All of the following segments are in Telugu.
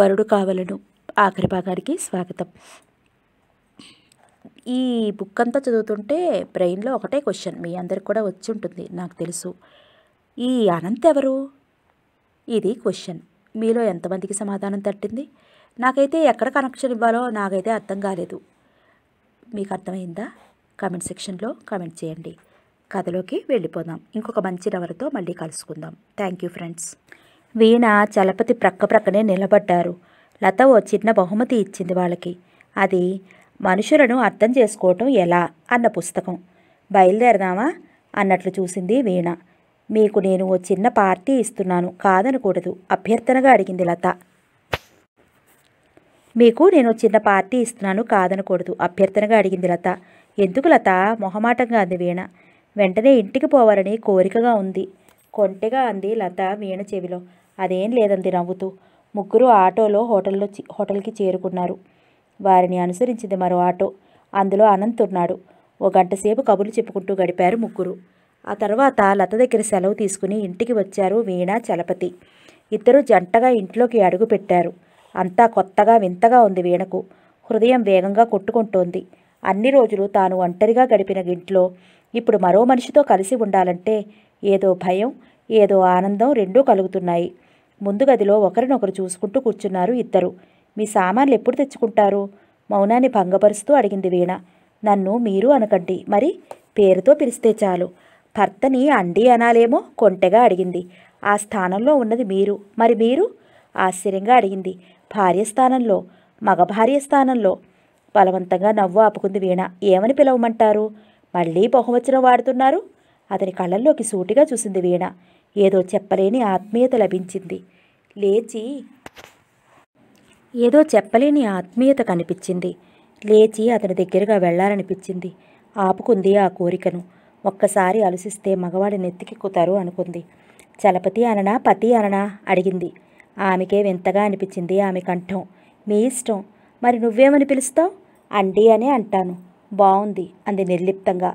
వరుడు కావలను ఆఖరి భాగానికి స్వాగతం ఈ బుక్ అంతా చదువుతుంటే బ్రెయిన్లో ఒకటే క్వశ్చన్ మీ అందరికి కూడా వచ్చి ఉంటుంది నాకు తెలుసు ఈ అనంత్ ఎవరు ఇది క్వశ్చన్ మీలో ఎంతమందికి సమాధానం తట్టింది నాకైతే ఎక్కడ కనెక్షన్ ఇవ్వాలో నాకైతే అర్థం కాలేదు మీకు అర్థమైందా కమెంట్ సెక్షన్లో కమెంట్ చేయండి కథలోకి వెళ్ళిపోదాం ఇంకొక మంచి నవరతో మళ్ళీ కలుసుకుందాం thank you friends Veena Chalapathi ప్రక్క ప్రక్కనే నిలబడ్డారు లత ఓ చిన్న బహుమతి ఇచ్చింది వాళ్ళకి అది మనుషులను అర్థం చేసుకోవటం ఎలా అన్న పుస్తకం బయలుదేరదామా అన్నట్లు చూసింది వీణ మీకు నేను ఓ చిన్న పార్టీ ఇస్తున్నాను కాదనకూడదు అభ్యర్థనగా అడిగింది లత మీకు నేను చిన్న పార్టీ ఇస్తున్నాను కాదనకూడదు అభ్యర్థనగా అడిగింది లత ఎందుకు లత మొహమాటంగా అంది వీణ వెంటనే ఇంటికి పోవాలని కోరికగా ఉంది కొంటెగా అంది లత వీణ చెవిలో అదేం లేదంది నవ్వుతూ ముగ్గురు ఆటోలో హోటల్లో హోటల్కి చేరుకున్నారు వారిని అనుసరించింది మరో ఆటో అందులో అనంత్ ఉన్నాడు ఓ గంటసేపు కబుర్లు చెప్పుకుంటూ గడిపారు ముగ్గురు ఆ తర్వాత లత దగ్గర సెలవు తీసుకుని ఇంటికి వచ్చారు వీణ చలపతి ఇద్దరు జంటగా ఇంట్లోకి అడుగు పెట్టారు అంతా కొత్తగా వింతగా ఉంది వీణకు హృదయం వేగంగా కొట్టుకుంటోంది అన్ని రోజులు తాను ఒంటరిగా గడిపిన ఇంట్లో ఇప్పుడు మరో మనిషితో కలిసి ఉండాలంటే ఏదో భయం ఏదో ఆనందం రెండూ కలుగుతున్నాయి ముందు గదిలో ఒకరినొకరు చూసుకుంటూ కూర్చున్నారు ఇద్దరు మీ సామాన్లు ఎప్పుడు తెచ్చుకుంటారు మౌనాన్ని భంగపరుస్తూ అడిగింది వీణ నన్ను మీరు అనకండి మరి పేరుతో పిలిస్తే చాలు భర్తని అండి అనాలేమో కొంటెగా అడిగింది ఆ స్థానంలో ఉన్నది మీరు మరి మీరు ఆశ్చర్యంగా అడిగింది భార్య స్థానంలో మగ భార్య స్థానంలో బలవంతంగా నవ్వు ఆపుకుంది వీణ ఏమని పిలవమంటారు మళ్ళీ బహువచనం వాడుతున్నారు అతని కళ్ళల్లోకి సూటిగా చూసింది వీణ ఏదో చెప్పలేని ఆత్మీయత లభించింది లేచి ఏదో చెప్పలేని ఆత్మీయత కనిపించింది లేచి అతని దగ్గరగా వెళ్ళాలనిపించింది ఆపుకుంది ఆ కోరికను ఒక్కసారి అలసిస్తే మగవాడి నెత్తికెక్కుతారు అనుకుంది చలపతి అననా పతి అననా అడిగింది ఆమెకే వింతగా అనిపించింది ఆమె కంఠం మీ ఇష్టం మరి నువ్వేమని పిలుస్తావు అండి అనే అంటాను బాగుంది అంది నిర్లిప్తంగా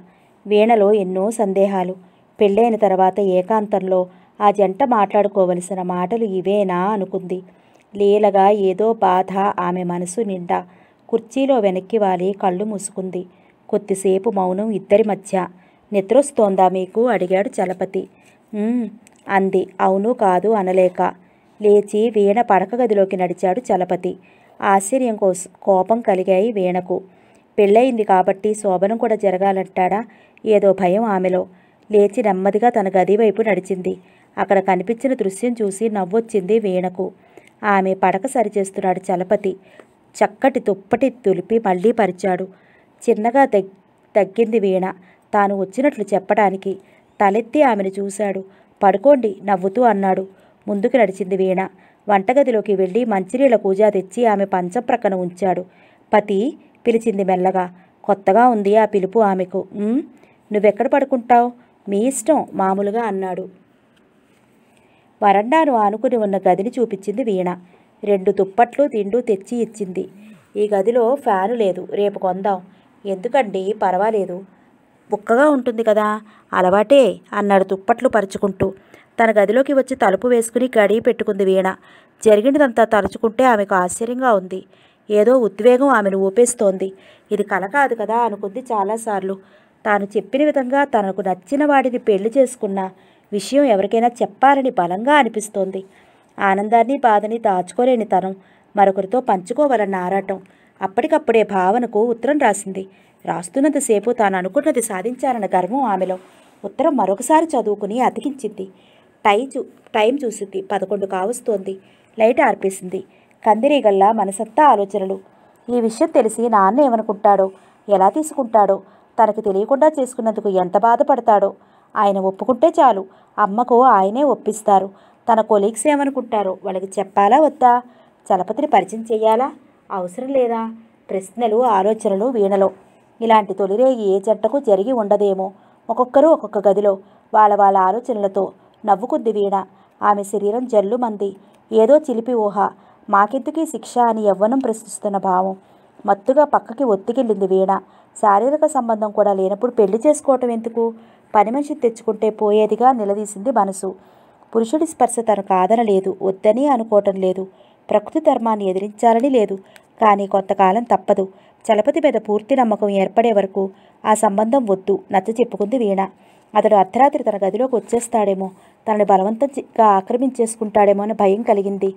వీణలో ఎన్నో సందేహాలు పెళ్ళైన తర్వాత ఏకాంతంలో ఆ జంట మాట్లాడుకోవలసిన మాటలు ఇవేనా అనుకుంది లీలగా ఏదో బాధ ఆమె మనసు నిండా కుర్చీలో వెనక్కి వాలి కళ్ళు మూసుకుంది కొద్దిసేపు మౌనం ఇద్దరి మధ్య నిద్రొస్తోందా మీకు అడిగాడు చలపతి అంది అవును కాదు అనలేక లేచి వీణ పడక గదిలోకి నడిచాడు చలపతి ఆశ్చర్యం కోసం కోపం కలిగాయి వీణకు పెళ్ళయింది కాబట్టి శోభనం కూడా జరగాలంటాడా ఏదో భయం ఆమెలో లేచి నెమ్మదిగా తన గది వైపు నడిచింది అక్కడ కనిపించిన దృశ్యం చూసి నవ్వొచ్చింది వీణకు ఆమె పడక సరిచేస్తున్నాడు చలపతి చక్కటి దుప్పటి తులిపి మళ్ళీ పరిచాడు చిన్నగా తగ్గింది వీణ తాను వచ్చినట్లు చెప్పడానికి తలెత్తి ఆమెను చూశాడు పడుకోండి నవ్వుతూ అన్నాడు ముందుకు నడిచింది వీణ వంటగదిలోకి వెళ్ళి మంచినీళ్ళ కూజా తెచ్చి ఆమె పంచం ప్రక్కన ఉంచాడు పతి పిలిచింది మెల్లగా కొత్తగా ఉంది ఆ పిలుపు ఆమెకు నువ్వెక్కడ పడుకుంటావు మీ ఇష్టం మామూలుగా అన్నాడు వరండాను ఆనుకుని ఉన్న గదిని చూపించింది వీణ రెండు దుప్పట్లు తిండు తెచ్చి ఇచ్చింది ఈ గదిలో ఫ్యాను లేదు రేపు కొందాం ఎందుకండి పర్వాలేదు బుక్కగా ఉంటుంది కదా అలవాటే అన్నాడు దుప్పట్లు పరుచుకుంటూ తన గదిలోకి వచ్చి తలుపు వేసుకుని గడి పెట్టుకుంది వీణ జరిగినదంతా తలుచుకుంటే ఆమెకు ఆశ్చర్యంగా ఉంది ఏదో ఉద్వేగం ఆమెను ఊపేస్తోంది ఇది కల కాదు కదా అనుకుంది చాలాసార్లు తాను చెప్పిన విధంగా తనకు నచ్చిన వాడిని పెళ్లి చేసుకున్న విషయం ఎవరికైనా చెప్పాలని బలంగా అనిపిస్తోంది ఆనందాన్ని బాధని దాచుకోలేని తనం మరొకరితో పంచుకోవాలన్న ఆరాటం అప్పటికప్పుడే భావనకు ఉత్తరం రాసింది రాస్తున్నంతసేపు తాను అనుకున్నది సాధించాలన్న గర్వం ఆమెలో ఉత్తరం మరొకసారి చదువుకుని అతికించింది టై చూ టైం చూసింది పదకొండు కావస్తోంది లైట్ ఆర్పేసింది కందిరీగల్లా మనసత్తా ఆలోచనలు ఈ విషయం తెలిసి నాన్న ఏమనుకుంటాడో ఎలా తీసుకుంటాడో తనకి తెలియకుండా చేసుకున్నందుకు ఎంత బాధపడతాడో ఆయన ఒప్పుకుంటే చాలు అమ్మకు ఆయనే ఒప్పిస్తారు తన కొలీగ్స్ ఏమనుకుంటారో వాళ్ళకి చెప్పాలా వద్దా చలపతిని పరిచయం చేయాలా అవసరం లేదా ప్రశ్నలు ఆలోచనలు వీణలో ఇలాంటి తొలిరేగి ఏ జంటకు జరిగి ఉండదేమో ఒక్కొక్కరు ఒక్కొక్క గదిలో వాళ్ళ వాళ్ళ ఆలోచనలతో నవ్వుకుంది వీణ ఆమె శరీరం జల్లు మంది ఏదో చిలిపి ఊహ మాకెందుకీ శిక్ష అని యవ్వనం ప్రశ్నిస్తున్న భావం మత్తుగా పక్కకి ఒత్తికెళ్ళింది వీణ శారీరక సంబంధం కూడా లేనప్పుడు పెళ్లి చేసుకోవటం ఎందుకు పని మనిషి తెచ్చుకుంటే పోయేదిగా నిలదీసింది మనసు పురుషుడి స్పర్శ కాదన లేదు వద్దని అనుకోవటం లేదు ప్రకృతి ధర్మాన్ని ఎదిరించాలని లేదు కానీ కొంతకాలం తప్పదు చలపతి మీద పూర్తి నమ్మకం ఏర్పడే వరకు ఆ సంబంధం వద్దు నచ్చ చెప్పుకుంది వీణ అతడు అర్ధరాత్రి తన గదిలోకి వచ్చేస్తాడేమో తనని బలవంతంగా ఆక్రమించేసుకుంటాడేమో అని భయం కలిగింది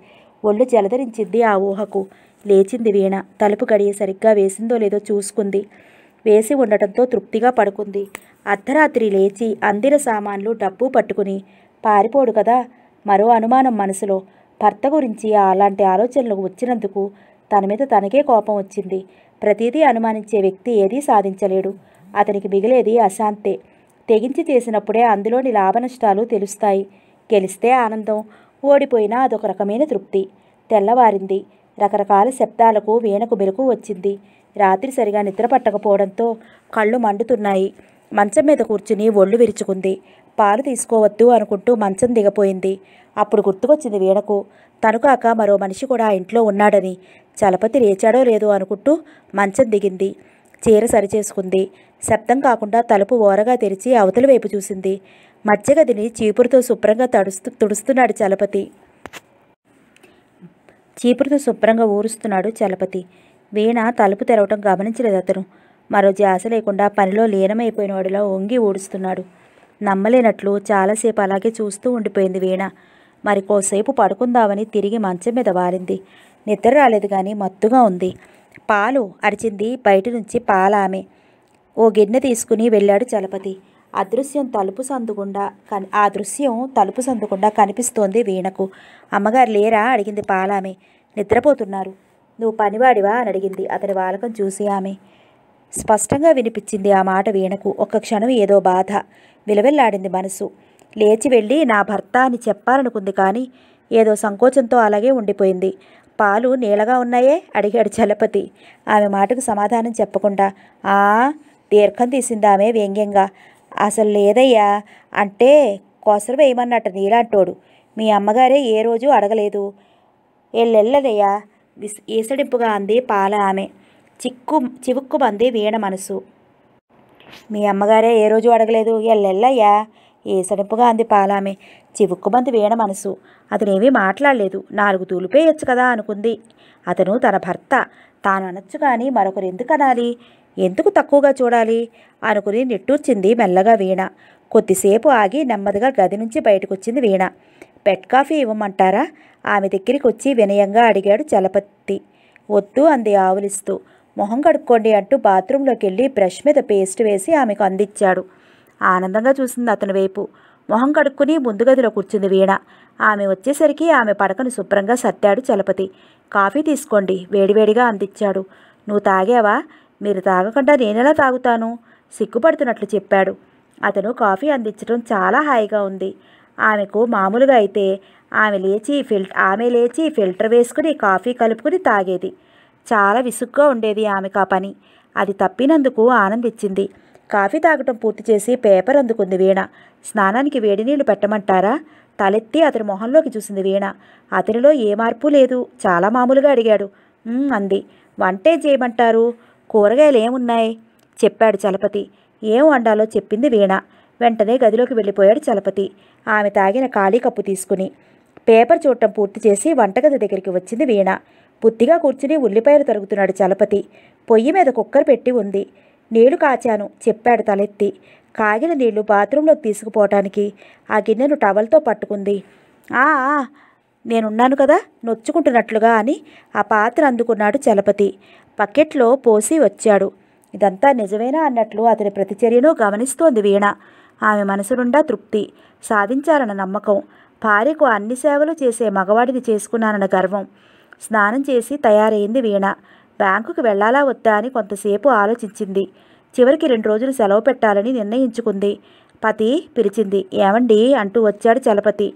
ఒళ్ళు జలధరించింది ఆ ఊహకు లేచింది వీణ తలుపు గడియ సరిగ్గా వేసిందో లేదో చూసుకుంది వేసి ఉండటంతో తృప్తిగా పడుకుంది అర్ధరాత్రి లేచి అందిన సామాన్లు డబ్బు పట్టుకుని పారిపోడు కదా మరో అనుమానం మనసులో భర్త గురించి అలాంటి ఆలోచనలకు వచ్చినందుకు తన మీద తనకే కోపం వచ్చింది ప్రతిదీ అనుమానించే వ్యక్తి ఏదీ సాధించలేడు అతనికి మిగిలేది అశాంతే తెగించి చేసినప్పుడే అందులోని లాభనష్టాలు తెలుస్తాయి గెలిస్తే ఆనందం ఓడిపోయినా అదొక రకమైన తృప్తి తెల్లవారింది రకరకాల శబ్దాలకు వీణకు మెరుకు వచ్చింది రాత్రి సరిగా నిద్ర పట్టకపోవడంతో కళ్ళు మండుతున్నాయి మంచం మీద కూర్చుని ఒళ్ళు విరుచుకుంది పాలు తీసుకోవద్దు అనుకుంటూ మంచం దిగపోయింది అప్పుడు గుర్తుకొచ్చింది వీణకు తను కాక మరో మనిషి కూడా ఆ ఇంట్లో ఉన్నాడని చలపతి లేచాడో లేదో అనుకుంటూ మంచం దిగింది చీర సరిచేసుకుంది శబ్దం కాకుండా తలుపు ఓరగా తెరిచి అవతల వైపు చూసింది మధ్యగదిని చీపురుతో శుభ్రంగా తడుస్తూ తుడుస్తున్నాడు చలపతి చీపురుతో శుభ్రంగా ఊరుస్తున్నాడు చలపతి వీణ తలుపు తెరవటం గమనించలేదు అతను మరో జాస లేకుండా పనిలో లీనమైపోయిన వాడిలో వంగి ఊడుస్తున్నాడు నమ్మలేనట్లు చాలాసేపు అలాగే చూస్తూ ఉండిపోయింది వీణ మరి కోసేపు పడుకుందామని తిరిగి మంచం మీద వారింది నిద్ర రాలేదు కానీ మత్తుగా ఉంది పాలు అరిచింది బయట నుంచి పాలామె ఓ గిన్నె తీసుకుని వెళ్ళాడు చలపతి అదృశ్యం తలుపు సందుకుండా కని ఆ దృశ్యం తలుపు సందుకుండా కనిపిస్తోంది వీణకు అమ్మగారు లేరా అడిగింది పాలామె నిద్రపోతున్నారు నువ్వు పనివాడివా అని అడిగింది అతని వాలకం చూసి ఆమె స్పష్టంగా వినిపించింది ఆ మాట వీణకు ఒక్క క్షణం ఏదో బాధ విలవెల్లాడింది మనసు లేచి వెళ్ళి నా భర్త అని చెప్పాలనుకుంది కానీ ఏదో సంకోచంతో అలాగే ఉండిపోయింది పాలు నీళ్ళగా ఉన్నాయే అడిగాడు చలపతి ఆమె మాటకు సమాధానం చెప్పకుండా ఆ దీర్ఘం తీసింది ఆమె వ్యంగ్యంగా అసలు లేదయ్యా అంటే కొసరు వేయమన్నట్టు నీలాంటోడు మీ అమ్మగారే ఏ రోజు అడగలేదు ఎల్లెళ్ళదయ్యా విస్ ఏసడింపుగా అంది పాల ఆమె చిక్కు చివుక్కుమంది వీణ మనసు మీ అమ్మగారే ఏ రోజు అడగలేదు ఎల్లెల్లయ్యా ఏసడింపుగా అంది పాలామె చివుక్కుమంది వీణ మనసు అతనేమీ మాట్లాడలేదు నాలుగు తూలిపేయచ్చు కదా అనుకుంది అతను తన భర్త తాను అనొచ్చు కానీ మరొకరు ఎందుకు అనాలి ఎందుకు తక్కువగా చూడాలి అనుకుని నిట్టూర్చింది మెల్లగా వీణ కొద్దిసేపు ఆగి నెమ్మదిగా గది నుంచి బయటకొచ్చింది వీణ పెట్ కాఫీ ఇవ్వమంటారా ఆమె దగ్గరికి వచ్చి వినయంగా అడిగాడు చలపతి వద్దు అంది ఆవులిస్తూ మొహం కడుక్కోండి అంటూ బాత్రూంలోకి వెళ్ళి బ్రష్ మీద పేస్ట్ వేసి ఆమెకు అందించాడు ఆనందంగా చూసింది అతని వైపు మొహం కడుక్కుని ముందు గదిలో కూర్చుంది వీణ ఆమె వచ్చేసరికి ఆమె పడకను శుభ్రంగా సర్దాడు చలపతి కాఫీ తీసుకోండి వేడివేడిగా అందించాడు నువ్వు తాగావా మీరు తాగకుండా నేనెలా తాగుతాను సిగ్గుపడుతున్నట్లు చెప్పాడు అతను కాఫీ అందించడం చాలా హాయిగా ఉంది ఆమెకు మామూలుగా అయితే ఆమె లేచి ఫిల్టర్ ఆమె లేచి ఫిల్టర్ వేసుకుని కాఫీ కలుపుకుని తాగేది చాలా విసుగ్గా ఉండేది ఆమెకు ఆ పని అది తప్పినందుకు ఆనందించింది కాఫీ తాగటం పూర్తి చేసి పేపర్ అందుకుంది వీణ స్నానానికి వేడి నీళ్లు పెట్టమంటారా తలెత్తి అతని మొహంలోకి చూసింది వీణ అతనిలో ఏ మార్పు లేదు చాలా మామూలుగా అడిగాడు అంది వంటే చేయమంటారు కూరగాయలు ఏమున్నాయి చెప్పాడు చలపతి ఏం వండాలో చెప్పింది వీణ వెంటనే గదిలోకి వెళ్ళిపోయాడు చలపతి ఆమె తాగిన ఖాళీ కప్పు తీసుకుని పేపర్ చూడటం పూర్తి చేసి వంటగది దగ్గరికి వచ్చింది వీణ బుద్ధిగా కూర్చుని ఉల్లిపాయలు తరుగుతున్నాడు చలపతి పొయ్యి మీద కుక్కర్ పెట్టి ఉంది నీళ్లు కాచాను చెప్పాడు తలెత్తి కాగిన నీళ్లు బాత్రూంలోకి తీసుకుపోవటానికి ఆ గిన్నెను టవల్తో పట్టుకుంది ఆ నేనున్నాను కదా నొచ్చుకుంటున్నట్లుగా అని ఆ పాత్ర అందుకున్నాడు చలపతి బకెట్లో పోసి వచ్చాడు ఇదంతా నిజమేనా అన్నట్లు అతని ప్రతిచర్యను గమనిస్తోంది వీణ ఆమె మనసునుండా తృప్తి సాధించాలన్న నమ్మకం భార్యకు అన్ని సేవలు చేసే మగవాడిని చేసుకున్నానన్న గర్వం స్నానం చేసి తయారైంది వీణ బ్యాంకుకు వెళ్లాలా వద్దా అని కొంతసేపు ఆలోచించింది చివరికి రెండు రోజులు సెలవు పెట్టాలని నిర్ణయించుకుంది పతి పిలిచింది ఏమండి అంటూ వచ్చాడు చలపతి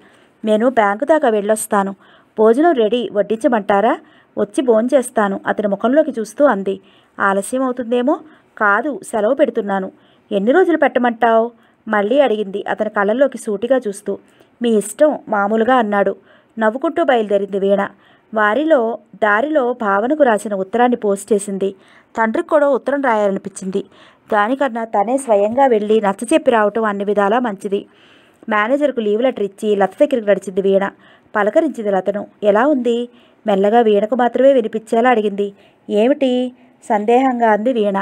నేను బ్యాంకు దాకా వెళ్ళొస్తాను భోజనం రెడీ వడ్డించమంటారా వచ్చి భోంచేస్తాను అతని ముఖంలోకి చూస్తూ అంది ఆలస్యం అవుతుందేమో కాదు సెలవు పెడుతున్నాను ఎన్ని రోజులు పెట్టమంటావు మళ్ళీ అడిగింది అతని కళ్ళల్లోకి సూటిగా చూస్తూ మీ ఇష్టం మామూలుగా అన్నాడు నవ్వుకుంటూ బయలుదేరింది వీణ వారిలో దారిలో భావనకు రాసిన ఉత్తరాన్ని పోస్ట్ చేసింది తండ్రికి కూడా ఉత్తరం రాయాలనిపించింది దానికన్నా తనే స్వయంగా వెళ్ళి నచ్చచెప్పి రావటం అన్ని విధాలా మంచిది మేనేజర్కు లీవ్ లెటర్ ఇచ్చి లత దగ్గరికి నడిచింది వీణ పలకరించింది లతను ఎలా ఉంది మెల్లగా వీణకు మాత్రమే వినిపించేలా అడిగింది ఏమిటి సందేహంగా అంది వీణ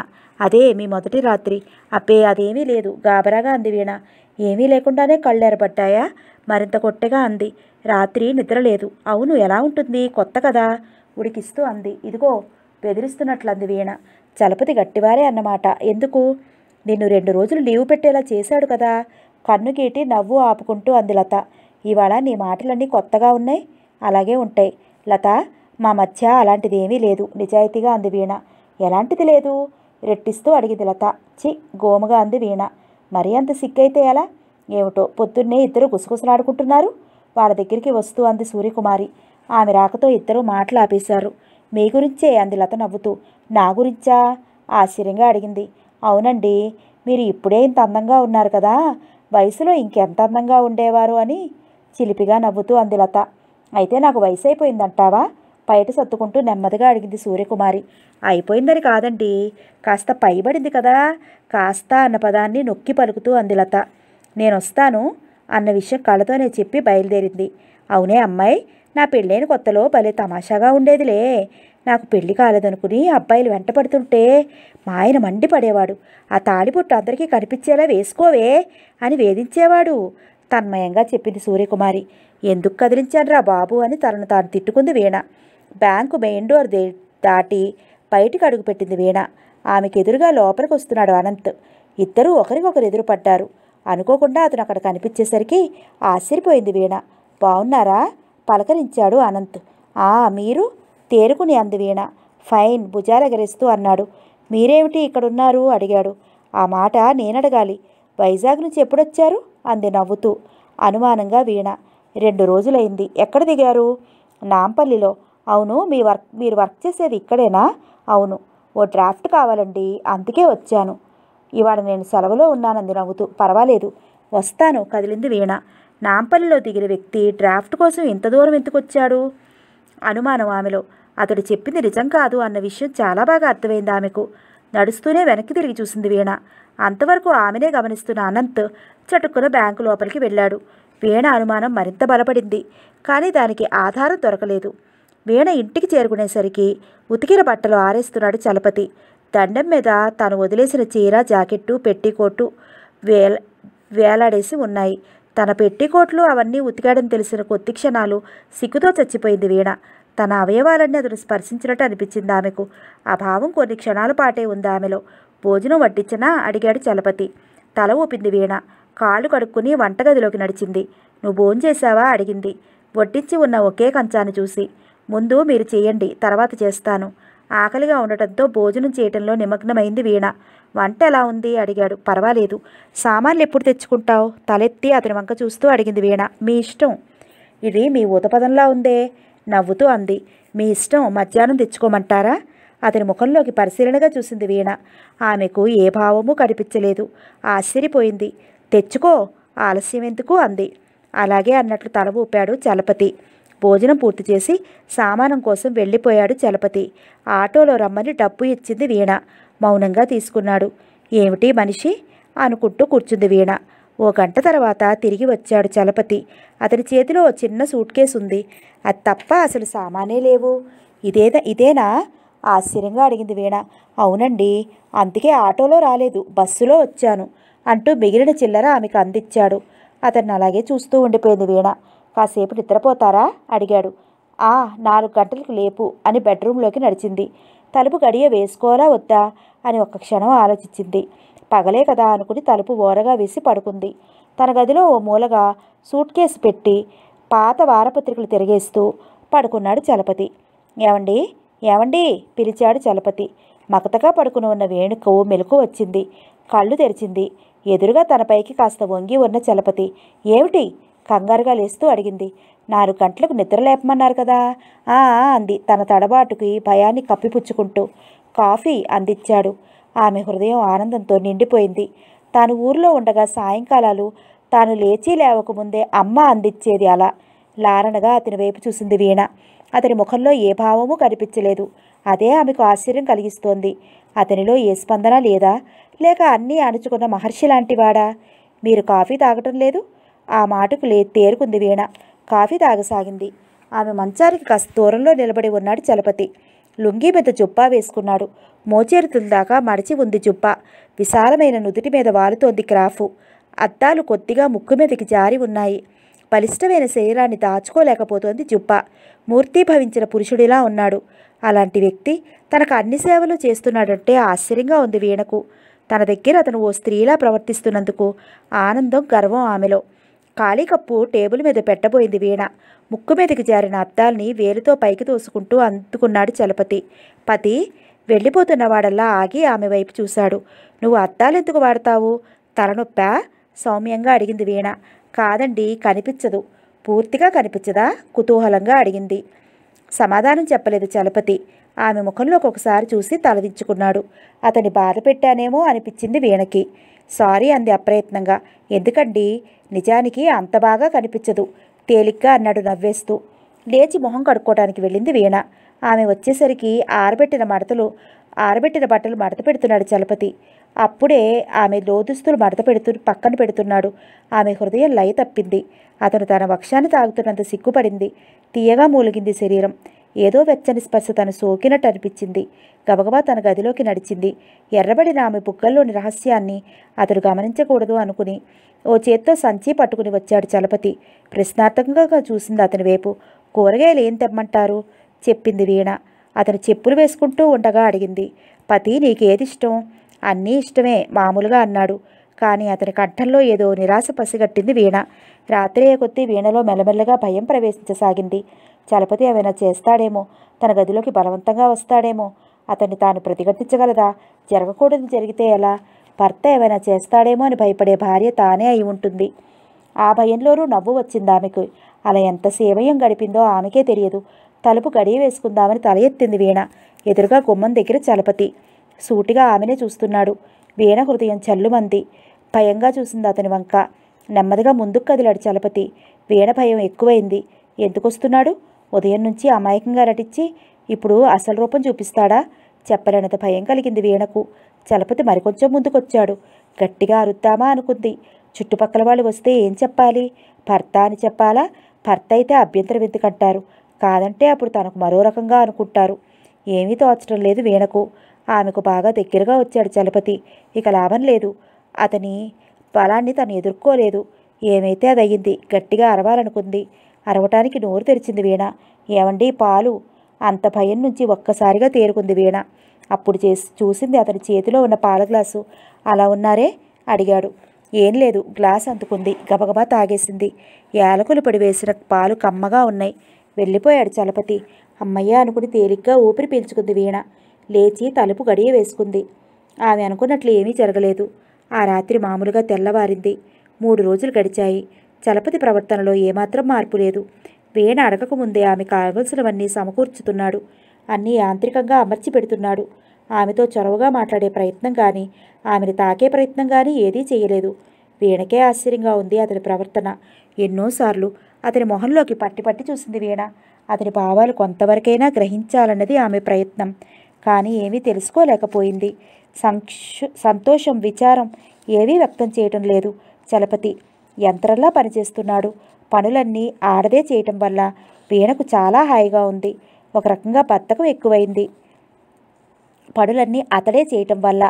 అదే మీ మొదటి రాత్రి అప్పే అదేమీ లేదు గాబరాగా అంది వీణ ఏమీ లేకుండానే కళ్ళు ఎరబడ్డాయా మరింత కొట్టెగా అంది రాత్రి నిద్రలేదు అవును ఎలా ఉంటుంది కొత్త కదా ఉడికిస్తూ అంది ఇదిగో బెదిరిస్తున్నట్లంది వీణ చలపతి గట్టివారే అన్నమాట ఎందుకు నిన్ను రెండు రోజులు లీవ్ పెట్టేలా చేశాడు కదా కన్ను కీటి నవ్వు ఆపుకుంటూ అంది లత ఇవాళ నీ మాటలన్నీ కొత్తగా ఉన్నాయి అలాగే ఉంటాయి లత మా మధ్య అలాంటిది ఏమీ లేదు నిజాయితీగా అంది వీణ ఎలాంటిది లేదు రెట్టిస్తూ అడిగింది లత చి గోముగా అంది వీణ మరీ అంత సిగ్గైతే ఎలా ఏమిటో పొద్దున్నే ఇద్దరు గుసగుసలాడుకుంటున్నారు వాళ్ళ దగ్గరికి వస్తూ అంది సూర్యకుమారి ఆమె రాకతో ఇద్దరు మాటలు ఆపేశారు మీ గురించే అంది లత నవ్వుతూ నా గురించా ఆశ్చర్యంగా అడిగింది అవునండి మీరు ఇప్పుడే ఇంత అందంగా ఉన్నారు కదా వయసులో ఇంకెంత అందంగా ఉండేవారు అని చిలిపిగా నవ్వుతూ అంది లత అయితే నాకు వయసు అయిపోయిందంటావా పైట సర్దుకుంటూ నెమ్మదిగా అడిగింది సూర్యకుమారి అయిపోయిందని కాదండి కాస్త పైబడింది కదా కాస్త అన్న పదాన్ని నొక్కి పలుకుతూ అంది లత నేనొస్తాను అన్న విషయం కళ్ళతోనే చెప్పి బయలుదేరింది అవునే అమ్మాయి నా పెళ్ళైన కొత్తలో భలే తమాషాగా ఉండేదిలే నాకు పెళ్లి కాలేదనుకుని అబ్బాయిలు వెంట పడుతుంటే మా ఆయన మండిపడేవాడు ఆ తాళిపొట్టు అందరికీ కనిపించేలా వేసుకోవే అని వేధించేవాడు తన్మయంగా చెప్పింది సూర్యకుమారి ఎందుకు రా బాబు అని తనను తాను తిట్టుకుంది వీణ బ్యాంకు మెయిన్ డోర్ దాటి బయటికి అడుగుపెట్టింది వీణ ఆమెకు ఎదురుగా లోపలికి వస్తున్నాడు అనంత్ ఇద్దరూ ఒకరికొకరు ఎదురుపడ్డారు అనుకోకుండా అతను అక్కడ కనిపించేసరికి ఆశ్చర్యపోయింది వీణ బాగున్నారా పలకరించాడు అనంత్ ఆ మీరు తేరుకుని అంది వీణ ఫైన్ భుజాలెగరేస్తూ అన్నాడు మీరేమిటి ఇక్కడున్నారు అడిగాడు ఆ మాట నేనడగాలి వైజాగ్ నుంచి ఎప్పుడొచ్చారు అంది నవ్వుతూ అనుమానంగా వీణ రెండు రోజులైంది ఎక్కడ దిగారు నాంపల్లిలో అవును మీ వర్క్ మీరు వర్క్ చేసేది ఇక్కడేనా అవును ఓ డ్రాఫ్ట్ కావాలండి అందుకే వచ్చాను ఇవాళ నేను సెలవులో ఉన్నానంది నవ్వుతూ పర్వాలేదు వస్తాను కదిలింది వీణ నాంపల్లిలో దిగిన వ్యక్తి డ్రాఫ్ట్ కోసం ఇంత దూరం వచ్చాడు అనుమానం ఆమెలో అతడు చెప్పింది నిజం కాదు అన్న విషయం చాలా బాగా అర్థమైంది ఆమెకు నడుస్తూనే వెనక్కి తిరిగి చూసింది వీణ అంతవరకు ఆమెనే గమనిస్తున్న అనంత్ చటుక్కున బ్యాంకు లోపలికి వెళ్ళాడు వీణ అనుమానం మరింత బలపడింది కానీ దానికి ఆధారం దొరకలేదు వీణ ఇంటికి చేరుకునేసరికి ఉతికిన బట్టలు ఆరేస్తున్నాడు చలపతి దండం మీద తాను వదిలేసిన చీర జాకెట్టు పెట్టికోటు వేల వేలాడేసి ఉన్నాయి తన పెట్టికోట్లు అవన్నీ ఉతికాడని తెలిసిన కొద్ది క్షణాలు సిగ్గుతో చచ్చిపోయింది వీణ తన అవయవాలన్నీ అతను స్పర్శించినట్టు అనిపించింది ఆమెకు ఆ భావం కొన్ని క్షణాల పాటే ఉంది ఆమెలో భోజనం వడ్డించినా అడిగాడు చలపతి తల ఊపింది వీణ కాళ్ళు కడుక్కుని వంటగదిలోకి నడిచింది నువ్వు భోంచేశావా అడిగింది వడ్డించి ఉన్న ఒకే కంచాన్ని చూసి ముందు మీరు చేయండి తర్వాత చేస్తాను ఆకలిగా ఉండటంతో భోజనం చేయటంలో నిమగ్నమైంది వీణ వంట ఎలా ఉంది అడిగాడు పర్వాలేదు సామాన్లు ఎప్పుడు తెచ్చుకుంటావు తలెత్తి అతని వంక చూస్తూ అడిగింది వీణ మీ ఇష్టం ఇది మీ ఊతపదంలా ఉందే నవ్వుతూ అంది మీ ఇష్టం మధ్యాహ్నం తెచ్చుకోమంటారా అతని ముఖంలోకి పరిశీలనగా చూసింది వీణ ఆమెకు ఏ భావమూ కనిపించలేదు ఆశ్చర్యపోయింది తెచ్చుకో ఆలస్యం ఎందుకు అంది అలాగే అన్నట్లు తల ఊపాడు చలపతి భోజనం పూర్తి చేసి సామానం కోసం వెళ్ళిపోయాడు చలపతి ఆటోలో రమ్మని డబ్బు ఇచ్చింది వీణ మౌనంగా తీసుకున్నాడు ఏమిటి మనిషి అనుకుంటూ కూర్చుంది వీణ ఓ గంట తర్వాత తిరిగి వచ్చాడు చలపతి అతని చేతిలో చిన్న సూట్ కేసు ఉంది అది తప్ప అసలు సామానే లేవు ఇదేదా ఇదేనా ఆశ్చర్యంగా అడిగింది వీణ అవునండి అందుకే ఆటోలో రాలేదు బస్సులో వచ్చాను అంటూ మిగిలిన చిల్లర ఆమెకు అందించాడు అతన్ని అలాగే చూస్తూ ఉండిపోయింది వీణ కాసేపు నిద్రపోతారా అడిగాడు ఆ నాలుగు గంటలకు లేపు అని బెడ్రూమ్లోకి నడిచింది తలుపు గడియ వేసుకోవాలా వద్దా అని ఒక క్షణం ఆలోచించింది పగలే కదా అనుకుని తలుపు ఓరగా వేసి పడుకుంది తన గదిలో ఓ మూలగా సూట్ కేసు పెట్టి పాత వారపత్రికలు తిరిగేస్తూ పడుకున్నాడు చలపతి ఏమండి ఏమండి పిలిచాడు చలపతి మగతగా పడుకుని ఉన్న వేణుకు మెలకు వచ్చింది కళ్ళు తెరిచింది ఎదురుగా తనపైకి కాస్త వంగి ఉన్న చలపతి ఏమిటి కంగారుగా లేస్తూ అడిగింది నాలుగు గంటలకు నిద్ర లేపమన్నారు కదా ఆ అంది తన తడబాటుకి భయాన్ని కప్పిపుచ్చుకుంటూ కాఫీ అందించాడు ఆమె హృదయం ఆనందంతో నిండిపోయింది తాను ఊర్లో ఉండగా సాయంకాలాలు తాను లేచి లేవకముందే అమ్మ అందించేది అలా లారణగా అతని వైపు చూసింది వీణ అతని ముఖంలో ఏ భావమూ కనిపించలేదు అదే ఆమెకు ఆశ్చర్యం కలిగిస్తోంది అతనిలో ఏ స్పందన లేదా లేక అన్నీ అణుచుకున్న మహర్షి లాంటివాడా మీరు కాఫీ తాగటం లేదు ఆ మాటకు లే తేరుకుంది వీణ కాఫీ తాగసాగింది ఆమె మంచానికి కాస్త దూరంలో నిలబడి ఉన్నాడు చలపతి లుంగీ మీద జుప్పా వేసుకున్నాడు మోచేరుతుల దాకా మడిచి ఉంది జుప్ప విశాలమైన నుదుటి మీద వాలుతోంది క్రాఫు అద్దాలు కొద్దిగా ముక్కు మీదకి జారి ఉన్నాయి బలిష్టమైన శరీరాన్ని దాచుకోలేకపోతోంది జుప్ప మూర్తిభవించిన పురుషుడిలా ఉన్నాడు అలాంటి వ్యక్తి తనకు అన్ని సేవలు చేస్తున్నాడంటే ఆశ్చర్యంగా ఉంది వీణకు తన దగ్గర అతను ఓ స్త్రీలా ప్రవర్తిస్తున్నందుకు ఆనందం గర్వం ఆమెలో ఖాళీ కప్పు టేబుల్ మీద పెట్టబోయింది వీణ ముక్కు మీదకి జారిన అద్దాల్ని వేలితో పైకి తోసుకుంటూ అందుకున్నాడు చలపతి పతి వెళ్ళిపోతున్న వాడల్లా ఆగి ఆమె వైపు చూశాడు నువ్వు అద్దాలెందుకు వాడతావు తలనొప్పా సౌమ్యంగా అడిగింది వీణ కాదండి కనిపించదు పూర్తిగా కనిపించదా కుతూహలంగా అడిగింది సమాధానం చెప్పలేదు చలపతి ఆమె ముఖంలోకి ఒకసారి చూసి తలదించుకున్నాడు అతని బాధ పెట్టానేమో అనిపించింది వీణకి సారీ అంది అప్రయత్నంగా ఎందుకండి నిజానికి అంత బాగా కనిపించదు తేలిగ్గా అన్నాడు నవ్వేస్తూ లేచి మొహం కడుక్కోవడానికి వెళ్ళింది వీణ ఆమె వచ్చేసరికి ఆరబెట్టిన మడతలు ఆరబెట్టిన బట్టలు మడత పెడుతున్నాడు చలపతి అప్పుడే ఆమె లోదుస్తులు మడత పెడుతూ పక్కన పెడుతున్నాడు ఆమె హృదయం లయ తప్పింది అతను తన వక్షాన్ని తాగుతున్నంత సిగ్గుపడింది తీయగా మూలిగింది శరీరం ఏదో వెచ్చని స్పర్శ తను సోకినట్టు అనిపించింది గబగబా తన గదిలోకి నడిచింది ఎర్రబడిన ఆమె బుగ్గల్లోని రహస్యాన్ని అతడు గమనించకూడదు అనుకుని ఓ చేత్తో సంచి పట్టుకుని వచ్చాడు చలపతి ప్రశ్నార్థకంగా చూసింది అతని వైపు కూరగాయలు ఏం తెమ్మంటారు చెప్పింది వీణ అతను చెప్పులు వేసుకుంటూ ఉండగా అడిగింది పతి నీకేది ఇష్టం అన్నీ ఇష్టమే మామూలుగా అన్నాడు కానీ అతని కంఠంలో ఏదో నిరాశ పసిగట్టింది వీణ రాత్రి కొద్దీ వీణలో మెల్లమెల్లగా భయం ప్రవేశించసాగింది చలపతి ఏమైనా చేస్తాడేమో తన గదిలోకి బలవంతంగా వస్తాడేమో అతన్ని తాను ప్రతిఘటించగలదా జరగకూడదు జరిగితే ఎలా భర్త ఏమైనా చేస్తాడేమో అని భయపడే భార్య తానే అయి ఉంటుంది ఆ భయంలోనూ నవ్వు వచ్చింది ఆమెకు అలా ఎంత సేవయం గడిపిందో ఆమెకే తెలియదు తలుపు గడియ వేసుకుందామని తల ఎత్తింది వీణ ఎదురుగా గుమ్మం దగ్గర చలపతి సూటిగా ఆమెనే చూస్తున్నాడు వీణ హృదయం చల్లుమంది భయంగా చూసింది అతని వంక నెమ్మదిగా ముందుకు కదిలాడు చలపతి వీణ భయం ఎక్కువైంది ఎందుకొస్తున్నాడు ఉదయం నుంచి అమాయకంగా నటించి ఇప్పుడు అసలు రూపం చూపిస్తాడా చెప్పలేనంత భయం కలిగింది వీణకు చలపతి మరికొంచెం ముందుకొచ్చాడు గట్టిగా అరుద్దామా అనుకుంది చుట్టుపక్కల వాళ్ళు వస్తే ఏం చెప్పాలి భర్త అని చెప్పాలా భర్త అయితే అభ్యంతరం ఎందుకంటారు కాదంటే అప్పుడు తనకు మరో రకంగా అనుకుంటారు ఏమీ తోచడం లేదు వీణకు ఆమెకు బాగా దగ్గరగా వచ్చాడు చలపతి ఇక లాభం లేదు అతని బలాన్ని తను ఎదుర్కోలేదు ఏమైతే అది అయ్యింది గట్టిగా అరవాలనుకుంది అరవటానికి నోరు తెరిచింది వీణ ఏమండి పాలు అంత భయం నుంచి ఒక్కసారిగా తేరుకుంది వీణ అప్పుడు చేసి చూసింది అతని చేతిలో ఉన్న పాల గ్లాసు అలా ఉన్నారే అడిగాడు ఏం లేదు గ్లాస్ అందుకుంది గబగబా తాగేసింది యాలకులు పడి వేసిన పాలు కమ్మగా ఉన్నాయి వెళ్ళిపోయాడు చలపతి అమ్మయ్య అనుకుని తేలిగ్గా ఊపిరి పీల్చుకుంది వీణ లేచి తలుపు గడియ వేసుకుంది ఆమె అనుకున్నట్లు ఏమీ జరగలేదు ఆ రాత్రి మామూలుగా తెల్లవారింది మూడు రోజులు గడిచాయి చలపతి ప్రవర్తనలో ఏమాత్రం మార్పు లేదు వేణ అడగకముందే ఆమె కావలసినవన్నీ సమకూర్చుతున్నాడు అన్నీ యాంత్రికంగా అమర్చి పెడుతున్నాడు ఆమెతో చొరవగా మాట్లాడే ప్రయత్నం కానీ ఆమెను తాకే ప్రయత్నం కానీ ఏదీ చేయలేదు వీణకే ఆశ్చర్యంగా ఉంది అతని ప్రవర్తన ఎన్నోసార్లు అతని మొహంలోకి పట్టి పట్టి చూసింది వీణ అతని భావాలు కొంతవరకైనా గ్రహించాలన్నది ఆమె ప్రయత్నం కానీ ఏమీ తెలుసుకోలేకపోయింది సంక్ష సంతోషం విచారం ఏవీ వ్యక్తం చేయటం లేదు చలపతి యంత్రంలా పనిచేస్తున్నాడు పనులన్నీ ఆడదే చేయటం వల్ల వీణకు చాలా హాయిగా ఉంది ఒక రకంగా భర్తకు ఎక్కువైంది పనులన్నీ అతడే చేయటం వల్ల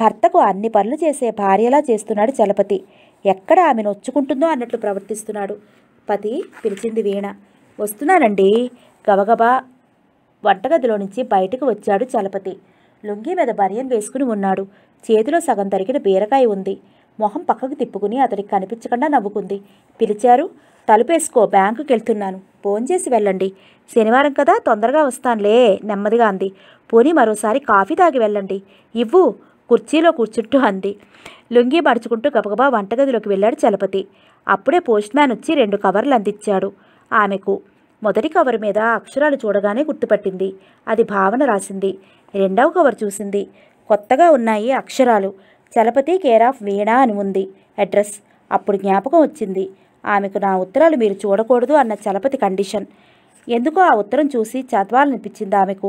భర్తకు అన్ని పనులు చేసే భార్యలా చేస్తున్నాడు చలపతి ఎక్కడ ఆమె నొచ్చుకుంటుందో అన్నట్లు ప్రవర్తిస్తున్నాడు పతి పిలిచింది వీణ వస్తున్నానండి గబగబా వంటగదిలో నుంచి బయటకు వచ్చాడు చలపతి లుంగి మీద బరియం వేసుకుని ఉన్నాడు చేతిలో సగం తరిగిన బీరకాయ ఉంది మొహం పక్కకు తిప్పుకుని అతడికి కనిపించకుండా నవ్వుకుంది పిలిచారు తలుపేసుకో బ్యాంకుకి వెళ్తున్నాను చేసి వెళ్ళండి శనివారం కదా తొందరగా వస్తానులే నెమ్మదిగా అంది పోనీ మరోసారి కాఫీ తాగి వెళ్ళండి ఇవ్వు కుర్చీలో కూర్చుంటూ అంది లుంగి మడుచుకుంటూ గబగబా వంటగదిలోకి వెళ్ళాడు చలపతి అప్పుడే పోస్ట్ మ్యాన్ వచ్చి రెండు కవర్లు అందించాడు ఆమెకు మొదటి కవర్ మీద అక్షరాలు చూడగానే గుర్తుపట్టింది అది భావన రాసింది రెండవ కవర్ చూసింది కొత్తగా ఉన్నాయి అక్షరాలు చలపతి కేర్ ఆఫ్ వీణా అని ఉంది అడ్రస్ అప్పుడు జ్ఞాపకం వచ్చింది ఆమెకు నా ఉత్తరాలు మీరు చూడకూడదు అన్న చలపతి కండిషన్ ఎందుకో ఆ ఉత్తరం చూసి చదవాలనిపించింది ఆమెకు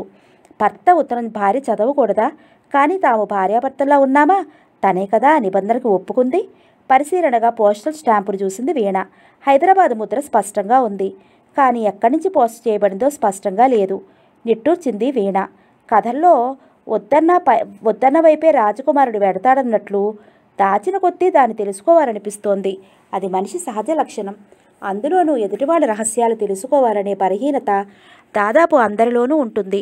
భర్త ఉత్తరం భార్య చదవకూడదా కానీ తాము భార్యాభర్తల్లా ఉన్నామా తనే కదా నిబంధనకు ఒప్పుకుంది పరిశీలనగా పోస్టల్ స్టాంపును చూసింది వీణ హైదరాబాద్ ముద్ర స్పష్టంగా ఉంది కానీ ఎక్కడి నుంచి పోస్ట్ చేయబడిందో స్పష్టంగా లేదు నిట్టూర్చింది వీణ కథల్లో ఉద్దన్న పై వైపే రాజకుమారుడు వెడతాడన్నట్లు దాచిన కొద్దీ దాన్ని తెలుసుకోవాలనిపిస్తోంది అది మనిషి సహజ లక్షణం అందులోనూ ఎదుటివాళ్ళ రహస్యాలు తెలుసుకోవాలనే బలహీనత దాదాపు అందరిలోనూ ఉంటుంది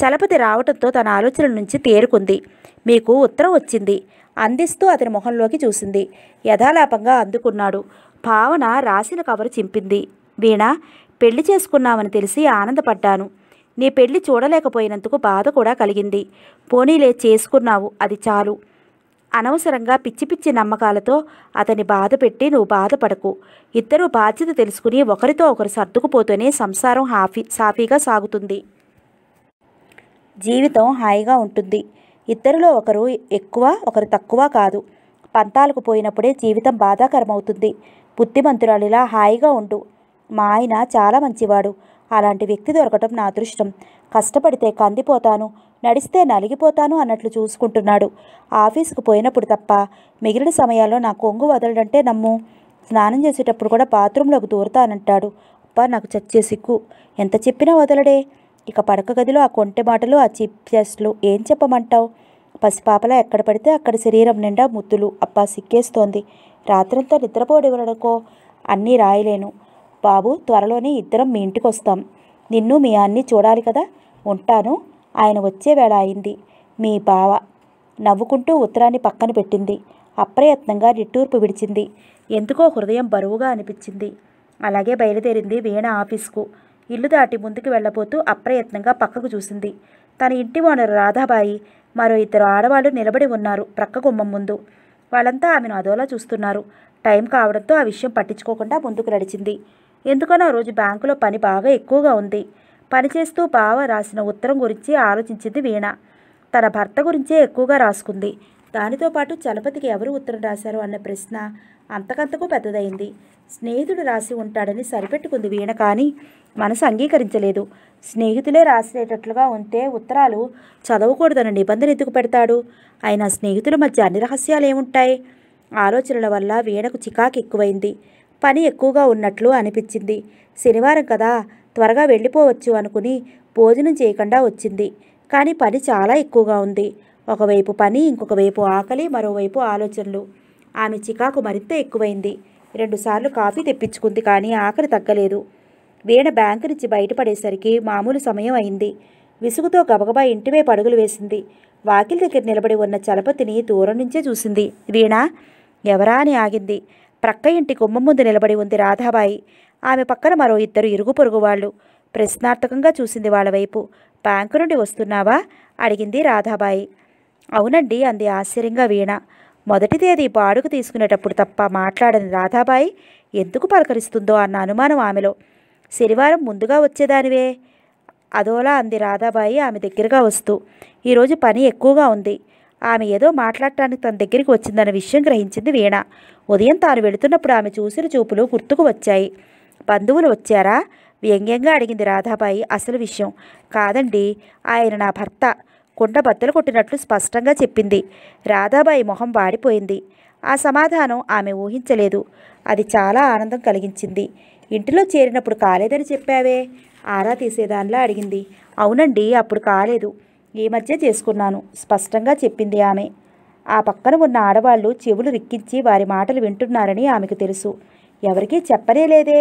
చలపతి రావటంతో తన ఆలోచనల నుంచి తేరుకుంది మీకు ఉత్తరం వచ్చింది అందిస్తూ అతని మొహంలోకి చూసింది యథాలాపంగా అందుకున్నాడు భావన రాసిన కవరు చింపింది వీణ పెళ్లి చేసుకున్నామని తెలిసి ఆనందపడ్డాను నీ పెళ్లి చూడలేకపోయినందుకు బాధ కూడా కలిగింది పోనీలే చేసుకున్నావు అది చాలు అనవసరంగా పిచ్చి పిచ్చి నమ్మకాలతో అతని బాధ పెట్టి నువ్వు బాధపడకు ఇద్దరూ బాధ్యత తెలుసుకుని ఒకరితో ఒకరు సర్దుకుపోతూనే సంసారం హాఫీ సాఫీగా సాగుతుంది జీవితం హాయిగా ఉంటుంది ఇద్దరిలో ఒకరు ఎక్కువ ఒకరు తక్కువ కాదు పంతాలకు పోయినప్పుడే జీవితం బాధాకరమవుతుంది బుద్ధిమంతురాలిలా హాయిగా ఉండు మా ఆయన చాలా మంచివాడు అలాంటి వ్యక్తి దొరకటం నా అదృష్టం కష్టపడితే కందిపోతాను నడిస్తే నలిగిపోతాను అన్నట్లు చూసుకుంటున్నాడు ఆఫీసుకు పోయినప్పుడు తప్ప మిగిలిన సమయాల్లో నా కొంగు వదలడంటే నమ్ము స్నానం చేసేటప్పుడు కూడా బాత్రూంలోకి దూరతానంటాడు అబ్బా నాకు చచ్చే సిగ్గు ఎంత చెప్పినా వదలడే ఇక పడక గదిలో ఆ కొంటె మాటలు ఆ చిప్చెస్లు ఏం చెప్పమంటావు పసిపాపలా ఎక్కడ పడితే అక్కడ శరీరం నిండా ముద్దులు అప్ప సిక్కేస్తోంది రాత్రంతా నిద్రపోడి నిద్రపోడివలనుకో అన్నీ రాయలేను బాబు త్వరలోనే ఇద్దరం మీ ఇంటికి వస్తాం నిన్ను మీ అన్ని చూడాలి కదా ఉంటాను ఆయన వచ్చే వేళ అయింది మీ బావ నవ్వుకుంటూ ఉత్తరాన్ని పక్కన పెట్టింది అప్రయత్నంగా నిట్టూర్పు విడిచింది ఎందుకో హృదయం బరువుగా అనిపించింది అలాగే బయలుదేరింది వీణ ఆఫీస్కు ఇల్లు దాటి ముందుకు వెళ్ళబోతూ అప్రయత్నంగా పక్కకు చూసింది తన ఇంటి ఓనరు రాధాబాయి మరో ఇద్దరు ఆడవాళ్ళు నిలబడి ఉన్నారు ప్రక్క గుమ్మం ముందు వాళ్ళంతా ఆమెను అదోలా చూస్తున్నారు టైం కావడంతో ఆ విషయం పట్టించుకోకుండా ముందుకు నడిచింది ఎందుకనో ఆ రోజు బ్యాంకులో పని బాగా ఎక్కువగా ఉంది పనిచేస్తూ బావ రాసిన ఉత్తరం గురించి ఆలోచించింది వీణ తన భర్త గురించే ఎక్కువగా రాసుకుంది దానితో పాటు చలపతికి ఎవరు ఉత్తరం రాశారు అన్న ప్రశ్న అంతకంతకు పెద్దదైంది స్నేహితుడు రాసి ఉంటాడని సరిపెట్టుకుంది వీణ కానీ మనసు అంగీకరించలేదు స్నేహితులే రాసేటట్లుగా ఉంటే ఉత్తరాలు చదవకూడదన్న నిబంధన ఎందుకు పెడతాడు అయినా స్నేహితుల మధ్య అన్ని రహస్యాలు ఏముంటాయి ఆలోచనల వల్ల వీణకు చికాకు ఎక్కువైంది పని ఎక్కువగా ఉన్నట్లు అనిపించింది శనివారం కదా త్వరగా వెళ్ళిపోవచ్చు అనుకుని భోజనం చేయకుండా వచ్చింది కానీ పని చాలా ఎక్కువగా ఉంది ఒకవైపు పని ఇంకొక వైపు ఆకలి మరోవైపు ఆలోచనలు ఆమె చికాకు మరింత ఎక్కువైంది రెండుసార్లు కాఫీ తెప్పించుకుంది కానీ ఆకలి తగ్గలేదు వీణ బ్యాంకు నుంచి బయటపడేసరికి మామూలు సమయం అయింది విసుగుతో గబగబా ఇంటివే పడుగులు వేసింది వాకిలి దగ్గర నిలబడి ఉన్న చలపతిని దూరం నుంచే చూసింది వీణ ఎవరా అని ఆగింది ప్రక్క ఇంటి గుమ్మం ముందు నిలబడి ఉంది రాధాబాయి ఆమె పక్కన మరో ఇద్దరు ఇరుగు పొరుగు వాళ్ళు ప్రశ్నార్థకంగా చూసింది వాళ్ళ వైపు బ్యాంకు నుండి వస్తున్నావా అడిగింది రాధాబాయి అవునండి అంది ఆశ్చర్యంగా వీణ మొదటిది అది బాడుకు తీసుకునేటప్పుడు తప్ప మాట్లాడని రాధాబాయి ఎందుకు పలకరిస్తుందో అన్న అనుమానం ఆమెలో శనివారం ముందుగా వచ్చేదానివే అదోలా అంది రాధాబాయి ఆమె దగ్గరగా వస్తూ ఈరోజు పని ఎక్కువగా ఉంది ఆమె ఏదో మాట్లాడటానికి తన దగ్గరికి వచ్చిందన్న విషయం గ్రహించింది వీణ ఉదయం తాను వెళుతున్నప్పుడు ఆమె చూసిన చూపులు గుర్తుకు వచ్చాయి బంధువులు వచ్చారా వ్యంగ్యంగా అడిగింది రాధాబాయి అసలు విషయం కాదండి ఆయన నా భర్త కుండ బద్దలు కొట్టినట్లు స్పష్టంగా చెప్పింది రాధాబాయి మొహం వాడిపోయింది ఆ సమాధానం ఆమె ఊహించలేదు అది చాలా ఆనందం కలిగించింది ఇంటిలో చేరినప్పుడు కాలేదని చెప్పావే ఆరా తీసేదానిలా అడిగింది అవునండి అప్పుడు కాలేదు ఈ మధ్య చేసుకున్నాను స్పష్టంగా చెప్పింది ఆమె ఆ పక్కన ఉన్న ఆడవాళ్లు చెవులు రిక్కించి వారి మాటలు వింటున్నారని ఆమెకు తెలుసు ఎవరికీ చెప్పనేలేదే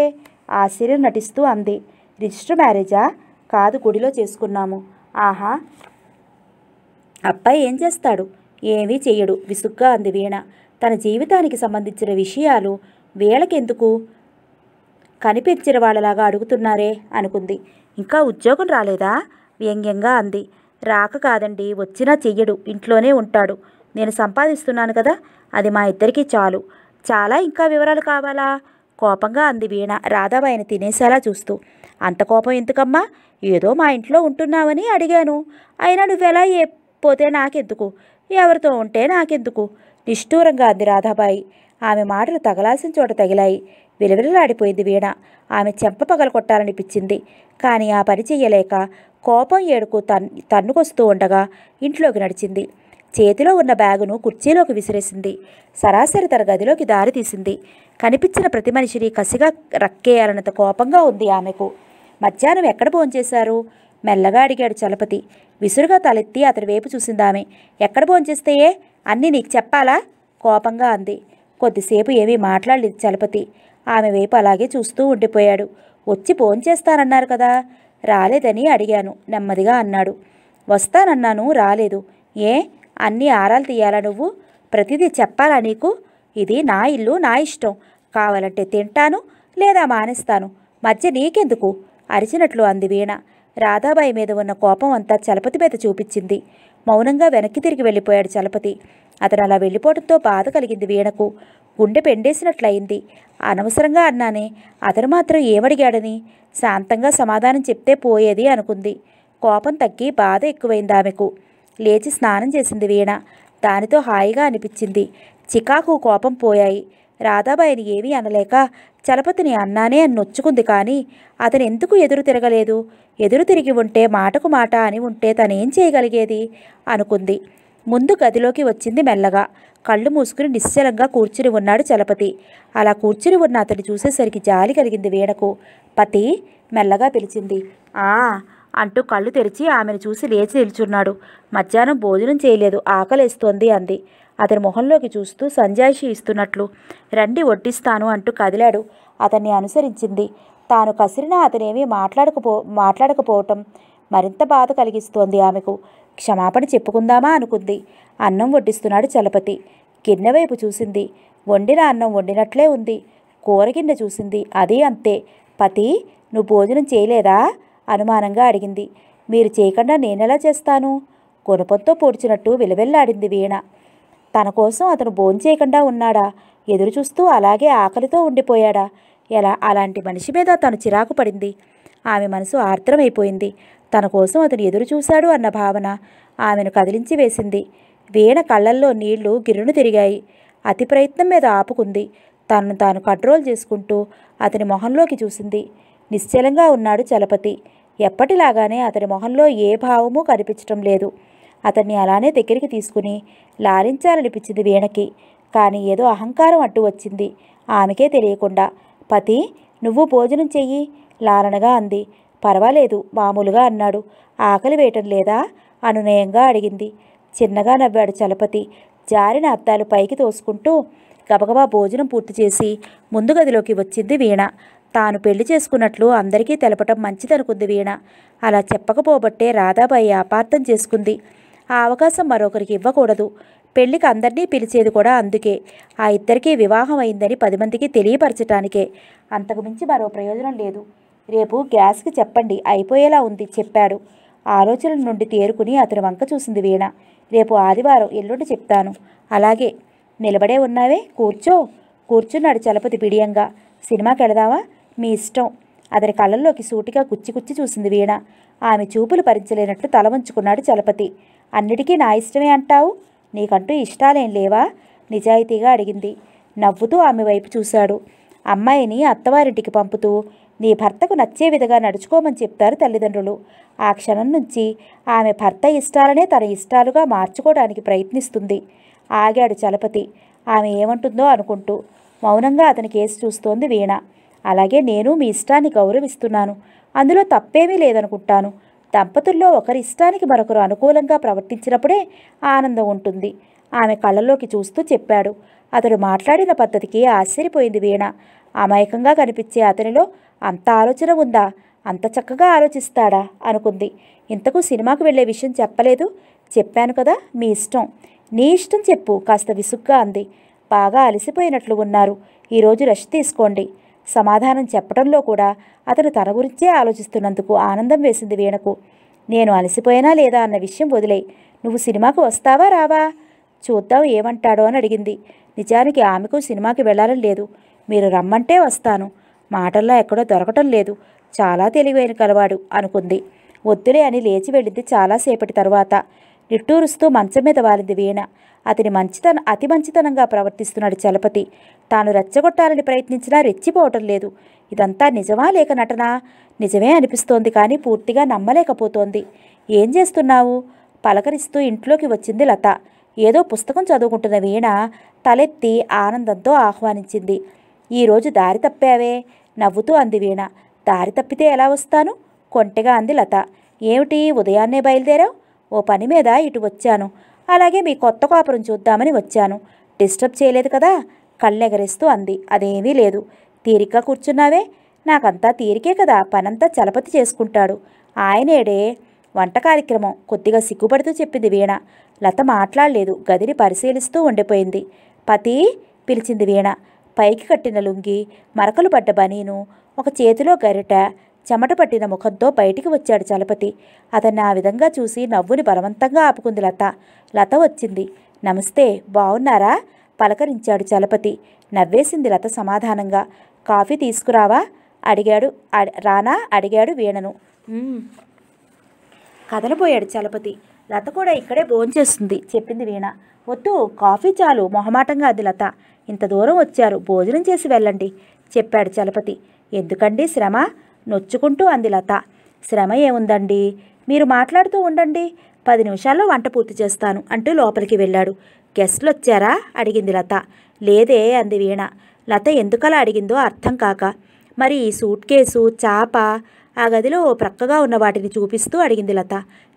ఆశ్చర్యం నటిస్తూ అంది రిజిస్టర్ మ్యారేజా కాదు గుడిలో చేసుకున్నాము ఆహా అబ్బాయి ఏం చేస్తాడు ఏమీ చేయడు విసుగ్గా అంది వీణ తన జీవితానికి సంబంధించిన విషయాలు వీళ్ళకెందుకు కనిపించిన వాళ్ళలాగా అడుగుతున్నారే అనుకుంది ఇంకా ఉద్యోగం రాలేదా వ్యంగ్యంగా అంది రాక కాదండి వచ్చినా చెయ్యడు ఇంట్లోనే ఉంటాడు నేను సంపాదిస్తున్నాను కదా అది మా ఇద్దరికీ చాలు చాలా ఇంకా వివరాలు కావాలా కోపంగా అంది వీణ రాధాబాయిని తినేసేలా చూస్తూ అంత కోపం ఎందుకమ్మా ఏదో మా ఇంట్లో ఉంటున్నావని అడిగాను అయినా నువ్వెలా ఏ పోతే నాకెందుకు ఎవరితో ఉంటే నాకెందుకు నిష్ఠూరంగా అంది రాధాబాయి ఆమె మాటలు తగలాల్సిన చోట తగిలాయి విలవిలలాడిపోయింది వీణ ఆమె చెంప పగల కొట్టాలనిపించింది కానీ ఆ పని చెయ్యలేక కోపం ఏడుకు తన్ తన్నుకొస్తూ ఉండగా ఇంట్లోకి నడిచింది చేతిలో ఉన్న బ్యాగును కుర్చీలోకి విసిరేసింది సరాసరి తన గదిలోకి దారి తీసింది కనిపించిన ప్రతి మనిషిని కసిగా రక్కేయాలన్నంత కోపంగా ఉంది ఆమెకు మధ్యాహ్నం ఎక్కడ భోంచేశారు మెల్లగా అడిగాడు చలపతి విసురుగా తలెత్తి అతని వైపు చూసిందామె ఎక్కడ భోంచేస్తేయే అన్నీ నీకు చెప్పాలా కోపంగా అంది కొద్దిసేపు ఏమీ మాట్లాడలేదు చలపతి ఆమె వైపు అలాగే చూస్తూ ఉండిపోయాడు వచ్చి భోంచేస్తానన్నారు కదా రాలేదని అడిగాను నెమ్మదిగా అన్నాడు వస్తానన్నాను రాలేదు ఏ అన్ని ఆరాలు తీయాలా నువ్వు ప్రతిదీ చెప్పాలా నీకు ఇది నా ఇల్లు నా ఇష్టం కావాలంటే తింటాను లేదా మానేస్తాను మధ్య నీకెందుకు అరిచినట్లు అంది వీణ రాధాబాయి మీద ఉన్న కోపం అంతా చలపతి మీద చూపించింది మౌనంగా వెనక్కి తిరిగి వెళ్ళిపోయాడు చలపతి అతను అలా వెళ్ళిపోవడంతో బాధ కలిగింది వీణకు గుండె పెండేసినట్లయింది అనవసరంగా అన్నానే అతను మాత్రం ఏమడిగాడని శాంతంగా సమాధానం చెప్తే పోయేది అనుకుంది కోపం తగ్గి బాధ ఎక్కువైంది ఆమెకు లేచి స్నానం చేసింది వీణ దానితో హాయిగా అనిపించింది చికాకు కోపం పోయాయి రాధాబాయిని ఏమీ అనలేక చలపతిని అన్నానే అని నొచ్చుకుంది కానీ అతను ఎందుకు ఎదురు తిరగలేదు ఎదురు తిరిగి ఉంటే మాటకు మాట అని ఉంటే తనేం చేయగలిగేది అనుకుంది ముందు గదిలోకి వచ్చింది మెల్లగా కళ్ళు మూసుకుని నిశ్చలంగా కూర్చుని ఉన్నాడు చలపతి అలా కూర్చుని ఉన్న అతడు చూసేసరికి జాలి కలిగింది వీణకు పతి మెల్లగా పిలిచింది ఆ అంటూ కళ్ళు తెరిచి ఆమెను చూసి లేచి నిల్చున్నాడు మధ్యాహ్నం భోజనం చేయలేదు ఆకలిస్తోంది అంది అతని మొహంలోకి చూస్తూ సంజాయిషి ఇస్తున్నట్లు రండి వడ్డిస్తాను అంటూ కదిలాడు అతన్ని అనుసరించింది తాను కసిరినా అతనేమీ మాట్లాడకపో మాట్లాడకపోవటం మరింత బాధ కలిగిస్తోంది ఆమెకు క్షమాపణ చెప్పుకుందామా అనుకుంది అన్నం వడ్డిస్తున్నాడు చలపతి గిన్నె వైపు చూసింది వండిన అన్నం వండినట్లే ఉంది కూరగిన్నె చూసింది అది అంతే పతి నువ్వు భోజనం చేయలేదా అనుమానంగా అడిగింది మీరు చేయకుండా నేనెలా చేస్తాను గుణపంతో పొడిచినట్టు విలవెల్లాడింది వీణ తన కోసం అతను భోంచేయకుండా ఉన్నాడా ఎదురు చూస్తూ అలాగే ఆకలితో ఉండిపోయాడా ఎలా అలాంటి మనిషి మీద తను చిరాకు పడింది ఆమె మనసు ఆర్ద్రమైపోయింది తన కోసం అతను ఎదురు చూశాడు అన్న భావన ఆమెను కదిలించి వేసింది వీణ కళ్ళల్లో నీళ్లు గిరును తిరిగాయి అతి ప్రయత్నం మీద ఆపుకుంది తనను తాను కంట్రోల్ చేసుకుంటూ అతని మొహంలోకి చూసింది నిశ్చలంగా ఉన్నాడు చలపతి ఎప్పటిలాగానే అతని మొహంలో ఏ భావమూ కనిపించటం లేదు అతన్ని అలానే దగ్గరికి తీసుకుని లాలించాలనిపించింది వీణకి కానీ ఏదో అహంకారం అట్టు వచ్చింది ఆమెకే తెలియకుండా పతి నువ్వు భోజనం చెయ్యి లాలనగా అంది పర్వాలేదు మామూలుగా అన్నాడు ఆకలి వేయటం లేదా అనునయంగా అడిగింది చిన్నగా నవ్వాడు చలపతి జారిన అద్దాలు పైకి తోసుకుంటూ గబగబా భోజనం పూర్తి చేసి ముందు గదిలోకి వచ్చింది వీణ తాను పెళ్లి చేసుకున్నట్లు అందరికీ తెలపటం మంచిదనుకుంది వీణ అలా చెప్పకపోబట్టే రాధాబాయి అపార్థం చేసుకుంది ఆ అవకాశం మరొకరికి ఇవ్వకూడదు పెళ్లికి అందరినీ పిలిచేది కూడా అందుకే ఆ ఇద్దరికీ వివాహం అయిందని పది మందికి తెలియపరచటానికే అంతకుమించి మరో ప్రయోజనం లేదు రేపు గ్యాస్కి చెప్పండి అయిపోయేలా ఉంది చెప్పాడు ఆలోచనల నుండి తేరుకుని అతను వంక చూసింది వీణ రేపు ఆదివారం ఎల్లుండి చెప్తాను అలాగే నిలబడే ఉన్నావే కూర్చో కూర్చున్నాడు చలపతి బిడియంగా సినిమాకి వెళదావా మీ ఇష్టం అతని కళ్ళల్లోకి సూటిగా గుచ్చి చూసింది వీణ ఆమె చూపులు భరించలేనట్లు తల వంచుకున్నాడు చలపతి అన్నిటికీ నా ఇష్టమే అంటావు నీకంటూ ఇష్టాలేం లేవా నిజాయితీగా అడిగింది నవ్వుతూ ఆమె వైపు చూశాడు అమ్మాయిని అత్తవారింటికి పంపుతూ నీ భర్తకు నచ్చే విధంగా నడుచుకోమని చెప్తారు తల్లిదండ్రులు ఆ క్షణం నుంచి ఆమె భర్త ఇష్టాలనే తన ఇష్టాలుగా మార్చుకోవడానికి ప్రయత్నిస్తుంది ఆగాడు చలపతి ఆమె ఏమంటుందో అనుకుంటూ మౌనంగా అతని కేసు చూస్తోంది వీణ అలాగే నేను మీ ఇష్టాన్ని గౌరవిస్తున్నాను అందులో తప్పేమీ లేదనుకుంటాను దంపతుల్లో ఒకరి ఇష్టానికి మరొకరు అనుకూలంగా ప్రవర్తించినప్పుడే ఆనందం ఉంటుంది ఆమె కళ్ళలోకి చూస్తూ చెప్పాడు అతడు మాట్లాడిన పద్ధతికి ఆశ్చర్యపోయింది వీణ అమాయకంగా కనిపించే అతనిలో అంత ఆలోచన ఉందా అంత చక్కగా ఆలోచిస్తాడా అనుకుంది ఇంతకు సినిమాకు వెళ్ళే విషయం చెప్పలేదు చెప్పాను కదా మీ ఇష్టం నీ ఇష్టం చెప్పు కాస్త విసుగ్గా అంది బాగా అలసిపోయినట్లు ఉన్నారు ఈరోజు రెస్ట్ తీసుకోండి సమాధానం చెప్పడంలో కూడా అతను తన గురించే ఆలోచిస్తున్నందుకు ఆనందం వేసింది వీణకు నేను అలసిపోయినా లేదా అన్న విషయం వదిలే నువ్వు సినిమాకు వస్తావా రావా చూద్దాం ఏమంటాడో అని అడిగింది నిజానికి ఆమెకు సినిమాకి వెళ్ళాలని లేదు మీరు రమ్మంటే వస్తాను మాటల్లో ఎక్కడో దొరకటం లేదు చాలా తెలివైన కలవాడు అనుకుంది వద్దులే అని లేచి వెళ్ళింది చాలాసేపటి తర్వాత నిట్టూరుస్తూ మంచం మీద వాలింది వీణ అతని మంచితన అతి మంచితనంగా ప్రవర్తిస్తున్నాడు చలపతి తాను రెచ్చగొట్టాలని ప్రయత్నించినా రెచ్చిపోవటం లేదు ఇదంతా నిజమా లేక నటనా నిజమే అనిపిస్తోంది కానీ పూర్తిగా నమ్మలేకపోతోంది ఏం చేస్తున్నావు పలకరిస్తూ ఇంట్లోకి వచ్చింది లత ఏదో పుస్తకం చదువుకుంటున్న వీణ తలెత్తి ఆనందంతో ఆహ్వానించింది ఈరోజు దారి తప్పావే నవ్వుతూ అంది వీణ దారి తప్పితే ఎలా వస్తాను కొంటెగా అంది లత ఏమిటి ఉదయాన్నే బయలుదేరావు ఓ పని మీద ఇటు వచ్చాను అలాగే మీ కొత్త కాపురం చూద్దామని వచ్చాను డిస్టర్బ్ చేయలేదు కదా కళ్ళెగరేస్తూ అంది అదేమీ లేదు తీరిక కూర్చున్నావే నాకంతా తీరికే కదా పనంతా చలపతి చేసుకుంటాడు ఆయనేడే వంట కార్యక్రమం కొద్దిగా సిగ్గుపడుతూ చెప్పింది వీణ లత మాట్లాడలేదు గదిని పరిశీలిస్తూ ఉండిపోయింది పతి పిలిచింది వీణ పైకి కట్టిన లుంగి మరకలు పడ్డ బనీను ఒక చేతిలో గరిట చెమట పట్టిన ముఖంతో బయటికి వచ్చాడు చలపతి అతన్ని ఆ విధంగా చూసి నవ్వుని బలవంతంగా ఆపుకుంది లత లత వచ్చింది నమస్తే బావున్నారా పలకరించాడు చలపతి నవ్వేసింది లత సమాధానంగా కాఫీ తీసుకురావా అడిగాడు రానా అడిగాడు వీణను కదలిపోయాడు చలపతి లత కూడా ఇక్కడే భోంచేస్తుంది చెప్పింది వీణ వద్దు కాఫీ చాలు మొహమాటంగా అది లత ఇంత దూరం వచ్చారు భోజనం చేసి వెళ్ళండి చెప్పాడు చలపతి ఎందుకండి శ్రమ నొచ్చుకుంటూ అంది లత శ్రమ ఏముందండి మీరు మాట్లాడుతూ ఉండండి పది నిమిషాల్లో వంట పూర్తి చేస్తాను అంటూ లోపలికి వెళ్ళాడు గెస్ట్లు వచ్చారా అడిగింది లత లేదే అంది వీణ లత ఎందుకలా అడిగిందో అర్థం కాక మరి ఈ సూట్ కేసు చాప ఆ గదిలో ప్రక్కగా ఉన్న వాటిని చూపిస్తూ అడిగింది లత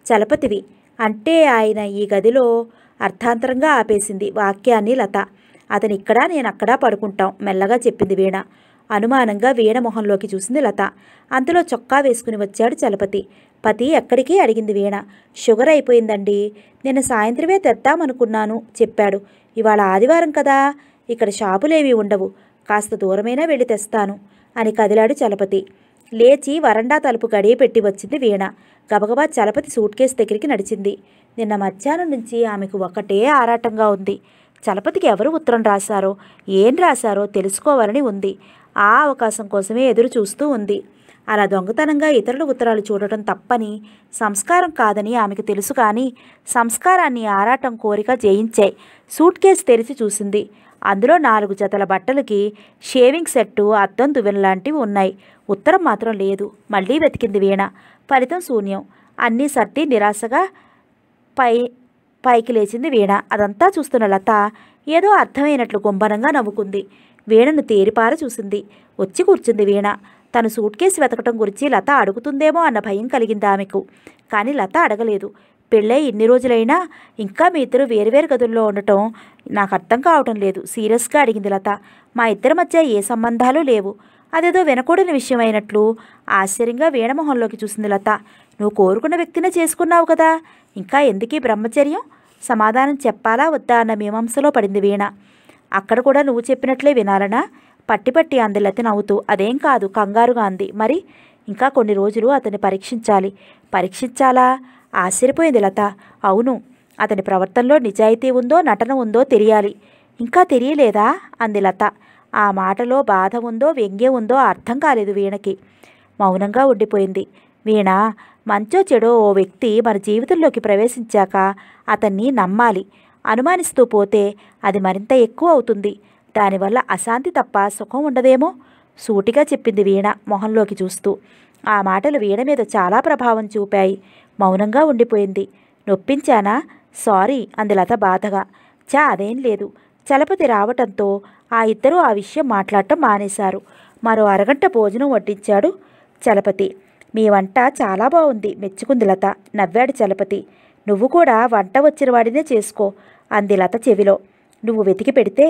చలపతివి అంటే ఆయన ఈ గదిలో అర్థాంతరంగా ఆపేసింది వాక్యాన్ని లత అతనిక్కడా నేనక్కడా పడుకుంటాం మెల్లగా చెప్పింది వీణ అనుమానంగా వీణమొహంలోకి చూసింది లత అంతలో చొక్కా వేసుకుని వచ్చాడు చలపతి పతి ఎక్కడికి అడిగింది వీణ షుగర్ అయిపోయిందండి నేను సాయంత్రమే తెద్దామనుకున్నాను చెప్పాడు ఇవాళ ఆదివారం కదా ఇక్కడ షాపులేవి ఉండవు కాస్త దూరమైనా వెళ్ళి తెస్తాను అని కదిలాడు చలపతి లేచి వరండా తలుపు గడియ పెట్టి వచ్చింది వీణ గబగబా చలపతి సూట్ కేసు దగ్గరికి నడిచింది నిన్న మధ్యాహ్నం నుంచి ఆమెకు ఒకటే ఆరాటంగా ఉంది చలపతికి ఎవరు ఉత్తరం రాశారో ఏం రాశారో తెలుసుకోవాలని ఉంది ఆ అవకాశం కోసమే ఎదురు చూస్తూ ఉంది అలా దొంగతనంగా ఇతరుల ఉత్తరాలు చూడటం తప్పని సంస్కారం కాదని ఆమెకు తెలుసు కానీ సంస్కారాన్ని ఆరాటం కోరిక జయించాయి సూట్ కేస్ తెరిచి చూసింది అందులో నాలుగు జతల బట్టలకి షేవింగ్ సెట్టు అద్దం దువ్వెన లాంటివి ఉన్నాయి ఉత్తరం మాత్రం లేదు మళ్ళీ వెతికింది వీణ ఫలితం శూన్యం అన్నీ సర్ది నిరాశగా పై పైకి లేచింది వీణ అదంతా చూస్తున్న లత ఏదో అర్థమైనట్లు గుంభనంగా నవ్వుకుంది వీణను తేరిపార చూసింది వచ్చి కూర్చుంది వీణ తను సూట్ కేసు వెతకటం గురించి లత అడుగుతుందేమో అన్న భయం కలిగింది ఆమెకు కానీ లత అడగలేదు పెళ్ళై ఇన్ని రోజులైనా ఇంకా మీ ఇద్దరు వేరువేరు గదుల్లో ఉండటం నాకు అర్థం కావటం లేదు సీరియస్గా అడిగింది లత మా ఇద్దరి మధ్య ఏ సంబంధాలు లేవు అదేదో వినకూడని విషయం అయినట్లు ఆశ్చర్యంగా వీణమొహంలోకి చూసింది లత నువ్వు కోరుకున్న వ్యక్తినే చేసుకున్నావు కదా ఇంకా ఎందుకీ బ్రహ్మచర్యం సమాధానం చెప్పాలా వద్దా అన్న మీమాంసలో పడింది వీణ అక్కడ కూడా నువ్వు చెప్పినట్లే వినాలనా పట్టిపట్టి అంది లతి నవ్వుతూ అదేం కాదు కంగారుగా అంది మరి ఇంకా కొన్ని రోజులు అతన్ని పరీక్షించాలి పరీక్షించాలా ఆశ్చర్యపోయింది లత అవును అతని ప్రవర్తనలో నిజాయితీ ఉందో నటన ఉందో తెలియాలి ఇంకా తెలియలేదా అంది లత ఆ మాటలో బాధ ఉందో వ్యంగ్య ఉందో అర్థం కాలేదు వీణకి మౌనంగా ఉండిపోయింది వీణ మంచో చెడో ఓ వ్యక్తి మన జీవితంలోకి ప్రవేశించాక అతన్ని నమ్మాలి అనుమానిస్తూ పోతే అది మరింత ఎక్కువ అవుతుంది దానివల్ల అశాంతి తప్ప సుఖం ఉండదేమో సూటిగా చెప్పింది వీణ మొహంలోకి చూస్తూ ఆ మాటలు వీణ మీద చాలా ప్రభావం చూపాయి మౌనంగా ఉండిపోయింది నొప్పించానా సారీ అంది లత బాధగా చా అదేం లేదు చలపతి రావటంతో ఆ ఇద్దరూ ఆ విషయం మాట్లాడటం మానేశారు మరో అరగంట భోజనం వడ్డించాడు చలపతి మీ వంట చాలా బాగుంది మెచ్చుకుంది లత నవ్వాడు చలపతి నువ్వు కూడా వంట వచ్చిన వాడినే చేసుకో అంది లత చెవిలో నువ్వు వెతికి పెడితే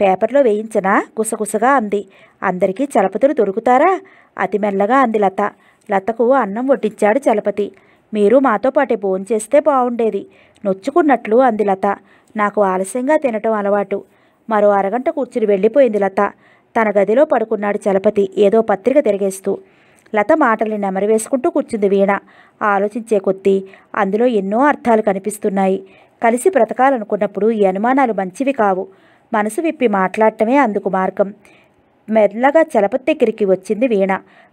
పేపర్లో వేయించనా గుసగుసగా అంది అందరికీ చలపతులు దొరుకుతారా అతి మెల్లగా అంది లత లతకు అన్నం వడ్డించాడు చలపతి మీరు మాతో పాటే భోంచేస్తే బాగుండేది నొచ్చుకున్నట్లు అంది లత నాకు ఆలస్యంగా తినటం అలవాటు మరో అరగంట కూర్చుని వెళ్ళిపోయింది లత తన గదిలో పడుకున్నాడు చలపతి ఏదో పత్రిక తిరిగేస్తూ లత మాటల్ని నెమరవేసుకుంటూ కూర్చుంది వీణ ఆలోచించే కొద్దీ అందులో ఎన్నో అర్థాలు కనిపిస్తున్నాయి కలిసి బ్రతకాలనుకున్నప్పుడు ఈ అనుమానాలు మంచివి కావు మనసు విప్పి మాట్లాడటమే అందుకు మార్గం మెల్లగా చలపతి దగ్గరికి వచ్చింది వీణ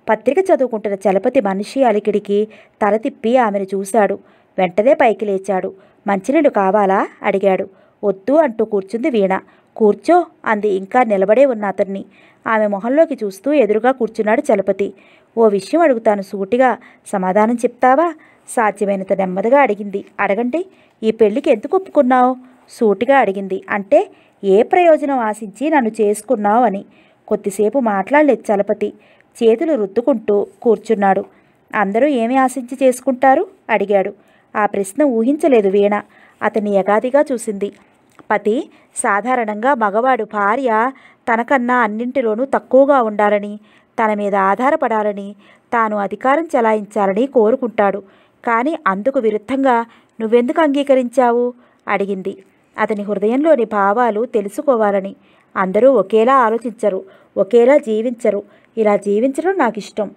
పత్రిక చదువుకుంటున్న చలపతి మనిషి అలికిడికి తల తిప్పి ఆమెను చూశాడు వెంటనే పైకి లేచాడు మంచినీళ్ళు కావాలా అడిగాడు వద్దు అంటూ కూర్చుంది వీణ కూర్చో అంది ఇంకా నిలబడే ఉన్న అతన్ని ఆమె మొహంలోకి చూస్తూ ఎదురుగా కూర్చున్నాడు చలపతి ఓ విషయం అడుగుతాను సూటిగా సమాధానం చెప్తావా సాధ్యమైనంత నెమ్మదిగా అడిగింది అడగండి ఈ పెళ్ళికి ఎందుకు ఒప్పుకున్నావు సూటిగా అడిగింది అంటే ఏ ప్రయోజనం ఆశించి నన్ను చేసుకున్నావు అని కొద్దిసేపు మాట్లాడలేదు చలపతి చేతులు రుద్దుకుంటూ కూర్చున్నాడు అందరూ ఏమి ఆశించి చేసుకుంటారు అడిగాడు ఆ ప్రశ్న ఊహించలేదు వీణ అతన్ని యగాదిగా చూసింది పతి సాధారణంగా మగవాడు భార్య తనకన్నా అన్నింటిలోనూ తక్కువగా ఉండాలని తన మీద ఆధారపడాలని తాను అధికారం చెలాయించాలని కోరుకుంటాడు కానీ అందుకు విరుద్ధంగా నువ్వెందుకు అంగీకరించావు అడిగింది అతని హృదయంలోని భావాలు తెలుసుకోవాలని అందరూ ఒకేలా ఆలోచించరు ఒకేలా జీవించరు ఇలా జీవించడం నాకు ఇష్టం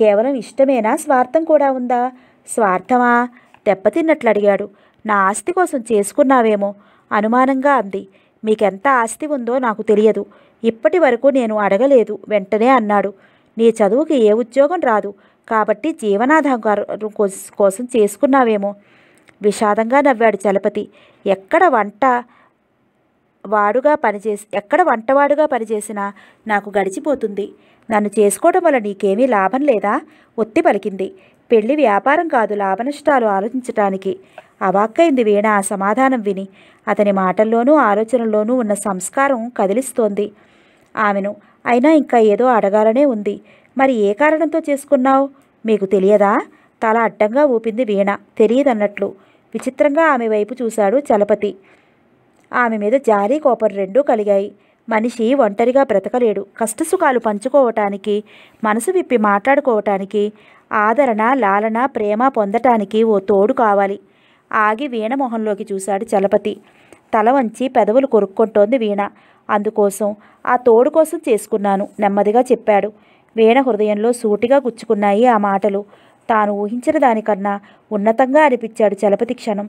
కేవలం ఇష్టమేనా స్వార్థం కూడా ఉందా స్వార్థమా దెబ్బతిన్నట్లు అడిగాడు నా ఆస్తి కోసం చేసుకున్నావేమో అనుమానంగా అంది మీకెంత ఆస్తి ఉందో నాకు తెలియదు ఇప్పటి వరకు నేను అడగలేదు వెంటనే అన్నాడు నీ చదువుకి ఏ ఉద్యోగం రాదు కాబట్టి జీవనాధారం కోసం చేసుకున్నావేమో విషాదంగా నవ్వాడు చలపతి ఎక్కడ వంట వాడుగా పనిచేసి ఎక్కడ వంటవాడుగా పనిచేసినా నాకు గడిచిపోతుంది నన్ను చేసుకోవడం వల్ల నీకేమీ లాభం లేదా ఒత్తి పలికింది పెళ్లి వ్యాపారం కాదు లాభనష్టాలు ఆలోచించటానికి అవాక్కైంది వీణ ఆ సమాధానం విని అతని మాటల్లోనూ ఆలోచనల్లోనూ ఉన్న సంస్కారం కదిలిస్తోంది ఆమెను అయినా ఇంకా ఏదో అడగాలనే ఉంది మరి ఏ కారణంతో చేసుకున్నావు మీకు తెలియదా తల అడ్డంగా ఊపింది వీణ తెలియదన్నట్లు విచిత్రంగా ఆమె వైపు చూశాడు చలపతి ఆమె మీద జారీ కోపం రెండూ కలిగాయి మనిషి ఒంటరిగా బ్రతకలేడు కష్టసుఖాలు పంచుకోవటానికి మనసు విప్పి మాట్లాడుకోవటానికి ఆదరణ లాలన ప్రేమ పొందటానికి ఓ తోడు కావాలి ఆగి వీణ మొహంలోకి చూశాడు చలపతి తల వంచి పెదవులు కొరుక్కుంటోంది వీణ అందుకోసం ఆ తోడు కోసం చేసుకున్నాను నెమ్మదిగా చెప్పాడు వీణ హృదయంలో సూటిగా గుచ్చుకున్నాయి ఆ మాటలు తాను ఊహించిన దానికన్నా ఉన్నతంగా అనిపించాడు చలపతి క్షణం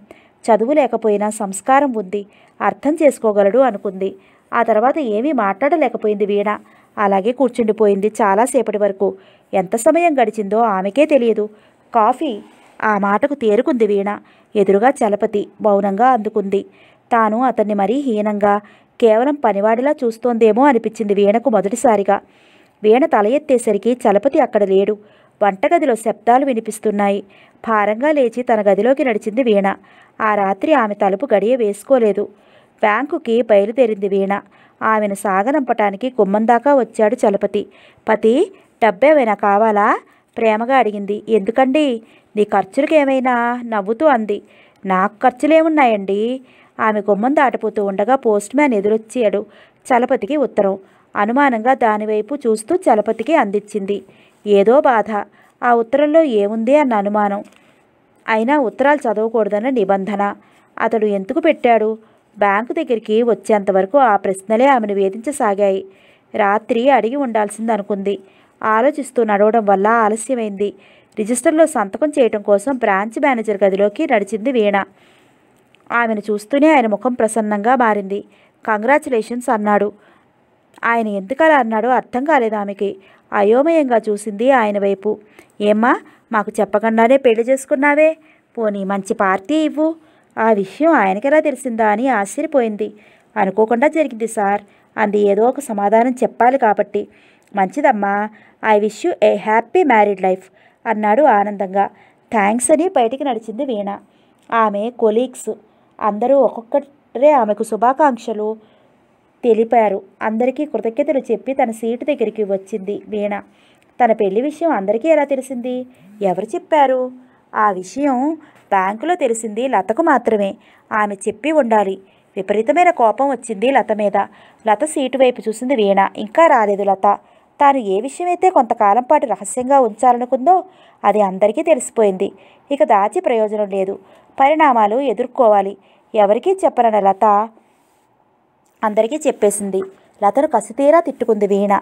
చదువు లేకపోయినా సంస్కారం ఉంది అర్థం చేసుకోగలడు అనుకుంది ఆ తర్వాత ఏమీ మాట్లాడలేకపోయింది వీణ అలాగే కూర్చుండిపోయింది చాలాసేపటి వరకు ఎంత సమయం గడిచిందో ఆమెకే తెలియదు కాఫీ ఆ మాటకు తేరుకుంది వీణ ఎదురుగా చలపతి మౌనంగా అందుకుంది తాను అతన్ని మరీ హీనంగా కేవలం పనివాడిలా చూస్తోందేమో అనిపించింది వీణకు మొదటిసారిగా వీణ తల ఎత్తేసరికి చలపతి అక్కడ లేడు వంటగదిలో శబ్దాలు వినిపిస్తున్నాయి భారంగా లేచి తన గదిలోకి నడిచింది వీణ ఆ రాత్రి ఆమె తలుపు గడియ వేసుకోలేదు బ్యాంకుకి బయలుదేరింది వీణ ఆమెను సాగనంపటానికి గుమ్మం దాకా వచ్చాడు చలపతి పతి డబ్బేమైనా కావాలా ప్రేమగా అడిగింది ఎందుకండి నీ ఖర్చులకు ఏమైనా నవ్వుతూ అంది నాకు ఖర్చులేమున్నాయండి ఆమె గుమ్మం దాటిపోతూ ఉండగా పోస్ట్ మ్యాన్ ఎదురొచ్చాడు చలపతికి ఉత్తరం అనుమానంగా దానివైపు చూస్తూ చలపతికి అందించింది ఏదో బాధ ఆ ఉత్తరంలో ఏముంది అన్న అనుమానం అయినా ఉత్తరాలు చదవకూడదన్న నిబంధన అతడు ఎందుకు పెట్టాడు బ్యాంకు దగ్గరికి వచ్చేంతవరకు ఆ ప్రశ్నలే ఆమెను వేధించసాగాయి రాత్రి అడిగి ఉండాల్సింది అనుకుంది ఆలోచిస్తూ నడవడం వల్ల ఆలస్యమైంది రిజిస్టర్లో సంతకం చేయటం కోసం బ్రాంచ్ మేనేజర్ గదిలోకి నడిచింది వీణ ఆమెను చూస్తూనే ఆయన ముఖం ప్రసన్నంగా మారింది కంగ్రాచులేషన్స్ అన్నాడు ఆయన ఎందుకలా అన్నాడో అర్థం కాలేదు ఆమెకి అయోమయంగా చూసింది ఆయన వైపు ఏమ్మా మాకు చెప్పకుండానే పెళ్లి చేసుకున్నావే పోనీ మంచి పార్టీ ఇవ్వు ఆ విషయం ఆయనకెలా తెలిసిందా అని ఆశ్చర్యపోయింది అనుకోకుండా జరిగింది సార్ అంది ఏదో ఒక సమాధానం చెప్పాలి కాబట్టి మంచిదమ్మా I wish you a happy married life అన్నాడు ఆనందంగా థ్యాంక్స్ అని బయటికి నడిచింది వీణ ఆమె కొలీగ్స్ అందరూ ఒక్కొక్కరే ఆమెకు శుభాకాంక్షలు తెలిపారు అందరికీ కృతజ్ఞతలు చెప్పి తన సీటు దగ్గరికి వచ్చింది వీణ తన పెళ్లి విషయం అందరికీ ఎలా తెలిసింది ఎవరు చెప్పారు ఆ విషయం బ్యాంకులో తెలిసింది లతకు మాత్రమే ఆమె చెప్పి ఉండాలి విపరీతమైన కోపం వచ్చింది లత మీద లత సీటు వైపు చూసింది వీణ ఇంకా రాలేదు లత తాను ఏ విషయమైతే కొంతకాలం పాటు రహస్యంగా ఉంచాలనుకుందో అది అందరికీ తెలిసిపోయింది ఇక దాచి ప్రయోజనం లేదు పరిణామాలు ఎదుర్కోవాలి ఎవరికీ చెప్పనన్న లత అందరికీ చెప్పేసింది లతను కసితీరా తిట్టుకుంది వీణ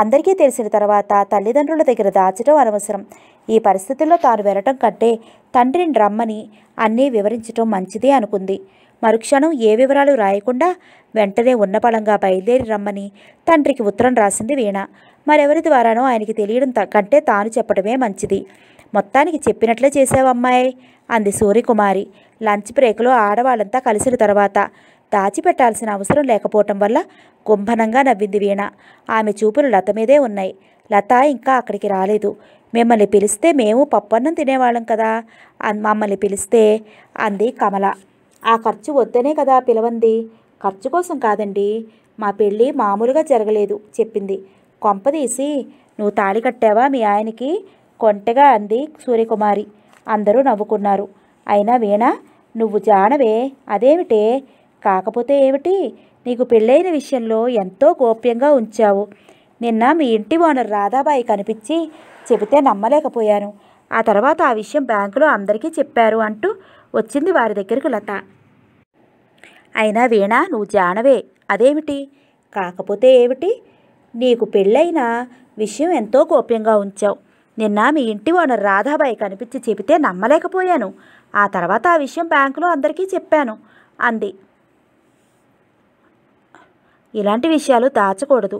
అందరికీ తెలిసిన తర్వాత తల్లిదండ్రుల దగ్గర దాచడం అనవసరం ఈ పరిస్థితుల్లో తాను వెళ్ళటం కంటే తండ్రిని రమ్మని అన్నీ వివరించటం మంచిదే అనుకుంది మరుక్షణం ఏ వివరాలు రాయకుండా వెంటనే ఉన్నపళంగా బయలుదేరి రమ్మని తండ్రికి ఉత్తరం రాసింది వీణ మరెవరి ద్వారానో ఆయనకి తెలియడం కంటే తాను చెప్పడమే మంచిది మొత్తానికి చెప్పినట్లే చేసావమ్మాయి అంది సూర్యకుమారి లంచ్ బ్రేక్లో ఆడవాళ్ళంతా కలిసిన తర్వాత దాచిపెట్టాల్సిన అవసరం లేకపోవటం వల్ల కుంభనంగా నవ్వింది వీణ ఆమె చూపులు లత మీదే ఉన్నాయి లత ఇంకా అక్కడికి రాలేదు మిమ్మల్ని పిలిస్తే మేము పప్పన్నం తినేవాళ్ళం కదా మమ్మల్ని పిలిస్తే అంది కమల ఆ ఖర్చు వద్దనే కదా పిలవంది ఖర్చు కోసం కాదండి మా పెళ్ళి మామూలుగా జరగలేదు చెప్పింది కొంపదీసి నువ్వు తాళి కట్టావా మీ ఆయనకి కొంటగా అంది సూర్యకుమారి అందరూ నవ్వుకున్నారు అయినా వీణ నువ్వు జానవే అదేమిటే కాకపోతే ఏమిటి నీకు పెళ్ళైన విషయంలో ఎంతో గోప్యంగా ఉంచావు నిన్న మీ ఇంటి ఓనర్ రాధాబాయి కనిపించి చెబితే నమ్మలేకపోయాను ఆ తర్వాత ఆ విషయం బ్యాంకులో అందరికీ చెప్పారు అంటూ వచ్చింది వారి దగ్గరకు లత అయినా వీణా నువ్వు జానవే అదేమిటి కాకపోతే ఏమిటి నీకు పెళ్ళైన విషయం ఎంతో గోప్యంగా ఉంచావు నిన్న మీ ఇంటి ఓనర్ రాధాబాయి కనిపించి చెబితే నమ్మలేకపోయాను ఆ తర్వాత ఆ విషయం బ్యాంకులో అందరికీ చెప్పాను అంది ఇలాంటి విషయాలు దాచకూడదు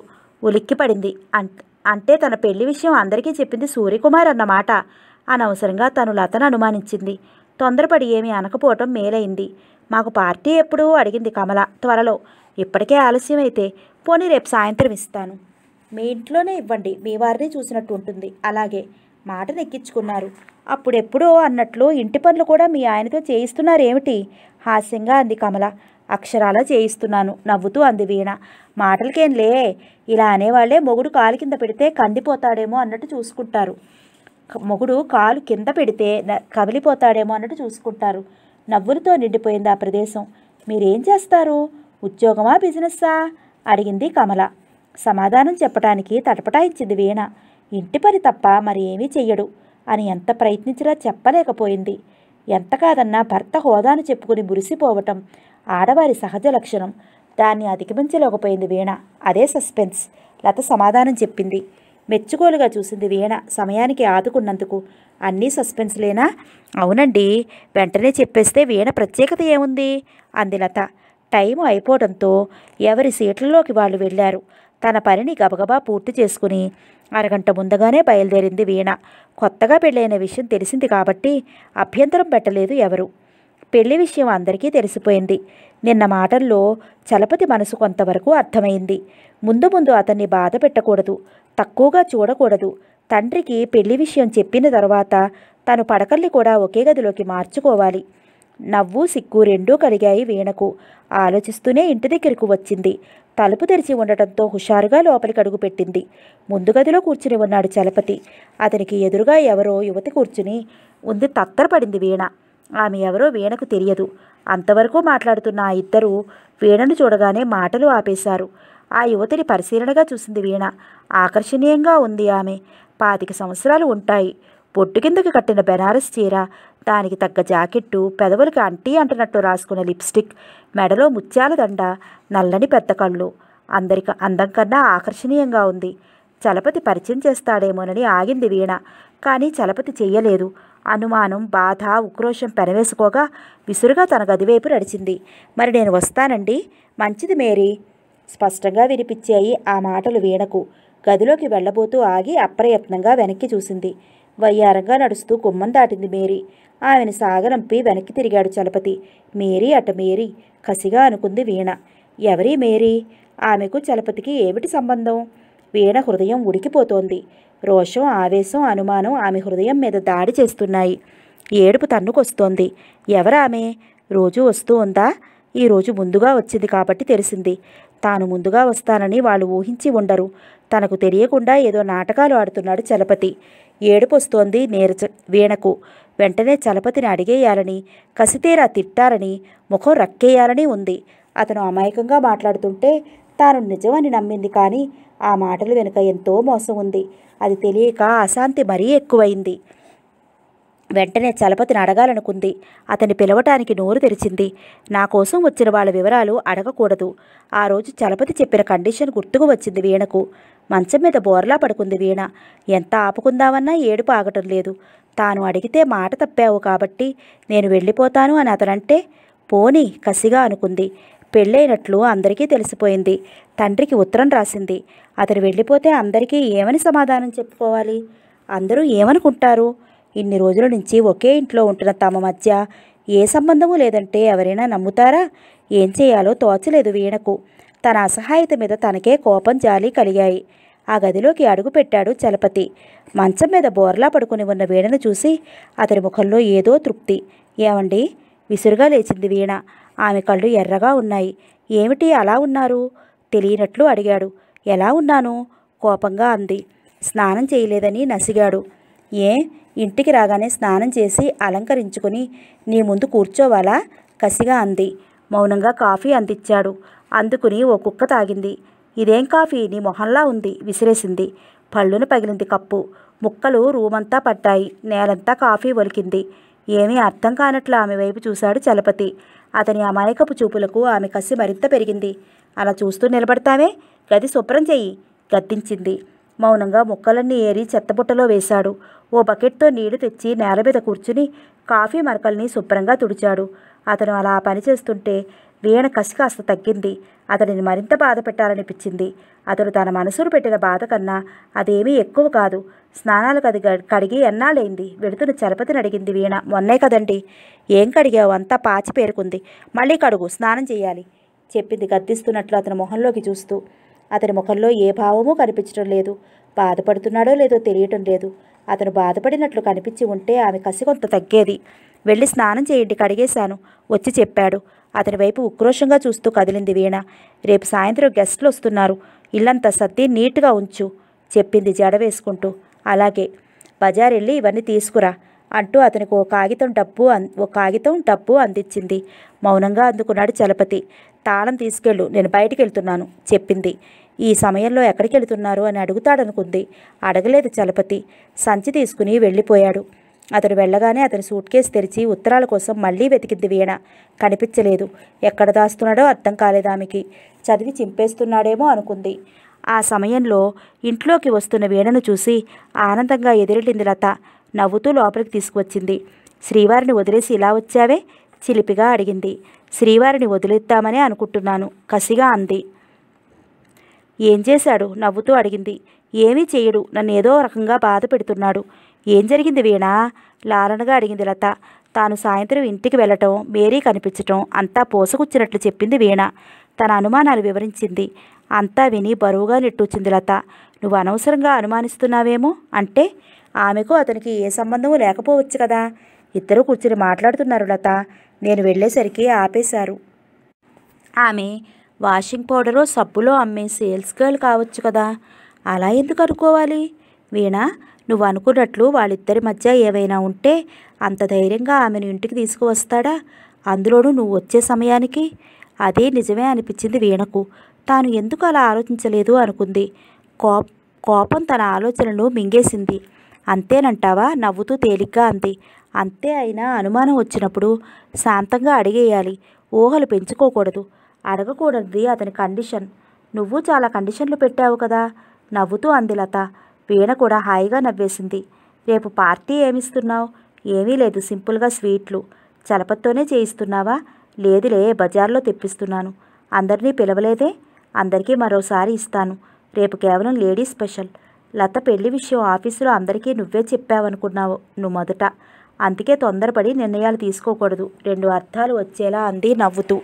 ఉలిక్కిపడింది అంటే తన పెళ్లి విషయం అందరికీ చెప్పింది సూర్యకుమార్ అన్నమాట అనవసరంగా తను లతను అనుమానించింది తొందరపడి ఏమీ అనకపోవటం మేలైంది మాకు పార్టీ ఎప్పుడు అడిగింది కమల త్వరలో ఇప్పటికే ఆలస్యమైతే పోనీ రేపు సాయంత్రం ఇస్తాను మీ ఇంట్లోనే ఇవ్వండి మీ వారిని చూసినట్టు ఉంటుంది అలాగే మాట నెక్కించుకున్నారు అప్పుడెప్పుడో అన్నట్లు ఇంటి పనులు కూడా మీ ఆయనతో చేయిస్తున్నారేమిటి హాస్యంగా అంది కమల అక్షరాల చేయిస్తున్నాను నవ్వుతూ అంది వీణ మాటలకేంలే ఇలా అనేవాళ్లే మొగుడు కాలు కింద పెడితే కందిపోతాడేమో అన్నట్టు చూసుకుంటారు మొగుడు కాలు కింద పెడితే కదిలిపోతాడేమో అన్నట్టు చూసుకుంటారు నవ్వులతో నిండిపోయింది ఆ ప్రదేశం మీరేం చేస్తారు ఉద్యోగమా బిజినెస్సా అడిగింది కమల సమాధానం చెప్పడానికి తటపటాయించింది వీణ ఇంటి పని తప్ప మరి ఏమీ చెయ్యడు అని ఎంత ప్రయత్నించినా చెప్పలేకపోయింది ఎంత కాదన్నా భర్త హోదాను చెప్పుకుని మురిసిపోవటం ఆడవారి సహజ లక్షణం దాన్ని అధిగమించలేకపోయింది వీణ అదే సస్పెన్స్ లత సమాధానం చెప్పింది మెచ్చుకోలుగా చూసింది వీణ సమయానికి ఆదుకున్నందుకు అన్నీ సస్పెన్స్లేనా అవునండి వెంటనే చెప్పేస్తే వీణ ప్రత్యేకత ఏముంది అంది లత టైం అయిపోవడంతో ఎవరి సీట్లలోకి వాళ్ళు వెళ్ళారు తన పనిని గబగబా పూర్తి చేసుకుని అరగంట ముందుగానే బయలుదేరింది వీణ కొత్తగా పెళ్ళైన విషయం తెలిసింది కాబట్టి అభ్యంతరం పెట్టలేదు ఎవరు పెళ్లి విషయం అందరికీ తెలిసిపోయింది నిన్న మాటల్లో చలపతి మనసు కొంతవరకు అర్థమైంది ముందు ముందు అతన్ని బాధ పెట్టకూడదు తక్కువగా చూడకూడదు తండ్రికి పెళ్లి విషయం చెప్పిన తర్వాత తను పడకల్ని కూడా ఒకే గదిలోకి మార్చుకోవాలి నవ్వు సిగ్గు రెండూ కలిగాయి వీణకు ఆలోచిస్తూనే ఇంటి దగ్గరకు వచ్చింది తలుపు తెరిచి ఉండటంతో హుషారుగా లోపలికి అడుగు పెట్టింది ముందు గదిలో కూర్చుని ఉన్నాడు చలపతి అతనికి ఎదురుగా ఎవరో యువతి కూర్చుని ఉంది తత్తరపడింది వీణ ఆమె ఎవరో వీణకు తెలియదు అంతవరకు మాట్లాడుతున్న ఆ ఇద్దరు వీణను చూడగానే మాటలు ఆపేశారు ఆ యువతిని పరిశీలనగా చూసింది వీణ ఆకర్షణీయంగా ఉంది ఆమె పాతిక సంవత్సరాలు ఉంటాయి పొట్టు కిందకి కట్టిన బెనారస్ చీర దానికి తగ్గ జాకెట్టు పెదవులకు అంటీ అంటున్నట్టు రాసుకున్న లిప్స్టిక్ మెడలో ముత్యాల దండ నల్లని పెద్ద కళ్ళు అందరికి అందం కన్నా ఆకర్షణీయంగా ఉంది చలపతి పరిచయం చేస్తాడేమోనని ఆగింది వీణ కానీ చలపతి చెయ్యలేదు అనుమానం బాధ ఉక్రోషం పెనవేసుకోగా విసురుగా తన గదివైపు నడిచింది మరి నేను వస్తానండి మంచిది మేరీ స్పష్టంగా వినిపించాయి ఆ మాటలు వీణకు గదిలోకి వెళ్ళబోతూ ఆగి అప్రయత్నంగా వెనక్కి చూసింది వయ్యారంగా నడుస్తూ గుమ్మం దాటింది మేరీ ఆమెను సాగనంపి వెనక్కి తిరిగాడు చలపతి మేరీ అట మేరీ కసిగా అనుకుంది వీణ ఎవరి మేరీ ఆమెకు చలపతికి ఏమిటి సంబంధం వీణ హృదయం ఉడికిపోతోంది రోషం ఆవేశం అనుమానం ఆమె హృదయం మీద దాడి చేస్తున్నాయి ఏడుపు తన్నుకొస్తోంది ఎవరామె రోజు వస్తూ ఉందా ఈరోజు ముందుగా వచ్చింది కాబట్టి తెలిసింది తాను ముందుగా వస్తానని వాళ్ళు ఊహించి ఉండరు తనకు తెలియకుండా ఏదో నాటకాలు ఆడుతున్నాడు చలపతి ఏడుపు వస్తోంది నేరచ వీణకు వెంటనే చలపతిని అడిగేయాలని కసితేరా తిట్టాలని ముఖం రక్కేయాలని ఉంది అతను అమాయకంగా మాట్లాడుతుంటే తాను నిజమని నమ్మింది కానీ ఆ మాటలు వెనుక ఎంతో మోసం ఉంది అది తెలియక అశాంతి మరీ ఎక్కువైంది వెంటనే చలపతిని అడగాలనుకుంది అతన్ని పిలవటానికి నోరు తెరిచింది నా కోసం వచ్చిన వాళ్ళ వివరాలు అడగకూడదు ఆ రోజు చలపతి చెప్పిన కండిషన్ గుర్తుకు వచ్చింది వీణకు మంచం మీద బోర్లా పడుకుంది వీణ ఎంత ఆపుకుందామన్నా ఏడుపు ఆగటం లేదు తాను అడిగితే మాట తప్పావు కాబట్టి నేను వెళ్ళిపోతాను అని అతనంటే పోనీ కసిగా అనుకుంది పెళ్ళైనట్లు అందరికీ తెలిసిపోయింది తండ్రికి ఉత్తరం రాసింది అతను వెళ్ళిపోతే అందరికీ ఏమని సమాధానం చెప్పుకోవాలి అందరూ ఏమనుకుంటారు ఇన్ని రోజుల నుంచి ఒకే ఇంట్లో ఉంటున్న తమ మధ్య ఏ సంబంధము లేదంటే ఎవరైనా నమ్ముతారా ఏం చేయాలో తోచలేదు వీణకు తన అసహాయత మీద తనకే కోపం జాలి కలిగాయి ఆ గదిలోకి అడుగుపెట్టాడు చలపతి మంచం మీద బోర్లా పడుకుని ఉన్న వీణను చూసి అతని ముఖంలో ఏదో తృప్తి ఏమండి విసురుగా లేచింది వీణ ఆమె కళ్ళు ఎర్రగా ఉన్నాయి ఏమిటి అలా ఉన్నారు తెలియనట్లు అడిగాడు ఎలా ఉన్నాను కోపంగా అంది స్నానం చేయలేదని నసిగాడు ఏ ఇంటికి రాగానే స్నానం చేసి అలంకరించుకుని నీ ముందు కూర్చోవాలా కసిగా అంది మౌనంగా కాఫీ అందించాడు అందుకుని ఓ కుక్క తాగింది ఇదేం కాఫీ నీ మొహంలా ఉంది విసిరేసింది పళ్ళును పగిలింది కప్పు ముక్కలు రూమంతా పట్టాయి నేలంతా కాఫీ ఒలికింది ఏమీ అర్థం కానట్లు ఆమె వైపు చూశాడు చలపతి అతని అమాయకపు చూపులకు ఆమె కసి మరింత పెరిగింది అలా చూస్తూ నిలబడతామే గది శుభ్రం చెయ్యి గద్దించింది మౌనంగా ముక్కలన్నీ ఏరి చెత్తబుట్టలో వేశాడు ఓ బకెట్తో నీళ్లు తెచ్చి నేల మీద కూర్చుని కాఫీ మరకల్ని శుభ్రంగా తుడిచాడు అతను అలా పనిచేస్తుంటే వీణ కసి కాస్త తగ్గింది అతడిని మరింత బాధ పెట్టాలనిపించింది అతడు తన మనసును పెట్టిన బాధ కన్నా అదేమీ ఎక్కువ కాదు స్నానాలు కది కడిగి ఎన్నాళ్ళైంది వెళుతున్న చలపతిని అడిగింది వీణ మొన్నే కదండి ఏం కడిగావు అంతా పాచి పేరుకుంది మళ్ళీ కడుగు స్నానం చేయాలి చెప్పింది గద్దిస్తున్నట్లు అతని మొహంలోకి చూస్తూ అతని ముఖంలో ఏ భావమూ కనిపించడం లేదు బాధపడుతున్నాడో లేదో తెలియటం లేదు అతను బాధపడినట్లు కనిపించి ఉంటే ఆమె కసి కొంత తగ్గేది వెళ్ళి స్నానం చేయండి కడిగేశాను వచ్చి చెప్పాడు అతని వైపు ఉక్రోషంగా చూస్తూ కదిలింది వీణ రేపు సాయంత్రం గెస్ట్లు వస్తున్నారు ఇల్లంతా సర్ది నీట్గా ఉంచు చెప్పింది జడ వేసుకుంటూ అలాగే బజారెళ్ళి ఇవన్నీ తీసుకురా అంటూ అతనికి ఓ కాగితం డబ్బు ఓ కాగితం డబ్బు అందించింది మౌనంగా అందుకున్నాడు చలపతి తాళం తీసుకెళ్ళు నేను బయటికి వెళ్తున్నాను చెప్పింది ఈ సమయంలో ఎక్కడికి వెళుతున్నారు అని అడుగుతాడనుకుంది అడగలేదు చలపతి సంచి తీసుకుని వెళ్ళిపోయాడు అతడు వెళ్ళగానే అతని సూట్ కేసు తెరిచి ఉత్తరాల కోసం మళ్ళీ వెతికింది వీణ కనిపించలేదు ఎక్కడ దాస్తున్నాడో అర్థం కాలేదు ఆమెకి చదివి చింపేస్తున్నాడేమో అనుకుంది ఆ సమయంలో ఇంట్లోకి వస్తున్న వీణను చూసి ఆనందంగా ఎదిరెళ్ళింది లత నవ్వుతూ లోపలికి తీసుకువచ్చింది శ్రీవారిని వదిలేసి ఇలా వచ్చావే చిలిపిగా అడిగింది శ్రీవారిని వదిలేద్దామనే అనుకుంటున్నాను కసిగా అంది ఏం చేశాడు నవ్వుతూ అడిగింది ఏమీ చేయడు నన్ను ఏదో రకంగా బాధ పెడుతున్నాడు ఏం జరిగింది వీణ లాలనగా అడిగింది లత తాను సాయంత్రం ఇంటికి వెళ్ళటం మేరీ కనిపించటం అంతా పోసకొచ్చినట్లు చెప్పింది వీణ తన అనుమానాలు వివరించింది అంతా విని బరువుగా నిట్టూచింది లత నువ్వు అనవసరంగా అనుమానిస్తున్నావేమో అంటే ఆమెకు అతనికి ఏ సంబంధమూ లేకపోవచ్చు కదా ఇద్దరు కూర్చుని మాట్లాడుతున్నారు లత నేను వెళ్ళేసరికి ఆపేశారు ఆమె వాషింగ్ పౌడరు సబ్బులో అమ్మే సేల్స్ గర్ల్ కావచ్చు కదా అలా ఎందుకు అనుకోవాలి వీణ నువ్వు అనుకున్నట్లు వాళ్ళిద్దరి మధ్య ఏవైనా ఉంటే అంత ధైర్యంగా ఆమెను ఇంటికి తీసుకువస్తాడా అందులోనూ నువ్వు వచ్చే సమయానికి అదే నిజమే అనిపించింది వీణకు తాను ఎందుకు అలా ఆలోచించలేదు అనుకుంది కోప కోపం తన ఆలోచనలు మింగేసింది అంతేనంటావా నవ్వుతూ తేలిగ్గా అంది అంతే అయినా అనుమానం వచ్చినప్పుడు శాంతంగా అడిగేయాలి ఊహలు పెంచుకోకూడదు అడగకూడదు అతని కండిషన్ నువ్వు చాలా కండిషన్లు పెట్టావు కదా నవ్వుతూ అంది లత వీణ కూడా హాయిగా నవ్వేసింది రేపు పార్టీ ఏమిస్తున్నావు ఏమీ లేదు సింపుల్గా స్వీట్లు చలపతోనే చేయిస్తున్నావా లేదులే బజార్లో తెప్పిస్తున్నాను అందరినీ పిలవలేదే అందరికీ మరోసారి ఇస్తాను రేపు కేవలం లేడీ స్పెషల్ లత పెళ్లి విషయం ఆఫీసులో అందరికీ నువ్వే చెప్పావనుకున్నావు నువ్వు మొదట అందుకే తొందరపడి నిర్ణయాలు తీసుకోకూడదు రెండు అర్థాలు వచ్చేలా అంది నవ్వుతూ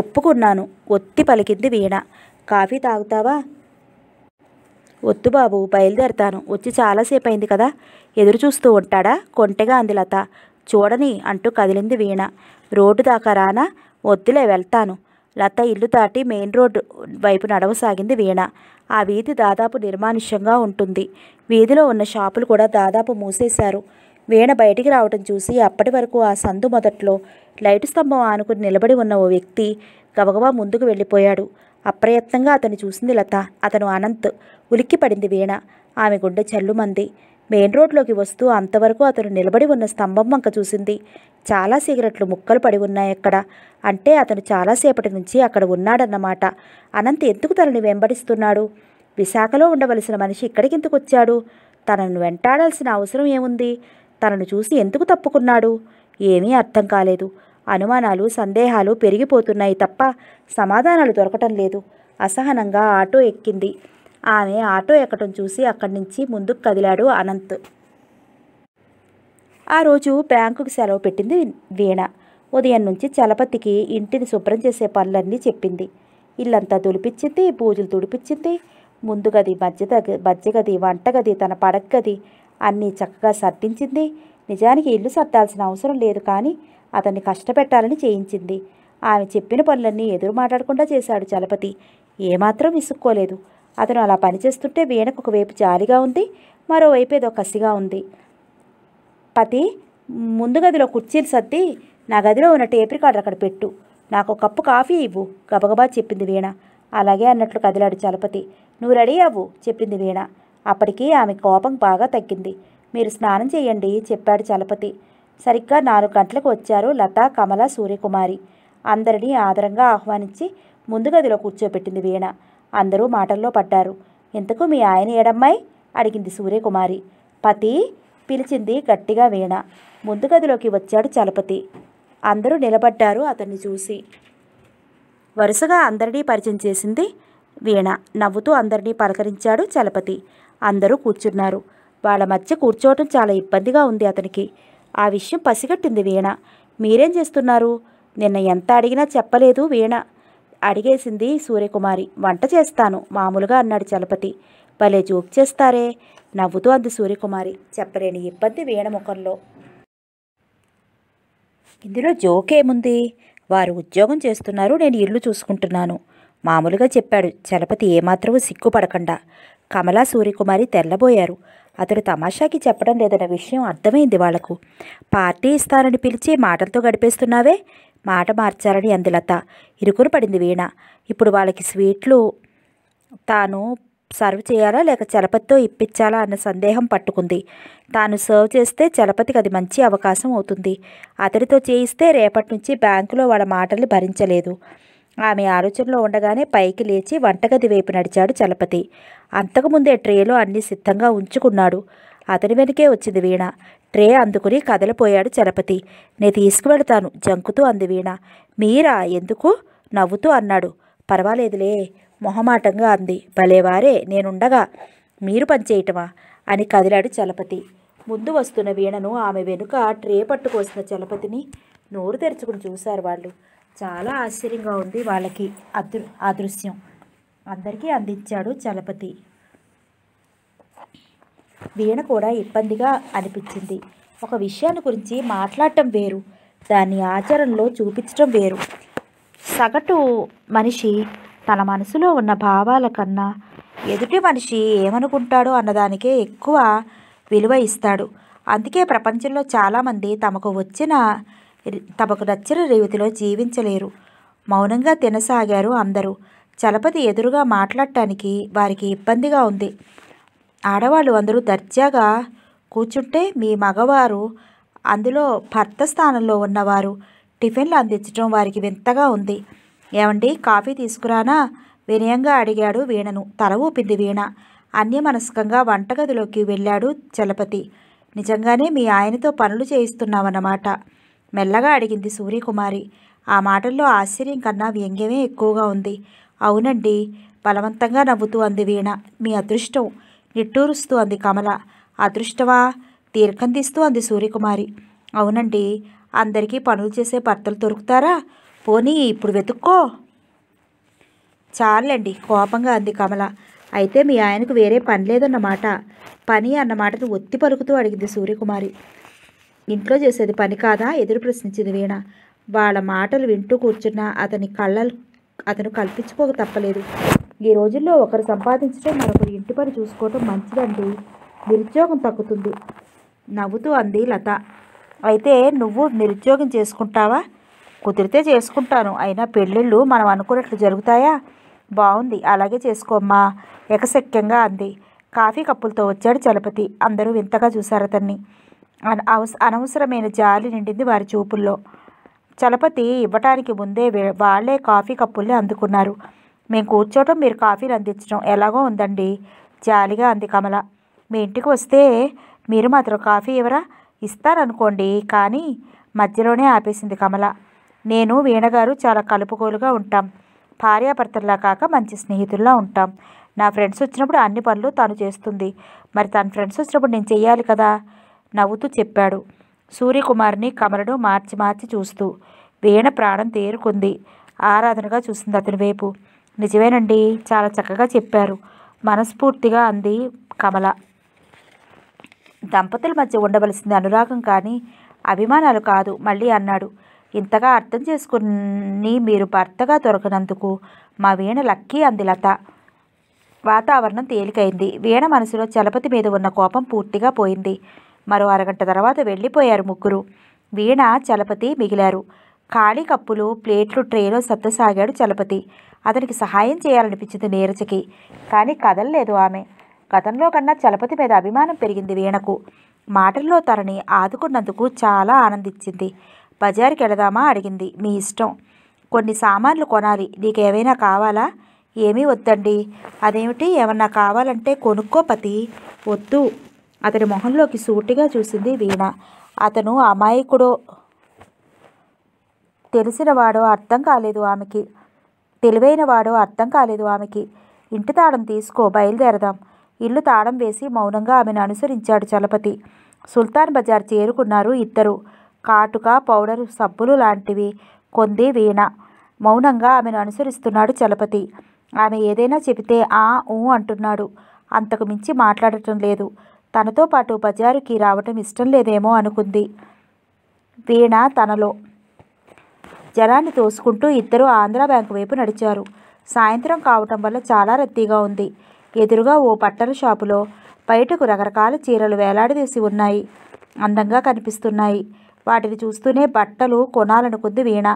ఒప్పుకున్నాను ఒత్తి పలికింది వీణ కాఫీ తాగుతావా వద్దు బాబు బయలుదేరతాను వచ్చి చాలాసేపు అయింది కదా ఎదురు చూస్తూ ఉంటాడా కొంటెగా అంది లత చూడని అంటూ కదిలింది వీణ రోడ్డు దాకా రానా వద్దులే వెళ్తాను లత ఇల్లు దాటి మెయిన్ రోడ్డు వైపు నడవసాగింది వీణ ఆ వీధి దాదాపు నిర్మానుష్యంగా ఉంటుంది వీధిలో ఉన్న షాపులు కూడా దాదాపు మూసేశారు వీణ బయటికి రావటం చూసి అప్పటి వరకు ఆ సందు మొదట్లో లైటు స్తంభం ఆనుకుని నిలబడి ఉన్న ఓ వ్యక్తి గబగబా ముందుకు వెళ్ళిపోయాడు అప్రయత్నంగా అతను చూసింది లత అతను అనంత్ ఉలిక్కిపడింది వీణ ఆమె గుండె చల్లుమంది మెయిన్ రోడ్లోకి వస్తూ అంతవరకు అతను నిలబడి ఉన్న స్తంభం వంక చూసింది చాలా సిగరెట్లు ముక్కలు పడి ఉన్నాయి అక్కడ అంటే అతను చాలాసేపటి నుంచి అక్కడ ఉన్నాడన్నమాట అనంత్ ఎందుకు తనని వెంబడిస్తున్నాడు విశాఖలో ఉండవలసిన మనిషి ఇక్కడికి ఎందుకు వచ్చాడు తనను వెంటాడాల్సిన అవసరం ఏముంది తనను చూసి ఎందుకు తప్పుకున్నాడు ఏమీ అర్థం కాలేదు అనుమానాలు సందేహాలు పెరిగిపోతున్నాయి తప్ప సమాధానాలు దొరకటం లేదు అసహనంగా ఆటో ఎక్కింది ఆమె ఆటో ఎక్కడం చూసి అక్కడి నుంచి ముందుకు కదిలాడు అనంత్ ఆ రోజు బ్యాంకుకు సెలవు పెట్టింది వీణ ఉదయం నుంచి చలపతికి ఇంటిని శుభ్రం చేసే పనులన్నీ చెప్పింది ఇల్లంతా తుడిపించింది పూజలు తుడిపించింది ముందు గది మధ్య మధ్యగది వంటగది తన పడగది అన్నీ చక్కగా సర్దించింది నిజానికి ఇల్లు సర్దాల్సిన అవసరం లేదు కానీ అతన్ని కష్టపెట్టాలని చేయించింది ఆమె చెప్పిన పనులన్నీ ఎదురు మాట్లాడకుండా చేశాడు చలపతి ఏమాత్రం విసుక్కోలేదు అతను అలా పనిచేస్తుంటే వీణకు ఒకవైపు జాలిగా ఉంది మరోవైపు ఏదో కసిగా ఉంది పతి ముందు గదిలో కుర్చీలు సర్ది నా గదిలో ఉన్న టేప్ రికార్డర్ అక్కడ పెట్టు నాకు కప్పు కాఫీ ఇవ్వు గబగబా చెప్పింది వీణ అలాగే అన్నట్లు కదిలాడు చలపతి నువ్వు రెడీ అవ్వు చెప్పింది వీణ అప్పటికీ ఆమె కోపం బాగా తగ్గింది మీరు స్నానం చేయండి చెప్పాడు చలపతి సరిగ్గా నాలుగు గంటలకు వచ్చారు లత కమల సూర్యకుమారి అందరినీ ఆదరంగా ఆహ్వానించి ముందు గదిలో కూర్చోబెట్టింది వీణ అందరూ మాటల్లో పడ్డారు ఇంతకు మీ ఆయన ఏడమ్మాయి అడిగింది సూర్యకుమారి పతి పిలిచింది గట్టిగా వీణ ముందు గదిలోకి వచ్చాడు చలపతి అందరూ నిలబడ్డారు అతన్ని చూసి వరుసగా అందరినీ పరిచయం చేసింది వీణ నవ్వుతూ అందరినీ పలకరించాడు చలపతి అందరూ కూర్చున్నారు వాళ్ళ మధ్య కూర్చోవటం చాలా ఇబ్బందిగా ఉంది అతనికి ఆ విషయం పసిగట్టింది వీణ మీరేం చేస్తున్నారు నిన్న ఎంత అడిగినా చెప్పలేదు వీణ అడిగేసింది సూర్యకుమారి వంట చేస్తాను మామూలుగా అన్నాడు చలపతి భలే జోక్ చేస్తారే నవ్వుతూ అంది సూర్యకుమారి చెప్పలేని ఇబ్బంది వీణ ముఖంలో ఇందులో జోక్ ఏముంది వారు ఉద్యోగం చేస్తున్నారు నేను ఇల్లు చూసుకుంటున్నాను మామూలుగా చెప్పాడు చలపతి ఏమాత్రం సిగ్గుపడకుండా కమలా సూర్యకుమారి తెల్లబోయారు అతడు తమాషాకి చెప్పడం లేదన్న విషయం అర్థమైంది వాళ్లకు పార్టీ ఇస్తానని పిలిచి మాటలతో గడిపేస్తున్నావే మాట మార్చాలని అంది లత ఇరుకును పడింది వీణ ఇప్పుడు వాళ్ళకి స్వీట్లు తాను సర్వ్ చేయాలా లేక చలపతితో ఇప్పించాలా అన్న సందేహం పట్టుకుంది తాను సర్వ్ చేస్తే చలపతికి అది మంచి అవకాశం అవుతుంది అతడితో చేయిస్తే రేపటి నుంచి బ్యాంకులో వాళ్ళ మాటల్ని భరించలేదు ఆమె ఆలోచనలో ఉండగానే పైకి లేచి వంటగది వైపు నడిచాడు చలపతి అంతకుముందే ట్రేలో అన్ని సిద్ధంగా ఉంచుకున్నాడు అతని వెనుకే వచ్చింది వీణ ట్రే అందుకుని కదలిపోయాడు చలపతి నేను తీసుకువెళతాను జంకుతూ అంది వీణ మీరా ఎందుకు నవ్వుతూ అన్నాడు పర్వాలేదులే మొహమాటంగా అంది భలేవారే నేనుండగా మీరు పనిచేయటమా అని కదిలాడు చలపతి ముందు వస్తున్న వీణను ఆమె వెనుక ట్రే పట్టుకొస్తున్న చలపతిని నోరు తెరుచుకుని చూశారు వాళ్ళు చాలా ఆశ్చర్యంగా ఉంది వాళ్ళకి అదృ ఆ దృశ్యం అందరికీ అందించాడు చలపతి వీణ కూడా ఇబ్బందిగా అనిపించింది ఒక విషయాన్ని గురించి మాట్లాడటం వేరు దాన్ని ఆచరణలో చూపించడం వేరు సగటు మనిషి తన మనసులో ఉన్న భావాల కన్నా ఎదుటి మనిషి ఏమనుకుంటాడో అన్నదానికే ఎక్కువ విలువ ఇస్తాడు అందుకే ప్రపంచంలో చాలామంది తమకు వచ్చిన తమకు నచ్చిన రీతిలో జీవించలేరు మౌనంగా తినసాగారు అందరూ చలపతి ఎదురుగా మాట్లాడటానికి వారికి ఇబ్బందిగా ఉంది ఆడవాళ్ళు అందరూ దర్జాగా కూర్చుంటే మీ మగవారు అందులో భర్త స్థానంలో ఉన్నవారు టిఫిన్లు అందించడం వారికి వింతగా ఉంది ఏమండి కాఫీ తీసుకురానా వినయంగా అడిగాడు వీణను తల ఊపింది వీణ అన్యమనస్కంగా వంటగదిలోకి వెళ్ళాడు చలపతి నిజంగానే మీ ఆయనతో పనులు చేయిస్తున్నామన్నమాట మెల్లగా అడిగింది సూర్యకుమారి ఆ మాటల్లో ఆశ్చర్యం కన్నా వ్యంగ్యమే ఎక్కువగా ఉంది అవునండి బలవంతంగా నవ్వుతూ అంది వీణ మీ అదృష్టం నిట్టూరుస్తూ అంది కమల అదృష్టవా తీర్కం తీస్తూ అంది సూర్యకుమారి అవునండి అందరికీ పనులు చేసే భర్తలు దొరుకుతారా పోనీ ఇప్పుడు వెతుక్కో చాలండి కోపంగా అంది కమల అయితే మీ ఆయనకు వేరే పని లేదన్నమాట పని అన్నమాటను ఒత్తి పలుకుతూ అడిగింది సూర్యకుమారి ఇంట్లో చేసేది పని కాదా ఎదురు ప్రశ్నించింది వీణ వాళ్ళ మాటలు వింటూ కూర్చున్న అతని కళ్ళ అతను కల్పించుకోక తప్పలేదు ఈ రోజుల్లో ఒకరు సంపాదించడం మరొకరు ఇంటి పని చూసుకోవటం మంచిదండి నిరుద్యోగం తగ్గుతుంది నవ్వుతూ అంది లత అయితే నువ్వు నిరుద్యోగం చేసుకుంటావా కుదిరితే చేసుకుంటాను అయినా పెళ్ళిళ్ళు మనం అనుకున్నట్లు జరుగుతాయా బాగుంది అలాగే చేసుకోమ్మా ఎకసక్యంగా అంది కాఫీ కప్పులతో వచ్చాడు చలపతి అందరూ వింతగా చూశారు అతన్ని అనవసరమైన జాలి నిండింది వారి చూపుల్లో చలపతి ఇవ్వటానికి ముందే వాళ్లే కాఫీ కప్పుల్ని అందుకున్నారు మేము కూర్చోవటం మీరు కాఫీలు అందించడం ఎలాగో ఉందండి జాలిగా అంది కమల మీ ఇంటికి వస్తే మీరు మాత్రం కాఫీ ఇవ్వరా ఇస్తారనుకోండి కానీ మధ్యలోనే ఆపేసింది కమల నేను వీణగారు చాలా కలుపుకోలుగా ఉంటాం భార్యాభర్తల్లా కాక మంచి స్నేహితుల్లా ఉంటాం నా ఫ్రెండ్స్ వచ్చినప్పుడు అన్ని పనులు తను చేస్తుంది మరి తన ఫ్రెండ్స్ వచ్చినప్పుడు నేను చెయ్యాలి కదా నవ్వుతూ చెప్పాడు సూర్యకుమారిని కమలను మార్చి మార్చి చూస్తూ వీణ ప్రాణం తేరుకుంది ఆరాధనగా చూసింది అతని వైపు నిజమేనండి చాలా చక్కగా చెప్పారు మనస్ఫూర్తిగా అంది కమల దంపతుల మధ్య ఉండవలసింది అనురాగం కానీ అభిమానాలు కాదు మళ్ళీ అన్నాడు ఇంతగా అర్థం చేసుకుని మీరు భర్తగా దొరకనందుకు మా వీణ లక్కీ అంది లత వాతావరణం తేలికైంది వీణ మనసులో చలపతి మీద ఉన్న కోపం పూర్తిగా పోయింది మరో అరగంట తర్వాత వెళ్ళిపోయారు ముగ్గురు వీణ చలపతి మిగిలారు ఖాళీ కప్పులు ప్లేట్లు ట్రేలో సత్తసాగాడు చలపతి అతనికి సహాయం చేయాలనిపించింది నీరజకి కానీ కదలలేదు ఆమె గతంలో కన్నా చలపతి మీద అభిమానం పెరిగింది వీణకు మాటల్లో తనని ఆదుకున్నందుకు చాలా ఆనందించింది బజారుకి వెళదామా అడిగింది మీ ఇష్టం కొన్ని సామాన్లు కొనాలి నీకు ఏమైనా కావాలా ఏమీ వద్దండి అదేమిటి ఏమన్నా కావాలంటే కొనుక్కోపతి వద్దు అతడి మొహంలోకి సూటిగా చూసింది వీణ అతను అమాయకుడో తెలిసినవాడో అర్థం కాలేదు ఆమెకి తెలివైనవాడో అర్థం కాలేదు ఆమెకి ఇంటి తాళం తీసుకో బయలుదేరదాం ఇల్లు తాళం వేసి మౌనంగా ఆమెను అనుసరించాడు చలపతి సుల్తాన్ బజార్ చేరుకున్నారు ఇద్దరు కాటుక పౌడర్ సబ్బులు లాంటివి కొంది వీణ మౌనంగా ఆమెను అనుసరిస్తున్నాడు చలపతి ఆమె ఏదైనా చెబితే ఆ ఊ అంటున్నాడు అంతకు మించి మాట్లాడటం లేదు తనతో పాటు బజారుకి రావటం ఇష్టం లేదేమో అనుకుంది వీణ తనలో జనాన్ని తోసుకుంటూ ఇద్దరు ఆంధ్ర బ్యాంకు వైపు నడిచారు సాయంత్రం కావటం వల్ల చాలా రద్దీగా ఉంది ఎదురుగా ఓ బట్టల షాపులో బయటకు రకరకాల చీరలు వేలాడదీసి ఉన్నాయి అందంగా కనిపిస్తున్నాయి వాటిని చూస్తూనే బట్టలు కొనాలనుకుంది వీణ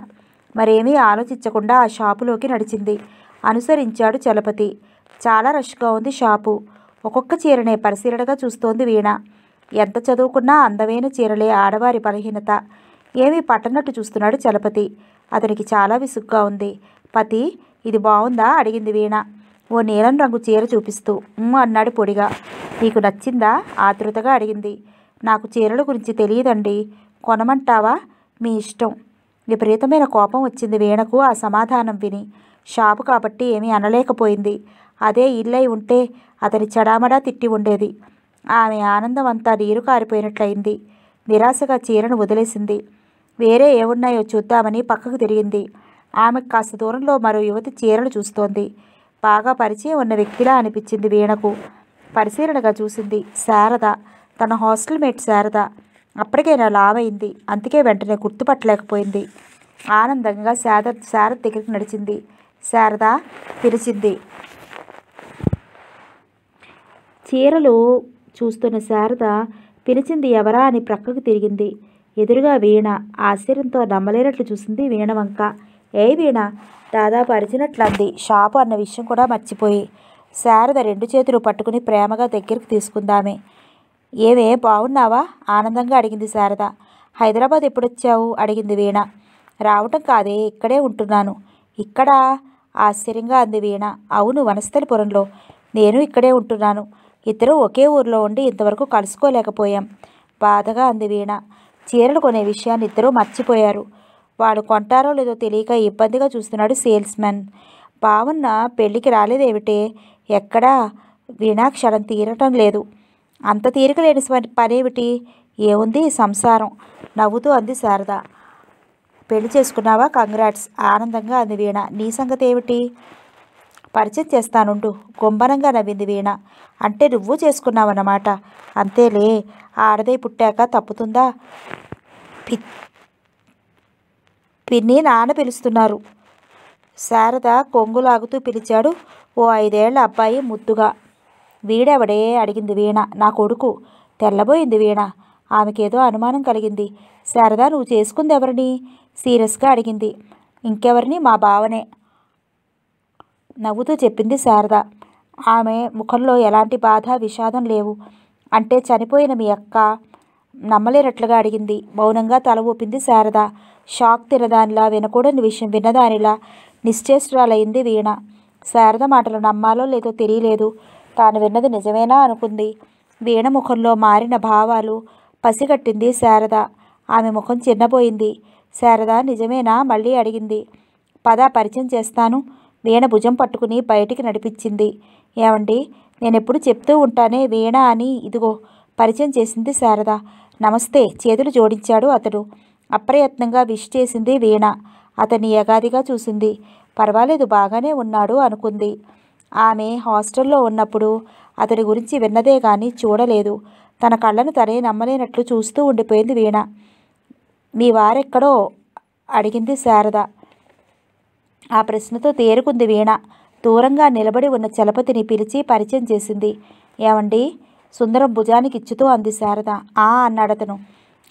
మరేమీ ఆలోచించకుండా ఆ షాపులోకి నడిచింది అనుసరించాడు చలపతి చాలా రష్గా ఉంది షాపు ఒక్కొక్క చీరనే పరిశీలనగా చూస్తోంది వీణ ఎంత చదువుకున్నా అందమైన చీరలే ఆడవారి బలహీనత ఏమీ పట్టనట్టు చూస్తున్నాడు చలపతి అతనికి చాలా విసుగ్గా ఉంది పతి ఇది బాగుందా అడిగింది వీణ ఓ నీలం రంగు చీర చూపిస్తూ అన్నాడు పొడిగా నీకు నచ్చిందా ఆతృతగా అడిగింది నాకు చీరల గురించి తెలియదండి కొనమంటావా మీ ఇష్టం విపరీతమైన కోపం వచ్చింది వీణకు ఆ సమాధానం విని షాపు కాబట్టి ఏమీ అనలేకపోయింది అదే ఇల్లై ఉంటే అతని చడామడా తిట్టి ఉండేది ఆమె ఆనందం అంతా నీరు కారిపోయినట్లయింది నిరాశగా చీరను వదిలేసింది వేరే ఏమున్నాయో చూద్దామని పక్కకు తిరిగింది ఆమె కాస్త దూరంలో మరో యువతి చీరలు చూస్తోంది బాగా పరిచయం ఉన్న వ్యక్తిలా అనిపించింది వీణకు పరిశీలనగా చూసింది శారద తన హాస్టల్ మేట్ శారద అప్పటికే నా లావైంది అందుకే వెంటనే గుర్తుపట్టలేకపోయింది ఆనందంగా శారద శారద దగ్గరికి నడిచింది శారద పిలిచింది చీరలు చూస్తున్న శారద పిలిచింది ఎవరా అని ప్రక్కకు తిరిగింది ఎదురుగా వీణ ఆశ్చర్యంతో నమ్మలేనట్లు చూసింది వీణ వంక ఏ వీణ దాదాపు అరిచినట్లంది షాపు అన్న విషయం కూడా మర్చిపోయి శారద రెండు చేతులు పట్టుకుని ప్రేమగా దగ్గరికి తీసుకుందామే ఏమే బాగున్నావా ఆనందంగా అడిగింది శారద హైదరాబాద్ ఎప్పుడొచ్చావు అడిగింది వీణ రావటం కాదే ఇక్కడే ఉంటున్నాను ఇక్కడ ఆశ్చర్యంగా అంది వీణ అవును వనస్థలిపురంలో నేను ఇక్కడే ఉంటున్నాను ఇద్దరూ ఒకే ఊర్లో ఉండి ఇంతవరకు కలుసుకోలేకపోయాం బాధగా అంది వీణ చీరలు కొనే విషయాన్ని ఇద్దరూ మర్చిపోయారు వాడు కొంటారో లేదో తెలియక ఇబ్బందిగా చూస్తున్నాడు సేల్స్మెన్ బావున్న పెళ్లికి పెళ్ళికి రాలేదేమిటే ఎక్కడా వీణా క్షణం తీరటం లేదు అంత తీరిక లేని పనేమిటి ఏముంది సంసారం నవ్వుతూ అంది శారద పెళ్లి చేసుకున్నావా కంగ్రాట్స్ ఆనందంగా అంది వీణ నీ సంగతి ఏమిటి పరిచయం చేస్తానుండు గుంభనంగా నవ్వింది వీణ అంటే నువ్వు చేసుకున్నావన్నమాట అంతేలే ఆడదై పుట్టాక తప్పుతుందా పి పిన్ని నాన్న పిలుస్తున్నారు శారద కొంగులాగుతూ పిలిచాడు ఓ ఐదేళ్ల అబ్బాయి ముద్దుగా వీడెవడే అడిగింది వీణ నా కొడుకు తెల్లబోయింది వీణ ఆమెకేదో అనుమానం కలిగింది శారద నువ్వు చేసుకుంది ఎవరిని సీరియస్గా అడిగింది ఇంకెవరిని మా బావనే నవ్వుతూ చెప్పింది శారద ఆమె ముఖంలో ఎలాంటి బాధ విషాదం లేవు అంటే చనిపోయిన మీ అక్క నమ్మలేనట్లుగా అడిగింది మౌనంగా తల ఊపింది శారద షాక్ తినదానిలా వినకూడని విషయం విన్నదానిలా నిశ్చేష్టరాలైంది వీణ శారద మాటలు నమ్మాలో లేదో తెలియలేదు తాను విన్నది నిజమేనా అనుకుంది వీణ ముఖంలో మారిన భావాలు పసిగట్టింది శారద ఆమె ముఖం చిన్నపోయింది శారద నిజమేనా మళ్ళీ అడిగింది పద పరిచయం చేస్తాను వీణ భుజం పట్టుకుని బయటికి నడిపించింది ఏమండి నేను ఎప్పుడు చెప్తూ ఉంటానే వీణ అని ఇదిగో పరిచయం చేసింది శారద నమస్తే చేతులు జోడించాడు అతడు అప్రయత్నంగా విష్ చేసింది వీణ అతన్ని యగాదిగా చూసింది పర్వాలేదు బాగానే ఉన్నాడు అనుకుంది ఆమె హాస్టల్లో ఉన్నప్పుడు అతడి గురించి విన్నదే కానీ చూడలేదు తన కళ్ళను తనే నమ్మలేనట్లు చూస్తూ ఉండిపోయింది వీణ మీ వారెక్కడో అడిగింది శారద ఆ ప్రశ్నతో తేరుకుంది వీణ దూరంగా నిలబడి ఉన్న చలపతిని పిలిచి పరిచయం చేసింది ఏమండి సుందరం భుజానికి ఇచ్చుతూ అంది శారద ఆ అన్నాడతను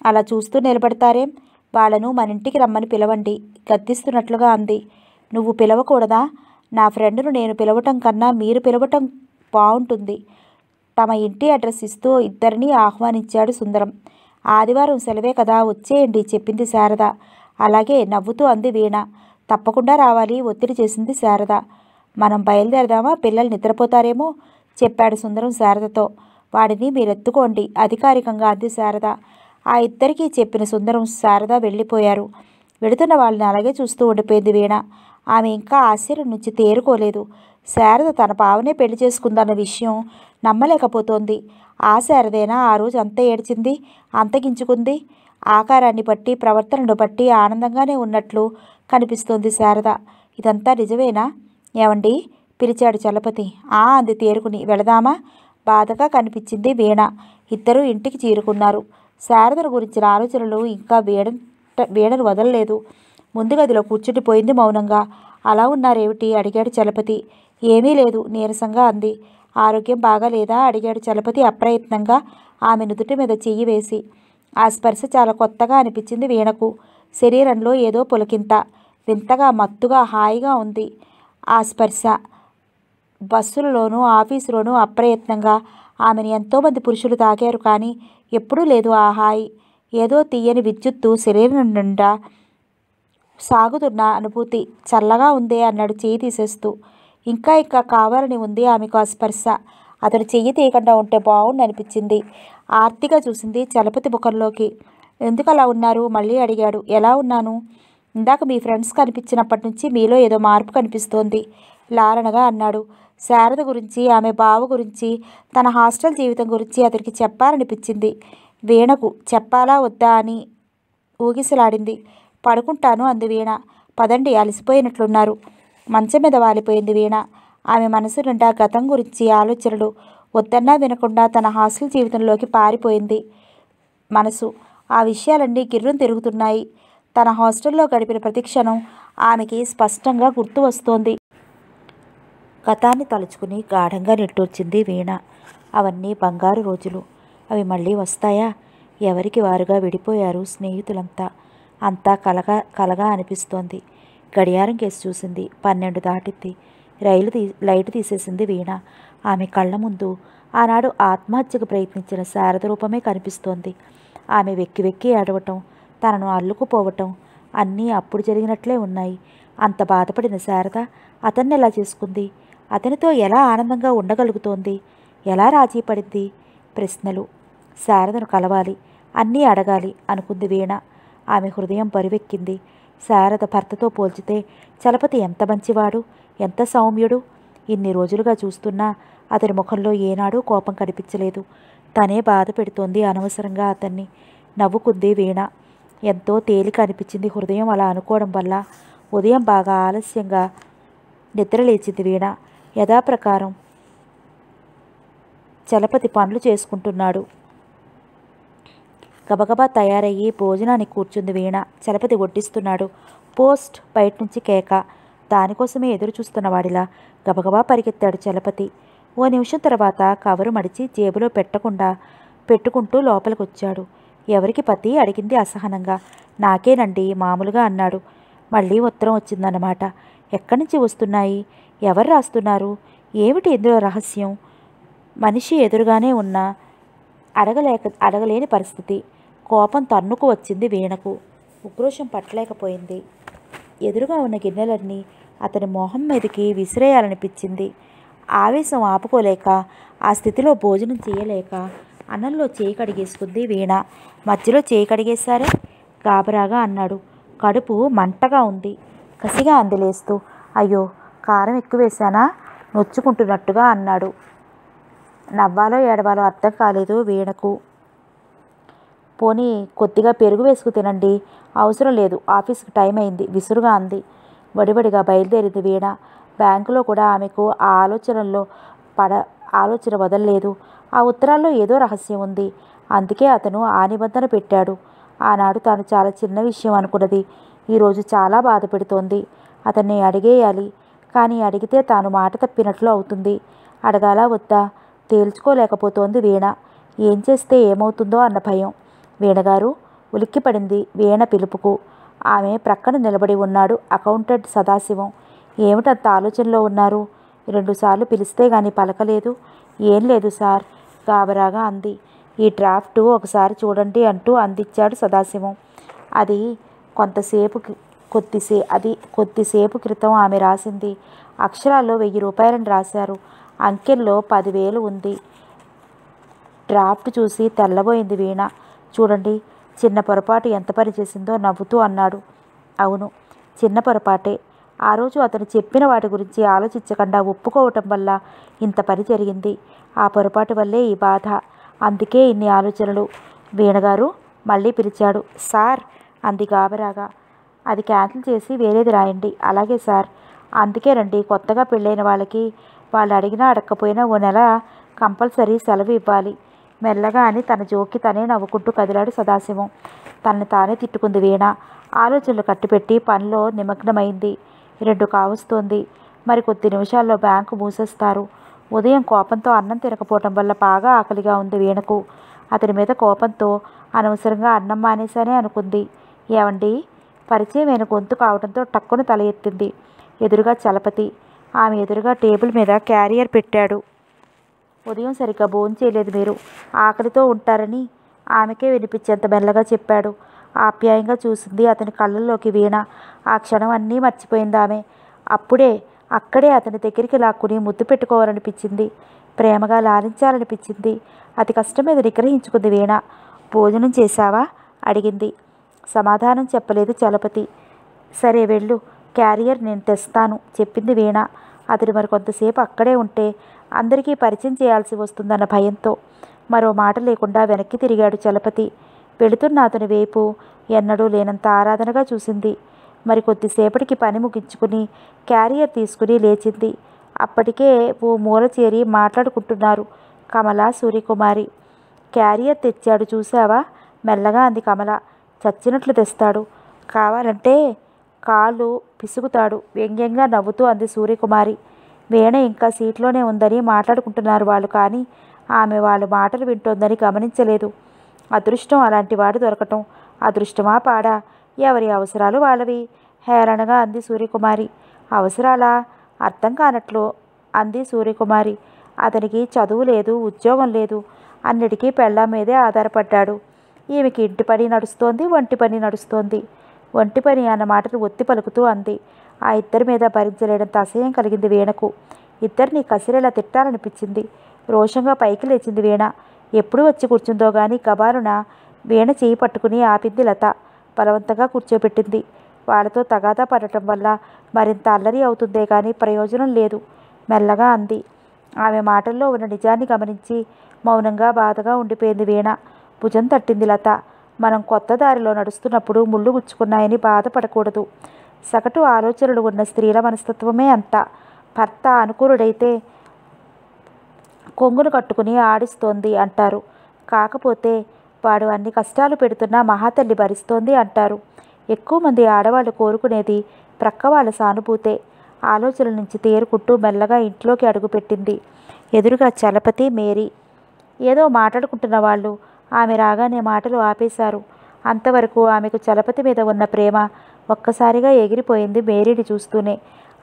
అలా చూస్తూ నిలబడతారేం వాళ్ళను మన ఇంటికి రమ్మని పిలవండి గద్దిస్తున్నట్లుగా అంది నువ్వు పిలవకూడదా నా ఫ్రెండ్ను నేను పిలవటం కన్నా మీరు పిలవటం బాగుంటుంది తమ ఇంటి అడ్రస్ ఇస్తూ ఇద్దరిని ఆహ్వానించాడు సుందరం ఆదివారం సెలవే కదా వచ్చేయండి చెప్పింది శారద అలాగే నవ్వుతూ అంది వీణ తప్పకుండా రావాలి ఒత్తిడి చేసింది శారద మనం బయలుదేరదామా పిల్లలు నిద్రపోతారేమో చెప్పాడు సుందరం శారదతో వాడిని మీరెత్తుకోండి అధికారికంగా అంది శారద ఆ ఇద్దరికీ చెప్పిన సుందరం శారద వెళ్ళిపోయారు వెళుతున్న వాళ్ళని అలాగే చూస్తూ ఉండిపోయింది వీణ ఆమె ఇంకా ఆశ్చర్యం నుంచి తేరుకోలేదు శారద తన పావనే పెళ్లి చేసుకుందన్న విషయం నమ్మలేకపోతోంది ఆ శారదైనా ఆ రోజు అంత ఏడ్చింది అంతగించుకుంది ఆకారాన్ని బట్టి ప్రవర్తనను బట్టి ఆనందంగానే ఉన్నట్లు కనిపిస్తోంది శారద ఇదంతా నిజమేనా ఏమండి పిలిచాడు చలపతి ఆ అంది తేరుకుని వెళదామా బాధగా కనిపించింది వీణ ఇద్దరూ ఇంటికి చేరుకున్నారు శారదను గురించిన ఆలోచనలు ఇంకా వీణ వీణను వదలలేదు ముందు గదిలో కూర్చుండిపోయింది మౌనంగా అలా ఉన్నారేమిటి అడిగాడు చలపతి ఏమీ లేదు నీరసంగా అంది ఆరోగ్యం బాగాలేదా అడిగాడు చలపతి అప్రయత్నంగా ఆమె నుదుటి మీద చెయ్యి వేసి ఆ స్పర్శ చాలా కొత్తగా అనిపించింది వీణకు శరీరంలో ఏదో పులకింత వింతగా మత్తుగా హాయిగా ఉంది ఆ స్పర్శ బస్సులలోనూ ఆఫీసులోనూ అప్రయత్నంగా ఆమెను ఎంతోమంది పురుషులు తాకారు కానీ ఎప్పుడూ లేదు ఆ హాయి ఏదో తీయని విద్యుత్తు శరీరం నిండా సాగుతున్న అనుభూతి చల్లగా ఉందే అన్నాడు చేయి తీసేస్తూ ఇంకా ఇంకా కావాలని ఉంది ఆమెకు ఆ స్పర్శ అతడు చెయ్యి తీయకుండా ఉంటే బాగుండు అనిపించింది ఆర్తిగా చూసింది చలపతి ముఖంలోకి ఎందుకు అలా ఉన్నారు మళ్ళీ అడిగాడు ఎలా ఉన్నాను ఇందాక మీ ఫ్రెండ్స్ కనిపించినప్పటి నుంచి మీలో ఏదో మార్పు కనిపిస్తోంది లాలనగా అన్నాడు శారద గురించి ఆమె బావ గురించి తన హాస్టల్ జీవితం గురించి అతనికి చెప్పాలనిపించింది వీణకు చెప్పాలా వద్దా అని ఊగిసలాడింది పడుకుంటాను అంది వీణ పదండి అలసిపోయినట్లున్నారు మంచం మీద వాలిపోయింది వీణ ఆమె మనసు నిండా గతం గురించి ఆలోచనలు వద్దన్నా వినకుండా తన హాస్టల్ జీవితంలోకి పారిపోయింది మనసు ఆ విషయాలన్నీ గిర్రం తిరుగుతున్నాయి తన హాస్టల్లో గడిపిన ప్రతిక్షణం ఆమెకి స్పష్టంగా గుర్తు వస్తోంది గతాన్ని తలుచుకుని గాఢంగా నిట్టూర్చింది వీణ అవన్నీ బంగారు రోజులు అవి మళ్ళీ వస్తాయా ఎవరికి వారుగా విడిపోయారు స్నేహితులంతా అంతా కలగా కలగా అనిపిస్తోంది గడియారం కేసు చూసింది పన్నెండు దాటింది రైలు తీ లైట్ తీసేసింది వీణ ఆమె కళ్ళ ముందు ఆనాడు ఆత్మహత్యకు ప్రయత్నించిన శారద రూపమే కనిపిస్తోంది ఆమె వెక్కి వెక్కి ఏడవటం తనను అల్లుకుపోవటం అన్నీ అప్పుడు జరిగినట్లే ఉన్నాయి అంత బాధపడిన శారద అతన్ని ఎలా చేసుకుంది అతనితో ఎలా ఆనందంగా ఉండగలుగుతోంది ఎలా రాజీ పడింది ప్రశ్నలు శారదను కలవాలి అన్నీ అడగాలి అనుకుంది వీణ ఆమె హృదయం బరువెక్కింది శారద భర్తతో పోల్చితే చలపతి ఎంత మంచివాడు ఎంత సౌమ్యుడు ఇన్ని రోజులుగా చూస్తున్నా అతని ముఖంలో ఏనాడూ కోపం కనిపించలేదు తనే బాధ పెడుతోంది అనవసరంగా అతన్ని నవ్వుకుంది వీణ ఎంతో తేలిక అనిపించింది హృదయం అలా అనుకోవడం వల్ల ఉదయం బాగా ఆలస్యంగా నిద్రలేచింది వీణ యథాప్రకారం చలపతి పనులు చేసుకుంటున్నాడు గబగబా తయారయ్యి భోజనానికి కూర్చుంది వీణ చలపతి వడ్డిస్తున్నాడు పోస్ట్ బయట నుంచి కేక దానికోసమే ఎదురు చూస్తున్నవాడిలా వాడిలా గబగబా పరిగెత్తాడు చలపతి ఓ నిమిషం తర్వాత కవరు మడిచి జేబులో పెట్టకుండా పెట్టుకుంటూ లోపలికొచ్చాడు ఎవరికి పతి అడిగింది అసహనంగా నాకేనండి మామూలుగా అన్నాడు మళ్ళీ ఉత్తరం వచ్చిందన్నమాట ఎక్కడి నుంచి వస్తున్నాయి ఎవరు రాస్తున్నారు ఏమిటి ఇందులో రహస్యం మనిషి ఎదురుగానే ఉన్న అడగలేక అడగలేని పరిస్థితి కోపం తన్నుకు వచ్చింది వీణకు ఉక్రోషం పట్టలేకపోయింది ఎదురుగా ఉన్న గిన్నెలన్నీ అతని మొహం మీదకి విసిరేయాలనిపించింది ఆవేశం ఆపుకోలేక ఆ స్థితిలో భోజనం చేయలేక అన్నంలో చేయి కడిగేసుకుంది వీణ మధ్యలో చేయి కడిగేశారే గాబరాగా అన్నాడు కడుపు మంటగా ఉంది కసిగా అందలేస్తూ అయ్యో కారం ఎక్కువ వేసానా నొచ్చుకుంటున్నట్టుగా అన్నాడు నవ్వాలో ఏడవాలో అర్థం కాలేదు వీణకు పోనీ కొద్దిగా పెరుగు వేసుకు తినండి అవసరం లేదు ఆఫీస్కి టైం అయింది విసురుగా అంది వడివడిగా బయలుదేరింది వీణ బ్యాంకులో కూడా ఆమెకు ఆ ఆలోచనల్లో పడ ఆలోచన వదలలేదు ఆ ఉత్తరాల్లో ఏదో రహస్యం ఉంది అందుకే అతను ఆ నిబంధన పెట్టాడు ఆనాడు తాను చాలా చిన్న విషయం అనుకున్నది ఈరోజు చాలా బాధ పెడుతోంది అతన్ని అడిగేయాలి కానీ అడిగితే తాను మాట తప్పినట్లు అవుతుంది అడగాల వద్దా తేల్చుకోలేకపోతోంది వీణ ఏం చేస్తే ఏమవుతుందో అన్న భయం వీణగారు ఉలిక్కిపడింది వీణ పిలుపుకు ఆమె ప్రక్కన నిలబడి ఉన్నాడు అకౌంటెంట్ సదాశివం ఏమిటంత ఆలోచనలో ఉన్నారు రెండుసార్లు పిలిస్తే గాని పలకలేదు ఏం లేదు సార్ గాబరాగా అంది ఈ డ్రాఫ్ట్ ఒకసారి చూడండి అంటూ అందించాడు సదాశివం అది కొంతసేపు కొద్దిసే అది కొద్దిసేపు క్రితం ఆమె రాసింది అక్షరాల్లో వెయ్యి రూపాయలని రాశారు అంకెల్లో పదివేలు ఉంది డ్రాఫ్ట్ చూసి తెల్లబోయింది వీణ చూడండి చిన్న పొరపాటు ఎంత పని చేసిందో నవ్వుతూ అన్నాడు అవును చిన్న పొరపాటే ఆ రోజు అతను చెప్పిన వాటి గురించి ఆలోచించకుండా ఒప్పుకోవటం వల్ల ఇంత పని జరిగింది ఆ పొరపాటు వల్లే ఈ బాధ అందుకే ఇన్ని ఆలోచనలు వీణగారు మళ్ళీ పిలిచాడు సార్ అంది గాబరాగా అది క్యాన్సిల్ చేసి వేరేది రాయండి అలాగే సార్ అందుకే రండి కొత్తగా పెళ్ళైన వాళ్ళకి వాళ్ళు అడిగినా అడగకపోయినా ఓ నెల కంపల్సరీ సెలవు ఇవ్వాలి మెల్లగా అని తన జోకి తనే నవ్వుకుంటూ కదిలాడు సదాశివం తనని తానే తిట్టుకుంది వీణ ఆలోచనలు కట్టిపెట్టి పనిలో నిమగ్నమైంది రెండు కావస్తోంది మరి కొద్ది నిమిషాల్లో బ్యాంకు మూసేస్తారు ఉదయం కోపంతో అన్నం తినకపోవటం వల్ల బాగా ఆకలిగా ఉంది వేణుకు అతని మీద కోపంతో అనవసరంగా అన్నం మానేశానే అనుకుంది ఏమండి పరిచయమైన గొంతు కావడంతో టక్కున తల ఎత్తింది ఎదురుగా చలపతి ఆమె ఎదురుగా టేబుల్ మీద క్యారియర్ పెట్టాడు ఉదయం సరిగ్గా భోజనం చేయలేదు మీరు ఆకలితో ఉంటారని ఆమెకే వినిపించేంత మెల్లగా చెప్పాడు ఆప్యాయంగా చూసింది అతని కళ్ళల్లోకి వీణ ఆ క్షణం అన్నీ మర్చిపోయింది ఆమె అప్పుడే అక్కడే అతని దగ్గరికి లాక్కుని ముద్దు పెట్టుకోవాలనిపించింది ప్రేమగా లాలించాలనిపించింది అతి కష్టం మీద నిగ్రహించుకుంది వీణ భోజనం చేశావా అడిగింది సమాధానం చెప్పలేదు చలపతి సరే వెళ్ళు క్యారియర్ నేను తెస్తాను చెప్పింది వీణ అతడు మరికొంతసేపు అక్కడే ఉంటే అందరికీ పరిచయం చేయాల్సి వస్తుందన్న భయంతో మరో మాట లేకుండా వెనక్కి తిరిగాడు చలపతి వెళుతున్న అతని వైపు ఎన్నడూ లేనంత ఆరాధనగా చూసింది మరి కొద్దిసేపటికి పని ముగించుకుని క్యారియర్ తీసుకుని లేచింది అప్పటికే ఓ మూల చేరి మాట్లాడుకుంటున్నారు కమల సూర్యకుమారి క్యారియర్ తెచ్చాడు చూసావా మెల్లగా అంది కమల చచ్చినట్లు తెస్తాడు కావాలంటే కాళ్ళు పిసుగుతాడు వ్యంగ్యంగా నవ్వుతూ అంది సూర్యకుమారి వీణ ఇంకా సీట్లోనే ఉందని మాట్లాడుకుంటున్నారు వాళ్ళు కానీ ఆమె వాళ్ళు మాటలు వింటోందని గమనించలేదు అదృష్టం అలాంటి వాడు దొరకటం అదృష్టమా పాడా ఎవరి అవసరాలు వాళ్ళవి హేళనగా అంది సూర్యకుమారి అవసరాలా అర్థం కానట్లు అంది సూర్యకుమారి అతనికి చదువు లేదు ఉద్యోగం లేదు అన్నిటికీ పెళ్ళాం మీదే ఆధారపడ్డాడు ఈమెకి ఇంటి పని నడుస్తోంది ఒంటి పని నడుస్తోంది ఒంటి పని అన్న మాటలు ఒత్తి పలుకుతూ అంది ఆ ఇద్దరి మీద భరించలేనంత అసహ్యం కలిగింది వీణకు ఇద్దరిని కసిరేలా తిట్టాలనిపించింది రోషంగా పైకి లేచింది వీణ ఎప్పుడు వచ్చి కూర్చుందో గాని గబారున వీణ చేయి పట్టుకుని ఆపింది లత బలవంతంగా కూర్చోబెట్టింది వాళ్ళతో తగాదా పడటం వల్ల మరింత అల్లరి అవుతుందే కానీ ప్రయోజనం లేదు మెల్లగా అంది ఆమె మాటల్లో ఉన్న నిజాన్ని గమనించి మౌనంగా బాధగా ఉండిపోయింది వీణ భుజం తట్టింది లత మనం కొత్త దారిలో నడుస్తున్నప్పుడు ముళ్ళు గుచ్చుకున్నాయని బాధపడకూడదు సగటు ఆలోచనలు ఉన్న స్త్రీల మనస్తత్వమే అంత భర్త అనుకూలుడైతే కొంగును కట్టుకుని ఆడిస్తోంది అంటారు కాకపోతే వాడు అన్ని కష్టాలు పెడుతున్నా మహాతల్లి భరిస్తోంది అంటారు ఎక్కువ మంది ఆడవాళ్ళు కోరుకునేది ప్రక్క వాళ్ళ సానుభూతే ఆలోచనల నుంచి తేరుకుంటూ మెల్లగా ఇంట్లోకి అడుగుపెట్టింది ఎదురుగా చలపతి మేరీ ఏదో మాట్లాడుకుంటున్న వాళ్ళు ఆమె రాగానే మాటలు ఆపేశారు అంతవరకు ఆమెకు చలపతి మీద ఉన్న ప్రేమ ఒక్కసారిగా ఎగిరిపోయింది మేరీని చూస్తూనే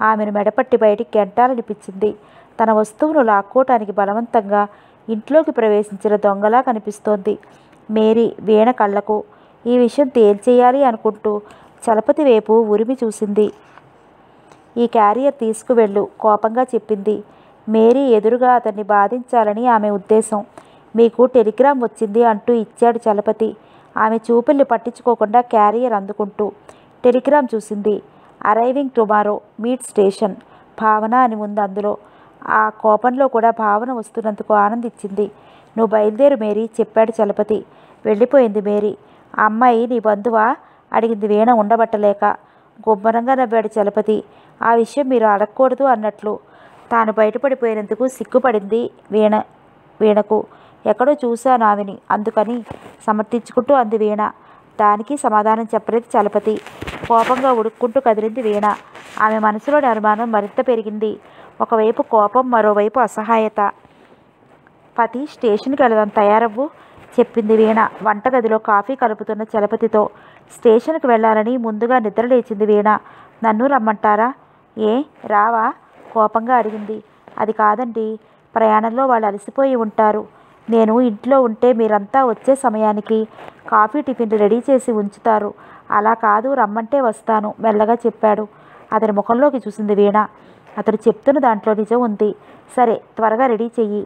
ఆమెను మెడపట్టి బయటికి గెంటాలనిపించింది తన వస్తువును లాక్కోటానికి బలవంతంగా ఇంట్లోకి ప్రవేశించిన దొంగలా కనిపిస్తోంది మేరీ వీణ కళ్లకు ఈ విషయం తేల్చేయాలి అనుకుంటూ చలపతి వైపు ఉరిమి చూసింది ఈ క్యారియర్ తీసుకువెళ్ళు కోపంగా చెప్పింది మేరీ ఎదురుగా అతన్ని బాధించాలని ఆమె ఉద్దేశం మీకు టెలిగ్రామ్ వచ్చింది అంటూ ఇచ్చాడు చలపతి ఆమె చూపుల్ని పట్టించుకోకుండా క్యారియర్ అందుకుంటూ టెలిగ్రామ్ చూసింది అరైవింగ్ టుమారో మీట్ స్టేషన్ భావన అని ఉంది అందులో ఆ కోపంలో కూడా భావన వస్తున్నందుకు ఆనందించింది నువ్వు బయలుదేరు మేరీ చెప్పాడు చలపతి వెళ్ళిపోయింది మేరీ ఆ అమ్మాయి నీ బంధువా అడిగింది వీణ ఉండబట్టలేక గుమ్మరంగా నవ్వాడు చలపతి ఆ విషయం మీరు అడగకూడదు అన్నట్లు తాను బయటపడిపోయినందుకు సిగ్గుపడింది వీణ వీణకు ఎక్కడో చూశాను ఆమెని అందుకని సమర్థించుకుంటూ అంది వీణ దానికి సమాధానం చెప్పలేదు చలపతి కోపంగా ఉడుక్కుంటూ కదిలింది వీణ ఆమె మనసులోని అనుమానం మరింత పెరిగింది ఒకవైపు కోపం మరోవైపు అసహాయత పతి స్టేషన్కి వెళదాం తయారవ్వు చెప్పింది వీణ వంటగదిలో కాఫీ కలుపుతున్న చలపతితో స్టేషన్కి వెళ్ళాలని ముందుగా నిద్ర లేచింది వీణ నన్ను రమ్మంటారా ఏ రావా కోపంగా అడిగింది అది కాదండి ప్రయాణంలో వాళ్ళు అలసిపోయి ఉంటారు నేను ఇంట్లో ఉంటే మీరంతా వచ్చే సమయానికి కాఫీ టిఫిన్ రెడీ చేసి ఉంచుతారు అలా కాదు రమ్మంటే వస్తాను మెల్లగా చెప్పాడు అతని ముఖంలోకి చూసింది వీణ అతడు చెప్తున్న దాంట్లో నిజం ఉంది సరే త్వరగా రెడీ చెయ్యి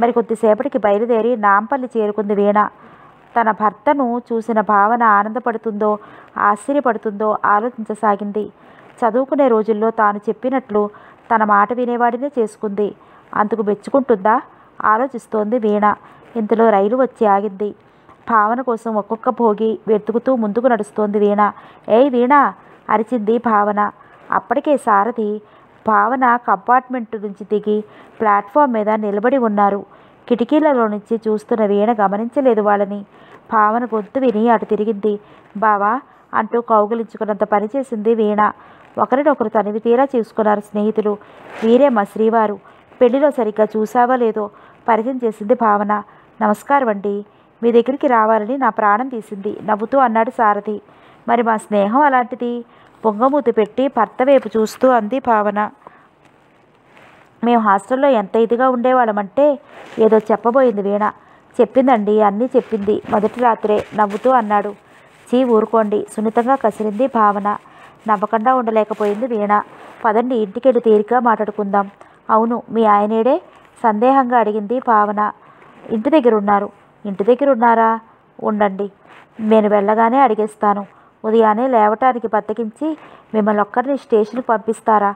మరి కొద్దిసేపటికి బయలుదేరి నాంపల్లి చేరుకుంది వీణ తన భర్తను చూసిన భావన ఆనందపడుతుందో ఆశ్చర్యపడుతుందో ఆలోచించసాగింది చదువుకునే రోజుల్లో తాను చెప్పినట్లు తన మాట వినేవాడినే చేసుకుంది అందుకు మెచ్చుకుంటుందా ఆలోచిస్తోంది వీణ ఇంతలో రైలు వచ్చి ఆగింది భావన కోసం ఒక్కొక్క భోగి వెతుకుతూ ముందుకు నడుస్తోంది వీణ ఏయ్ వీణ అరిచింది భావన అప్పటికే సారథి భావన కంపార్ట్మెంట్ నుంచి దిగి ప్లాట్ఫామ్ మీద నిలబడి ఉన్నారు కిటికీలలో నుంచి చూస్తున్న వీణ గమనించలేదు వాళ్ళని భావన గొంతు విని అటు తిరిగింది బావా అంటూ కౌగిలించుకున్నంత పనిచేసింది వీణ ఒకరినొకరు తనివి తీరా చేసుకున్నారు స్నేహితులు వీరే మా శ్రీవారు పెళ్లిలో సరిగ్గా చూసావా లేదో పరిచయం చేసింది భావన నమస్కారం అండి మీ దగ్గరికి రావాలని నా ప్రాణం తీసింది నవ్వుతూ అన్నాడు సారథి మరి మా స్నేహం అలాంటిది పొంగమూతి పెట్టి భర్త వైపు చూస్తూ అంది భావన మేము హాస్టల్లో ఎంత ఇదిగా ఉండేవాళ్ళమంటే ఏదో చెప్పబోయింది వీణ చెప్పిందండి అన్నీ చెప్పింది మొదటి రాత్రే నవ్వుతూ అన్నాడు చీ ఊరుకోండి సున్నితంగా కసిరింది భావన నవ్వకుండా ఉండలేకపోయింది వీణ పదండి ఇంటికెళ్ళి తీరిక మాట్లాడుకుందాం అవును మీ ఆయనేడే సందేహంగా అడిగింది భావన ఇంటి దగ్గర ఉన్నారు ఇంటి దగ్గర ఉన్నారా ఉండండి నేను వెళ్ళగానే అడిగేస్తాను ఉదయాన్నే లేవటానికి బద్దకించి మిమ్మల్ని ఒక్కరిని స్టేషన్కి పంపిస్తారా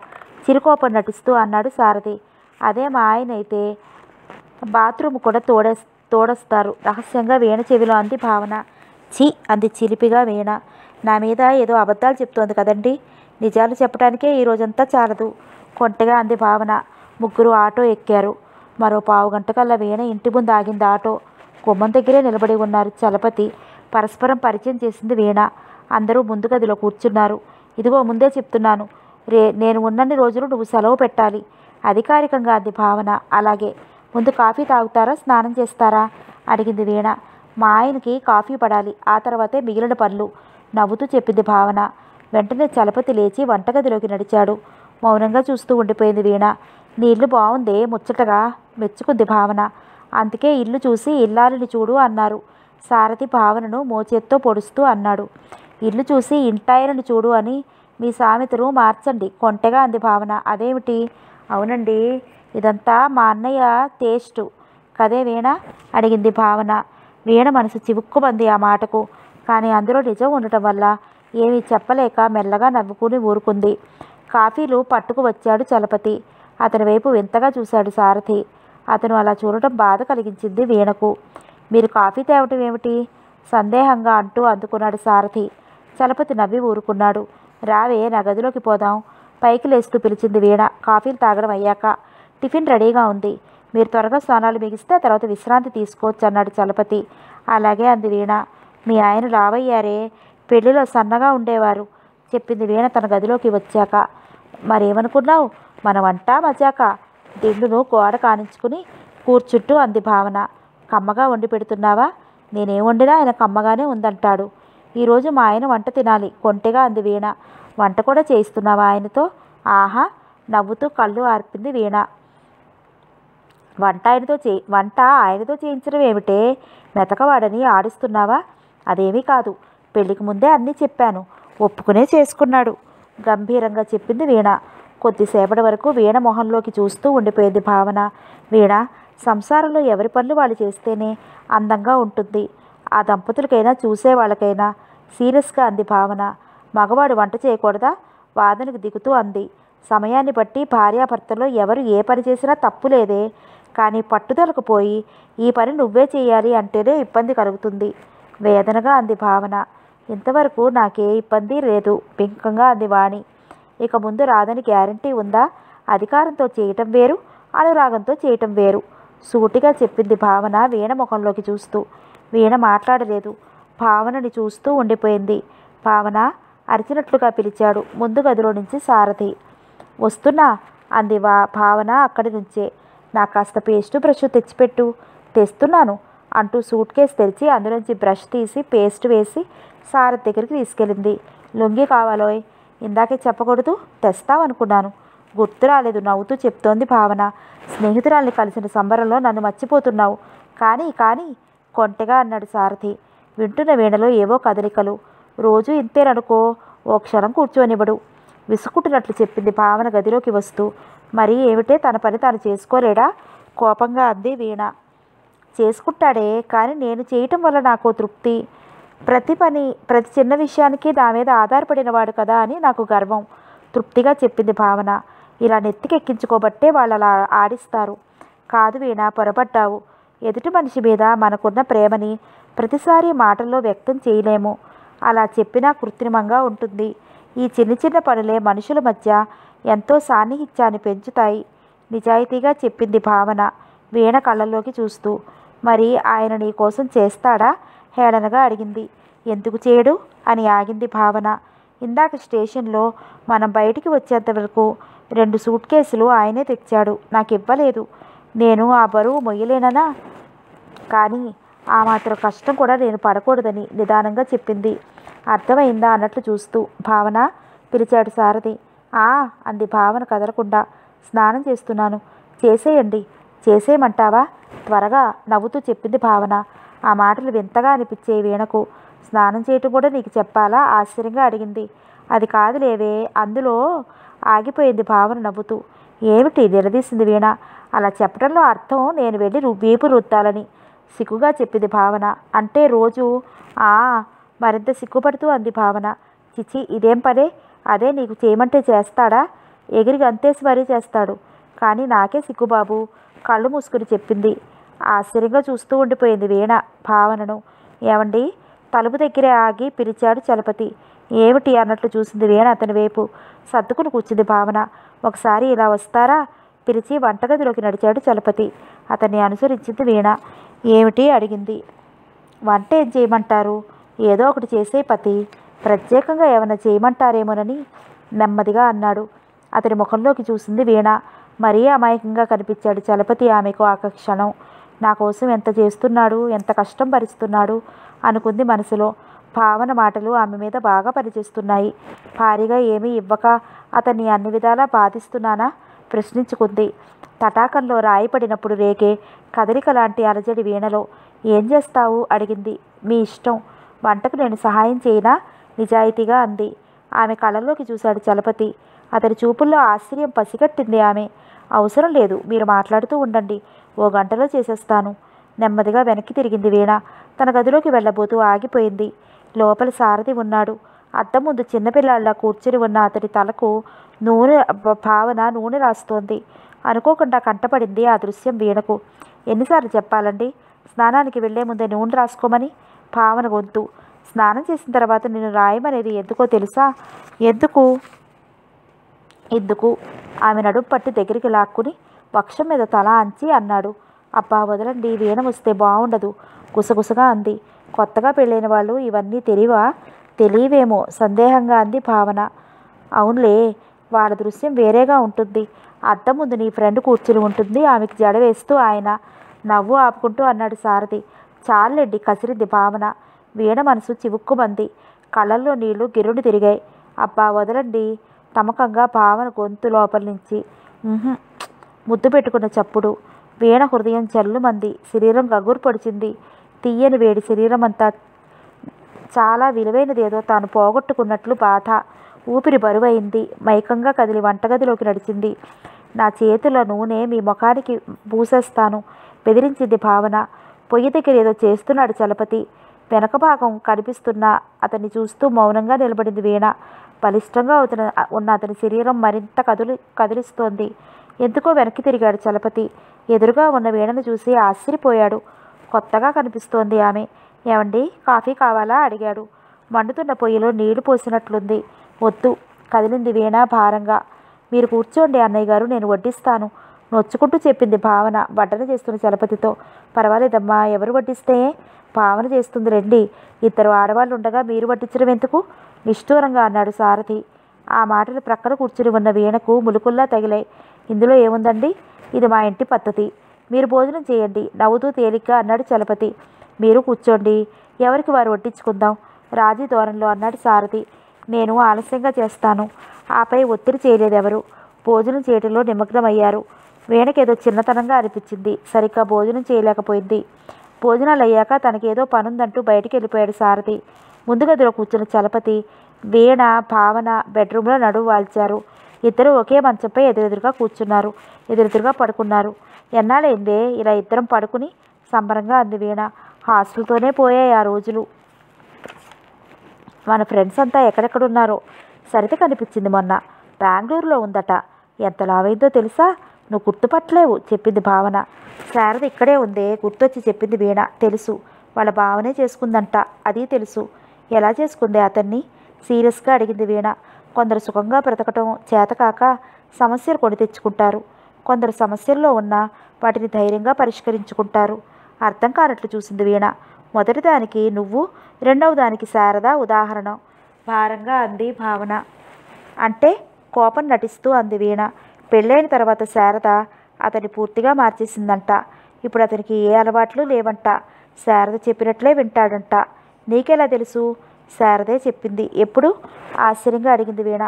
చిరుకోపం నటిస్తూ అన్నాడు సారథి అదే మా ఆయన అయితే బాత్రూమ్ కూడా తోడే తోడస్తారు రహస్యంగా వీణ చెవిలో అంది భావన చి అంది చిలిపిగా వీణ నా మీద ఏదో అబద్ధాలు చెప్తోంది కదండి నిజాలు చెప్పడానికే ఈ రోజంతా చాలదు కొంటగా అంది భావన ముగ్గురు ఆటో ఎక్కారు మరో పావు గంటకల్లా వీణ ఇంటి ముందు ఆగింది ఆటో కొమ్మం దగ్గరే నిలబడి ఉన్నారు చలపతి పరస్పరం పరిచయం చేసింది వీణ అందరూ ముందు గదిలో కూర్చున్నారు ఇదిగో ముందే చెప్తున్నాను రే నేను ఉన్నన్ని రోజులు నువ్వు సెలవు పెట్టాలి అధికారికంగా అది భావన అలాగే ముందు కాఫీ తాగుతారా స్నానం చేస్తారా అడిగింది వీణ మా ఆయనకి కాఫీ పడాలి ఆ తర్వాతే మిగిలిన పనులు నవ్వుతూ చెప్పింది భావన వెంటనే చలపతి లేచి వంటగదిలోకి నడిచాడు మౌనంగా చూస్తూ ఉండిపోయింది వీణ నీ ఇల్లు బాగుందే ముచ్చటగా మెచ్చుకుంది భావన అందుకే ఇల్లు చూసి ఇల్లాలని చూడు అన్నారు సారథి భావనను మోచేత్తో పొడుస్తూ అన్నాడు ఇల్లు చూసి ఇంటాయనను చూడు అని మీ సామెతను మార్చండి కొంటెగా అంది భావన అదేమిటి అవునండి ఇదంతా మా అన్నయ్య టేస్టు కదే వీణ అడిగింది భావన వీణ మనసు చివుక్కుమంది ఆ మాటకు కానీ అందులో నిజం ఉండటం వల్ల ఏమీ చెప్పలేక మెల్లగా నవ్వుకుని ఊరుకుంది కాఫీలు పట్టుకు వచ్చాడు చలపతి అతని వైపు వింతగా చూశాడు సారథి అతను అలా చూడటం బాధ కలిగించింది వీణకు మీరు కాఫీ తేవటం ఏమిటి సందేహంగా అంటూ అందుకున్నాడు సారథి చలపతి నవ్వి ఊరుకున్నాడు రావే నా గదిలోకి పోదాం పైకి లేస్తూ పిలిచింది వీణ కాఫీలు తాగడం అయ్యాక టిఫిన్ రెడీగా ఉంది మీరు త్వరగా స్నానాలు మిగిస్తే తర్వాత విశ్రాంతి తీసుకోవచ్చు అన్నాడు చలపతి అలాగే అంది వీణ మీ ఆయన లావయ్యారే పెళ్లిలో సన్నగా ఉండేవారు చెప్పింది వీణ తన గదిలోకి వచ్చాక మరేమనుకున్నావు మన వంట మజాక దిండును గోడ కానించుకుని కూర్చుంటూ అంది భావన కమ్మగా వండి పెడుతున్నావా నేనేం వండినా ఆయన కమ్మగానే ఉందంటాడు ఈరోజు మా ఆయన వంట తినాలి కొంటెగా అంది వీణ వంట కూడా చేయిస్తున్నావా ఆయనతో ఆహా నవ్వుతూ కళ్ళు ఆర్పింది వీణ వంట ఆయనతో చే వంట ఆయనతో చేయించడం ఏమిటే మెతకవాడని ఆడిస్తున్నావా అదేమీ కాదు పెళ్ళికి ముందే అన్నీ చెప్పాను ఒప్పుకునే చేసుకున్నాడు గంభీరంగా చెప్పింది వీణ కొద్దిసేపటి వరకు వీణ మొహంలోకి చూస్తూ ఉండిపోయింది భావన వీణ సంసారంలో ఎవరి పనులు వాళ్ళు చేస్తేనే అందంగా ఉంటుంది ఆ దంపతులకైనా చూసే వాళ్ళకైనా సీరియస్గా అంది భావన మగవాడు వంట చేయకూడదా వాదనకు దిగుతూ అంది సమయాన్ని బట్టి భార్యాభర్తలో ఎవరు ఏ పని చేసినా తప్పు లేదే కానీ పట్టుదలకు పోయి ఈ పని నువ్వే చేయాలి అంటేనే ఇబ్బంది కలుగుతుంది వేదనగా అంది భావన ఇంతవరకు నాకే ఇబ్బంది లేదు పింకంగా అంది వాణి ఇక ముందు రాదని గ్యారంటీ ఉందా అధికారంతో చేయటం వేరు అనురాగంతో చేయటం వేరు సూటిగా చెప్పింది భావన వీణ ముఖంలోకి చూస్తూ వీణ మాట్లాడలేదు భావనని చూస్తూ ఉండిపోయింది భావన అరిచినట్లుగా పిలిచాడు ముందు గదిలో నుంచి సారథి వస్తున్నా అంది వా భావన అక్కడి నుంచే నా కాస్త పేస్టు బ్రష్ తెచ్చిపెట్టు తెస్తున్నాను అంటూ సూట్ కేసు తెరిచి అందులోంచి బ్రష్ తీసి పేస్ట్ వేసి సారథి దగ్గరికి తీసుకెళ్ళింది లొంగి కావాలోయ్ ఇందాకే చెప్పకూడదు తెస్తావనుకున్నాను గుర్తు రాలేదు నవ్వుతూ చెప్తోంది భావన స్నేహితురాల్ని కలిసిన సంబరంలో నన్ను మర్చిపోతున్నావు కానీ కానీ కొంటగా అన్నాడు సారథి వింటున్న వీణలో ఏవో కదలికలు రోజు ఇంతేననుకో ఓ క్షణం కూర్చోనివ్వడు విసుకుంటున్నట్లు చెప్పింది భావన గదిలోకి వస్తూ మరి ఏమిటే తన పని తాను చేసుకోలేడా కోపంగా అంది వీణ చేసుకుంటాడే కానీ నేను చేయటం వల్ల నాకు తృప్తి ప్రతి పని ప్రతి చిన్న విషయానికి నా మీద ఆధారపడినవాడు కదా అని నాకు గర్వం తృప్తిగా చెప్పింది భావన ఇలా నెత్తికెక్కించుకోబట్టే వాళ్ళు అలా ఆడిస్తారు కాదు వీణ పొరపడ్డావు ఎదుటి మనిషి మీద మనకున్న ప్రేమని ప్రతిసారి మాటల్లో వ్యక్తం చేయలేము అలా చెప్పినా కృత్రిమంగా ఉంటుంది ఈ చిన్న చిన్న పనులే మనుషుల మధ్య ఎంతో సాన్నిహిత్యాన్ని పెంచుతాయి నిజాయితీగా చెప్పింది భావన వీణ కళ్ళలోకి చూస్తూ మరి ఆయన నీ కోసం చేస్తాడా హేళనగా అడిగింది ఎందుకు చేయడు అని ఆగింది భావన ఇందాక స్టేషన్లో మనం బయటికి వచ్చేంత వరకు రెండు సూట్ కేసులు ఆయనే తెచ్చాడు నాకు ఇవ్వలేదు నేను ఆ బరువు మొయ్యలేననా కానీ ఆ మాత్రం కష్టం కూడా నేను పడకూడదని నిదానంగా చెప్పింది అర్థమైందా అన్నట్లు చూస్తూ భావన పిలిచాడు సారథి ఆ అంది భావన కదలకుండా స్నానం చేస్తున్నాను చేసేయండి చేసేయమంటావా త్వరగా నవ్వుతూ చెప్పింది భావన ఆ మాటలు వింతగా అనిపించే వీణకు స్నానం చేయటం కూడా నీకు చెప్పాలా ఆశ్చర్యంగా అడిగింది అది కాదులేవే అందులో ఆగిపోయింది భావన నవ్వుతూ ఏమిటి నిలదీసింది వీణ అలా చెప్పడంలో అర్థం నేను వెళ్ళి వీపు రుద్దాలని సిగ్గుగా చెప్పింది భావన అంటే రోజు ఆ మరింత సిగ్గుపడుతూ అంది భావన చిచి ఇదేం పనే అదే నీకు చేయమంటే చేస్తాడా ఎగిరి గంతేసి మరీ చేస్తాడు కానీ నాకే సిగ్గుబాబు కళ్ళు మూసుకుని చెప్పింది ఆశ్చర్యంగా చూస్తూ ఉండిపోయింది వీణ భావనను ఏమండి తలుపు దగ్గరే ఆగి పిలిచాడు చలపతి ఏమిటి అన్నట్లు చూసింది వీణ అతని వైపు సర్దుకుని కూర్చుంది భావన ఒకసారి ఇలా వస్తారా పిలిచి వంటగదిలోకి నడిచాడు చలపతి అతన్ని అనుసరించింది వీణ ఏమిటి అడిగింది వంట ఏం చేయమంటారు ఏదో ఒకటి చేసే పతి ప్రత్యేకంగా ఏమైనా చేయమంటారేమోనని నెమ్మదిగా అన్నాడు అతడి ముఖంలోకి చూసింది వీణ మరీ అమాయకంగా కనిపించాడు చలపతి ఆమెకు క్షణం నా కోసం ఎంత చేస్తున్నాడు ఎంత కష్టం భరిస్తున్నాడు అనుకుంది మనసులో భావన మాటలు ఆమె మీద బాగా పనిచేస్తున్నాయి భారీగా ఏమీ ఇవ్వక అతన్ని అన్ని విధాలా బాధిస్తున్నానా ప్రశ్నించుకుంది తటాకంలో రాయిపడినప్పుడు రేగే కదలిక లాంటి అలజడి వీణలో ఏం చేస్తావు అడిగింది మీ ఇష్టం వంటకు నేను సహాయం చేయినా నిజాయితీగా అంది ఆమె కళ్ళల్లోకి చూశాడు చలపతి అతని చూపుల్లో ఆశ్చర్యం పసిగట్టింది ఆమె అవసరం లేదు మీరు మాట్లాడుతూ ఉండండి ఓ గంటలో చేసేస్తాను నెమ్మదిగా వెనక్కి తిరిగింది వీణ తన గదిలోకి వెళ్ళబోతూ ఆగిపోయింది లోపల సారథి ఉన్నాడు అద్దం ముందు చిన్నపిల్లాళ్ళ కూర్చుని ఉన్న అతడి తలకు నూనె భావన నూనె రాస్తోంది అనుకోకుండా కంటపడింది ఆ దృశ్యం వీణకు ఎన్నిసార్లు చెప్పాలండి స్నానానికి వెళ్లే ముందే నూనె రాసుకోమని భావన వద్దు స్నానం చేసిన తర్వాత నేను రాయమనేది ఎందుకో తెలుసా ఎందుకు ఎందుకు ఆమె నడుపు పట్టి దగ్గరికి లాక్కుని వక్షం మీద తల అంచి అన్నాడు అబ్బా వదలండి వీణ వస్తే బాగుండదు గుసగుసగా అంది కొత్తగా పెళ్ళైన వాళ్ళు ఇవన్నీ తెలివా తెలియవేమో సందేహంగా అంది భావన అవునులే వాళ్ళ దృశ్యం వేరేగా ఉంటుంది అద్దం ముందు నీ ఫ్రెండ్ కూర్చుని ఉంటుంది ఆమెకి జడ వేస్తూ ఆయన నవ్వు ఆపుకుంటూ అన్నాడు సారథి చాలెడ్డి కసిరింది భావన వీణ మనసు చివుక్కుమంది కళ్ళల్లో నీళ్లు గిరుడు తిరిగాయి అబ్బా వదలండి తమకంగా భావన గొంతు లోపల నుంచి ముద్దు పెట్టుకున్న చప్పుడు వీణ హృదయం చల్లుమంది శరీరం గగురు పొడిచింది తీయని వేడి శరీరం అంతా చాలా విలువైనదేదో తాను పోగొట్టుకున్నట్లు బాధ ఊపిరి బరువైంది మైకంగా కదిలి వంటగదిలోకి నడిచింది నా చేతుల నూనె మీ ముఖానికి పూసేస్తాను బెదిరించింది భావన పొయ్యి దగ్గర ఏదో చేస్తున్నాడు చలపతి వెనక భాగం కనిపిస్తున్నా అతన్ని చూస్తూ మౌనంగా నిలబడింది వీణ బలిష్టంగా అవుతున్న ఉన్న అతని శరీరం మరింత కదులు కదిలిస్తోంది ఎందుకో వెనక్కి తిరిగాడు చలపతి ఎదురుగా ఉన్న వీణను చూసి ఆశ్చర్యపోయాడు కొత్తగా కనిపిస్తోంది ఆమె ఏమండి కాఫీ కావాలా అడిగాడు మండుతున్న పొయ్యిలో నీళ్లు పోసినట్లుంది వద్దు కదిలింది వీణ భారంగా మీరు కూర్చోండి అన్నయ్య గారు నేను వడ్డిస్తాను నొచ్చుకుంటూ చెప్పింది భావన వడ్డన చేస్తున్న చలపతితో పర్వాలేదమ్మా ఎవరు వడ్డిస్తే భావన చేస్తుంది రండి ఇద్దరు ఆడవాళ్ళు ఉండగా మీరు వడ్డించడం ఎందుకు నిష్ఠూరంగా అన్నాడు సారథి ఆ మాటలు ప్రక్కన కూర్చుని ఉన్న వీణకు ములుకుల్లా తగిలాయి ఇందులో ఏముందండి ఇది మా ఇంటి పద్ధతి మీరు భోజనం చేయండి నవ్వుతూ తేలిగ్గా అన్నాడు చలపతి మీరు కూర్చోండి ఎవరికి వారు వడ్డించుకుందాం రాజీ ధోరణిలో అన్నాడు సారథి నేను ఆలస్యంగా చేస్తాను ఆపై ఒత్తిడి చేయలేదెవరు భోజనం చేయటంలో నిమగ్నమయ్యారు వీణకేదో చిన్నతనంగా అనిపించింది సరిగ్గా భోజనం చేయలేకపోయింది భోజనాలు అయ్యాక తనకేదో పనుందంటూ బయటికి వెళ్ళిపోయాడు సారథి ముందుగదిలో కూర్చున్న చలపతి వీణ భావన బెడ్రూమ్లో నడువు వాల్చారు ఇద్దరు ఒకే మంచంపై ఎదురెదురుగా కూర్చున్నారు ఎదురెదురుగా పడుకున్నారు ఎన్నాళ్ళైందే ఇలా ఇద్దరం పడుకుని సంబరంగా అంది వీణ హాస్టల్తోనే పోయాయి ఆ రోజులు మన ఫ్రెండ్స్ అంతా ఎక్కడెక్కడ ఉన్నారు కనిపించింది మొన్న బెంగళూరులో ఉందట ఎంత లావైందో తెలుసా నువ్వు గుర్తుపట్టలేవు చెప్పింది భావన శారద ఇక్కడే ఉందే గుర్తొచ్చి చెప్పింది వీణ తెలుసు వాళ్ళ భావనే చేసుకుందంట అది తెలుసు ఎలా చేసుకుంది అతన్ని సీరియస్గా అడిగింది వీణ కొందరు సుఖంగా బ్రతకటం చేతకాక సమస్యలు కొని తెచ్చుకుంటారు కొందరు సమస్యల్లో ఉన్నా వాటిని ధైర్యంగా పరిష్కరించుకుంటారు అర్థం కానట్లు చూసింది వీణ మొదటిదానికి నువ్వు రెండవ దానికి శారద ఉదాహరణ భారంగా అంది భావన అంటే కోపం నటిస్తూ అంది వీణ పెళ్ళైన తర్వాత శారద అతని పూర్తిగా మార్చేసిందంట ఇప్పుడు అతనికి ఏ అలవాట్లు లేవంట శారద చెప్పినట్లే వింటాడంట నీకెలా తెలుసు శారదే చెప్పింది ఎప్పుడు ఆశ్చర్యంగా అడిగింది వీణ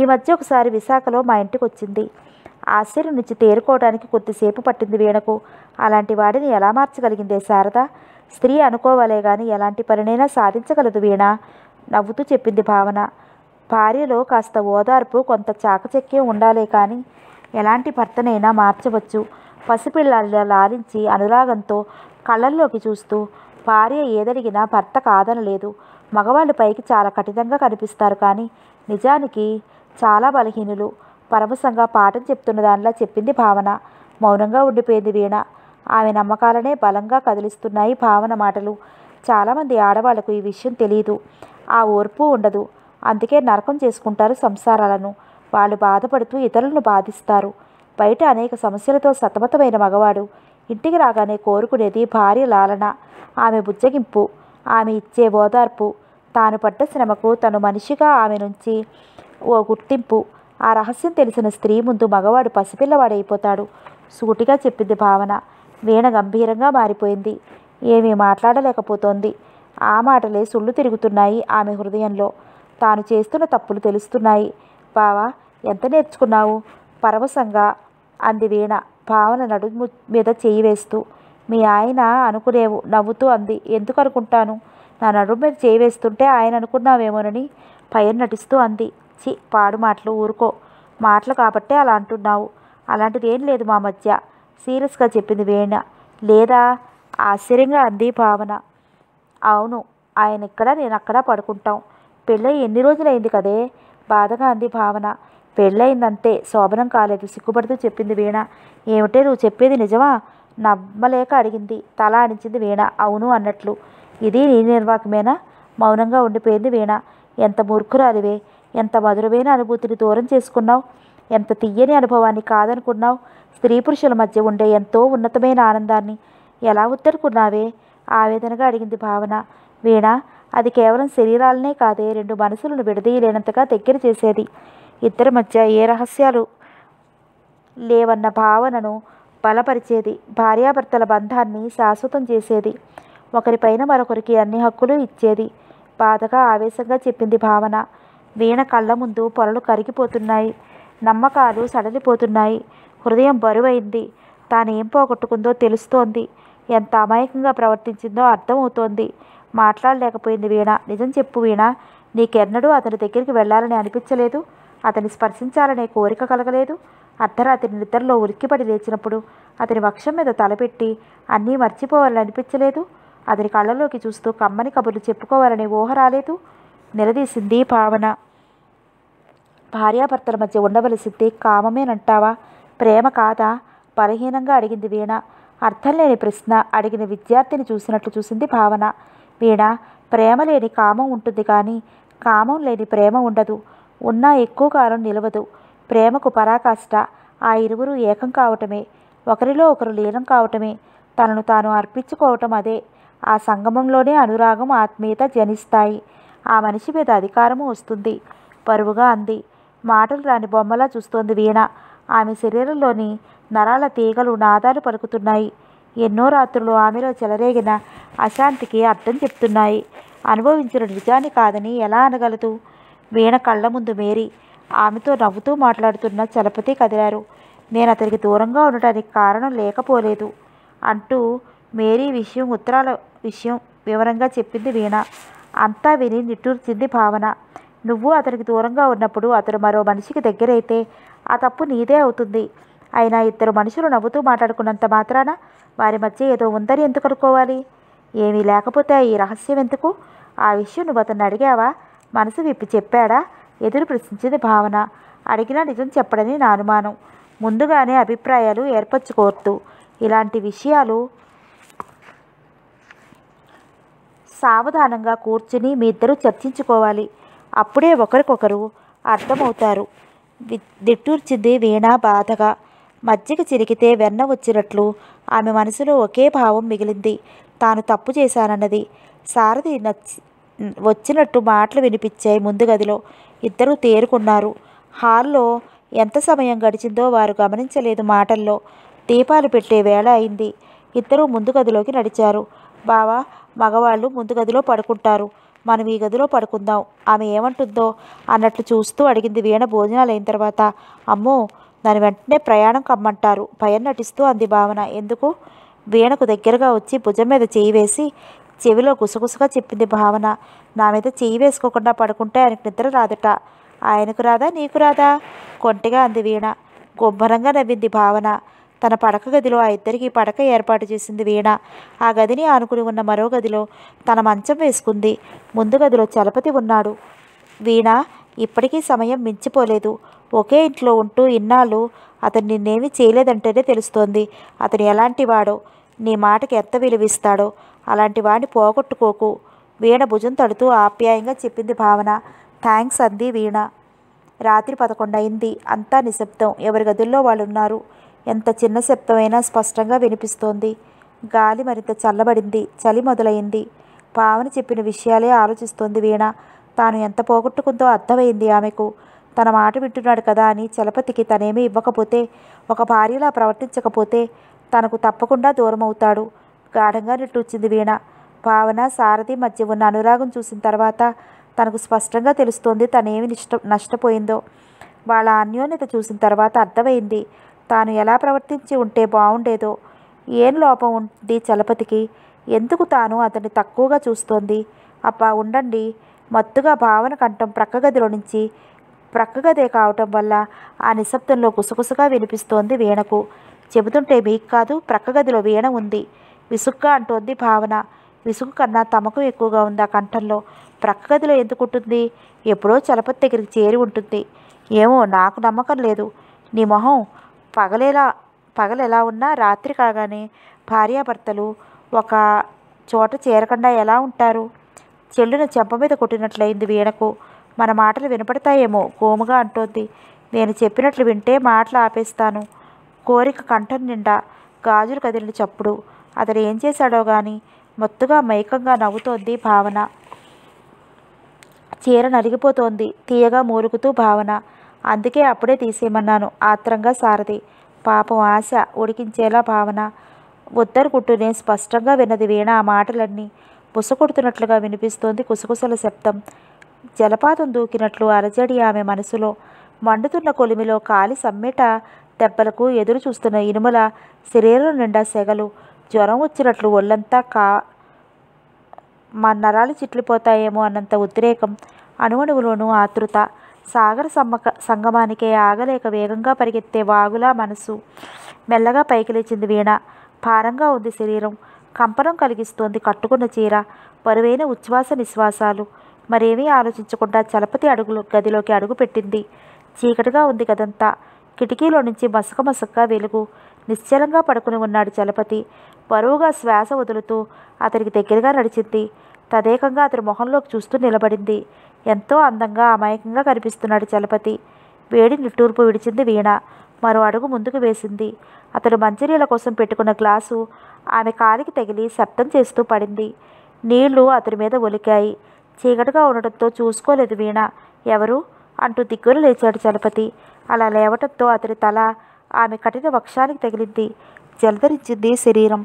ఈ మధ్య ఒకసారి విశాఖలో మా ఇంటికి వచ్చింది ఆశ్చర్యం నుంచి తేరుకోవడానికి కొద్దిసేపు పట్టింది వీణకు అలాంటి వాడిని ఎలా మార్చగలిగిందే శారద స్త్రీ అనుకోవాలే గాని ఎలాంటి పనినైనా సాధించగలదు వీణ నవ్వుతూ చెప్పింది భావన భార్యలో కాస్త ఓదార్పు కొంత చాకచక్యం ఉండాలే కానీ ఎలాంటి భర్తనైనా మార్చవచ్చు పసిపిల్లల లాలించి అనురాగంతో కళ్ళల్లోకి చూస్తూ భార్య ఏదడిగినా భర్త కాదనలేదు మగవాళ్ళు పైకి చాలా కఠినంగా కనిపిస్తారు కానీ నిజానికి చాలా బలహీనులు పరమసంగా పాఠం చెప్తున్న దానిలా చెప్పింది భావన మౌనంగా ఉండిపోయింది వీణ ఆమె నమ్మకాలనే బలంగా కదిలిస్తున్నాయి భావన మాటలు చాలామంది ఆడవాళ్లకు ఈ విషయం తెలియదు ఆ ఓర్పు ఉండదు అందుకే నరకం చేసుకుంటారు సంసారాలను వాళ్ళు బాధపడుతూ ఇతరులను బాధిస్తారు బయట అనేక సమస్యలతో సతమతమైన మగవాడు ఇంటికి రాగానే కోరుకునేది భార్య లాలన ఆమె బుజ్జగింపు ఆమె ఇచ్చే ఓదార్పు తాను పడ్డ శ్రమకు తను మనిషిగా ఆమె నుంచి ఓ గుర్తింపు ఆ రహస్యం తెలిసిన స్త్రీ ముందు మగవాడు పసిపిల్లవాడైపోతాడు సూటిగా చెప్పింది భావన వీణ గంభీరంగా మారిపోయింది ఏమీ మాట్లాడలేకపోతోంది ఆ మాటలే సుళ్ళు తిరుగుతున్నాయి ఆమె హృదయంలో తాను చేస్తున్న తప్పులు తెలుస్తున్నాయి బావా ఎంత నేర్చుకున్నావు పరవశంగా అంది వీణ భావన నడుము మీద చేయి వేస్తూ మీ ఆయన అనుకునేవు నవ్వుతూ అంది ఎందుకు అనుకుంటాను నా నడుము మీద చేయి వేస్తుంటే ఆయన అనుకున్నావేమోనని పైన నటిస్తూ అంది చి పాడు మాటలు ఊరుకో మాటలు కాబట్టే అలా అంటున్నావు అలాంటిది ఏం లేదు మా మధ్య సీరియస్గా చెప్పింది వేణ లేదా ఆశ్చర్యంగా అంది భావన అవును ఆయన ఇక్కడ నేను అక్కడ పడుకుంటాం పెళ్ళై ఎన్ని రోజులైంది కదే బాధగా అంది భావన పెళ్ళయిందంటే శోభనం కాలేదు సిగ్గుపడితే చెప్పింది వీణ ఏమిటే నువ్వు చెప్పేది నిజమా నమ్మలేక అడిగింది తల అణించింది వీణ అవును అన్నట్లు ఇది నీ నిర్వాకమేనా మౌనంగా ఉండిపోయింది వీణ ఎంత మూర్ఖురాలివే ఎంత మధురమైన అనుభూతిని దూరం చేసుకున్నావు ఎంత తీయని అనుభవాన్ని కాదనుకున్నావు స్త్రీ పురుషుల మధ్య ఉండే ఎంతో ఉన్నతమైన ఆనందాన్ని ఎలా ఉత్తరుకున్నావే ఆవేదనగా అడిగింది భావన వీణ అది కేవలం శరీరాలనే కాదే రెండు మనసులను విడదీయలేనంతగా దగ్గర చేసేది ఇద్దరి మధ్య ఏ రహస్యాలు లేవన్న భావనను బలపరిచేది భార్యాభర్తల బంధాన్ని శాశ్వతం చేసేది ఒకరిపైన మరొకరికి అన్ని హక్కులు ఇచ్చేది బాధగా ఆవేశంగా చెప్పింది భావన వీణ కళ్ళ ముందు పొరలు కరిగిపోతున్నాయి నమ్మకాలు సడలిపోతున్నాయి హృదయం బరువైంది తానేం పోగొట్టుకుందో తెలుస్తోంది ఎంత అమాయకంగా ప్రవర్తించిందో అర్థమవుతోంది మాట్లాడలేకపోయింది వీణ నిజం చెప్పు వీణ నీకెన్నడూ అతని దగ్గరికి వెళ్ళాలని అనిపించలేదు అతని స్పర్శించాలనే కోరిక కలగలేదు అర్ధరాత్రి నిద్రలో ఉరికిపడి లేచినప్పుడు అతని వక్షం మీద తలపెట్టి అన్నీ మర్చిపోవాలని అనిపించలేదు అతని కళ్ళలోకి చూస్తూ కమ్మని కబుర్లు చెప్పుకోవాలని ఊహ రాలేదు నిలదీసింది భావన భార్యాభర్తల మధ్య ఉండవలసింది కామమేనంటావా ప్రేమ కాదా బలహీనంగా అడిగింది వీణ అర్థం లేని ప్రశ్న అడిగిన విద్యార్థిని చూసినట్లు చూసింది భావన వీణ ప్రేమ లేని కామం ఉంటుంది కానీ కామం లేని ప్రేమ ఉండదు ఉన్నా ఎక్కువ కాలం నిలవదు ప్రేమకు పరాకాష్ట ఆ ఇరువురు ఏకం కావటమే ఒకరిలో ఒకరు లీనం కావటమే తనను తాను అర్పించుకోవటం అదే ఆ సంగమంలోనే అనురాగం ఆత్మీయత జనిస్తాయి ఆ మనిషి మీద అధికారము వస్తుంది పరువుగా అంది మాటలు రాని బొమ్మలా చూస్తోంది వీణ ఆమె శరీరంలోని నరాల తీగలు నాదాలు పలుకుతున్నాయి ఎన్నో రాత్రులు ఆమెలో చెలరేగిన అశాంతికి అర్థం చెప్తున్నాయి అనుభవించిన నిజాన్ని కాదని ఎలా అనగలదు వీణ కళ్ళ ముందు మేరీ ఆమెతో నవ్వుతూ మాట్లాడుతున్న చలపతి కదిలారు నేను అతనికి దూరంగా ఉండటానికి కారణం లేకపోలేదు అంటూ మేరీ విషయం ఉత్తరాల విషయం వివరంగా చెప్పింది వీణ అంతా విని నిట్టూర్చింది భావన నువ్వు అతనికి దూరంగా ఉన్నప్పుడు అతను మరో మనిషికి దగ్గరైతే ఆ తప్పు నీదే అవుతుంది అయినా ఇద్దరు మనుషులు నవ్వుతూ మాట్లాడుకున్నంత మాత్రాన వారి మధ్య ఏదో ఉందని ఎందుకు అనుకోవాలి ఏమీ లేకపోతే ఈ రహస్యం ఎందుకు ఆ విషయం నువ్వు అతన్ని అడిగావా మనసు విప్పి చెప్పాడా ఎదురు ప్రశ్నించింది భావన అడిగినా నిజం చెప్పడని నా అనుమానం ముందుగానే అభిప్రాయాలు ఏర్పరచుకోవద్దు ఇలాంటి విషయాలు సావధానంగా కూర్చుని మీ ఇద్దరూ చర్చించుకోవాలి అప్పుడే ఒకరికొకరు అర్థమవుతారు దిట్టూర్చింది వీణా బాధగా మజ్జిగ చిరిగితే వెన్న వచ్చినట్లు ఆమె మనసులో ఒకే భావం మిగిలింది తాను తప్పు చేశానన్నది సారథి నచ్చి వచ్చినట్టు మాటలు వినిపించాయి ముందు గదిలో ఇద్దరూ తేరుకున్నారు హాల్లో ఎంత సమయం గడిచిందో వారు గమనించలేదు మాటల్లో దీపాలు పెట్టే వేళ అయింది ఇద్దరూ ముందు గదిలోకి నడిచారు బావా మగవాళ్ళు ముందు గదిలో పడుకుంటారు మనం ఈ గదిలో పడుకుందాం ఆమె ఏమంటుందో అన్నట్లు చూస్తూ అడిగింది వీణ భోజనాలు అయిన తర్వాత అమ్మో దాని వెంటనే ప్రయాణం కమ్మంటారు భయం నటిస్తూ అంది భావన ఎందుకు వీణకు దగ్గరగా వచ్చి భుజం మీద చేయి వేసి చెవిలో గుసగుసగా చెప్పింది భావన నా మీద చేయి వేసుకోకుండా పడుకుంటే ఆయనకు నిద్ర రాదట ఆయనకు రాదా నీకు రాదా కొంటిగా అంది వీణ గొబ్బరంగా నవ్వింది భావన తన పడక గదిలో ఆ ఇద్దరికి పడక ఏర్పాటు చేసింది వీణ ఆ గదిని ఆనుకుని ఉన్న మరో గదిలో తన మంచం వేసుకుంది ముందు గదిలో చలపతి ఉన్నాడు వీణ ఇప్పటికీ సమయం మించిపోలేదు ఒకే ఇంట్లో ఉంటూ ఇన్నాళ్ళు అతను నిన్నేమీ చేయలేదంటేనే తెలుస్తోంది అతను ఎలాంటి వాడో నీ మాటకి ఎంత విలువిస్తాడో అలాంటి వాడిని పోగొట్టుకోకు వీణ భుజం తడుతూ ఆప్యాయంగా చెప్పింది భావన థ్యాంక్స్ అంది వీణ రాత్రి అయింది అంతా నిశ్శబ్దం ఎవరి గదుల్లో వాళ్ళు ఉన్నారు ఎంత చిన్న శబ్దమైనా స్పష్టంగా వినిపిస్తోంది గాలి మరింత చల్లబడింది చలి మొదలైంది పావన చెప్పిన విషయాలే ఆలోచిస్తోంది వీణ తాను ఎంత పోగొట్టుకుందో అర్థమైంది ఆమెకు తన మాట వింటున్నాడు కదా అని చలపతికి తనేమీ ఇవ్వకపోతే ఒక భార్యలా ప్రవర్తించకపోతే తనకు తప్పకుండా దూరం అవుతాడు గాఢంగా నిట్టూచింది వీణ పావన సారథి మధ్య ఉన్న అనురాగం చూసిన తర్వాత తనకు స్పష్టంగా తెలుస్తోంది తనేమి నష్ట నష్టపోయిందో వాళ్ళ అన్యోన్యత చూసిన తర్వాత అర్థమైంది తాను ఎలా ప్రవర్తించి ఉంటే బాగుండేదో ఏం లోపం ఉంది చలపతికి ఎందుకు తాను అతన్ని తక్కువగా చూస్తోంది అబ్బా ఉండండి మత్తుగా భావన కంఠం ప్రక్క గదిలో నుంచి ప్రక్క గదే కావటం వల్ల ఆ నిశ్శబ్దంలో గుసగుసగా వినిపిస్తోంది వీణకు చెబుతుంటే మీకు కాదు ప్రక్క గదిలో వీణ ఉంది విసుగ్గా అంటోంది భావన విసుగు కన్నా తమకు ఎక్కువగా ఉంది ఆ కంఠంలో ప్రక్క గదిలో ఉంటుంది ఎప్పుడో చలపతి దగ్గరికి చేరి ఉంటుంది ఏమో నాకు నమ్మకం లేదు నీ మొహం పగలేలా పగలెలా ఉన్నా రాత్రి కాగానే భార్యాభర్తలు ఒక చోట చేరకుండా ఎలా ఉంటారు చెల్లును చెంప మీద కొట్టినట్లయింది వీణకు మన మాటలు వినపడతాయేమో గోముగా అంటోంది నేను చెప్పినట్లు వింటే మాటలు ఆపేస్తాను కోరిక కంఠం నిండా గాజులు కదిలిన చప్పుడు అతడు ఏం చేశాడో గాని మొత్తుగా మైకంగా నవ్వుతోంది భావన చీర నలిగిపోతోంది తీయగా మూలుగుతూ భావన అందుకే అప్పుడే తీసేయమన్నాను ఆత్రంగా సారథి పాపం ఆశ ఉడికించేలా భావన ఉద్దరుకుంటూనే స్పష్టంగా విన్నది వీణ ఆ మాటలన్నీ కొడుతున్నట్లుగా వినిపిస్తోంది కుసకుసల శబ్దం జలపాతం దూకినట్లు అలజడి ఆమె మనసులో మండుతున్న కొలిమిలో కాలి సమ్మెట దెబ్బలకు ఎదురు చూస్తున్న ఇనుముల శరీరం నిండా సెగలు జ్వరం వచ్చినట్లు ఒళ్ళంతా కా మా నరాలు చిట్లిపోతాయేమో అన్నంత ఉద్రేకం అణువణువులోనూ ఆతృత సాగర సమ్మక సంగమానికే ఆగలేక వేగంగా పరిగెత్తే వాగులా మనసు మెల్లగా పైకి లేచింది వీణ భారంగా ఉంది శరీరం కంపనం కలిగిస్తోంది కట్టుకున్న చీర బరువైన ఉచ్ఛ్వాస నిశ్వాసాలు మరేమీ ఆలోచించకుండా చలపతి అడుగులు గదిలోకి అడుగు పెట్టింది చీకటిగా ఉంది గదంతా కిటికీలో నుంచి మసక మసకగా వెలుగు నిశ్చలంగా పడుకుని ఉన్నాడు చలపతి బరువుగా శ్వాస వదులుతూ అతనికి దగ్గరగా నడిచింది తదేకంగా అతని మొహంలోకి చూస్తూ నిలబడింది ఎంతో అందంగా అమాయకంగా కనిపిస్తున్నాడు చలపతి వేడి నిట్టూర్పు విడిచింది వీణ మరో అడుగు ముందుకు వేసింది అతడు మంచిరీల కోసం పెట్టుకున్న గ్లాసు ఆమె కాలికి తగిలి శబ్దం చేస్తూ పడింది నీళ్లు అతడి మీద ఒలికాయి చీకటిగా ఉండటంతో చూసుకోలేదు వీణ ఎవరు అంటూ దిగ్గున లేచాడు చలపతి అలా లేవటంతో అతడి తల ఆమె కఠిన వక్షానికి తగిలింది జలధరించింది శరీరం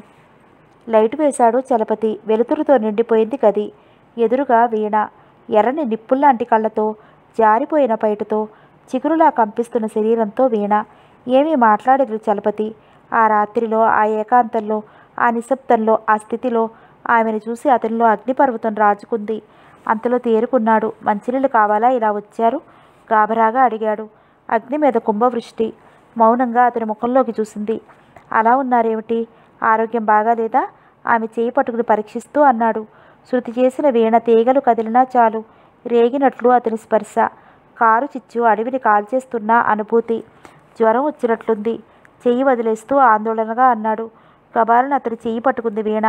లైట్ వేశాడు చలపతి వెలుతురుతో నిండిపోయింది గది ఎదురుగా వీణ ఎర్రని నిప్పుల్లాంటి కళ్ళతో జారిపోయిన పైటతో చిగురులా కంపిస్తున్న శరీరంతో వీణ ఏమీ మాట్లాడేది చలపతి ఆ రాత్రిలో ఆ ఏకాంతంలో ఆ నిశ్శబ్దంలో ఆ స్థితిలో ఆమెను చూసి అతనిలో అగ్నిపర్వతం రాజుకుంది అంతలో తేరుకున్నాడు మంచినీళ్ళు కావాలా ఇలా వచ్చారు గాబరాగా అడిగాడు అగ్ని మీద కుంభవృష్టి మౌనంగా అతని ముఖంలోకి చూసింది అలా ఉన్నారేమిటి ఆరోగ్యం బాగాలేదా ఆమె చేయి పట్టుకుని పరీక్షిస్తూ అన్నాడు శృతి చేసిన వీణ తీగలు కదిలినా చాలు రేగినట్లు అతని స్పర్శ కారు చిచ్చు అడవిని కాల్చేస్తున్న అనుభూతి జ్వరం వచ్చినట్లుంది చెయ్యి వదిలేస్తూ ఆందోళనగా అన్నాడు గబాలను అతను చెయ్యి పట్టుకుంది వీణ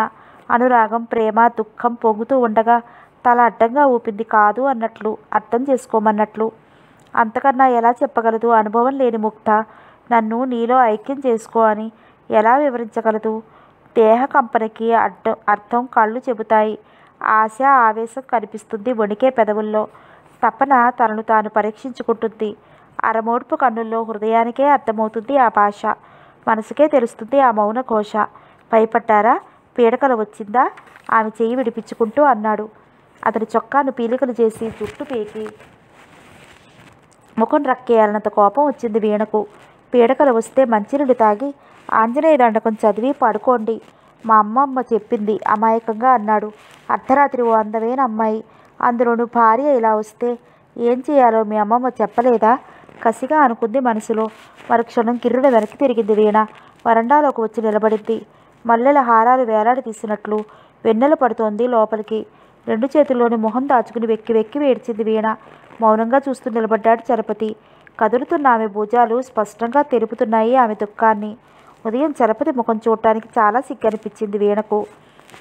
అనురాగం ప్రేమ దుఃఖం పొంగుతూ ఉండగా తల అడ్డంగా ఊపింది కాదు అన్నట్లు అర్థం చేసుకోమన్నట్లు అంతకన్నా ఎలా చెప్పగలదు అనుభవం లేని ముక్త నన్ను నీలో ఐక్యం చేసుకో అని ఎలా వివరించగలదు దేహ కంపనకి అడ్డం అర్థం కళ్ళు చెబుతాయి ఆశ ఆవేశం కనిపిస్తుంది వణికే పెదవుల్లో తపన తనను తాను పరీక్షించుకుంటుంది అరమోడ్పు కన్నుల్లో హృదయానికే అర్థమవుతుంది ఆ భాష మనసుకే తెలుస్తుంది ఆ మౌన కోష భయపడ్డారా పీడకలు వచ్చిందా ఆమె చెయ్యి విడిపించుకుంటూ అన్నాడు అతని చొక్కాను పీలికలు చేసి జుట్టు పీకి ముఖం రక్కేయాలన్నంత కోపం వచ్చింది వీణకు పీడకలు వస్తే మంచినీళ్ళు తాగి ఆంజనేయ దండకం చదివి పడుకోండి మా అమ్మమ్మ చెప్పింది అమాయకంగా అన్నాడు అర్ధరాత్రి ఓ అందమైన అమ్మాయి అందులోను భార్య ఇలా వస్తే ఏం చేయాలో మీ అమ్మమ్మ చెప్పలేదా కసిగా అనుకుంది మనసులో మరుక్షణం కిర్రుడు వెనక్కి తిరిగింది వీణ వరండాలోకి వచ్చి నిలబడింది మల్లెల హారాలు వేలాడి తీసినట్లు వెన్నెల పడుతోంది లోపలికి రెండు చేతుల్లోని మొహం దాచుకుని వెక్కి వెక్కి వేడ్చింది వీణ మౌనంగా చూస్తూ నిలబడ్డాడు చలపతి కదులుతున్న ఆమె భుజాలు స్పష్టంగా తెలుపుతున్నాయి ఆమె దుఃఖాన్ని ఉదయం చలపతి ముఖం చూడటానికి చాలా సిగ్గనిపించింది వీణకు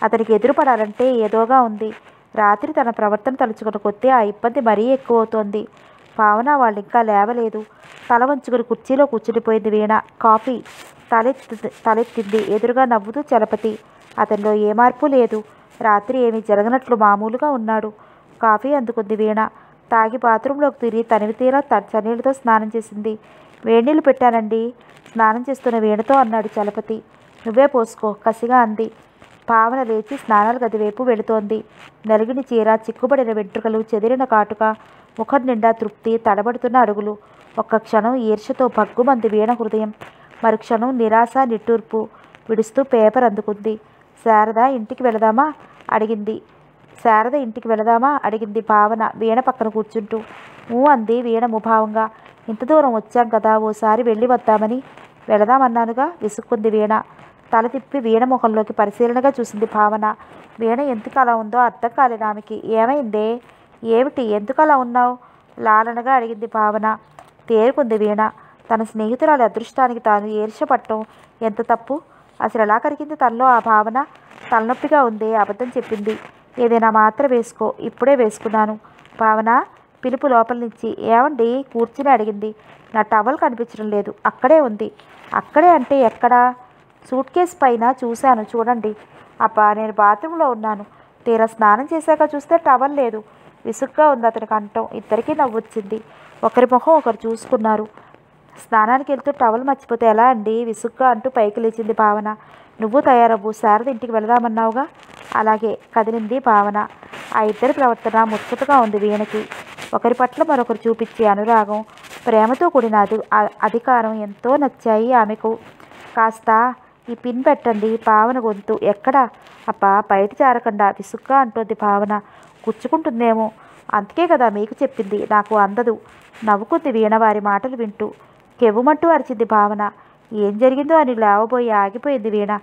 అతనికి ఎదురుపడాలంటే ఏదోగా ఉంది రాత్రి తన ప్రవర్తన తలుచుకున్న కొద్దీ ఆ ఇబ్బంది మరీ ఎక్కువవుతోంది భావన వాళ్ళు ఇంకా లేవలేదు తల వంచుకుని కుర్చీలో కూర్చునిపోయింది వీణ కాఫీ తలెత్తు తలెత్తింది ఎదురుగా నవ్వుతూ చలపతి అతనిలో ఏ మార్పు లేదు రాత్రి ఏమీ జరగనట్లు మామూలుగా ఉన్నాడు కాఫీ అందుకుంది వీణ తాగి బాత్రూంలోకి తిరిగి తనివి తీరా తనీళ్ళతో స్నానం చేసింది వేణీళ్ళు పెట్టానండి స్నానం చేస్తున్న వీణతో అన్నాడు చలపతి నువ్వే పోసుకో కసిగా అంది పావన లేచి స్నానాల గదివైపు వెళుతోంది నలుగుని చీర చిక్కుబడిన వెంట్రుకలు చెదిరిన కాటుక ముఖం నిండా తృప్తి తడబడుతున్న అడుగులు ఒక్క క్షణం ఈర్షతో భగ్గుమంది వీణ హృదయం మరుక్షణం నిరాశ నిట్టూర్పు విడుస్తూ పేపర్ అందుకుంది శారద ఇంటికి వెళదామా అడిగింది శారద ఇంటికి వెళదామా అడిగింది భావన వీణ పక్కన కూర్చుంటూ ఊ అంది వీణ ముభావంగా ఇంత దూరం వచ్చాం కదా ఓసారి వెళ్ళి వద్దామని వెళదామన్నానుగా విసుక్కుంది వీణ తల తిప్పి వీణ ముఖంలోకి పరిశీలనగా చూసింది భావన వీణ ఎందుకు అలా ఉందో అర్థం కాలేదు ఆమెకి ఏమైందే ఏమిటి ఎందుకు అలా ఉన్నావు లాలనగా అడిగింది భావన తేరుకుంది వీణ తన స్నేహితురాలి అదృష్టానికి తాను ఏర్షపట్టడం ఎంత తప్పు అసలు ఎలా కరిగింది తనలో ఆ భావన తలనొప్పిగా ఉంది అబద్ధం చెప్పింది ఏదైనా మాత్ర వేసుకో ఇప్పుడే వేసుకున్నాను భావన పిలుపు లోపల నుంచి ఏమండి కూర్చుని అడిగింది నా టవల్ కనిపించడం లేదు అక్కడే ఉంది అక్కడే అంటే ఎక్కడ సూట్ కేస్ పైన చూశాను చూడండి అబ్బా నేను బాత్రూంలో ఉన్నాను తీరా స్నానం చేశాక చూస్తే టవల్ లేదు విసుగ్గా ఉంది అతని కంఠం ఇద్దరికీ నవ్వు వచ్చింది ఒకరి ముఖం ఒకరు చూసుకున్నారు స్నానానికి వెళ్తూ టవల్ మర్చిపోతే ఎలా అండి విసుగ్గా అంటూ పైకి లేచింది భావన నువ్వు తయారవ్వు శారద ఇంటికి వెళదామన్నావుగా అలాగే కదిలింది భావన ఆ ఇద్దరి ప్రవర్తన ముచ్చటగా ఉంది వీణకి ఒకరి పట్ల మరొకరు చూపించే అనురాగం ప్రేమతో కూడిన అది అధికారం ఎంతో నచ్చాయి ఆమెకు కాస్త ఈ పిన్ పెట్టండి భావన గొంతు ఎక్కడ అప్ప బయట జారకుండా విసుగ్గా అంటుంది భావన గుచ్చుకుంటుందేమో అందుకే కదా మీకు చెప్పింది నాకు అందదు నవ్వుకుంది వీణ వారి మాటలు వింటూ కెవ్వుమంటూ అరిచింది భావన ఏం జరిగిందో అని లేవబోయి ఆగిపోయింది వీణ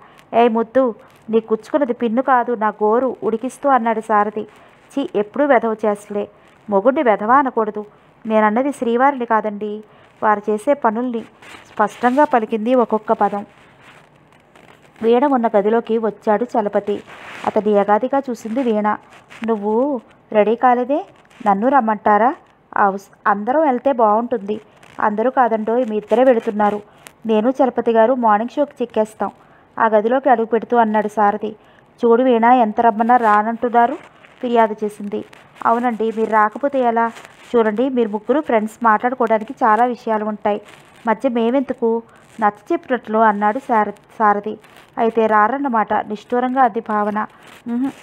ఏ ముద్దు నీ గుచ్చుకున్నది పిన్ను కాదు నా గోరు ఉడికిస్తూ అన్నాడు సారథి చీ ఎప్పుడూ వెధవ చేస్తలే మొగుడిని వెధవా అనకూడదు నేనన్నది శ్రీవారిని కాదండి వారు చేసే పనుల్ని స్పష్టంగా పలికింది ఒక్కొక్క పదం వీణ ఉన్న గదిలోకి వచ్చాడు చలపతి అతడి యగాదిగా చూసింది వీణ నువ్వు రెడీ కాలేదే నన్ను రమ్మంటారా అందరం వెళ్తే బాగుంటుంది అందరూ కాదండో మీ ఇద్దరే వెళుతున్నారు నేను చలపతి గారు మార్నింగ్ షోకి చిక్కేస్తాం ఆ గదిలోకి అడుగు పెడుతూ అన్నాడు సారథి చూడు వీణ ఎంత రమ్మన్నా రానంటున్నారు ఫిర్యాదు చేసింది అవునండి మీరు రాకపోతే ఎలా చూడండి మీరు ముగ్గురు ఫ్రెండ్స్ మాట్లాడుకోవడానికి చాలా విషయాలు ఉంటాయి మధ్య మేమెందుకు నచ్చ చెప్పినట్లు అన్నాడు సారథి అయితే రారన్నమాట నిష్ఠూరంగా అది భావన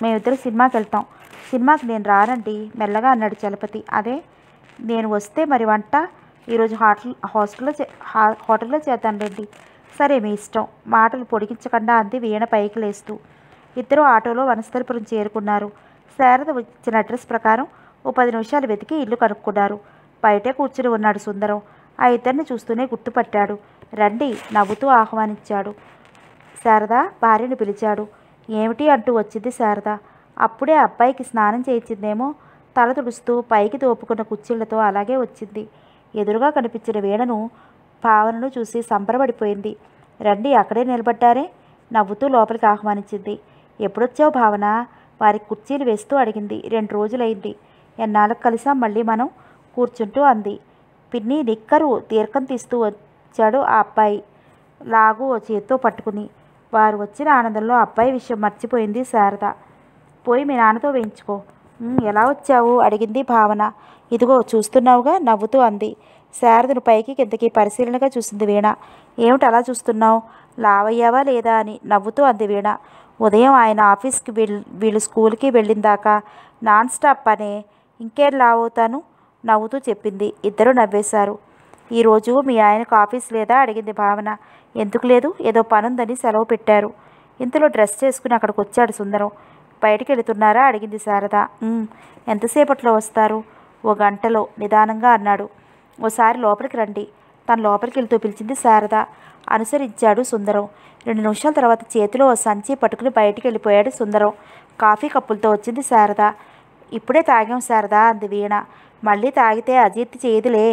మేమిద్దరు సినిమాకి వెళ్తాం సినిమాకి నేను రానండి మెల్లగా అన్నాడు చలపతి అదే నేను వస్తే మరి వంట ఈరోజు హోటల్ హాస్టల్లో హోటల్లో రండి సరే మీ ఇష్టం మాటలు పొడిగించకుండా అంది వీణ పైకి లేస్తూ ఇద్దరు ఆటోలో వనస్థలపురం చేరుకున్నారు శారద ఇచ్చిన అడ్రస్ ప్రకారం ఓ పది నిమిషాలు వెతికి ఇల్లు కనుక్కున్నారు బయటే కూర్చుని ఉన్నాడు సుందరం ఆ ఇద్దరిని చూస్తూనే గుర్తుపట్టాడు రండి నవ్వుతూ ఆహ్వానించాడు శారద భార్యను పిలిచాడు ఏమిటి అంటూ వచ్చింది శారద అప్పుడే అబ్బాయికి స్నానం చేయించిందేమో తల తుడుస్తూ పైకి తోపుకున్న కుర్చీళ్లతో అలాగే వచ్చింది ఎదురుగా కనిపించిన వీణను భావనను చూసి సంబరపడిపోయింది రండి అక్కడే నిలబడ్డారే నవ్వుతూ లోపలికి ఆహ్వానించింది ఎప్పుడొచ్చావు భావన వారికి కుర్చీలు వేస్తూ అడిగింది రెండు రోజులైంది ఎన్నాళ్ళకు కలిసా మళ్ళీ మనం కూర్చుంటూ అంది పిన్ని నిక్కరు దీర్ఘం తీస్తూ వచ్చాడు ఆ అబ్బాయి లాగు ఓ చేత్తో పట్టుకుని వారు వచ్చిన ఆనందంలో అబ్బాయి విషయం మర్చిపోయింది శారద పోయి మీ నాన్నతో వేయించుకో ఎలా వచ్చావు అడిగింది భావన ఇదిగో చూస్తున్నావుగా నవ్వుతూ అంది శారదను పైకి కిందకి పరిశీలనగా చూసింది వీణ ఏమిటి అలా చూస్తున్నావు లావయ్యావా లేదా అని నవ్వుతూ అంది వీణ ఉదయం ఆయన ఆఫీస్కి వీళ్ళు వీళ్ళు స్కూల్కి వెళ్ళిన దాకా నాన్ స్టాప్ అనే ఇంకేం లావుతాను నవ్వుతూ చెప్పింది ఇద్దరు నవ్వేశారు ఈరోజు మీ ఆయనకు ఆఫీస్ లేదా అడిగింది భావన ఎందుకు లేదు ఏదో పనుందని సెలవు పెట్టారు ఇంతలో డ్రెస్ చేసుకుని అక్కడికి వచ్చాడు సుందరం బయటికి వెళుతున్నారా అడిగింది శారద ఎంతసేపట్లో వస్తారు ఓ గంటలో నిదానంగా అన్నాడు ఓసారి లోపలికి రండి తను లోపలికి వెళ్తూ పిలిచింది శారద అనుసరించాడు సుందరం రెండు నిమిషాల తర్వాత చేతిలో సంచి పట్టుకుని బయటికి వెళ్ళిపోయాడు సుందరం కాఫీ కప్పులతో వచ్చింది శారద ఇప్పుడే తాగాం శారద అంది వీణ మళ్ళీ తాగితే అజిత్ చేయదులే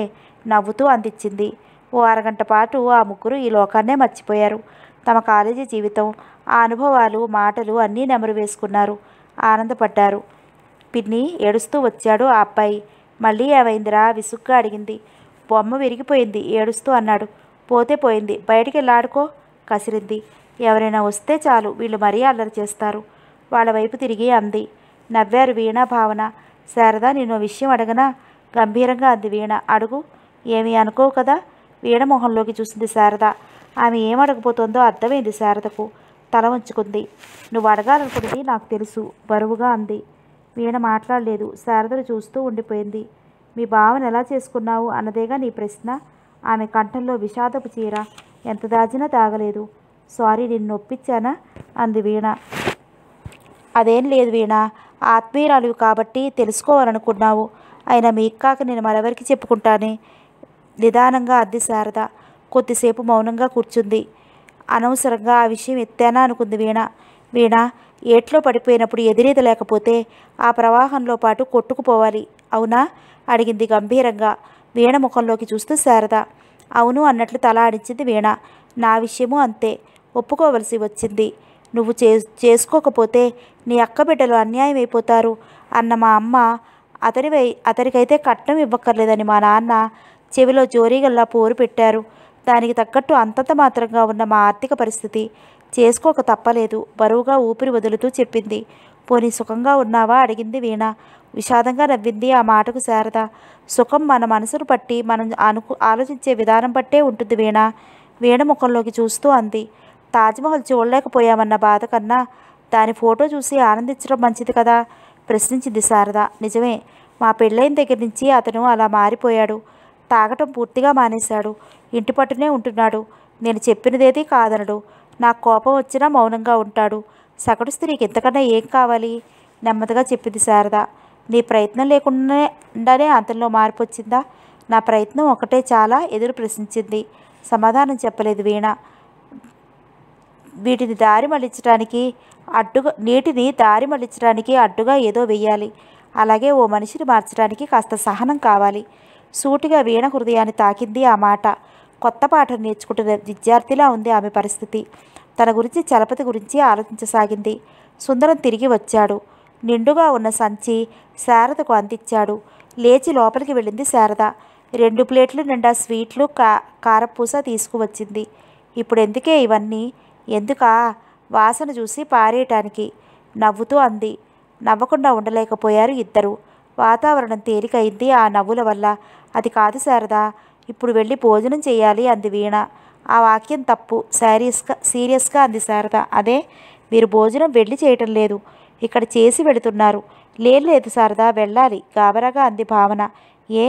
నవ్వుతూ అందించింది ఓ అరగంట పాటు ఆ ముగ్గురు ఈ లోకాన్నే మర్చిపోయారు తమ కాలేజీ జీవితం ఆ అనుభవాలు మాటలు అన్నీ నెమరు వేసుకున్నారు ఆనందపడ్డారు పిన్ని ఏడుస్తూ వచ్చాడు ఆ అబ్బాయి మళ్ళీ ఏమైందిరా విసుగ్గా అడిగింది బొమ్మ విరిగిపోయింది ఏడుస్తూ అన్నాడు పోతే పోయింది బయటికి వెళ్ళాడుకో కసిరింది ఎవరైనా వస్తే చాలు వీళ్ళు మరీ అల్లరి చేస్తారు వాళ్ళ వైపు తిరిగి అంది నవ్వారు వీణ భావన శారదా నేను విషయం అడగనా గంభీరంగా అంది వీణ అడుగు ఏమి అనుకోవు కదా వీణ మొహంలోకి చూసింది శారద ఆమె ఏం అర్థమైంది శారదకు తల ఉంచుకుంది నువ్వు అడగాలనుకున్నది నాకు తెలుసు బరువుగా అంది వీణ మాట్లాడలేదు శారదను చూస్తూ ఉండిపోయింది మీ భావన ఎలా చేసుకున్నావు అన్నదేగా నీ ప్రశ్న ఆమె కంఠంలో విషాదపు చీర ఎంత దాచినా తాగలేదు సారీ నేను నొప్పిచ్చానా అంది వీణ అదేం లేదు వీణ ఆత్మీయురాలు కాబట్టి తెలుసుకోవాలనుకున్నావు అయినా మీకు కాక నేను మరెవరికి చెప్పుకుంటానే నిదానంగా అద్దె శారద కొద్దిసేపు మౌనంగా కూర్చుంది అనవసరంగా ఆ విషయం ఎత్తానా అనుకుంది వీణ వీణ ఏట్లో పడిపోయినప్పుడు లేకపోతే ఆ ప్రవాహంలో పాటు కొట్టుకుపోవాలి అవునా అడిగింది గంభీరంగా వీణ ముఖంలోకి చూస్తూ శారద అవును అన్నట్లు తల అడించింది వీణ నా విషయము అంతే ఒప్పుకోవలసి వచ్చింది నువ్వు చే చేసుకోకపోతే నీ అక్క బిడ్డలు అన్యాయం అయిపోతారు అన్న మా అమ్మ అతని అతనికైతే కట్నం ఇవ్వక్కర్లేదని మా నాన్న చెవిలో జోరీగల్లా పోరు పెట్టారు దానికి తగ్గట్టు అంతంత మాత్రంగా ఉన్న మా ఆర్థిక పరిస్థితి చేసుకోక తప్పలేదు బరువుగా ఊపిరి వదులుతూ చెప్పింది పోనీ సుఖంగా ఉన్నావా అడిగింది వీణ విషాదంగా నవ్వింది ఆ మాటకు శారద సుఖం మన మనసును బట్టి మనం అనుకు ఆలోచించే విధానం బట్టే ఉంటుంది వీణ వీణ ముఖంలోకి చూస్తూ అంది తాజ్మహల్ చూడలేకపోయామన్న బాధ కన్నా దాని ఫోటో చూసి ఆనందించడం మంచిది కదా ప్రశ్నించింది శారద నిజమే మా పెళ్ళైన దగ్గర నుంచి అతను అలా మారిపోయాడు తాగటం పూర్తిగా మానేశాడు ఇంటి పట్టునే ఉంటున్నాడు నేను చెప్పినదేది కాదనడు నాకు కోపం వచ్చినా మౌనంగా ఉంటాడు సగటు స్త్రీకి ఎంతకన్నా ఏం కావాలి నెమ్మదిగా చెప్పింది శారద నీ ప్రయత్నం లేకుండానే అతనిలో మార్పు వచ్చిందా నా ప్రయత్నం ఒకటే చాలా ఎదురు ప్రశ్నించింది సమాధానం చెప్పలేదు వీణ వీటిని దారి మళ్ళించడానికి అడ్డుగా నీటిని దారి మళ్ళించడానికి అడ్డుగా ఏదో వెయ్యాలి అలాగే ఓ మనిషిని మార్చడానికి కాస్త సహనం కావాలి సూటిగా వీణ హృదయాన్ని తాకింది ఆ మాట కొత్త పాఠం నేర్చుకుంటున్న విద్యార్థిలా ఉంది ఆమె పరిస్థితి తన గురించి చలపతి గురించి ఆలోచించసాగింది సుందరం తిరిగి వచ్చాడు నిండుగా ఉన్న సంచి శారదకు అందించాడు లేచి లోపలికి వెళ్ళింది శారద రెండు ప్లేట్లు నిండా స్వీట్లు కా కారపూస తీసుకువచ్చింది ఇప్పుడు ఎందుకే ఇవన్నీ ఎందుకా వాసన చూసి పారేయటానికి నవ్వుతూ అంది నవ్వకుండా ఉండలేకపోయారు ఇద్దరు వాతావరణం తేలికైంది ఆ నవ్వుల వల్ల అది కాదు శారదా ఇప్పుడు వెళ్ళి భోజనం చేయాలి అంది వీణ ఆ వాక్యం తప్పు సారీస్గా సీరియస్గా అంది శారద అదే మీరు భోజనం వెళ్ళి చేయటం లేదు ఇక్కడ చేసి వెళుతున్నారు లేదు లేదు సారదా వెళ్ళాలి గాబరాగా అంది భావన ఏ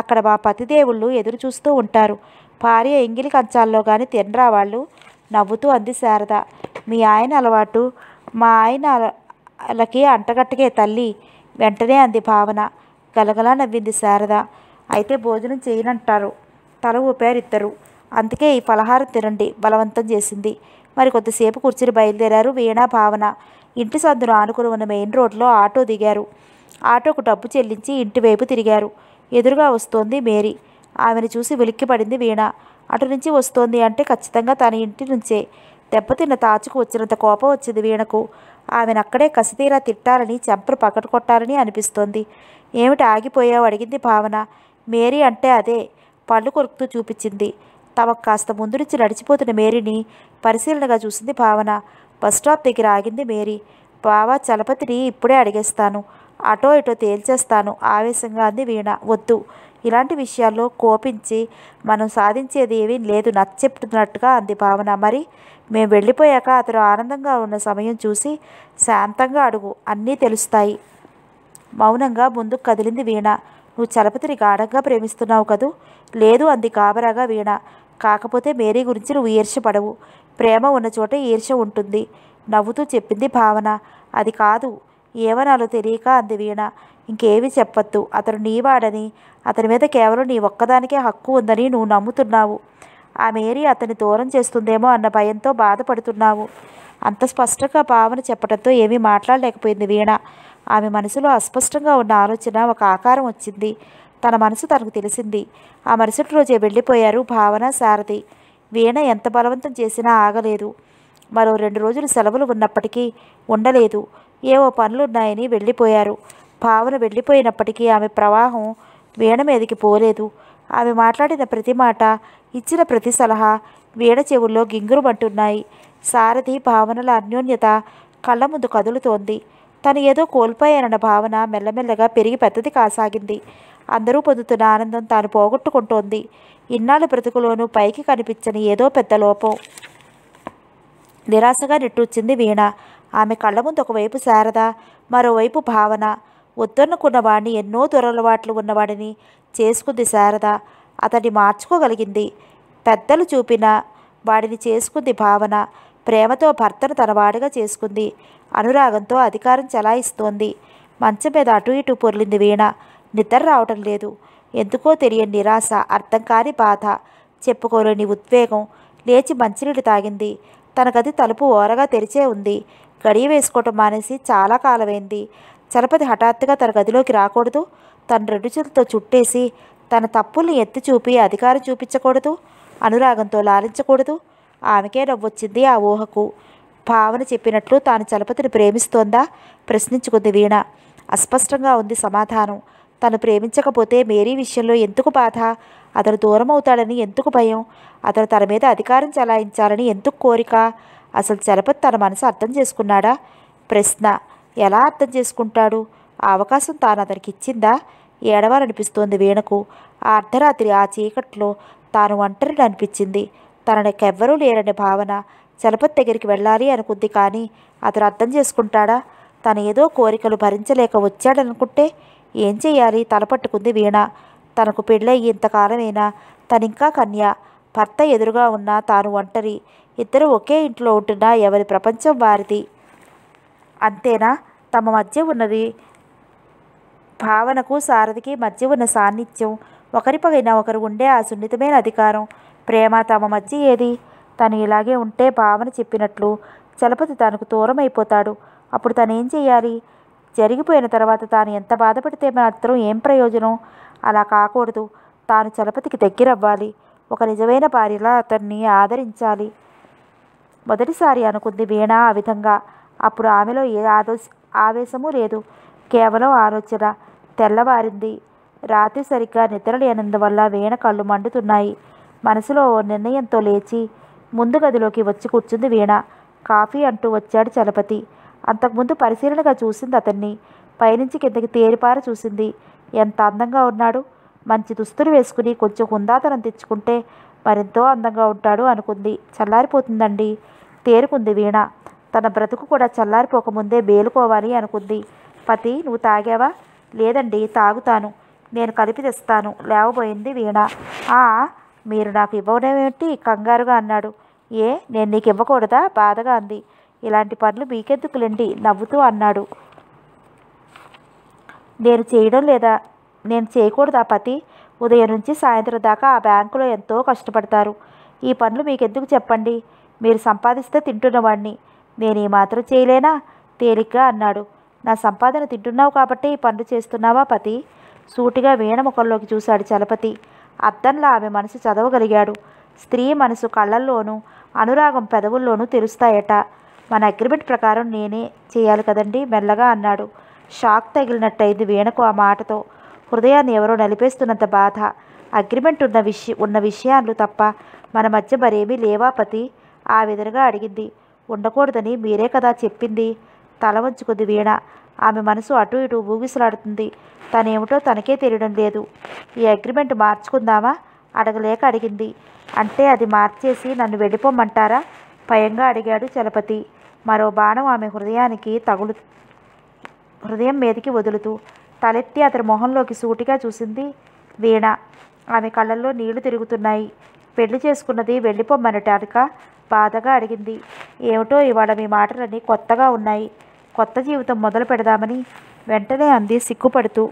అక్కడ మా పతిదేవుళ్ళు ఎదురు చూస్తూ ఉంటారు భార్య ఎంగిలి కంచాల్లో కానీ తినరా వాళ్ళు నవ్వుతూ అంది శారద మీ ఆయన అలవాటు మా ఆయన వాళ్ళకి అంటగట్టకే తల్లి వెంటనే అంది భావన గలగలా నవ్వింది శారద అయితే భోజనం చేయనంటారు తల ఊపారు ఇద్దరు అందుకే ఈ పలహారం తినండి బలవంతం చేసింది మరి కొద్దిసేపు కూర్చుని బయలుదేరారు వీణా భావన ఇంటి సందును ఆనుకుని ఉన్న మెయిన్ రోడ్లో ఆటో దిగారు ఆటోకు డబ్బు చెల్లించి ఇంటివైపు తిరిగారు ఎదురుగా వస్తోంది మేరీ ఆమెను చూసి వెలిక్కిపడింది వీణ అటు నుంచి వస్తోంది అంటే ఖచ్చితంగా తన ఇంటి నుంచే దెబ్బతిన్న తాచుకు వచ్చినంత కోపం వచ్చింది వీణకు ఆమెను అక్కడే కసితీరా తిట్టాలని చెంపరు పక్కన కొట్టాలని అనిపిస్తోంది ఏమిటి ఆగిపోయావు అడిగింది భావన మేరీ అంటే అదే పళ్ళు కొరుకుతూ చూపించింది తమకు కాస్త ముందు నుంచి నడిచిపోతున్న మేరీని పరిశీలనగా చూసింది భావన బస్ స్టాప్ దగ్గర ఆగింది మేరీ బావా చలపతిని ఇప్పుడే అడిగేస్తాను అటో ఇటో తేల్చేస్తాను ఆవేశంగా అంది వీణ వద్దు ఇలాంటి విషయాల్లో కోపించి మనం సాధించేది ఏమీ లేదు నచ్చెప్తున్నట్టుగా అంది భావన మరి మేము వెళ్ళిపోయాక అతను ఆనందంగా ఉన్న సమయం చూసి శాంతంగా అడుగు అన్నీ తెలుస్తాయి మౌనంగా ముందుకు కదిలింది వీణ నువ్వు చలపతిని గాఢంగా ప్రేమిస్తున్నావు కదూ లేదు అంది కాబరాగా వీణ కాకపోతే మేరీ గురించి నువ్వు ఈర్షపడవు ప్రేమ ఉన్న చోట ఈర్ష ఉంటుంది నవ్వుతూ చెప్పింది భావన అది కాదు ఏమనాలో తెలియక అంది వీణ ఇంకేమీ చెప్పొద్దు అతను నీవాడని అతని మీద కేవలం నీ ఒక్కదానికే హక్కు ఉందని నువ్వు నమ్ముతున్నావు ఆ మేరీ అతన్ని దూరం చేస్తుందేమో అన్న భయంతో బాధపడుతున్నావు అంత స్పష్టంగా భావన చెప్పడంతో ఏమీ మాట్లాడలేకపోయింది వీణ ఆమె మనసులో అస్పష్టంగా ఉన్న ఆలోచన ఒక ఆకారం వచ్చింది తన మనసు తనకు తెలిసింది ఆ మరుసటి రోజే వెళ్ళిపోయారు భావన సారథి వీణ ఎంత బలవంతం చేసినా ఆగలేదు మరో రెండు రోజులు సెలవులు ఉన్నప్పటికీ ఉండలేదు ఏవో పనులున్నాయని వెళ్ళిపోయారు పావన వెళ్ళిపోయినప్పటికీ ఆమె ప్రవాహం వీణ మీదకి పోలేదు ఆమె మాట్లాడిన ప్రతి మాట ఇచ్చిన ప్రతి సలహా వీణ చెవుల్లో గింగురుమంటున్నాయి సారథి భావనల అన్యోన్యత కళ్ళ ముందు కదులుతోంది తను ఏదో కోల్పోయానన్న భావన మెల్లమెల్లగా పెరిగి పెద్దది కాసాగింది అందరూ పొందుతున్న ఆనందం తాను పోగొట్టుకుంటోంది ఇన్నాళ్ళ బ్రతుకులోనూ పైకి కనిపించని ఏదో పెద్ద లోపం నిరాశగా నిట్టూర్చింది వీణ ఆమె కళ్ళ ముందు ఒకవైపు శారద మరోవైపు భావన వాడిని ఎన్నో దురలవాట్లు ఉన్నవాడిని చేసుకుంది శారద అతడిని మార్చుకోగలిగింది పెద్దలు చూపిన వాడిని చేసుకుంది భావన ప్రేమతో భర్తను తనవాడిగా చేసుకుంది అనురాగంతో అధికారం చలాయిస్తోంది మంచం మీద అటు ఇటు పొర్లింది వీణ నిద్ర రావటం లేదు ఎందుకో తెలియని నిరాశ అర్థం కాని బాధ చెప్పుకోలేని ఉద్వేగం లేచి మంచినీళ్ళు తాగింది తన గది తలుపు ఓరగా తెరిచే ఉంది గడియ వేసుకోవటం మానేసి చాలా కాలమైంది చలపతి హఠాత్తుగా తన గదిలోకి రాకూడదు తన రెండు చేతులతో చుట్టేసి తన తప్పుల్ని ఎత్తి చూపి అధికారం చూపించకూడదు అనురాగంతో లాలించకూడదు ఆమెకే నవ్వొచ్చింది ఆ ఊహకు భావన చెప్పినట్లు తాను చలపతిని ప్రేమిస్తోందా ప్రశ్నించుకుంది వీణ అస్పష్టంగా ఉంది సమాధానం తను ప్రేమించకపోతే మేరీ విషయంలో ఎందుకు బాధ అతను దూరం అవుతాడని ఎందుకు భయం అతను తన మీద అధికారం చలాయించాలని ఎందుకు కోరిక అసలు చలపతి తన మనసు అర్థం చేసుకున్నాడా ప్రశ్న ఎలా అర్థం చేసుకుంటాడు ఆ అవకాశం తాను అతనికి ఇచ్చిందా ఏడవాలనిపిస్తోంది వీణకు ఆ అర్ధరాత్రి ఆ చీకట్లో తాను ఒంటరిని అనిపించింది తనకెవ్వరూ లేరనే భావన చలపతి దగ్గరికి వెళ్ళాలి అనుకుంది కానీ అతను అర్థం చేసుకుంటాడా తను ఏదో కోరికలు భరించలేక వచ్చాడనుకుంటే ఏం చేయాలి తలపట్టుకుంది వీణ తనకు పెళ్ళై ఇంతకాలమైనా తనింకా కన్య భర్త ఎదురుగా ఉన్నా తాను ఒంటరి ఇద్దరు ఒకే ఇంట్లో ఉంటున్నా ఎవరి ప్రపంచం వారిది అంతేనా తమ మధ్య ఉన్నది భావనకు సారథికి మధ్య ఉన్న సాన్నిధ్యం ఒకరిపైన ఒకరు ఉండే ఆ సున్నితమైన అధికారం ప్రేమ తమ మధ్య ఏది తను ఇలాగే ఉంటే భావన చెప్పినట్లు చలపతి తనకు దూరం అయిపోతాడు అప్పుడు తనేం చేయాలి జరిగిపోయిన తర్వాత తాను ఎంత బాధపడితే మాత్రం ఏం ప్రయోజనం అలా కాకూడదు తాను చలపతికి దగ్గరవ్వాలి ఒక నిజమైన భార్యలా అతన్ని ఆదరించాలి మొదటిసారి అనుకుంది వీణ ఆ విధంగా అప్పుడు ఆమెలో ఏ ఆదో ఆవేశమూ లేదు కేవలం ఆలోచన తెల్లవారింది రాత్రి సరిగ్గా నిద్ర లేనందువల్ల వీణ కళ్ళు మండుతున్నాయి మనసులో ఓ నిర్ణయంతో లేచి ముందు గదిలోకి వచ్చి కూర్చుంది వీణ కాఫీ అంటూ వచ్చాడు చలపతి అంతకుముందు పరిశీలనగా చూసింది అతన్ని పైనుంచి కిందకి తేరిపార చూసింది ఎంత అందంగా ఉన్నాడు మంచి దుస్తులు వేసుకుని కొంచెం హుందాతనం తెచ్చుకుంటే మరెంతో అందంగా ఉంటాడు అనుకుంది చల్లారిపోతుందండి తేరుకుంది వీణ తన బ్రతుకు కూడా చల్లారిపోకముందే బేలుకోవాలి అనుకుంది పతి నువ్వు తాగావా లేదండి తాగుతాను నేను కలిపి తెస్తాను లేవబోయింది వీణ ఆ మీరు నాకు ఏమిటి కంగారుగా అన్నాడు ఏ నేను నీకు ఇవ్వకూడదా బాధగా అంది ఇలాంటి పనులు మీకెందుకులండి నవ్వుతూ అన్నాడు నేను చేయడం లేదా నేను చేయకూడదా పతి ఉదయం నుంచి సాయంత్రం దాకా ఆ బ్యాంకులో ఎంతో కష్టపడతారు ఈ పనులు మీకెందుకు చెప్పండి మీరు సంపాదిస్తే తింటున్నవాడిని నేను ఏమాత్రం మాత్రం చేయలేనా తేలిగ్గా అన్నాడు నా సంపాదన తింటున్నావు కాబట్టి ఈ పనులు చేస్తున్నావా పతి సూటిగా వీణ ముఖంలోకి చూశాడు చలపతి అద్దంలా ఆమె మనసు చదవగలిగాడు స్త్రీ మనసు కళ్ళల్లోనూ అనురాగం పెదవుల్లోనూ తెలుస్తాయట మన అగ్రిమెంట్ ప్రకారం నేనే చేయాలి కదండి మెల్లగా అన్నాడు షాక్ తగిలినట్టయింది వీణకు ఆ మాటతో హృదయాన్ని ఎవరో నలిపేస్తున్నంత బాధ అగ్రిమెంట్ ఉన్న విషయ ఉన్న విషయాలు తప్ప మన మధ్య మరేమీ లేవా పతి ఆ విధంగా అడిగింది ఉండకూడదని మీరే కదా చెప్పింది తల వంచుకుంది వీణ ఆమె మనసు అటు ఇటు ఊగిసలాడుతుంది తనేమిటో తనకే తెలియడం లేదు ఈ అగ్రిమెంట్ మార్చుకుందామా అడగలేక అడిగింది అంటే అది మార్చేసి నన్ను వెళ్ళిపోమంటారా భయంగా అడిగాడు చలపతి మరో బాణం ఆమె హృదయానికి తగులు హృదయం మీదకి వదులుతూ తలెత్తి అతని మొహంలోకి సూటిగా చూసింది వీణ ఆమె కళ్ళల్లో నీళ్లు తిరుగుతున్నాయి పెళ్లి చేసుకున్నది వెళ్ళిపోమ్మనటానిక బాధగా అడిగింది ఏమిటో ఇవాళ మీ మాటలన్నీ కొత్తగా ఉన్నాయి కొత్త జీవితం మొదలు పెడదామని వెంటనే అంది సిక్కుపడుతూ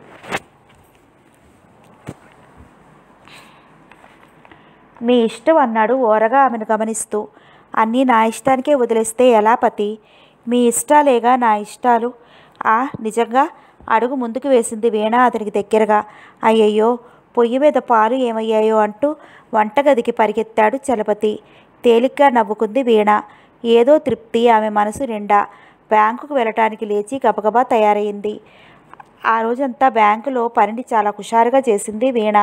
మీ ఇష్టం అన్నాడు ఓరగా ఆమెను గమనిస్తూ అన్నీ నా ఇష్టానికే వదిలేస్తే ఎలా పతి మీ ఇష్టాలేగా నా ఇష్టాలు ఆ నిజంగా అడుగు ముందుకు వేసింది వీణ అతనికి దగ్గరగా అయ్యయ్యో పొయ్యి మీద పాలు ఏమయ్యాయో అంటూ వంటగదికి పరిగెత్తాడు చలపతి తేలిగ్గా నవ్వుకుంది వీణ ఏదో తృప్తి ఆమె మనసు నిండా బ్యాంకుకు వెళ్ళటానికి లేచి గబగబా తయారైంది ఆ రోజంతా బ్యాంకులో పనిని చాలా హుషారుగా చేసింది వీణ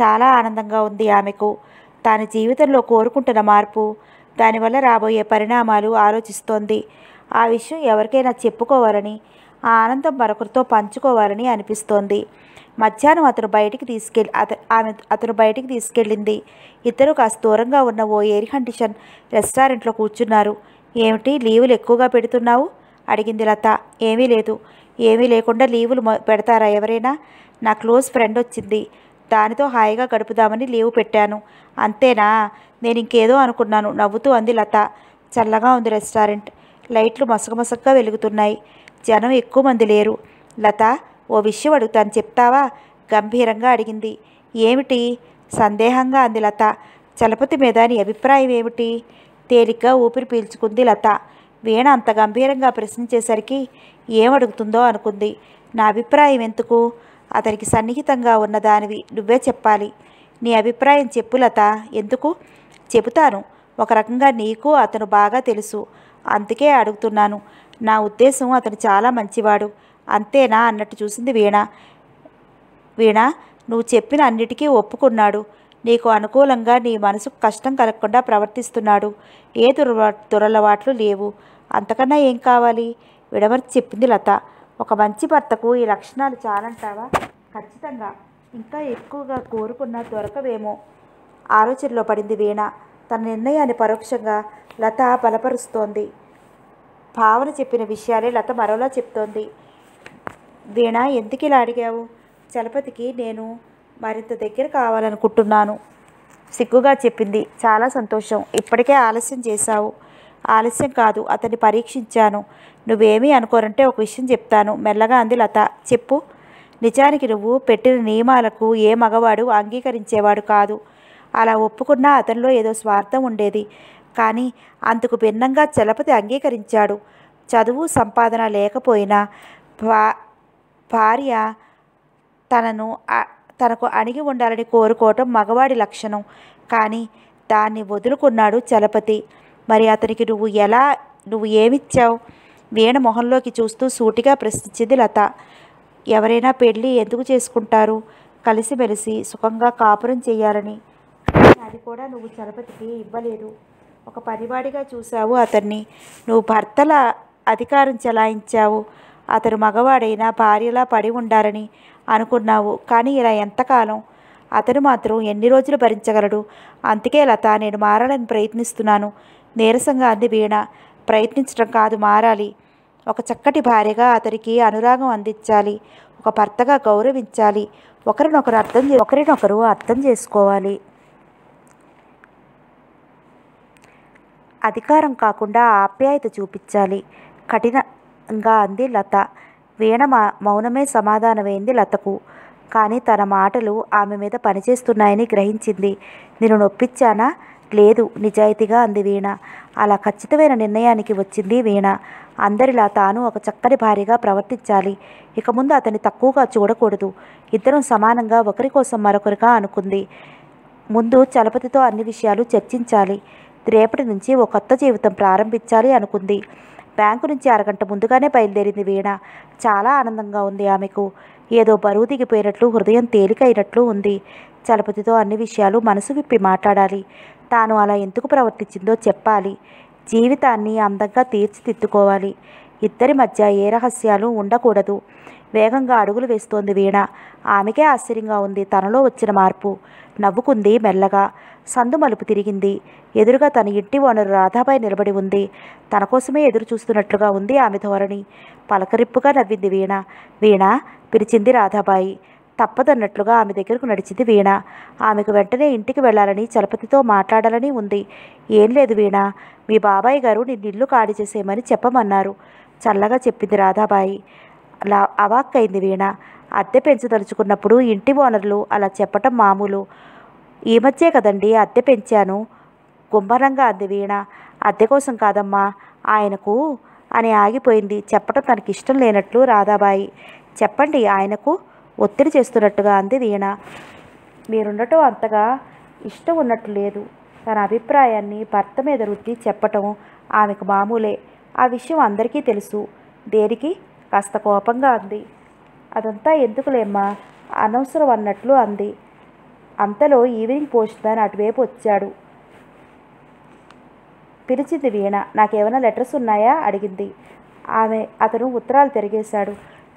చాలా ఆనందంగా ఉంది ఆమెకు తన జీవితంలో కోరుకుంటున్న మార్పు దానివల్ల రాబోయే పరిణామాలు ఆలోచిస్తోంది ఆ విషయం ఎవరికైనా చెప్పుకోవాలని ఆ ఆనందం మరొకరితో పంచుకోవాలని అనిపిస్తోంది మధ్యాహ్నం అతను బయటికి తీసుకెళ్ళి ఆమె అతను బయటికి తీసుకెళ్ళింది ఇద్దరు కాస్త దూరంగా ఉన్న ఓ ఎయిర్ కండిషన్ రెస్టారెంట్లో కూర్చున్నారు ఏమిటి లీవులు ఎక్కువగా పెడుతున్నావు అడిగింది లత ఏమీ లేదు ఏమీ లేకుండా లీవులు పెడతారా ఎవరైనా నా క్లోజ్ ఫ్రెండ్ వచ్చింది దానితో హాయిగా గడుపుదామని లీవు పెట్టాను అంతేనా నేను ఇంకేదో అనుకున్నాను నవ్వుతూ అంది లత చల్లగా ఉంది రెస్టారెంట్ లైట్లు మసకమసకగా వెలుగుతున్నాయి జనం ఎక్కువ మంది లేరు లత ఓ విషయం అడుగుతాను చెప్తావా గంభీరంగా అడిగింది ఏమిటి సందేహంగా అంది లత చలపతి మీద నీ అభిప్రాయం ఏమిటి తేలిగ్గా ఊపిరి పీల్చుకుంది లత వీణ అంత గంభీరంగా ప్రశ్నించేసరికి ఏమడుగుతుందో అనుకుంది నా అభిప్రాయం ఎందుకు అతనికి సన్నిహితంగా ఉన్న దానివి నువ్వే చెప్పాలి నీ అభిప్రాయం చెప్పు లత ఎందుకు చెబుతాను ఒక రకంగా నీకు అతను బాగా తెలుసు అందుకే అడుగుతున్నాను నా ఉద్దేశం అతను చాలా మంచివాడు అంతేనా అన్నట్టు చూసింది వీణ వీణ నువ్వు చెప్పిన అన్నిటికీ ఒప్పుకున్నాడు నీకు అనుకూలంగా నీ మనసుకు కష్టం కలగకుండా ప్రవర్తిస్తున్నాడు ఏ దురవ దురలవాట్లు లేవు అంతకన్నా ఏం కావాలి విడమర్చి చెప్పింది లత ఒక మంచి భర్తకు ఈ లక్షణాలు చాలంటావా ఖచ్చితంగా ఇంకా ఎక్కువగా కోరుకున్నా దొరకవేమో ఆలోచనలో పడింది వీణ తన నిర్ణయాన్ని పరోక్షంగా లత బలపరుస్తోంది భావన చెప్పిన విషయాలే లత మరోలా చెప్తోంది వీణ ఎందుకు ఇలా అడిగావు చలపతికి నేను మరింత దగ్గర కావాలనుకుంటున్నాను సిగ్గుగా చెప్పింది చాలా సంతోషం ఇప్పటికే ఆలస్యం చేశావు ఆలస్యం కాదు అతన్ని పరీక్షించాను నువ్వేమీ అనుకోరంటే ఒక విషయం చెప్తాను మెల్లగా అంది లత చెప్పు నిజానికి నువ్వు పెట్టిన నియమాలకు ఏ మగవాడు అంగీకరించేవాడు కాదు అలా ఒప్పుకున్నా అతనిలో ఏదో స్వార్థం ఉండేది కానీ అందుకు భిన్నంగా చలపతి అంగీకరించాడు చదువు సంపాదన లేకపోయినా భార్య తనను తనకు అణిగి ఉండాలని కోరుకోవటం మగవాడి లక్షణం కానీ దాన్ని వదులుకున్నాడు చలపతి మరి అతనికి నువ్వు ఎలా నువ్వు ఏమిచ్చావు వీణ మొహంలోకి చూస్తూ సూటిగా ప్రశ్నించింది లత ఎవరైనా పెళ్ళి ఎందుకు చేసుకుంటారు కలిసిమెలిసి సుఖంగా కాపురం చేయాలని అది కూడా నువ్వు చలపతికి ఇవ్వలేదు ఒక పనివాడిగా చూశావు అతన్ని నువ్వు భర్తల అధికారం చెలాయించావు అతను మగవాడైనా భార్యలా పడి ఉండాలని అనుకున్నావు కానీ ఇలా ఎంతకాలం అతను మాత్రం ఎన్ని రోజులు భరించగలడు అందుకే లత నేను మారాలని ప్రయత్నిస్తున్నాను నీరసంగా అంది వీణ ప్రయత్నించడం కాదు మారాలి ఒక చక్కటి భార్యగా అతనికి అనురాగం అందించాలి ఒక భర్తగా గౌరవించాలి ఒకరినొకరు అర్థం ఒకరినొకరు అర్థం చేసుకోవాలి అధికారం కాకుండా ఆప్యాయత చూపించాలి కఠినంగా అంది లత వీణ మౌనమే సమాధానమైంది లతకు కానీ తన మాటలు ఆమె మీద పనిచేస్తున్నాయని గ్రహించింది నేను నొప్పించానా లేదు నిజాయితీగా అంది వీణ అలా ఖచ్చితమైన నిర్ణయానికి వచ్చింది వీణ అందరిలా తాను ఒక చక్కని భార్యగా ప్రవర్తించాలి ఇక ముందు అతన్ని తక్కువగా చూడకూడదు ఇద్దరం సమానంగా ఒకరి కోసం మరొకరిగా అనుకుంది ముందు చలపతితో అన్ని విషయాలు చర్చించాలి రేపటి నుంచి ఓ కొత్త జీవితం ప్రారంభించాలి అనుకుంది బ్యాంకు నుంచి అరగంట ముందుగానే బయలుదేరింది వీణ చాలా ఆనందంగా ఉంది ఆమెకు ఏదో బరువు దిగిపోయినట్లు హృదయం తేలికైనట్లు ఉంది చలపతితో అన్ని విషయాలు మనసు విప్పి మాట్లాడాలి తాను అలా ఎందుకు ప్రవర్తించిందో చెప్పాలి జీవితాన్ని అందంగా తీర్చిదిద్దుకోవాలి ఇద్దరి మధ్య ఏ రహస్యాలు ఉండకూడదు వేగంగా అడుగులు వేస్తోంది వీణ ఆమెకే ఆశ్చర్యంగా ఉంది తనలో వచ్చిన మార్పు నవ్వుకుంది మెల్లగా సందు మలుపు తిరిగింది ఎదురుగా తన ఇంటి ఓనరు రాధాబాయి నిలబడి ఉంది తన కోసమే ఎదురు చూస్తున్నట్లుగా ఉంది ఆమె ధోరణి పలకరిప్పుగా నవ్వింది వీణ వీణ పిలిచింది రాధాబాయి తప్పదన్నట్లుగా ఆమె దగ్గరకు నడిచింది వీణ ఆమెకు వెంటనే ఇంటికి వెళ్ళాలని చలపతితో మాట్లాడాలని ఉంది ఏం లేదు వీణ మీ బాబాయ్ గారు ఇల్లు ఖాళీ చేసేయమని చెప్పమన్నారు చల్లగా చెప్పింది రాధాబాయి అలా అవాక్కైంది వీణ అద్దె పెంచదలుచుకున్నప్పుడు ఇంటి ఓనర్లు అలా చెప్పటం మామూలు ఈ మధ్యే కదండి అద్దె పెంచాను కుంభరంగా అంది వీణ అద్దె కోసం కాదమ్మా ఆయనకు అని ఆగిపోయింది చెప్పడం తనకి ఇష్టం లేనట్లు రాధాబాయి చెప్పండి ఆయనకు ఒత్తిడి చేస్తున్నట్టుగా అంది వీణ మీరుండటం అంతగా ఇష్టం ఉన్నట్లు లేదు తన అభిప్రాయాన్ని భర్త మీద రుద్ది చెప్పటం ఆమెకు మామూలే ఆ విషయం అందరికీ తెలుసు దేనికి కాస్త కోపంగా అంది అదంతా ఎందుకులేమ్మా అనవసరం అన్నట్లు అంది అంతలో ఈవినింగ్ పోస్ట్ మ్యాన్ అటువైపు వచ్చాడు పిలిచింది వీణ నాకేమైనా లెటర్స్ ఉన్నాయా అడిగింది ఆమె అతను ఉత్తరాలు తిరిగేశాడు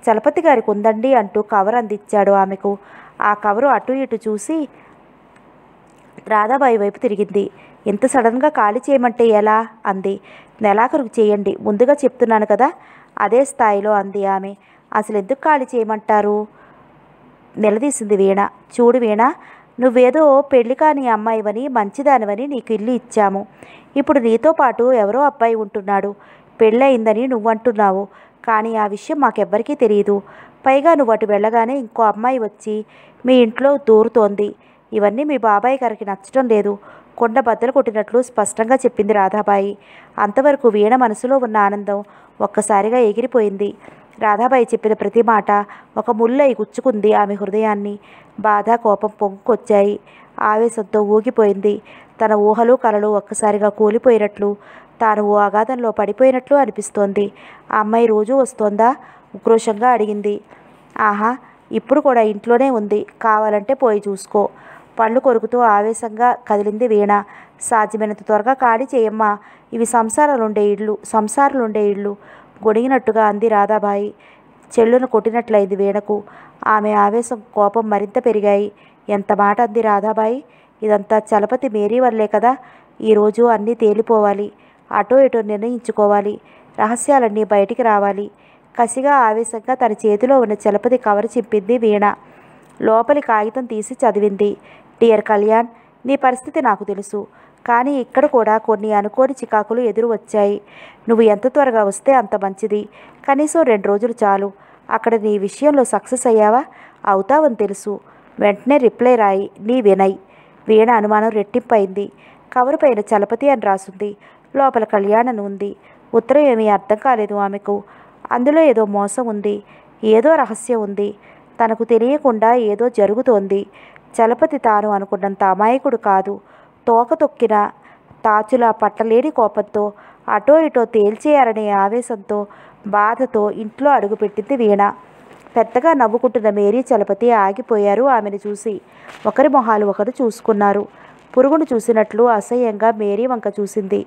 చలపతి గారికి ఉందండి అంటూ కవర్ అందించాడు ఆమెకు ఆ కవరు అటు ఇటు చూసి రాధాబాయి వైపు తిరిగింది ఇంత సడన్గా ఖాళీ చేయమంటే ఎలా అంది నెలాఖరుకు చేయండి ముందుగా చెప్తున్నాను కదా అదే స్థాయిలో అంది ఆమె అసలు ఎందుకు ఖాళీ చేయమంటారు నిలదీసింది వీణ చూడు వీణ నువ్వేదో పెళ్లి కాని అమ్మాయివని మంచిదానివని నీకు ఇల్లు ఇచ్చాము ఇప్పుడు నీతో పాటు ఎవరో అబ్బాయి ఉంటున్నాడు పెళ్ళయిందని నువ్వంటున్నావు కానీ ఆ విషయం మాకెవ్వరికీ తెలియదు పైగా నువ్వు అటు వెళ్ళగానే ఇంకో అమ్మాయి వచ్చి మీ ఇంట్లో దూరుతోంది ఇవన్నీ మీ బాబాయ్ గారికి నచ్చడం లేదు కొండ బద్దలు కొట్టినట్లు స్పష్టంగా చెప్పింది రాధాబాయి అంతవరకు వీణ మనసులో ఉన్న ఆనందం ఒక్కసారిగా ఎగిరిపోయింది రాధాబాయి చెప్పిన ప్రతి మాట ఒక ముళ్ళై గుచ్చుకుంది ఆమె హృదయాన్ని బాధ కోపం పొంగుకొచ్చాయి ఆవేశంతో ఊగిపోయింది తన ఊహలు కలలు ఒక్కసారిగా కూలిపోయినట్లు తాను ఓ అగాధంలో పడిపోయినట్లు అనిపిస్తోంది ఆ అమ్మాయి రోజూ వస్తోందా ఉక్రోషంగా అడిగింది ఆహా ఇప్పుడు కూడా ఇంట్లోనే ఉంది కావాలంటే పోయి చూసుకో పళ్ళు కొరుకుతూ ఆవేశంగా కదిలింది వీణ సాధ్యమైనంత త్వరగా ఖాళీ చేయమ్మా ఇవి సంసారాలుండే ఇళ్ళు సంసారాలుండే ఇళ్ళు గొడిగినట్టుగా అంది రాధాబాయి చెల్లును కొట్టినట్లయింది వీణకు ఆమె ఆవేశం కోపం మరింత పెరిగాయి ఎంత మాట అంది రాధాబాయి ఇదంతా చలపతి మేరీ వల్లే కదా ఈరోజు అన్నీ తేలిపోవాలి అటో ఇటో నిర్ణయించుకోవాలి రహస్యాలన్నీ బయటికి రావాలి కసిగా ఆవేశంగా తన చేతిలో ఉన్న చలపతి కవర్ చింపింది వీణ లోపలి కాగితం తీసి చదివింది డియర్ కళ్యాణ్ నీ పరిస్థితి నాకు తెలుసు కానీ ఇక్కడ కూడా కొన్ని అనుకోని చికాకులు ఎదురు వచ్చాయి నువ్వు ఎంత త్వరగా వస్తే అంత మంచిది కనీసం రెండు రోజులు చాలు అక్కడ నీ విషయంలో సక్సెస్ అయ్యావా అవుతావని తెలుసు వెంటనే రిప్లై రాయి నీ వినయ్ వీణ అనుమానం రెట్టింపైంది కవరు పైన చలపతి అని రాసుంది లోపల కళ్యాణం ఉంది ఉత్తరం ఏమీ అర్థం కాలేదు ఆమెకు అందులో ఏదో మోసం ఉంది ఏదో రహస్యం ఉంది తనకు తెలియకుండా ఏదో జరుగుతోంది చలపతి తాను అనుకున్నంత అమాయకుడు కాదు తోక తొక్కిన తాచులా పట్టలేని కోపంతో అటో ఇటో తేల్చేయాలనే ఆవేశంతో బాధతో ఇంట్లో అడుగుపెట్టింది వీణ పెద్దగా నవ్వుకుంటున్న మేరీ చలపతి ఆగిపోయారు ఆమెను చూసి ఒకరి మొహాలు ఒకరు చూసుకున్నారు పురుగును చూసినట్లు అసహ్యంగా మేరీ వంక చూసింది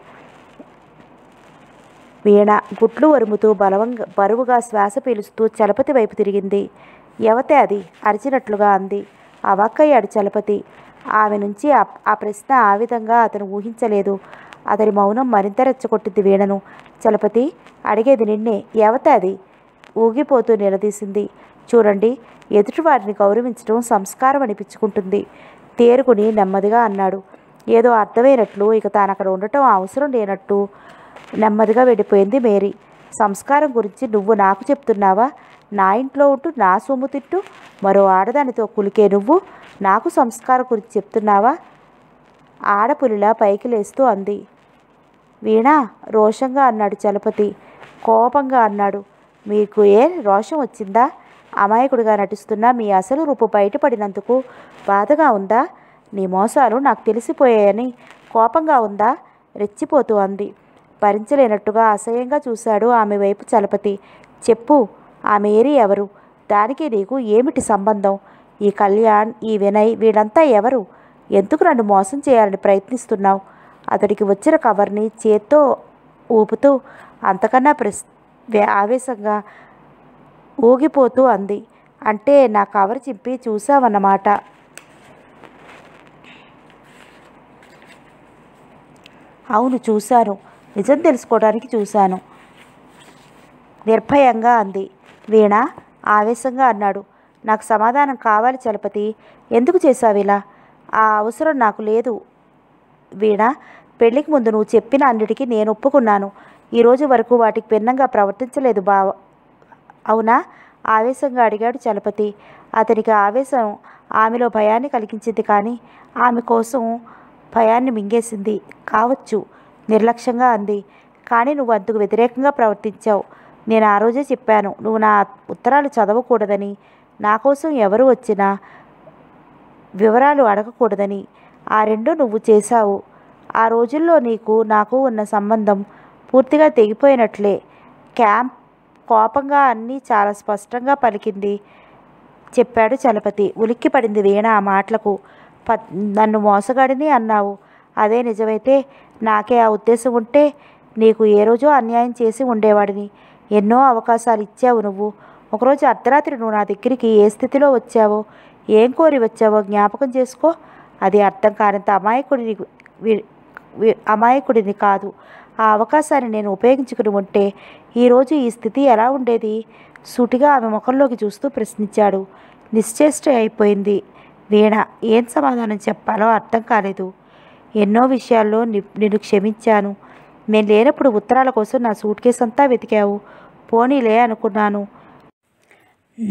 వీణ గుట్లు వరుముతూ బలవంగా బరువుగా శ్వాస పీలుస్తూ చలపతి వైపు తిరిగింది యవతే అది అరిచినట్లుగా అంది అవాక్కయ్యాడు చలపతి ఆమె నుంచి ఆ ప్రశ్న ఆ విధంగా అతను ఊహించలేదు అతని మౌనం మరింత రెచ్చగొట్టింది వీణను చలపతి అడిగేది నిన్నే యవత అది ఊగిపోతూ నిలదీసింది చూడండి ఎదుటివారిని గౌరవించడం సంస్కారం అనిపించుకుంటుంది తేరుకుని నెమ్మదిగా అన్నాడు ఏదో అర్థమైనట్లు ఇక తాను అక్కడ ఉండటం అవసరం లేనట్టు నెమ్మదిగా వెళ్ళిపోయింది మేరీ సంస్కారం గురించి నువ్వు నాకు చెప్తున్నావా నా ఇంట్లో ఉంటూ నా సొమ్ము తిట్టు మరో ఆడదానితో కులికే నువ్వు నాకు సంస్కారం గురించి చెప్తున్నావా ఆడపులిలా పైకి లేస్తూ అంది వీణ రోషంగా అన్నాడు చలపతి కోపంగా అన్నాడు మీకు ఏ రోషం వచ్చిందా అమాయకుడిగా నటిస్తున్న మీ అసలు రూపు బయటపడినందుకు బాధగా ఉందా నీ మోసాలు నాకు తెలిసిపోయాయని కోపంగా ఉందా రెచ్చిపోతూ అంది భరించలేనట్టుగా అసహ్యంగా చూశాడు ఆమె వైపు చలపతి చెప్పు ఆ మేరీ ఎవరు దానికి నీకు ఏమిటి సంబంధం ఈ కళ్యాణ్ ఈ వినయ్ వీడంతా ఎవరు ఎందుకు నన్ను మోసం చేయాలని ప్రయత్నిస్తున్నావు అతడికి వచ్చిన కవర్ని చేత్తో ఊపుతూ అంతకన్నా ప్రస్ ఆవేశంగా ఊగిపోతూ అంది అంటే నా కవర్ చింపి చూసావన్నమాట అవును చూశాను నిజం తెలుసుకోవడానికి చూశాను నిర్భయంగా అంది వీణ ఆవేశంగా అన్నాడు నాకు సమాధానం కావాలి చలపతి ఎందుకు చేశావు ఇలా ఆ అవసరం నాకు లేదు వీణ పెళ్లికి ముందు నువ్వు చెప్పిన అన్నిటికీ నేను ఒప్పుకున్నాను ఈ రోజు వరకు వాటికి భిన్నంగా ప్రవర్తించలేదు బావ అవునా ఆవేశంగా అడిగాడు చలపతి అతనికి ఆవేశం ఆమెలో భయాన్ని కలిగించింది కానీ ఆమె కోసం భయాన్ని మింగేసింది కావచ్చు నిర్లక్ష్యంగా అంది కానీ నువ్వు అందుకు వ్యతిరేకంగా ప్రవర్తించావు నేను ఆ రోజే చెప్పాను నువ్వు నా ఉత్తరాలు చదవకూడదని నా కోసం ఎవరు వచ్చినా వివరాలు అడగకూడదని ఆ రెండు నువ్వు చేశావు ఆ రోజుల్లో నీకు నాకు ఉన్న సంబంధం పూర్తిగా తెగిపోయినట్లే క్యాంప్ కోపంగా అన్నీ చాలా స్పష్టంగా పలికింది చెప్పాడు చలపతి ఉలిక్కి పడింది వీణ ఆ మాటలకు ప నన్ను మోసగాడిని అన్నావు అదే నిజమైతే నాకే ఆ ఉద్దేశం ఉంటే నీకు ఏ రోజో అన్యాయం చేసి ఉండేవాడిని ఎన్నో అవకాశాలు ఇచ్చావు నువ్వు ఒకరోజు అర్ధరాత్రి నువ్వు నా దగ్గరికి ఏ స్థితిలో వచ్చావో ఏం కోరి వచ్చావో జ్ఞాపకం చేసుకో అది అర్థం కానంత అమాయకుడిని అమాయకుడిని కాదు ఆ అవకాశాన్ని నేను ఉపయోగించుకుని ఉంటే ఈరోజు ఈ స్థితి ఎలా ఉండేది సూటిగా ఆమె ముఖంలోకి చూస్తూ ప్రశ్నించాడు నిశ్చేష్ట అయిపోయింది వీణ ఏం సమాధానం చెప్పాలో అర్థం కాలేదు ఎన్నో విషయాల్లో నిన్ను క్షమించాను నేను లేనప్పుడు ఉత్తరాల కోసం నా సూట్ కేసు అంతా వెతికావు పోనీలే అనుకున్నాను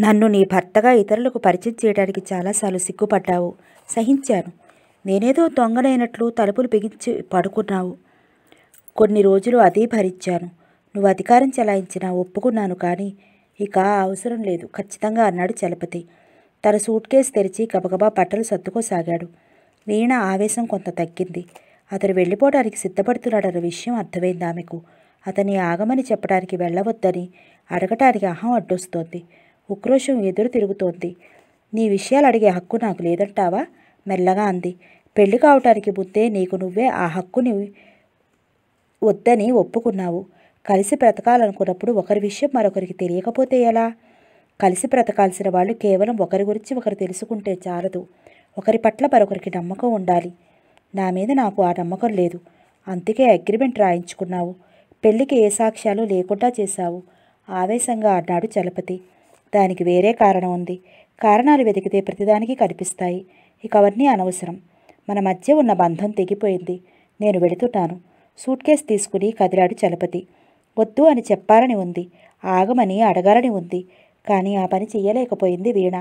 నన్ను నీ భర్తగా ఇతరులకు పరిచయం చేయడానికి చాలాసార్లు సిగ్గుపడ్డావు సహించాను నేనేదో దొంగనైనట్లు తలుపులు బిగించి పడుకున్నావు కొన్ని రోజులు అదే భరించాను నువ్వు అధికారం చెలాయించినా ఒప్పుకున్నాను కానీ ఇక అవసరం లేదు ఖచ్చితంగా అన్నాడు చలపతి తన సూట్ కేసు తెరిచి గబగబా బట్టలు సర్దుకోసాగాడు వీణ ఆవేశం కొంత తగ్గింది అతడు వెళ్ళిపోవడానికి సిద్ధపడుతున్నాడన్న విషయం అర్థమైంది ఆమెకు అతని ఆగమని చెప్పడానికి వెళ్ళవద్దని అడగటానికి అహం అడ్డొస్తోంది ఉక్రోషం ఎదురు తిరుగుతోంది నీ విషయాలు అడిగే హక్కు నాకు లేదంటావా మెల్లగా అంది పెళ్లి కావటానికి ముందే నీకు నువ్వే ఆ హక్కుని వద్దని ఒప్పుకున్నావు కలిసి బ్రతకాలనుకున్నప్పుడు ఒకరి విషయం మరొకరికి తెలియకపోతే ఎలా కలిసి బ్రతకాల్సిన వాళ్ళు కేవలం ఒకరి గురించి ఒకరు తెలుసుకుంటే చాలదు ఒకరి పట్ల మరొకరికి నమ్మకం ఉండాలి నా మీద నాకు ఆ నమ్మకం లేదు అందుకే అగ్రిమెంట్ రాయించుకున్నావు పెళ్లికి ఏ సాక్ష్యాలు లేకుండా చేశావు ఆవేశంగా అన్నాడు చలపతి దానికి వేరే కారణం ఉంది కారణాలు వెతికితే ప్రతిదానికి కనిపిస్తాయి ఇక అవన్నీ అనవసరం మన మధ్య ఉన్న బంధం తెగిపోయింది నేను వెళుతున్నాను సూట్ కేస్ తీసుకుని కదిలాడు చలపతి వద్దు అని చెప్పాలని ఉంది ఆగమని అడగాలని ఉంది కానీ ఆ పని చెయ్యలేకపోయింది వీణ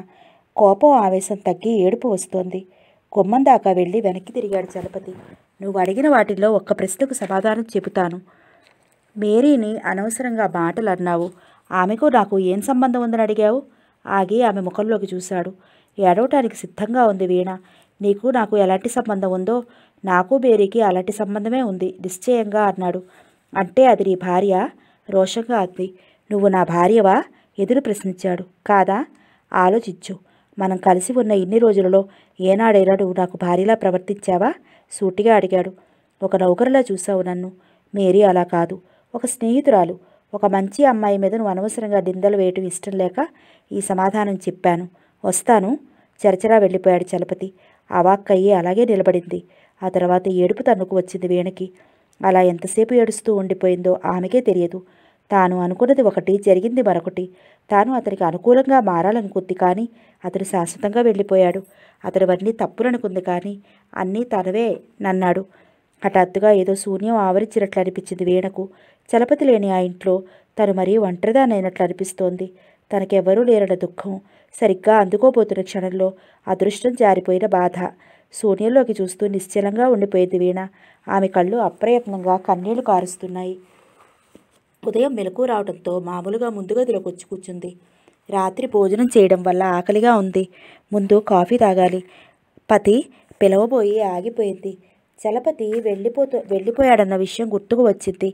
కోపం ఆవేశం తగ్గి ఏడుపు వస్తోంది గుమ్మం దాకా వెళ్ళి వెనక్కి తిరిగాడు చలపతి నువ్వు అడిగిన వాటిల్లో ఒక్క ప్రశ్నకు సమాధానం చెబుతాను మేరీని అనవసరంగా మాటలు అన్నావు ఆమెకు నాకు ఏం సంబంధం ఉందని అడిగావు ఆగి ఆమె ముఖంలోకి చూశాడు ఏడవటానికి సిద్ధంగా ఉంది వీణ నీకు నాకు ఎలాంటి సంబంధం ఉందో నాకు బేరీకి అలాంటి సంబంధమే ఉంది నిశ్చయంగా అన్నాడు అంటే అది నీ భార్య రోషంగా అంది నువ్వు నా భార్యవా ఎదురు ప్రశ్నించాడు కాదా ఆలోచించు మనం కలిసి ఉన్న ఇన్ని రోజులలో ఏనాడైనా నువ్వు నాకు భార్యలా ప్రవర్తించావా సూటిగా అడిగాడు ఒక నౌకరులా చూశావు నన్ను మేరీ అలా కాదు ఒక స్నేహితురాలు ఒక మంచి అమ్మాయి మీద నువ్వు అనవసరంగా దిందలు వేయటం ఇష్టం లేక ఈ సమాధానం చెప్పాను వస్తాను చరచరా వెళ్ళిపోయాడు చలపతి అవాక్కయ్యి అలాగే నిలబడింది ఆ తర్వాత ఏడుపు తన్నుకు వచ్చింది వీణకి అలా ఎంతసేపు ఏడుస్తూ ఉండిపోయిందో ఆమెకే తెలియదు తాను అనుకున్నది ఒకటి జరిగింది మరొకటి తాను అతనికి అనుకూలంగా మారాలనుకుంది కానీ అతడు శాశ్వతంగా వెళ్ళిపోయాడు అతడు అన్నీ తప్పులనుకుంది కానీ అన్నీ తనవే నన్నాడు హఠాత్తుగా ఏదో శూన్యం ఆవరించినట్లు అనిపించింది వీణకు చలపతి లేని ఆ ఇంట్లో తను మరీ ఒంటరిదానైనట్లు అనిపిస్తోంది తనకెవరూ లేరన్న దుఃఖం సరిగ్గా అందుకోబోతున్న క్షణంలో అదృష్టం జారిపోయిన బాధ శూన్యంలోకి చూస్తూ నిశ్చలంగా ఉండిపోయింది వీణ ఆమె కళ్ళు అప్రయత్నంగా కన్నీళ్లు కారుస్తున్నాయి ఉదయం మెలకు రావడంతో మామూలుగా ముందుగదిలోకి వచ్చి కూర్చుంది రాత్రి భోజనం చేయడం వల్ల ఆకలిగా ఉంది ముందు కాఫీ తాగాలి పతి పిలవబోయి ఆగిపోయింది చలపతి వెళ్ళిపోతూ వెళ్ళిపోయాడన్న విషయం గుర్తుకు వచ్చింది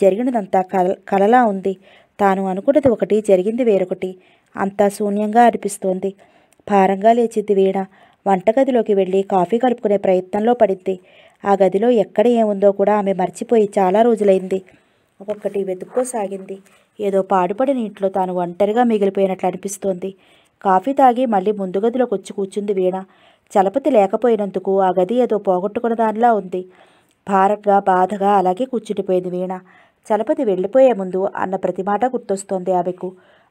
జరిగినదంతా కల కలలా ఉంది తాను అనుకున్నది ఒకటి జరిగింది వేరొకటి అంతా శూన్యంగా అనిపిస్తోంది భారంగా లేచింది వీణ వంటగదిలోకి వెళ్ళి కాఫీ కలుపుకునే ప్రయత్నంలో పడింది ఆ గదిలో ఎక్కడ ఏముందో కూడా ఆమె మర్చిపోయి చాలా రోజులైంది ఒక్కొక్కటి వెతుక్కోసాగింది ఏదో పాడుపడిన ఇంట్లో తాను ఒంటరిగా మిగిలిపోయినట్లు అనిపిస్తోంది కాఫీ తాగి మళ్ళీ ముందు గదిలోకి వచ్చి కూర్చుంది వీణ చలపతి లేకపోయినందుకు ఆ గది ఏదో పోగొట్టుకున్న దానిలా ఉంది భారంగా బాధగా అలాగే కూర్చుండిపోయింది వీణ చలపతి వెళ్ళిపోయే ముందు అన్న ప్రతి మాట గుర్తొస్తోంది ఆమెకు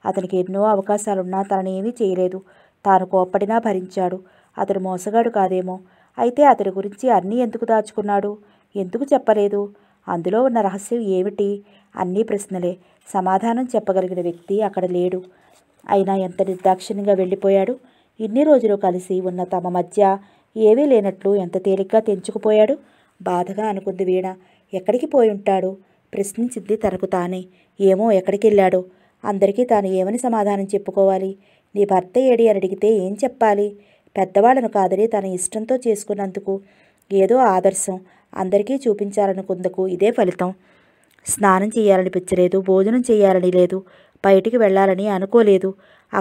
అతనికి ఎన్నో అవకాశాలున్నా తనని ఏమీ చేయలేదు తాను కోప్పడినా భరించాడు అతడు మోసగాడు కాదేమో అయితే అతడి గురించి అన్నీ ఎందుకు దాచుకున్నాడు ఎందుకు చెప్పలేదు అందులో ఉన్న రహస్యం ఏమిటి అన్నీ ప్రశ్నలే సమాధానం చెప్పగలిగిన వ్యక్తి అక్కడ లేడు అయినా ఎంత నిర్దాక్షిణ్యంగా వెళ్ళిపోయాడు ఇన్ని రోజులు కలిసి ఉన్న తమ మధ్య ఏవీ లేనట్లు ఎంత తేలిగ్గా తెంచుకుపోయాడు బాధగా అనుకుంది వీణ ఎక్కడికి పోయి ఉంటాడు ప్రశ్నించింది తనకు తానే ఏమో ఎక్కడికి వెళ్ళాడు అందరికీ తాను ఏమని సమాధానం చెప్పుకోవాలి నీ భర్త ఏడి అని అడిగితే ఏం చెప్పాలి పెద్దవాళ్ళను కాదని తన ఇష్టంతో చేసుకున్నందుకు ఏదో ఆదర్శం అందరికీ చూపించాలనుకుందుకు ఇదే ఫలితం స్నానం చేయాలనిపించలేదు భోజనం చేయాలని లేదు బయటికి వెళ్ళాలని అనుకోలేదు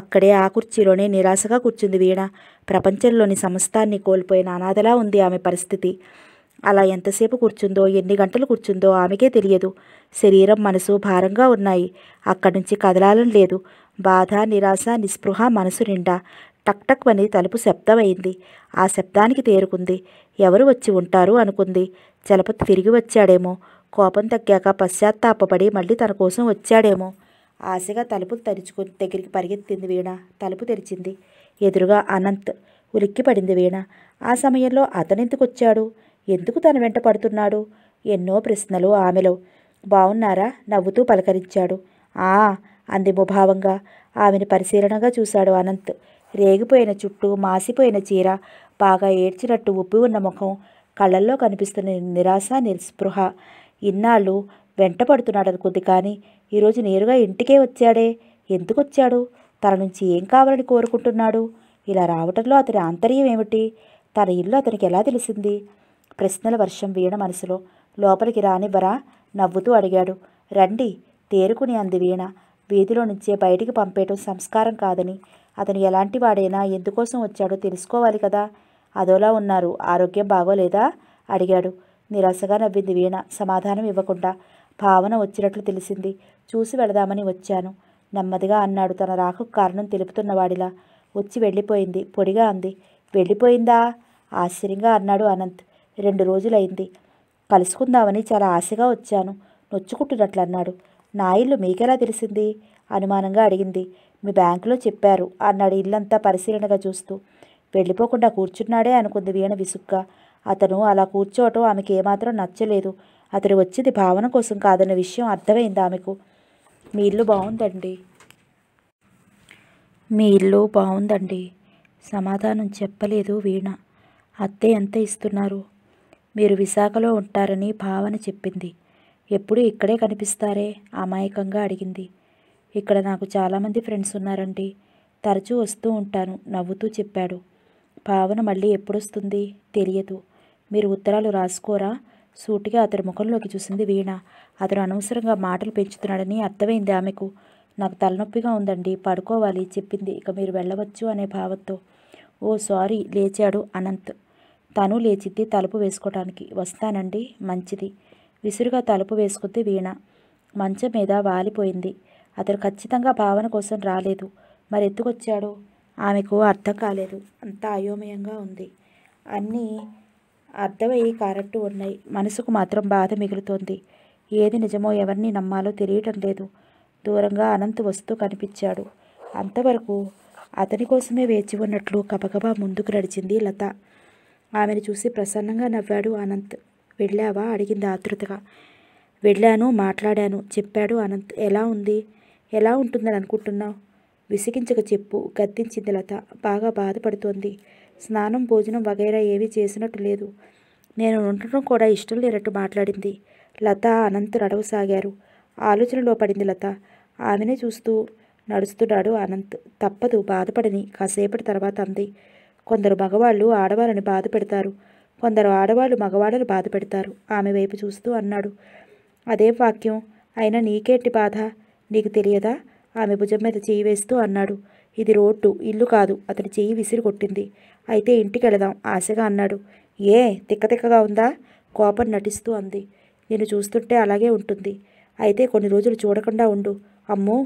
అక్కడే ఆ కుర్చీలోనే నిరాశగా కూర్చుంది వీణ ప్రపంచంలోని సమస్తాన్ని కోల్పోయిన అనాథలా ఉంది ఆమె పరిస్థితి అలా ఎంతసేపు కూర్చుందో ఎన్ని గంటలు కూర్చుందో ఆమెకే తెలియదు శరీరం మనసు భారంగా ఉన్నాయి అక్కడి నుంచి కదలాలని లేదు బాధ నిరాశ నిస్పృహ మనసు నిండా టక్ టక్ అని తలుపు శబ్దమైంది ఆ శబ్దానికి తేరుకుంది ఎవరు వచ్చి ఉంటారు అనుకుంది చలపతి తిరిగి వచ్చాడేమో కోపం తగ్గాక పశ్చాత్తాపడి మళ్ళీ తన కోసం వచ్చాడేమో ఆశగా తలుపులు తెరుచుకుని దగ్గరికి పరిగెత్తింది వీణ తలుపు తెరిచింది ఎదురుగా అనంత్ ఉలిక్కిపడింది వీణ ఆ సమయంలో ఎందుకు వచ్చాడు ఎందుకు తన వెంట పడుతున్నాడు ఎన్నో ప్రశ్నలు ఆమెలో బావున్నారా నవ్వుతూ పలకరించాడు ఆ అంది ముభావంగా ఆమెను పరిశీలనగా చూశాడు అనంత్ రేగిపోయిన చుట్టూ మాసిపోయిన చీర బాగా ఏడ్చినట్టు ఉబ్బి ఉన్న ముఖం కళ్ళల్లో కనిపిస్తున్న నిరాశ నిస్పృహ ఇన్నాళ్ళు వెంట పడుతున్నాడనుకుంది కానీ ఈరోజు నేరుగా ఇంటికే వచ్చాడే ఎందుకు వచ్చాడు తన నుంచి ఏం కావాలని కోరుకుంటున్నాడు ఇలా రావటంలో అతని ఆంతర్యం ఏమిటి తన ఇల్లు అతనికి ఎలా తెలిసింది ప్రశ్నల వర్షం వీణ మనసులో లోపలికి రానివ్వరా నవ్వుతూ అడిగాడు రండి తేరుకుని అంది వీణ వీధిలో నుంచే బయటికి పంపేయటం సంస్కారం కాదని అతను ఎలాంటి వాడైనా ఎందుకోసం వచ్చాడో తెలుసుకోవాలి కదా అదోలా ఉన్నారు ఆరోగ్యం బాగోలేదా అడిగాడు నిరాశగా నవ్వింది వీణ సమాధానం ఇవ్వకుండా భావన వచ్చినట్లు తెలిసింది చూసి వెళదామని వచ్చాను నెమ్మదిగా అన్నాడు తన రాకు కారణం తెలుపుతున్నవాడిలా వచ్చి వెళ్ళిపోయింది పొడిగా అంది వెళ్ళిపోయిందా ఆశ్చర్యంగా అన్నాడు అనంత్ రెండు రోజులైంది కలుసుకుందామని చాలా ఆశగా వచ్చాను నొచ్చుకుంటున్నట్లు అన్నాడు నా ఇల్లు మీకెలా తెలిసింది అనుమానంగా అడిగింది మీ బ్యాంకులో చెప్పారు అన్నాడు ఇల్లంతా పరిశీలనగా చూస్తూ వెళ్ళిపోకుండా కూర్చున్నాడే అనుకుంది వీణ విసుగ్గా అతను అలా కూర్చోవటం ఆమెకు ఏమాత్రం నచ్చలేదు అతడు వచ్చింది భావన కోసం కాదన్న విషయం అర్థమైంది ఆమెకు మీ ఇల్లు బాగుందండి మీ ఇల్లు బాగుందండి సమాధానం చెప్పలేదు వీణ అత్తే ఎంత ఇస్తున్నారు మీరు విశాఖలో ఉంటారని భావన చెప్పింది ఎప్పుడు ఇక్కడే కనిపిస్తారే అమాయకంగా అడిగింది ఇక్కడ నాకు చాలామంది ఫ్రెండ్స్ ఉన్నారండి తరచూ వస్తూ ఉంటాను నవ్వుతూ చెప్పాడు భావన మళ్ళీ ఎప్పుడొస్తుంది తెలియదు మీరు ఉత్తరాలు రాసుకోరా సూటిగా అతడి ముఖంలోకి చూసింది వీణ అతను అనవసరంగా మాటలు పెంచుతున్నాడని అర్థమైంది ఆమెకు నాకు తలనొప్పిగా ఉందండి పడుకోవాలి చెప్పింది ఇక మీరు వెళ్ళవచ్చు అనే భావంతో ఓ సారీ లేచాడు అనంత్ తను లేచిద్ది తలుపు వేసుకోవటానికి వస్తానండి మంచిది విసురుగా తలుపు వేసుకుంది వీణ మంచం మీద వాలిపోయింది అతడు ఖచ్చితంగా భావన కోసం రాలేదు మరి ఎత్తుకొచ్చాడు ఆమెకు అర్థం కాలేదు అంతా అయోమయంగా ఉంది అన్నీ అర్థమయ్యి కారట్టు ఉన్నాయి మనసుకు మాత్రం బాధ మిగులుతోంది ఏది నిజమో ఎవరిని నమ్మాలో తెలియటం లేదు దూరంగా అనంత్ వస్తూ కనిపించాడు అంతవరకు అతని కోసమే వేచి ఉన్నట్లు కబగబా ముందుకు నడిచింది లత ఆమెను చూసి ప్రసన్నంగా నవ్వాడు అనంత్ వెళ్ళావా అడిగింది ఆతృతగా వెళ్ళాను మాట్లాడాను చెప్పాడు అనంత్ ఎలా ఉంది ఎలా ఉంటుందని అనుకుంటున్నావు విసిగించక చెప్పు గద్దించింది లత బాగా బాధపడుతోంది స్నానం భోజనం వగైరా ఏవి చేసినట్టు లేదు నేను ఉండటం కూడా ఇష్టం లేనట్టు మాట్లాడింది లత అనంత్ నడవసాగారు ఆలోచనలో పడింది లత ఆమెనే చూస్తూ నడుస్తున్నాడు అనంత్ తప్పదు బాధపడని కాసేపటి తర్వాత అంది కొందరు మగవాళ్ళు ఆడవాళ్ళని బాధ పెడతారు కొందరు ఆడవాళ్ళు మగవాళ్ళని బాధ పెడతారు ఆమె వైపు చూస్తూ అన్నాడు అదే వాక్యం అయినా నీకేంటి బాధ నీకు తెలియదా ఆమె భుజం మీద చేయి వేస్తూ అన్నాడు ఇది రోడ్డు ఇల్లు కాదు అతడి చెయ్యి విసిరి కొట్టింది అయితే ఇంటికి వెళదాం ఆశగా అన్నాడు ఏ తిక్కతిక్కగా ఉందా కోపం నటిస్తూ అంది నేను చూస్తుంటే అలాగే ఉంటుంది అయితే కొన్ని రోజులు చూడకుండా ఉండు అమ్మో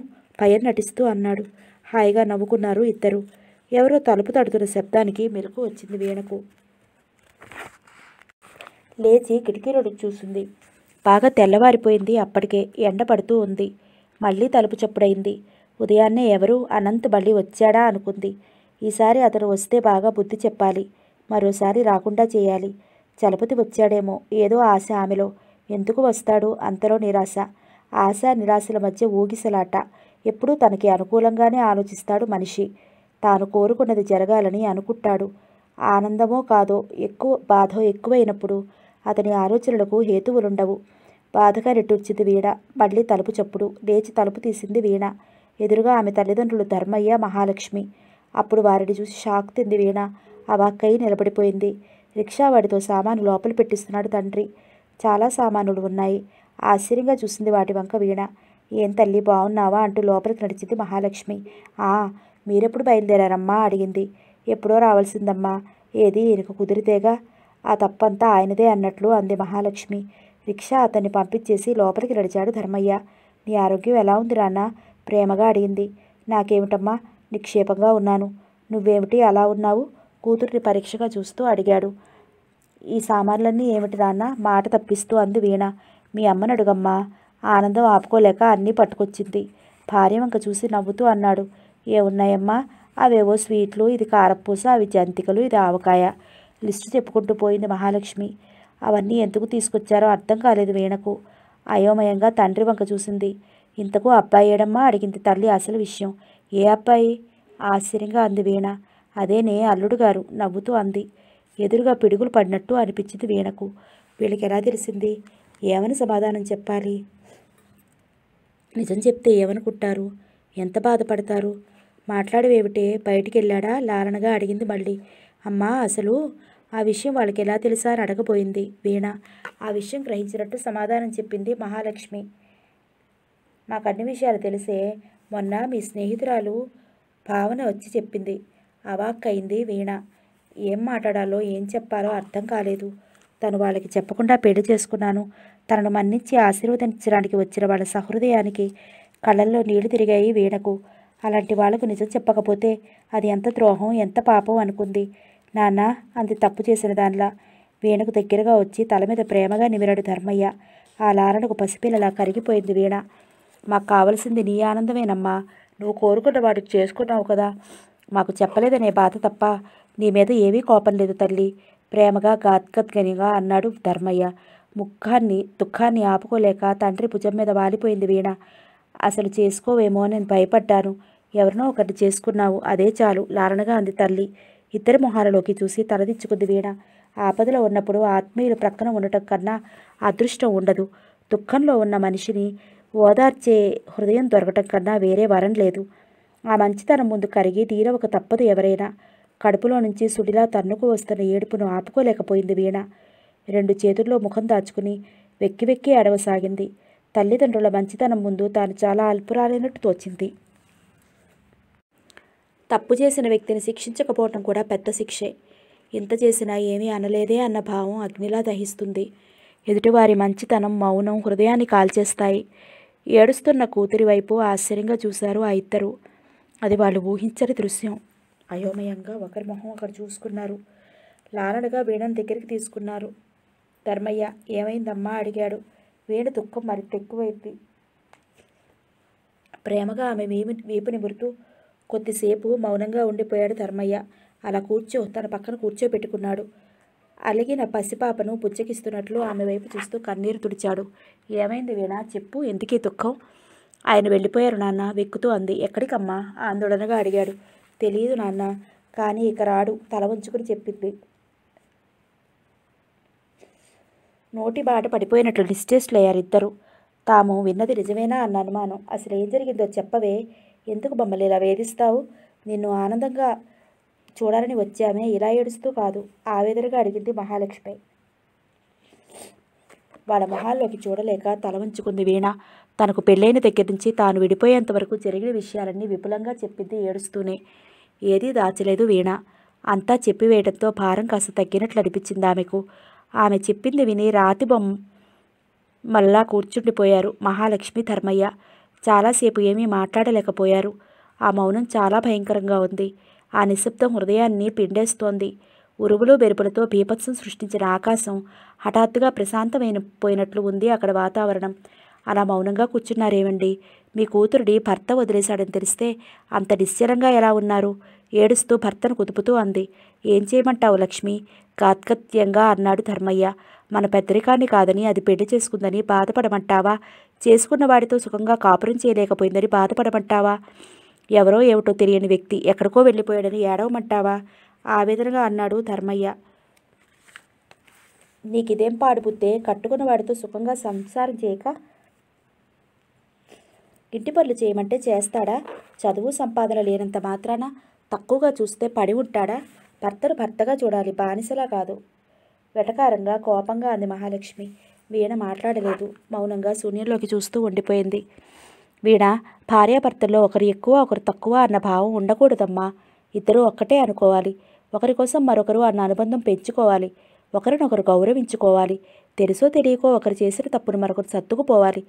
పైన నటిస్తూ అన్నాడు హాయిగా నవ్వుకున్నారు ఇద్దరు ఎవరో తలుపు తడుతున్న శబ్దానికి మెలకు వచ్చింది వీణకు లేచి కిటికీలోకి చూసింది బాగా తెల్లవారిపోయింది అప్పటికే ఎండ పడుతూ ఉంది మళ్ళీ తలుపు చప్పుడైంది ఉదయాన్నే ఎవరు అనంత్ మళ్ళీ వచ్చాడా అనుకుంది ఈసారి అతను వస్తే బాగా బుద్ధి చెప్పాలి మరోసారి రాకుండా చేయాలి చలపతి వచ్చాడేమో ఏదో ఆశ ఆమెలో ఎందుకు వస్తాడు అంతలో నిరాశ ఆశ నిరాశల మధ్య ఊగిసలాట ఎప్పుడూ తనకి అనుకూలంగానే ఆలోచిస్తాడు మనిషి తాను కోరుకున్నది జరగాలని అనుకుంటాడు ఆనందమో కాదో ఎక్కువ బాధ ఎక్కువైనప్పుడు అతని ఆలోచనలకు హేతువులుండవు బాధగా రెట్టించింది వీణ మళ్ళీ తలుపు చప్పుడు లేచి తలుపు తీసింది వీణ ఎదురుగా ఆమె తల్లిదండ్రులు ధర్మయ్య మహాలక్ష్మి అప్పుడు వారిని చూసి షాక్ తింది వీణ ఆ వాక్కయ్యి నిలబడిపోయింది రిక్షావాడితో సామాను లోపలి పెట్టిస్తున్నాడు తండ్రి చాలా సామానులు ఉన్నాయి ఆశ్చర్యంగా చూసింది వాటి వంక వీణ ఏం తల్లి బాగున్నావా అంటూ లోపలికి నడిచింది మహాలక్ష్మి ఆ మీరెప్పుడు బయలుదేరారమ్మా అడిగింది ఎప్పుడో రావాల్సిందమ్మా ఏది ఈయనకు కుదిరితేగా ఆ తప్పంతా ఆయనదే అన్నట్లు అంది మహాలక్ష్మి రిక్షా అతన్ని పంపించేసి లోపలికి నడిచాడు ధర్మయ్య నీ ఆరోగ్యం ఎలా ఉంది రాన్న ప్రేమగా అడిగింది నాకేమిటమ్మా నిక్షేపంగా ఉన్నాను నువ్వేమిటి అలా ఉన్నావు కూతురిని పరీక్షగా చూస్తూ అడిగాడు ఈ సామాన్లన్నీ ఏమిటి నాన్న మాట తప్పిస్తూ అంది వీణ మీ అమ్మను అడుగమ్మా ఆనందం ఆపుకోలేక అన్నీ పట్టుకొచ్చింది భార్య వంక చూసి నవ్వుతూ అన్నాడు ఏ ఉన్నాయమ్మా అవేవో స్వీట్లు ఇది కారపూస అవి జంతికలు ఇది ఆవకాయ లిస్టు చెప్పుకుంటూ పోయింది మహాలక్ష్మి అవన్నీ ఎందుకు తీసుకొచ్చారో అర్థం కాలేదు వీణకు అయోమయంగా తండ్రి వంక చూసింది ఇంతకు అబ్బాయి ఏడమ్మా అడిగింది తల్లి అసలు విషయం ఏ అబ్బాయి ఆశ్చర్యంగా అంది వీణ అదేనే అల్లుడు గారు నవ్వుతూ అంది ఎదురుగా పిడుగులు పడినట్టు అనిపించింది వీణకు వీళ్ళకి ఎలా తెలిసింది ఏమని సమాధానం చెప్పాలి నిజం చెప్తే ఏమనుకుంటారు ఎంత బాధపడతారు మాట్లాడవేమిటే బయటికి వెళ్ళాడా లాలనగా అడిగింది మళ్ళీ అమ్మా అసలు ఆ విషయం వాళ్ళకి ఎలా తెలుసా అని అడగబోయింది వీణ ఆ విషయం గ్రహించినట్టు సమాధానం చెప్పింది మహాలక్ష్మి మాకు అన్ని విషయాలు తెలిసే మొన్న మీ స్నేహితురాలు భావన వచ్చి చెప్పింది అవాక్కయింది వీణ ఏం మాట్లాడాలో ఏం చెప్పాలో అర్థం కాలేదు తను వాళ్ళకి చెప్పకుండా పెళ్లి చేసుకున్నాను తనను మన్నించి ఆశీర్వదించడానికి వచ్చిన వాళ్ళ సహృదయానికి కళ్ళల్లో నీళ్లు తిరిగాయి వీణకు అలాంటి వాళ్ళకు నిజం చెప్పకపోతే అది ఎంత ద్రోహం ఎంత పాపం అనుకుంది నాన్న అంది తప్పు చేసిన దానిలా వీణకు దగ్గరగా వచ్చి తల మీద ప్రేమగా నిమిరాడు ధర్మయ్య ఆ లారణకు పసిపిల్లలా కరిగిపోయింది వీణ మాకు కావలసింది నీ ఆనందమేనమ్మా నువ్వు కోరుకున్న వాటికి చేసుకున్నావు కదా మాకు చెప్పలేదనే బాధ తప్ప నీ మీద ఏమీ కోపం లేదు తల్లి ప్రేమగా గాద్గద్గనిగా అన్నాడు ధర్మయ్య ముఖాన్ని దుఃఖాన్ని ఆపుకోలేక తండ్రి భుజం మీద వాలిపోయింది వీణ అసలు చేసుకోవేమో నేను భయపడ్డాను ఎవరినో ఒకటి చేసుకున్నావు అదే చాలు లారణగా అంది తల్లి ఇద్దరి మొహాలలోకి చూసి తలదిచ్చుకుంది వీణ ఆపదలో ఉన్నప్పుడు ఆత్మీయులు ప్రక్కన ఉండటం కన్నా అదృష్టం ఉండదు దుఃఖంలో ఉన్న మనిషిని ఓదార్చే హృదయం దొరకటం కన్నా వేరే వరం లేదు ఆ మంచితనం ముందు కరిగి తీరవక తప్పదు ఎవరైనా కడుపులో నుంచి సుడిలా తన్నుకు వస్తున్న ఏడుపును ఆపుకోలేకపోయింది వీణ రెండు చేతుల్లో ముఖం దాచుకుని వెక్కి వెక్కి అడవసాగింది తల్లిదండ్రుల మంచితనం ముందు తాను చాలా అల్పురాలైనట్టు తోచింది తప్పు చేసిన వ్యక్తిని శిక్షించకపోవటం కూడా పెద్ద శిక్షే ఇంత చేసినా ఏమీ అనలేదే అన్న భావం అగ్నిలా దహిస్తుంది ఎదుటివారి మంచితనం మౌనం హృదయాన్ని కాల్చేస్తాయి ఏడుస్తున్న కూతురి వైపు ఆశ్చర్యంగా చూశారు ఆ ఇద్దరు అది వాళ్ళు ఊహించని దృశ్యం అయోమయంగా ఒకరి మొహం ఒకరు చూసుకున్నారు లాలనగా వీణను దగ్గరికి తీసుకున్నారు ధర్మయ్య ఏమైందమ్మా అడిగాడు వీణ దుఃఖం మరింత ఎక్కువైంది ప్రేమగా ఆమె వీపు వీపు నిమురుతూ కొద్దిసేపు మౌనంగా ఉండిపోయాడు ధర్మయ్య అలా కూర్చో తన పక్కన కూర్చోబెట్టుకున్నాడు అలిగిన పసిపాపను పుచ్చకిస్తున్నట్లు ఆమె వైపు చూస్తూ కన్నీరు తుడిచాడు ఏమైంది వీణా చెప్పు ఎందుకీ దుఃఖం ఆయన వెళ్ళిపోయారు నాన్న వెక్కుతూ అంది ఎక్కడికమ్మా ఆందోళనగా అడిగాడు తెలియదు నాన్న కానీ ఇక రాడు తల వంచుకుని చెప్పింది నోటి బాట పడిపోయినట్లు అయ్యారు ఇద్దరు తాము విన్నది నిజమేనా అన్న అనుమానం అసలు ఏం జరిగిందో చెప్పవే ఎందుకు బొమ్మలు ఇలా వేధిస్తావు నిన్ను ఆనందంగా చూడాలని వచ్చామే ఇలా ఏడుస్తూ కాదు ఆవేదనగా అడిగింది మహాలక్ష్మి వాళ్ళ మొహాల్లోకి చూడలేక తల వంచుకుంది వీణ తనకు పెళ్ళైన దగ్గర నుంచి తాను విడిపోయేంత వరకు జరిగిన విషయాలన్నీ విపులంగా చెప్పింది ఏడుస్తూనే ఏదీ దాచలేదు వీణ అంతా చెప్పివేయడంతో భారం కాస్త తగ్గినట్లు అనిపించింది ఆమెకు ఆమె చెప్పింది విని రాతి బొమ్మ మళ్ళా కూర్చుండిపోయారు మహాలక్ష్మి ధర్మయ్య చాలాసేపు ఏమీ మాట్లాడలేకపోయారు ఆ మౌనం చాలా భయంకరంగా ఉంది ఆ నిశ్శబ్దం హృదయాన్ని పిండేస్తోంది ఉరుగులు బెరుపులతో బీభత్సం సృష్టించిన ఆకాశం హఠాత్తుగా ప్రశాంతమైన పోయినట్లు ఉంది అక్కడ వాతావరణం అలా మౌనంగా కూర్చున్నారేమండి మీ కూతురుడి భర్త వదిలేశాడని తెలిస్తే అంత నిశ్చలంగా ఎలా ఉన్నారు ఏడుస్తూ భర్తను కుదుపుతూ అంది ఏం చేయమంటావు లక్ష్మి గాత్కత్యంగా అన్నాడు ధర్మయ్య మన పెద్దరికాన్ని కాదని అది పెళ్లి చేసుకుందని బాధపడమంటావా చేసుకున్న వాడితో సుఖంగా కాపురం చేయలేకపోయిందని బాధపడమంటావా ఎవరో ఏమిటో తెలియని వ్యక్తి ఎక్కడికో వెళ్ళిపోయాడని ఏడవమంటావా ఆవేదనగా అన్నాడు ధర్మయ్య నీకిదేం పాడుపుతే కట్టుకున్న వాడితో సుఖంగా సంసారం చేయక ఇంటి పనులు చేయమంటే చేస్తాడా చదువు సంపాదన లేనంత మాత్రాన తక్కువగా చూస్తే పడి ఉంటాడా భర్తను భర్తగా చూడాలి బానిసలా కాదు వెటకారంగా కోపంగా అంది మహాలక్ష్మి వీణ మాట్లాడలేదు మౌనంగా శూన్యంలోకి చూస్తూ ఉండిపోయింది వీణ భార్యాభర్తల్లో ఒకరు ఎక్కువ ఒకరు తక్కువ అన్న భావం ఉండకూడదమ్మా ఇద్దరూ ఒక్కటే అనుకోవాలి ఒకరి కోసం మరొకరు అన్న అనుబంధం పెంచుకోవాలి ఒకరినొకరు గౌరవించుకోవాలి తెలుసో తెలియకో ఒకరు చేసిన తప్పును మరొకరు సర్దుకుపోవాలి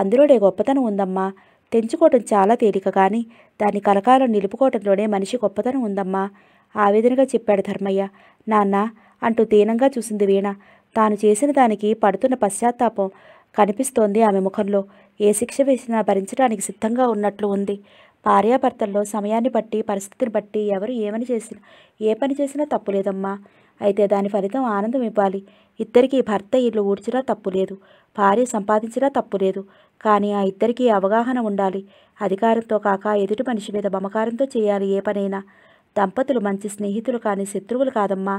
అందులోనే గొప్పతనం ఉందమ్మా తెంచుకోవటం చాలా తేలిక కానీ దాని కలకాలం నిలుపుకోవటంలోనే మనిషి గొప్పతనం ఉందమ్మా ఆవేదనగా చెప్పాడు ధర్మయ్య నాన్న అంటూ దీనంగా చూసింది వీణ తాను చేసిన దానికి పడుతున్న పశ్చాత్తాపం కనిపిస్తోంది ఆమె ముఖంలో ఏ శిక్ష వేసినా భరించడానికి సిద్ధంగా ఉన్నట్లు ఉంది భార్యాభర్తల్లో సమయాన్ని బట్టి పరిస్థితిని బట్టి ఎవరు ఏమని చేసినా ఏ పని చేసినా తప్పులేదమ్మా అయితే దాని ఫలితం ఆనందం ఇవ్వాలి ఇద్దరికీ భర్త ఇల్లు ఊడ్చినా తప్పులేదు భార్య సంపాదించినా తప్పులేదు కానీ ఆ ఇద్దరికీ అవగాహన ఉండాలి అధికారంతో కాక ఎదుటి మనిషి మీద మమకారంతో చేయాలి ఏ పనైనా దంపతులు మంచి స్నేహితులు కానీ శత్రువులు కాదమ్మా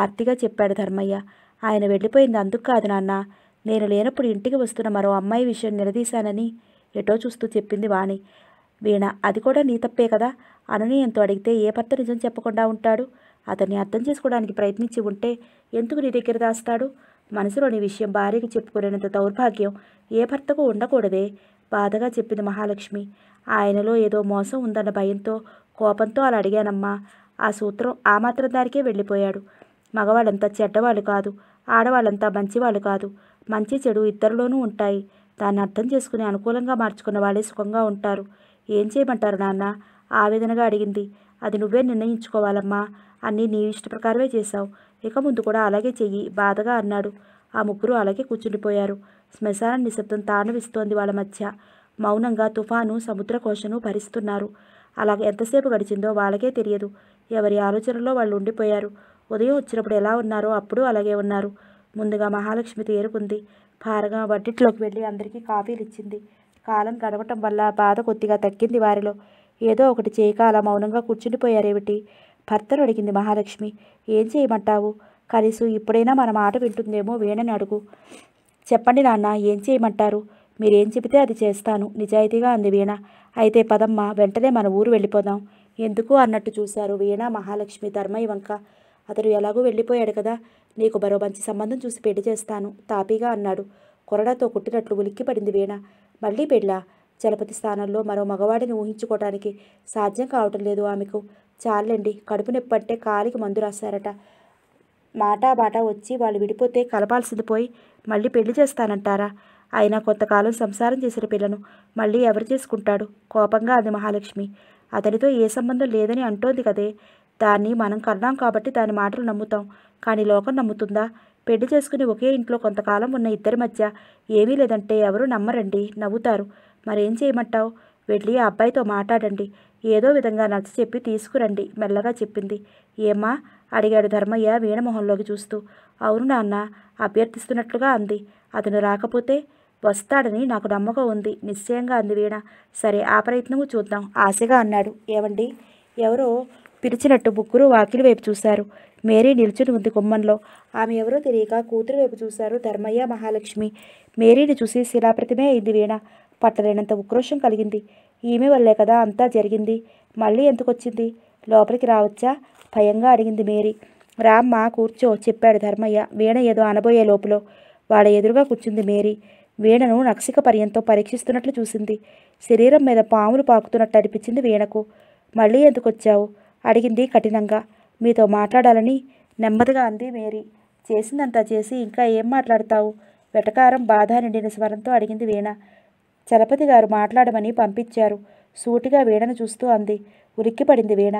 ఆర్తిగా చెప్పాడు ధర్మయ్య ఆయన వెళ్ళిపోయింది అందుకు కాదు నాన్న నేను లేనప్పుడు ఇంటికి వస్తున్న మరో అమ్మాయి విషయం నిలదీశానని ఎటో చూస్తూ చెప్పింది వాణి వీణ అది కూడా నీ తప్పే కదా ఎంతో అడిగితే ఏ భర్త నిజం చెప్పకుండా ఉంటాడు అతన్ని అర్థం చేసుకోవడానికి ప్రయత్నించి ఉంటే ఎందుకు నీ దగ్గర దాస్తాడు మనసులోని విషయం భార్యకి చెప్పుకునేంత దౌర్భాగ్యం ఏ భర్తకు ఉండకూడదే బాధగా చెప్పింది మహాలక్ష్మి ఆయనలో ఏదో మోసం ఉందన్న భయంతో కోపంతో అలా అడిగానమ్మా ఆ సూత్రం ఆ మాత్రం దానికే వెళ్ళిపోయాడు మగవాళ్ళంతా చెడ్డవాళ్ళు కాదు ఆడవాళ్ళంతా మంచివాళ్ళు కాదు మంచి చెడు ఇద్దరిలోనూ ఉంటాయి దాన్ని అర్థం చేసుకుని అనుకూలంగా మార్చుకున్న వాళ్ళే సుఖంగా ఉంటారు ఏం చేయమంటారు నాన్న ఆవేదనగా అడిగింది అది నువ్వే నిర్ణయించుకోవాలమ్మా అన్నీ నీ ఇష్ట ప్రకారమే చేశావు ఇక ముందు కూడా అలాగే చెయ్యి బాధగా అన్నాడు ఆ ముగ్గురు అలాగే కూర్చుండిపోయారు శ్మశాన నిశ్శబ్దం తాండవిస్తోంది వాళ్ళ మధ్య మౌనంగా తుఫాను సముద్ర కోశను భరిస్తున్నారు అలా ఎంతసేపు గడిచిందో వాళ్ళకే తెలియదు ఎవరి ఆలోచనలో వాళ్ళు ఉండిపోయారు ఉదయం వచ్చినప్పుడు ఎలా ఉన్నారో అప్పుడు అలాగే ఉన్నారు ముందుగా మహాలక్ష్మి తేరుకుంది భారగా వడ్డిట్లోకి వెళ్ళి అందరికీ కాఫీలు ఇచ్చింది కాలం గడవటం వల్ల బాధ కొద్దిగా తగ్గింది వారిలో ఏదో ఒకటి చేయకాల మౌనంగా కూర్చుండిపోయారేమిటి భర్తను అడిగింది మహాలక్ష్మి ఏం చేయమంటావు కనీసం ఇప్పుడైనా మన మాట వింటుందేమో వీణని అడుగు చెప్పండి నాన్న ఏం చేయమంటారు మీరేం చెబితే అది చేస్తాను నిజాయితీగా అంది వీణ అయితే పదమ్మ వెంటనే మన ఊరు వెళ్ళిపోదాం ఎందుకు అన్నట్టు చూశారు వీణ మహాలక్ష్మి ధర్మయ్య వంక అతడు ఎలాగూ వెళ్ళిపోయాడు కదా నీకు మరో మంచి సంబంధం చూసి పెళ్లి చేస్తాను తాపీగా అన్నాడు కొరడాతో కుట్టినట్లు ఉలిక్కిపడింది వీణ మళ్ళీ పెళ్ళా చలపతి స్థానంలో మరో మగవాడిని ఊహించుకోవటానికి సాధ్యం కావటం లేదు ఆమెకు చాలండి కడుపు నొప్పంటే కాలికి మందు రాశారట మాటా బాట వచ్చి వాళ్ళు విడిపోతే కలపాల్సింది పోయి మళ్ళీ పెళ్లి చేస్తానంటారా అయినా కొంతకాలం సంసారం చేసిన పిల్లను మళ్ళీ ఎవరు చేసుకుంటాడు కోపంగా అంది మహాలక్ష్మి అతనితో ఏ సంబంధం లేదని అంటోంది కదే దాన్ని మనం కన్నాం కాబట్టి దాని మాటలు నమ్ముతాం కానీ లోకం నమ్ముతుందా పెళ్లి చేసుకుని ఒకే ఇంట్లో కొంతకాలం ఉన్న ఇద్దరి మధ్య ఏమీ లేదంటే ఎవరు నమ్మరండి నవ్వుతారు మరేం చేయమంటావు వెళ్ళి ఆ అబ్బాయితో మాట్లాడండి ఏదో విధంగా నచ్చ చెప్పి తీసుకురండి మెల్లగా చెప్పింది ఏమా అడిగాడు ధర్మయ్య వీణమొహంలోకి చూస్తూ అవును నాన్న అభ్యర్థిస్తున్నట్లుగా అంది అతను రాకపోతే వస్తాడని నాకు నమ్మకం ఉంది నిశ్చయంగా అంది వీణ సరే ఆ ప్రయత్నము చూద్దాం ఆశగా అన్నాడు ఏమండి ఎవరో పిలిచినట్టు ముగ్గురు వాకిలి వైపు చూశారు మేరీ నిల్చుని ఉంది గుమ్మంలో ఆమె ఎవరో తెలియక కూతురు వైపు చూశారు ధర్మయ్య మహాలక్ష్మి మేరీని చూసి శిలాప్రతిమే అయింది వీణ పట్టలేనంత ఉక్రోషం కలిగింది ఈమె వల్లే కదా అంతా జరిగింది మళ్ళీ ఎందుకు వచ్చింది లోపలికి రావచ్చా భయంగా అడిగింది మేరీ రామ్మ కూర్చో చెప్పాడు ధర్మయ్య వీణ ఏదో అనబోయే లోపల వాళ్ళ ఎదురుగా కూర్చుంది మేరీ వీణను నక్సిక పర్యంతో పరీక్షిస్తున్నట్లు చూసింది శరీరం మీద పాములు పాకుతున్నట్టు అనిపించింది వీణకు మళ్ళీ ఎందుకు వచ్చావు అడిగింది కఠినంగా మీతో మాట్లాడాలని నెమ్మదిగా అంది మేరీ చేసిందంతా చేసి ఇంకా ఏం మాట్లాడతావు వెటకారం బాధ నిండిన స్వరంతో అడిగింది వీణ చలపతి గారు మాట్లాడమని పంపించారు సూటిగా వీణను చూస్తూ అంది ఉరిక్కిపడింది వీణ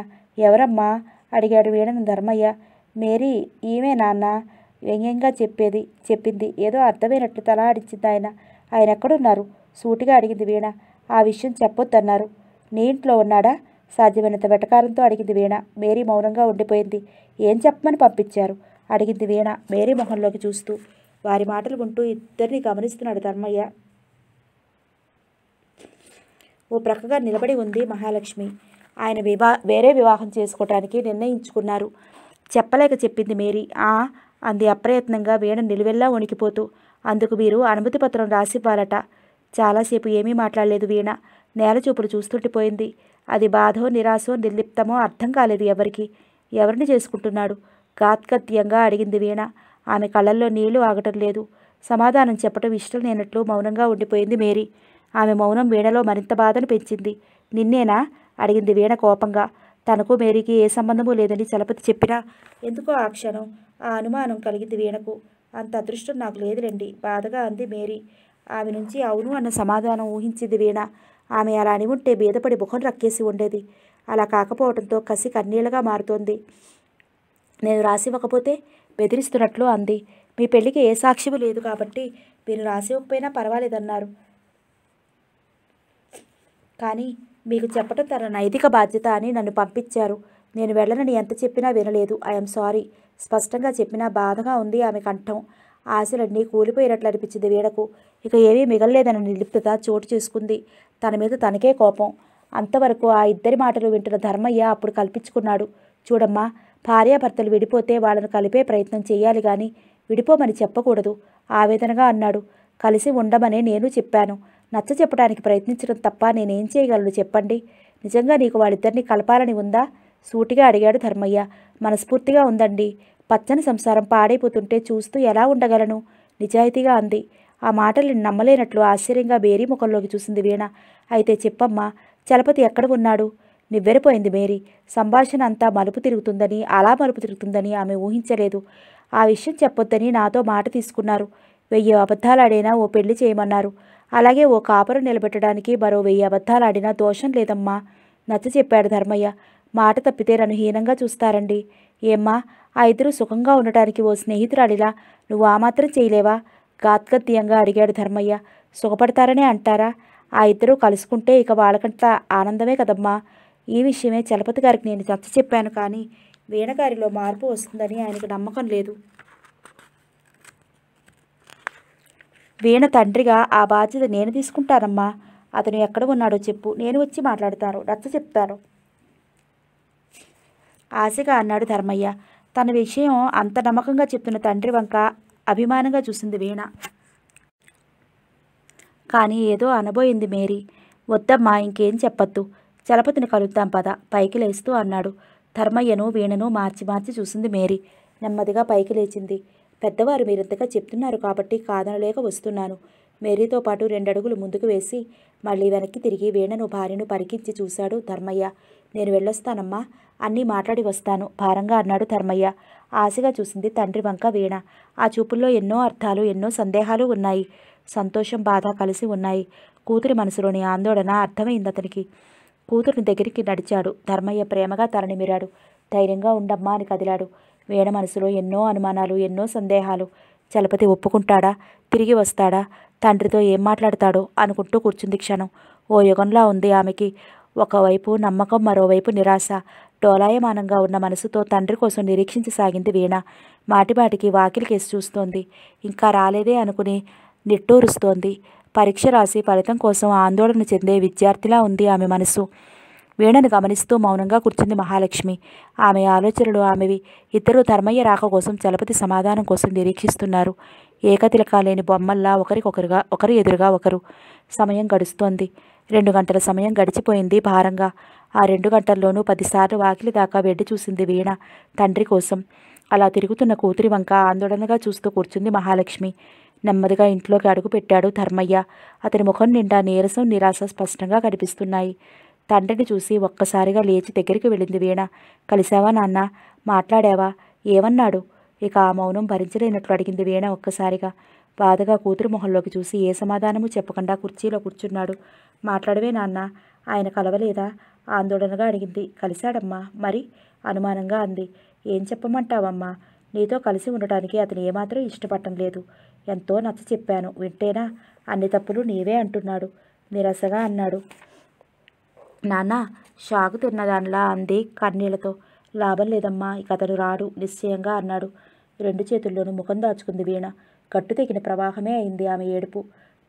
ఎవరమ్మా అడిగాడు వీణను ధర్మయ్య మేరీ ఈమె నాన్న వ్యంగ్యంగా చెప్పేది చెప్పింది ఏదో అర్థమైనట్లు తల అడించింది ఆయన ఆయన ఎక్కడున్నారు సూటిగా అడిగింది వీణ ఆ విషయం చెప్పొద్దన్నారు నీ ఇంట్లో ఉన్నాడా సాధ్యమైనంత వెటకారంతో అడిగింది వీణ మేరీ మౌనంగా ఉండిపోయింది ఏం చెప్పమని పంపించారు అడిగింది వీణ మేరీ మొహంలోకి చూస్తూ వారి మాటలు ఉంటూ ఇద్దరిని గమనిస్తున్నాడు ధర్మయ్య ఓ ప్రక్కగా నిలబడి ఉంది మహాలక్ష్మి ఆయన వివా వేరే వివాహం చేసుకోవటానికి నిర్ణయించుకున్నారు చెప్పలేక చెప్పింది మేరీ ఆ అంది అప్రయత్నంగా వీణ నిలువెల్లా వణికిపోతూ అందుకు వీరు అనుమతి పత్రం రాసివ్వాలట చాలాసేపు ఏమీ మాట్లాడలేదు వీణ నేల చూపులు చూస్తుంటిపోయింది అది బాధో నిరాశో నిర్లిప్తమో అర్థం కాలేదు ఎవరికి ఎవరిని చేసుకుంటున్నాడు గాత్కత్యంగా అడిగింది వీణ ఆమె కళ్ళల్లో నీళ్లు ఆగటం లేదు సమాధానం చెప్పటం ఇష్టం లేనట్లు మౌనంగా ఉండిపోయింది మేరీ ఆమె మౌనం వీణలో మరింత బాధను పెంచింది నిన్నేనా అడిగింది వీణ కోపంగా తనకు మేరీకి ఏ సంబంధము లేదని చలపతి చెప్పినా ఎందుకో ఆ క్షణం ఆ అనుమానం కలిగింది వీణకు అంత అదృష్టం నాకు లేదులేండి బాధగా అంది మేరీ ఆమె నుంచి అవును అన్న సమాధానం ఊహించింది వీణ ఆమె అలా అని ఉంటే బీదపడి ముఖం రక్కేసి ఉండేది అలా కాకపోవడంతో కసి కన్నీళ్లుగా మారుతోంది నేను రాసివ్వకపోతే బెదిరిస్తున్నట్లు అంది మీ పెళ్లికి ఏ సాక్ష్యము లేదు కాబట్టి మీరు రాసివ్వకపోయినా పర్వాలేదన్నారు కానీ మీకు చెప్పడం తన నైతిక బాధ్యత అని నన్ను పంపించారు నేను వెళ్ళనని ఎంత చెప్పినా వినలేదు ఐఎమ్ సారీ స్పష్టంగా చెప్పినా బాధగా ఉంది ఆమె కంఠం ఆశలన్నీ కూలిపోయినట్లు అనిపించింది వీడకు ఇక ఏమీ మిగలలేదన్న నిర్లిప్తత చోటు చేసుకుంది తన మీద తనకే కోపం అంతవరకు ఆ ఇద్దరి మాటలు వింటున్న ధర్మయ్య అప్పుడు కల్పించుకున్నాడు చూడమ్మా భార్యాభర్తలు విడిపోతే వాళ్ళను కలిపే ప్రయత్నం చేయాలి కానీ విడిపోమని చెప్పకూడదు ఆవేదనగా అన్నాడు కలిసి ఉండమని నేను చెప్పాను నచ్చ చెప్పడానికి ప్రయత్నించడం తప్ప నేనేం చేయగలను చెప్పండి నిజంగా నీకు వాళ్ళిద్దరిని కలపాలని ఉందా సూటిగా అడిగాడు ధర్మయ్య మనస్ఫూర్తిగా ఉందండి పచ్చని సంసారం పాడైపోతుంటే చూస్తూ ఎలా ఉండగలను నిజాయితీగా అంది ఆ మాటలు నమ్మలేనట్లు ఆశ్చర్యంగా బేరీ ముఖంలోకి చూసింది వీణ అయితే చెప్పమ్మా చలపతి ఎక్కడ ఉన్నాడు నివ్వెరపోయింది మేరీ సంభాషణ అంతా మలుపు తిరుగుతుందని అలా మలుపు తిరుగుతుందని ఆమె ఊహించలేదు ఆ విషయం చెప్పొద్దని నాతో మాట తీసుకున్నారు వెయ్యి అబద్ధాలాడైనా ఓ పెళ్లి చేయమన్నారు అలాగే ఓ కాపురం నిలబెట్టడానికి మరో వెయ్యి అబద్ధాలాడినా దోషం లేదమ్మా నచ్చ చెప్పాడు ధర్మయ్య మాట తప్పితే నన్ను హీనంగా చూస్తారండి ఏమ్మా ఆ ఇద్దరు సుఖంగా ఉండటానికి ఓ స్నేహితురాడిలా నువ్వు ఆ మాత్రం చేయలేవా గాత్గత్యంగా అడిగాడు ధర్మయ్య సుఖపడతారనే అంటారా ఆ ఇద్దరూ కలుసుకుంటే ఇక వాళ్ళకంత ఆనందమే కదమ్మా ఈ విషయమే చలపతి గారికి నేను చచ్చ చెప్పాను కానీ వీణగారిలో మార్పు వస్తుందని ఆయనకు నమ్మకం లేదు వీణ తండ్రిగా ఆ బాధ్యత నేను తీసుకుంటానమ్మా అతను ఎక్కడ ఉన్నాడో చెప్పు నేను వచ్చి మాట్లాడతాను నచ్చ చెప్తాను ఆశగా అన్నాడు ధర్మయ్య తన విషయం అంత నమ్మకంగా చెప్తున్న తండ్రి వంక అభిమానంగా చూసింది వీణ కానీ ఏదో అనబోయింది మేరీ వద్దమ్మా ఇంకేం చెప్పొద్దు చలపతిని కలుద్దాం పద పైకి లేస్తూ అన్నాడు ధర్మయ్యను వీణను మార్చి మార్చి చూసింది మేరీ నెమ్మదిగా పైకి లేచింది పెద్దవారు మీరింతగా చెప్తున్నారు కాబట్టి కాదనలేక వస్తున్నాను మేరీతో పాటు రెండడుగులు ముందుకు వేసి మళ్ళీ వెనక్కి తిరిగి వీణను భార్యను పరికించి చూశాడు ధర్మయ్య నేను వెళ్ళొస్తానమ్మా అన్నీ మాట్లాడి వస్తాను భారంగా అన్నాడు ధర్మయ్య ఆశగా చూసింది తండ్రి వంక వీణ ఆ చూపుల్లో ఎన్నో అర్థాలు ఎన్నో సందేహాలు ఉన్నాయి సంతోషం బాధ కలిసి ఉన్నాయి కూతురి మనసులోని ఆందోళన అర్థమైంది అతనికి కూతురుని దగ్గరికి నడిచాడు ధర్మయ్య ప్రేమగా తలని మిరాడు ధైర్యంగా ఉండమ్మా అని కదిలాడు వీణ మనసులో ఎన్నో అనుమానాలు ఎన్నో సందేహాలు చలపతి ఒప్పుకుంటాడా తిరిగి వస్తాడా తండ్రితో ఏం మాట్లాడతాడో అనుకుంటూ కూర్చుంది క్షణం ఓ యుగంలా ఉంది ఆమెకి ఒకవైపు నమ్మకం మరోవైపు నిరాశ డోలాయమానంగా ఉన్న మనసుతో తండ్రి కోసం నిరీక్షించసాగింది వీణ మాటిమాటికి వాకిలికేసి చూస్తోంది ఇంకా రాలేదే అనుకుని నిట్టూరుస్తోంది పరీక్ష రాసి ఫలితం కోసం ఆందోళన చెందే విద్యార్థిలా ఉంది ఆమె మనసు వీణను గమనిస్తూ మౌనంగా కూర్చుంది మహాలక్ష్మి ఆమె ఆలోచనలు ఆమెవి ఇద్దరు ధర్మయ్య రాక కోసం చలపతి సమాధానం కోసం నిరీక్షిస్తున్నారు ఏకతిలక లేని బొమ్మల్లా ఒకరికొకరుగా ఒకరు ఎదురుగా ఒకరు సమయం గడుస్తోంది రెండు గంటల సమయం గడిచిపోయింది భారంగా ఆ రెండు గంటల్లోనూ పదిసార్లు వాకిలి దాకా వెళ్ళి చూసింది వీణ తండ్రి కోసం అలా తిరుగుతున్న కూతురి వంక ఆందోళనగా చూస్తూ కూర్చుంది మహాలక్ష్మి నెమ్మదిగా ఇంట్లోకి అడుగు పెట్టాడు ధర్మయ్య అతని ముఖం నిండా నీరసం నిరాశ స్పష్టంగా కనిపిస్తున్నాయి తండ్రిని చూసి ఒక్కసారిగా లేచి దగ్గరికి వెళ్ళింది వీణ కలిసావా నాన్న మాట్లాడావా ఏమన్నాడు ఇక ఆ మౌనం భరించలేనట్లు అడిగింది వీణ ఒక్కసారిగా బాధగా కూతురు మొహంలోకి చూసి ఏ సమాధానము చెప్పకుండా కుర్చీలో కూర్చున్నాడు మాట్లాడవే నాన్న ఆయన కలవలేదా ఆందోళనగా అడిగింది కలిశాడమ్మా మరి అనుమానంగా అంది ఏం చెప్పమంటావమ్మా నీతో కలిసి ఉండటానికి అతను ఏమాత్రం ఇష్టపడటం లేదు ఎంతో నచ్చ చెప్పాను వింటేనా అన్ని తప్పులు నీవే అంటున్నాడు నిరసగా అన్నాడు నాన్న షాకు తిన్నదానిలా అంది కన్నీళ్లతో లాభం లేదమ్మా ఇక అతను రాడు నిశ్చయంగా అన్నాడు రెండు చేతుల్లోనూ ముఖం దాచుకుంది వీణ కట్టు తెగిన ప్రవాహమే అయింది ఆమె ఏడుపు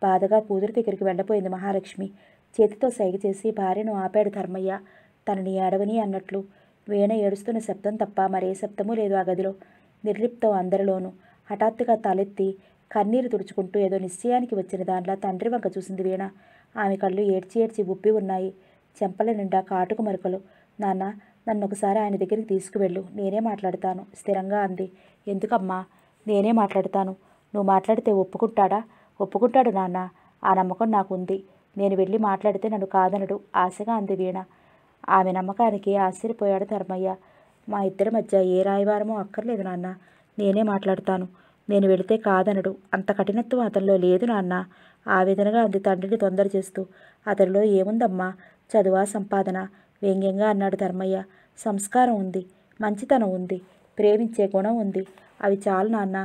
బాధగా కూతురు దగ్గరికి వెళ్ళపోయింది మహాలక్ష్మి చేతితో సైగ చేసి భార్యను ఆపాడు ధర్మయ్య తనని ఏడవని అన్నట్లు వీణ ఏడుస్తున్న శబ్దం తప్ప మరే శబ్దమూ లేదు ఆ గదిలో నిర్లిప్తం అందరిలోనూ హఠాత్తుగా తలెత్తి కన్నీరు తుడుచుకుంటూ ఏదో నిశ్చయానికి వచ్చిన దానిలా తండ్రి వంక చూసింది వీణ ఆమె కళ్ళు ఏడ్చి ఏడ్చి ఉబ్బి ఉన్నాయి చెంపల నిండా కాటుకు మరకలు నాన్న నన్ను ఒకసారి ఆయన దగ్గరికి తీసుకువెళ్ళు నేనే మాట్లాడతాను స్థిరంగా అంది ఎందుకమ్మా నేనే మాట్లాడతాను నువ్వు మాట్లాడితే ఒప్పుకుంటాడా ఒప్పుకుంటాడు నాన్న ఆ నమ్మకం నాకుంది నేను వెళ్ళి మాట్లాడితే నన్ను కాదనడు ఆశగా అంది వీణ ఆమె నమ్మకానికి ఆశ్చర్యపోయాడు ధర్మయ్య మా ఇద్దరి మధ్య ఏ రాయవారమో అక్కర్లేదు నాన్న నేనే మాట్లాడతాను నేను వెళితే కాదనడు అంత కఠినత్వం అతనిలో లేదు నాన్న ఆవేదనగా అంది తండ్రిని తొందర చేస్తూ అతనిలో ఏముందమ్మా చదువా సంపాదన వ్యంగ్యంగా అన్నాడు ధర్మయ్య సంస్కారం ఉంది మంచితనం ఉంది ప్రేమించే గుణం ఉంది అవి చాలు నాన్న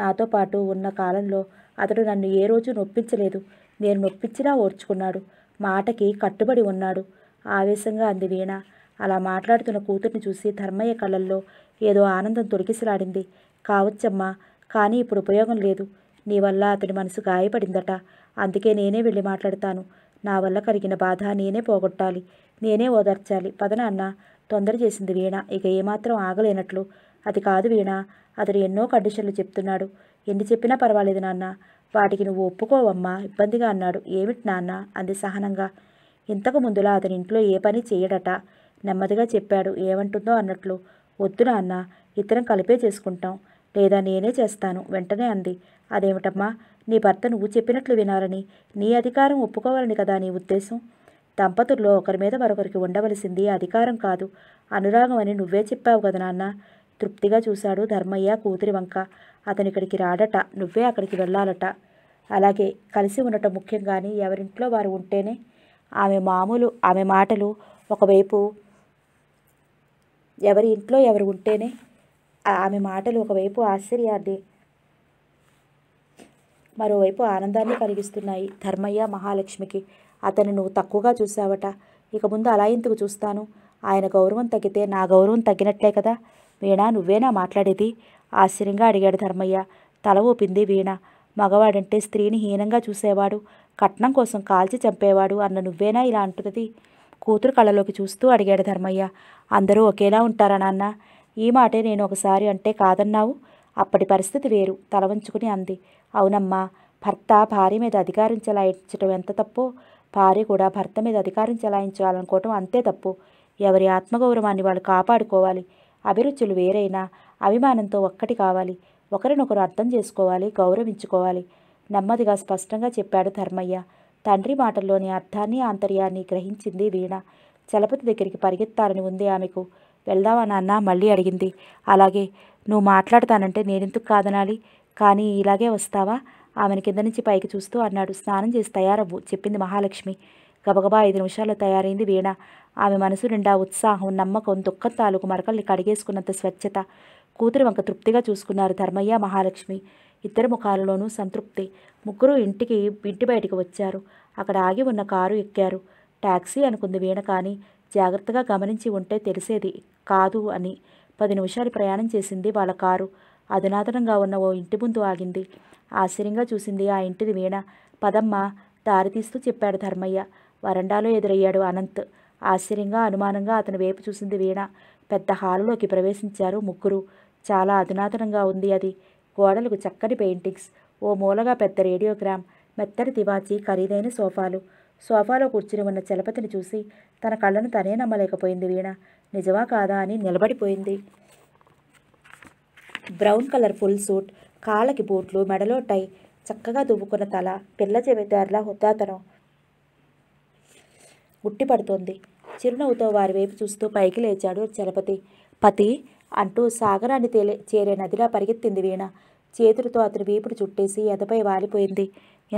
నాతో పాటు ఉన్న కాలంలో అతడు నన్ను ఏ రోజు నొప్పించలేదు నేను నొప్పించినా ఓర్చుకున్నాడు మాటకి కట్టుబడి ఉన్నాడు ఆవేశంగా అంది వీణ అలా మాట్లాడుతున్న కూతుర్ని చూసి ధర్మయ్య కళ్ళల్లో ఏదో ఆనందం తొలగిసలాడింది కావచ్చమ్మా కానీ ఇప్పుడు ఉపయోగం లేదు నీ వల్ల అతని మనసు గాయపడిందట అందుకే నేనే వెళ్ళి మాట్లాడతాను నా వల్ల కలిగిన బాధ నేనే పోగొట్టాలి నేనే ఓదార్చాలి పదన అన్న తొందర చేసింది వీణ ఇక ఏమాత్రం ఆగలేనట్లు అది కాదు వీణ అతడు ఎన్నో కండిషన్లు చెప్తున్నాడు ఎన్ని చెప్పినా పర్వాలేదు నాన్న వాటికి నువ్వు ఒప్పుకోవమ్మా ఇబ్బందిగా అన్నాడు ఏమిటి నాన్న అంది సహనంగా ఇంతకు ముందులా అతని ఇంట్లో ఏ పని చేయడట నెమ్మదిగా చెప్పాడు ఏమంటుందో అన్నట్లు వద్దు నాన్న ఇద్దరం కలిపే చేసుకుంటాం లేదా నేనే చేస్తాను వెంటనే అంది అదేమిటమ్మా నీ భర్త నువ్వు చెప్పినట్లు వినాలని నీ అధికారం ఒప్పుకోవాలని కదా నీ ఉద్దేశం దంపతుల్లో ఒకరి మీద మరొకరికి ఉండవలసింది అధికారం కాదు అనురాగం అని నువ్వే చెప్పావు కదా నాన్న తృప్తిగా చూశాడు ధర్మయ్య కూతురి వంక ఇక్కడికి రాడట నువ్వే అక్కడికి వెళ్ళాలట అలాగే కలిసి ఉండటం ముఖ్యం కానీ ఎవరింట్లో వారు ఉంటేనే ఆమె మామూలు ఆమె మాటలు ఒకవైపు ఎవరి ఇంట్లో ఎవరు ఉంటేనే ఆమె మాటలు ఒకవైపు ఆశ్చర్యాన్ని మరోవైపు ఆనందాన్ని కలిగిస్తున్నాయి ధర్మయ్య మహాలక్ష్మికి అతను నువ్వు తక్కువగా చూసావట ఇక ముందు అలా ఎందుకు చూస్తాను ఆయన గౌరవం తగ్గితే నా గౌరవం తగ్గినట్లే కదా వీణా నువ్వేనా మాట్లాడేది ఆశ్చర్యంగా అడిగాడు ధర్మయ్య తల ఊపింది వీణ మగవాడంటే స్త్రీని హీనంగా చూసేవాడు కట్నం కోసం కాల్చి చంపేవాడు అన్న నువ్వేనా ఇలా అంటున్నది కూతురు కళ్ళలోకి చూస్తూ అడిగాడు ధర్మయ్య అందరూ ఒకేలా ఉంటారా నాన్న ఈ మాటే నేను ఒకసారి అంటే కాదన్నావు అప్పటి పరిస్థితి వేరు తల వంచుకుని అంది అవునమ్మా భర్త భార్య మీద అధికారం చెలాయించడం ఎంత తప్పో భార్య కూడా భర్త మీద అధికారం చెలాయించాలనుకోవటం అంతే తప్పు ఎవరి ఆత్మగౌరవాన్ని వాళ్ళు కాపాడుకోవాలి అభిరుచులు వేరైనా అభిమానంతో ఒక్కటి కావాలి ఒకరినొకరు అర్థం చేసుకోవాలి గౌరవించుకోవాలి నెమ్మదిగా స్పష్టంగా చెప్పాడు ధర్మయ్య తండ్రి మాటల్లోని అర్థాన్ని ఆంతర్యాన్ని గ్రహించింది వీణ చలపతి దగ్గరికి పరిగెత్తాలని ఉంది ఆమెకు వెళ్దామా నాన్న మళ్ళీ అడిగింది అలాగే నువ్వు మాట్లాడతానంటే నేనెందుకు కాదనాలి కానీ ఇలాగే వస్తావా ఆమెను కింద నుంచి పైకి చూస్తూ అన్నాడు స్నానం చేసి తయారవ్వు చెప్పింది మహాలక్ష్మి గబగబా ఐదు నిమిషాల్లో తయారైంది వీణ ఆమె మనసు నిండా ఉత్సాహం నమ్మకం దుఃఖం తాలూకు మరకల్ని కడిగేసుకున్నంత స్వచ్ఛత కూతురు వంక తృప్తిగా చూసుకున్నారు ధర్మయ్య మహాలక్ష్మి ఇద్దరు ముఖాలలోనూ సంతృప్తి ముగ్గురు ఇంటికి ఇంటి బయటికి వచ్చారు అక్కడ ఆగి ఉన్న కారు ఎక్కారు ట్యాక్సీ అనుకుంది వీణ కానీ జాగ్రత్తగా గమనించి ఉంటే తెలిసేది కాదు అని పది నిమిషాలు ప్రయాణం చేసింది వాళ్ళ కారు అధునాతనంగా ఉన్న ఓ ఇంటి ముందు ఆగింది ఆశ్చర్యంగా చూసింది ఆ ఇంటిది వీణ పదమ్మ దారితీస్తూ చెప్పాడు ధర్మయ్య వరండాలో ఎదురయ్యాడు అనంత్ ఆశ్చర్యంగా అనుమానంగా అతని వైపు చూసింది వీణ పెద్ద హాలులోకి ప్రవేశించారు ముగ్గురు చాలా అధునాతనంగా ఉంది అది గోడలకు చక్కని పెయింటింగ్స్ ఓ మూలగా పెద్ద రేడియోగ్రామ్ మెత్తని తివాచి ఖరీదైన సోఫాలు సోఫాలో కూర్చుని ఉన్న చలపతిని చూసి తన కళ్ళను తనే నమ్మలేకపోయింది వీణ నిజమా కాదా అని నిలబడిపోయింది బ్రౌన్ కలర్ ఫుల్ సూట్ కాళ్ళకి బూట్లు మెడలో టై చక్కగా దువ్వుకున్న తల పిల్ల చెబిదారులా హుద్దాతనం ఉట్టిపడుతోంది చిరునవ్వుతో వారి వైపు చూస్తూ పైకి లేచాడు చలపతి పతి అంటూ సాగరాన్ని తేలే చేరే నదిలా పరిగెత్తింది వీణ చేతులతో అతని వీపుడు చుట్టేసి ఎదపై వాలిపోయింది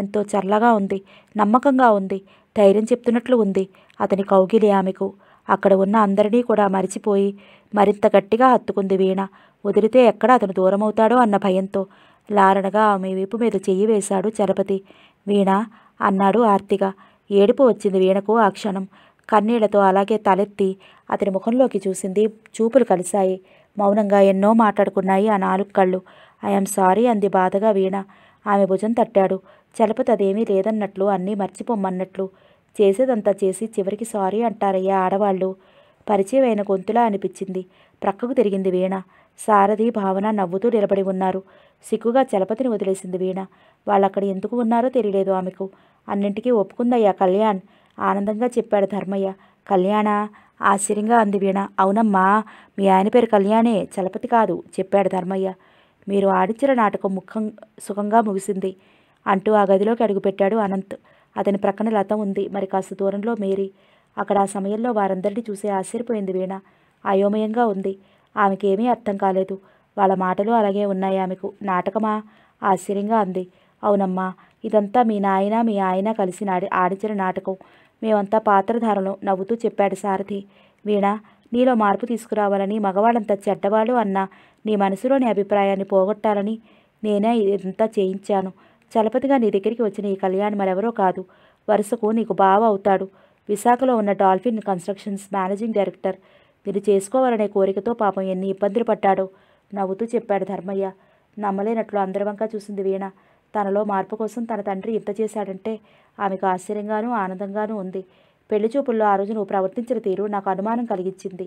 ఎంతో చల్లగా ఉంది నమ్మకంగా ఉంది ధైర్యం చెప్తున్నట్లు ఉంది అతని కౌగిలి ఆమెకు అక్కడ ఉన్న అందరినీ కూడా మరిచిపోయి మరింత గట్టిగా హత్తుకుంది వీణ వదిలితే ఎక్కడ అతను దూరమవుతాడో అన్న భయంతో లారణగా ఆమె వీపు మీద చెయ్యి వేశాడు చలపతి వీణ అన్నాడు ఆర్తిగా ఏడుపు వచ్చింది వీణకు ఆ క్షణం కన్నీళ్లతో అలాగే తలెత్తి అతని ముఖంలోకి చూసింది చూపులు కలిశాయి మౌనంగా ఎన్నో మాట్లాడుకున్నాయి ఆ నాలుగు కళ్ళు ఐఎమ్ సారీ అంది బాధగా వీణ ఆమె భుజం తట్టాడు చలపతి అదేమీ లేదన్నట్లు అన్నీ మర్చిపోమ్మన్నట్లు చేసేదంతా చేసి చివరికి సారీ అంటారయ్యా ఆడవాళ్ళు పరిచయమైన గొంతులా అనిపించింది ప్రక్కకు తిరిగింది వీణ సారథి భావన నవ్వుతూ నిలబడి ఉన్నారు సిగ్గుగా చలపతిని వదిలేసింది వీణ వాళ్ళక్కడ ఎందుకు ఉన్నారో తెలియలేదు ఆమెకు అన్నింటికీ ఒప్పుకుందయ్యా కళ్యాణ్ ఆనందంగా చెప్పాడు ధర్మయ్య కళ్యాణ ఆశ్చర్యంగా అంది వీణ అవునమ్మా మీ ఆయన పేరు కళ్యాణే చలపతి కాదు చెప్పాడు ధర్మయ్య మీరు ఆడించిన నాటకం ముఖం సుఖంగా ముగిసింది అంటూ ఆ గదిలోకి అడుగుపెట్టాడు అనంత్ అతని ప్రక్కన లత ఉంది మరి కాస్త దూరంలో మేరీ అక్కడ ఆ సమయంలో వారందరినీ చూసే ఆశ్చర్యపోయింది వీణ అయోమయంగా ఉంది ఆమెకేమీ అర్థం కాలేదు వాళ్ళ మాటలు అలాగే ఉన్నాయి ఆమెకు నాటకమా ఆశ్చర్యంగా అంది అవునమ్మా ఇదంతా మీ నాయన మీ ఆయన కలిసి నాడి ఆడించిన నాటకం మేమంతా పాత్రధారలు నవ్వుతూ చెప్పాడు సారథి వీణ నీలో మార్పు తీసుకురావాలని మగవాళ్ళంత చెడ్డవాళ్ళు అన్న నీ మనసులోని అభిప్రాయాన్ని పోగొట్టాలని నేనే ఇదంతా చేయించాను చలపతిగా నీ దగ్గరికి వచ్చిన ఈ కళ్యాణ్ మరెవరో కాదు వరుసకు నీకు బావ అవుతాడు విశాఖలో ఉన్న డాల్ఫిన్ కన్స్ట్రక్షన్స్ మేనేజింగ్ డైరెక్టర్ మీరు చేసుకోవాలనే కోరికతో పాపం ఎన్ని ఇబ్బందులు పడ్డాడో నవ్వుతూ చెప్పాడు ధర్మయ్య నమ్మలేనట్లు అందరివంకా చూసింది వీణ తనలో మార్పు కోసం తన తండ్రి ఇంత చేశాడంటే ఆమెకు ఆశ్చర్యంగానూ ఆనందంగానూ ఉంది పెళ్లి చూపుల్లో ఆ రోజు నువ్వు ప్రవర్తించిన తీరు నాకు అనుమానం కలిగించింది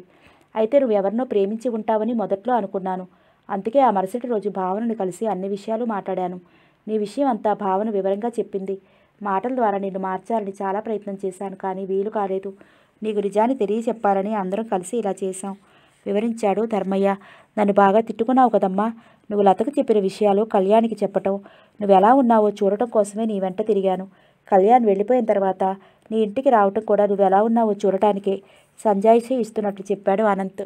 అయితే నువ్వెవరినో ప్రేమించి ఉంటావని మొదట్లో అనుకున్నాను అందుకే ఆ మరుసటి రోజు భావనను కలిసి అన్ని విషయాలు మాట్లాడాను నీ విషయం అంతా భావన వివరంగా చెప్పింది మాటల ద్వారా నిన్ను మార్చాలని చాలా ప్రయత్నం చేశాను కానీ వీలు కాలేదు నీకు నిజాన్ని తెలియచెప్పాలని అందరం కలిసి ఇలా చేశాం వివరించాడు ధర్మయ్య నన్ను బాగా తిట్టుకున్నావు కదమ్మా నువ్వు లతకు చెప్పిన విషయాలు కళ్యాణ్కి చెప్పటం నువ్వు ఎలా ఉన్నావో చూడటం కోసమే నీ వెంట తిరిగాను కళ్యాణ్ వెళ్ళిపోయిన తర్వాత నీ ఇంటికి రావటం కూడా నువ్వు ఎలా ఉన్నావో చూడటానికే సంజాయిషే ఇస్తున్నట్లు చెప్పాడు అనంత్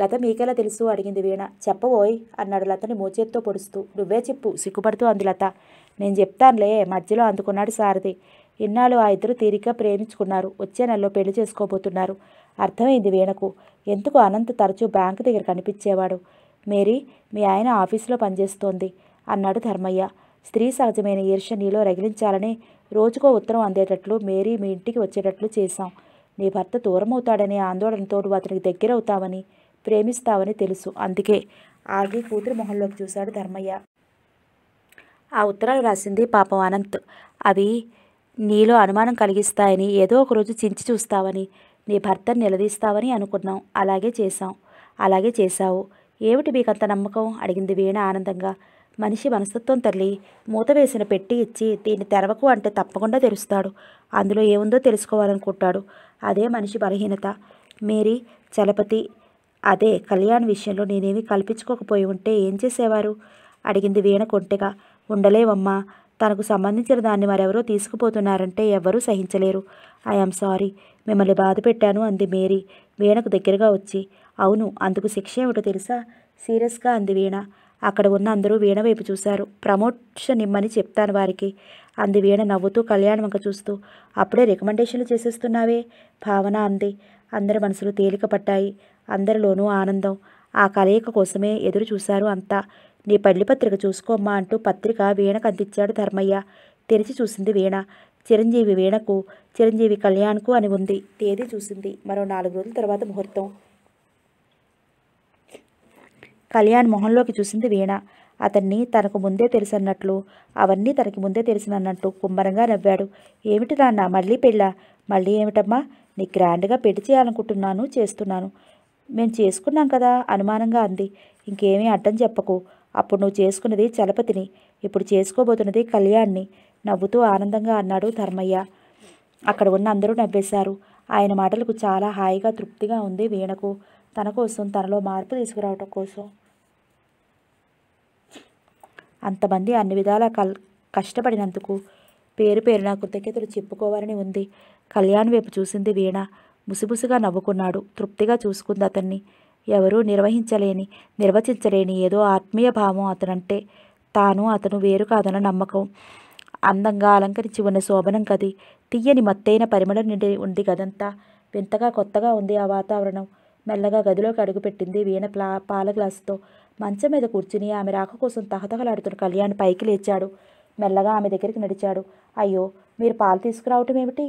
లత మీకెలా తెలుసు అడిగింది వీణ చెప్పబోయ్ అన్నాడు లతని మోచేత్తో పొడుస్తూ నువ్వే చెప్పు సిగ్గుపడుతూ అంది లత నేను చెప్తానులే మధ్యలో అందుకున్నాడు సారథి ఇన్నాళ్ళు ఆ ఇద్దరు తీరిక ప్రేమించుకున్నారు వచ్చే నెలలో పెళ్లి చేసుకోబోతున్నారు అర్థమైంది వీణకు ఎందుకు అనంత్ తరచూ బ్యాంకు దగ్గర కనిపించేవాడు మేరీ మీ ఆయన ఆఫీసులో పనిచేస్తోంది అన్నాడు ధర్మయ్య స్త్రీ సహజమైన ఈర్ష్య నీలో రగిలించాలని రోజుకో ఉత్తరం అందేటట్లు మేరీ మీ ఇంటికి వచ్చేటట్లు చేశాం నీ భర్త దూరం అవుతాడనే ఆందోళనతో అతనికి దగ్గరవుతావని ప్రేమిస్తావని తెలుసు అందుకే ఆగి కూతురు మొహంలోకి చూశాడు ధర్మయ్య ఆ ఉత్తరాలు రాసింది పాపం అనంత్ అవి నీలో అనుమానం కలిగిస్తాయని ఏదో ఒకరోజు చించి చూస్తావని నీ భర్తను నిలదీస్తావని అనుకున్నాం అలాగే చేశాం అలాగే చేశావు ఏమిటి మీకంత నమ్మకం అడిగింది వీణ ఆనందంగా మనిషి మనస్తత్వం తల్లి మూత వేసిన పెట్టి ఇచ్చి దీన్ని తెరవకు అంటే తప్పకుండా తెరుస్తాడు అందులో ఏముందో తెలుసుకోవాలనుకుంటాడు అదే మనిషి బలహీనత మేరీ చలపతి అదే కళ్యాణ్ విషయంలో నేనేమి కల్పించుకోకపోయి ఉంటే ఏం చేసేవారు అడిగింది వీణ కొంటెగా ఉండలేవమ్మా తనకు సంబంధించిన దాన్ని మరెవరో తీసుకుపోతున్నారంటే ఎవ్వరూ సహించలేరు ఐఎమ్ సారీ మిమ్మల్ని బాధ పెట్టాను అంది మేరీ వీణకు దగ్గరగా వచ్చి అవును అందుకు శిక్ష ఏమిటో తెలుసా సీరియస్గా అంది వీణ అక్కడ ఉన్న అందరూ వీణ వైపు చూశారు ప్రమోషన్ ఇమ్మని చెప్తాను వారికి అంది వీణ నవ్వుతూ కళ్యాణ్ వంక చూస్తూ అప్పుడే రికమెండేషన్లు చేసేస్తున్నావే భావన అంది అందరి మనసులు తేలిక పడ్డాయి అందరిలోనూ ఆనందం ఆ కలయిక కోసమే ఎదురు చూశారు అంతా నీ పల్లి పత్రిక చూసుకోమ్మా అంటూ పత్రిక వీణకు అందించాడు ధర్మయ్య తెరిచి చూసింది వీణ చిరంజీవి వీణకు చిరంజీవి కళ్యాణ్కు అని ఉంది తేదీ చూసింది మరో నాలుగు రోజుల తర్వాత ముహూర్తం కళ్యాణ్ మొహంలోకి చూసింది వీణ అతన్ని తనకు ముందే తెలుసన్నట్లు అవన్నీ తనకి ముందే తెలిసినన్నట్టు కుమ్మరంగా నవ్వాడు ఏమిటి నాన్న మళ్ళీ పెళ్ళ మళ్ళీ ఏమిటమ్మా నీ గ్రాండ్గా పెళ్లి చేయాలనుకుంటున్నాను చేస్తున్నాను మేము చేసుకున్నాం కదా అనుమానంగా అంది ఇంకేమీ అడ్డం చెప్పకు అప్పుడు నువ్వు చేసుకున్నది చలపతిని ఇప్పుడు చేసుకోబోతున్నది కళ్యాణ్ని నవ్వుతూ ఆనందంగా అన్నాడు ధర్మయ్య అక్కడ ఉన్న అందరూ నవ్వేశారు ఆయన మాటలకు చాలా హాయిగా తృప్తిగా ఉంది వీణకు తన కోసం తనలో మార్పు తీసుకురావటం కోసం అంతమంది అన్ని విధాల కల్ కష్టపడినందుకు పేరు పేరున కృతజ్ఞతలు చెప్పుకోవాలని ఉంది కళ్యాణ్ వైపు చూసింది వీణ ముసిబుసుగా నవ్వుకున్నాడు తృప్తిగా చూసుకుంది అతన్ని ఎవరూ నిర్వహించలేని నిర్వచించలేని ఏదో ఆత్మీయ భావం అతనంటే తాను అతను వేరు కాదన్న నమ్మకం అందంగా అలంకరించి ఉన్న శోభనం కది తీయని మత్తైన పరిమళం నిండి ఉంది గదంతా వింతగా కొత్తగా ఉంది ఆ వాతావరణం మెల్లగా గదిలోకి అడుగుపెట్టింది వీణ ప్లా పాల గ్లాసుతో మంచం మీద కూర్చుని ఆమె రాక కోసం తహతహలాడుతున్న కళ్యాణ్ పైకి లేచాడు మెల్లగా ఆమె దగ్గరికి నడిచాడు అయ్యో మీరు పాలు తీసుకురావటం ఏమిటి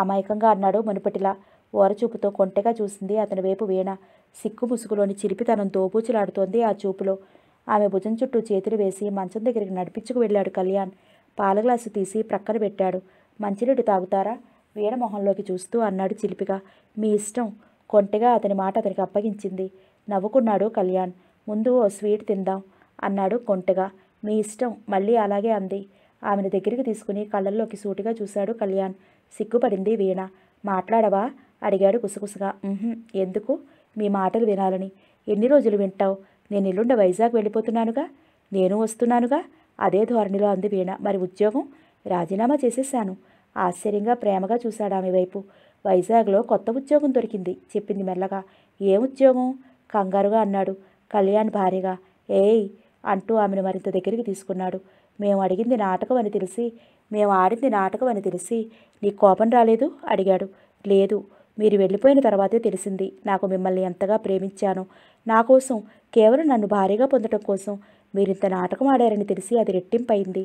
అమాయకంగా అన్నాడు మునుపటిలా ఓరచూపుతో కొంటెగా చూసింది అతని వైపు వీణ సిక్కు ముసుగులోని చిరిపితనం దోబూచులాడుతోంది ఆ చూపులో ఆమె భుజం చుట్టూ చేతులు వేసి మంచం దగ్గరికి నడిపించుకు వెళ్ళాడు కళ్యాణ్ పాల గ్లాసు తీసి ప్రక్కన పెట్టాడు మంచినీటి తాగుతారా వీణ మొహంలోకి చూస్తూ అన్నాడు చిలిపిగా మీ ఇష్టం కొంటెగా అతని మాట అతనికి అప్పగించింది నవ్వుకున్నాడు కళ్యాణ్ ముందు ఓ స్వీట్ తిందాం అన్నాడు కొంటగా మీ ఇష్టం మళ్ళీ అలాగే అంది ఆమెను దగ్గరికి తీసుకుని కళ్ళల్లోకి సూటిగా చూశాడు కళ్యాణ్ సిగ్గుపడింది వీణ మాట్లాడవా అడిగాడు కుసగుసగా ఎందుకు మీ మాటలు వినాలని ఎన్ని రోజులు వింటావు నేను ఇల్లుండ వైజాగ్ వెళ్ళిపోతున్నానుగా నేను వస్తున్నానుగా అదే ధోరణిలో అంది వీణ మరి ఉద్యోగం రాజీనామా చేసేశాను ఆశ్చర్యంగా ప్రేమగా చూశాడు ఆమె వైపు వైజాగ్లో కొత్త ఉద్యోగం దొరికింది చెప్పింది మెల్లగా ఏం ఉద్యోగం కంగారుగా అన్నాడు కళ్యాణ్ భార్యగా ఏయ్ అంటూ ఆమెను మరింత దగ్గరికి తీసుకున్నాడు మేము అడిగింది నాటకం అని తెలిసి మేము ఆడింది నాటకం అని తెలిసి నీ కోపం రాలేదు అడిగాడు లేదు మీరు వెళ్ళిపోయిన తర్వాతే తెలిసింది నాకు మిమ్మల్ని ఎంతగా ప్రేమించాను నా కోసం కేవలం నన్ను భారీగా పొందడం కోసం మీరు ఇంత నాటకం ఆడారని తెలిసి అది రెట్టింపైంది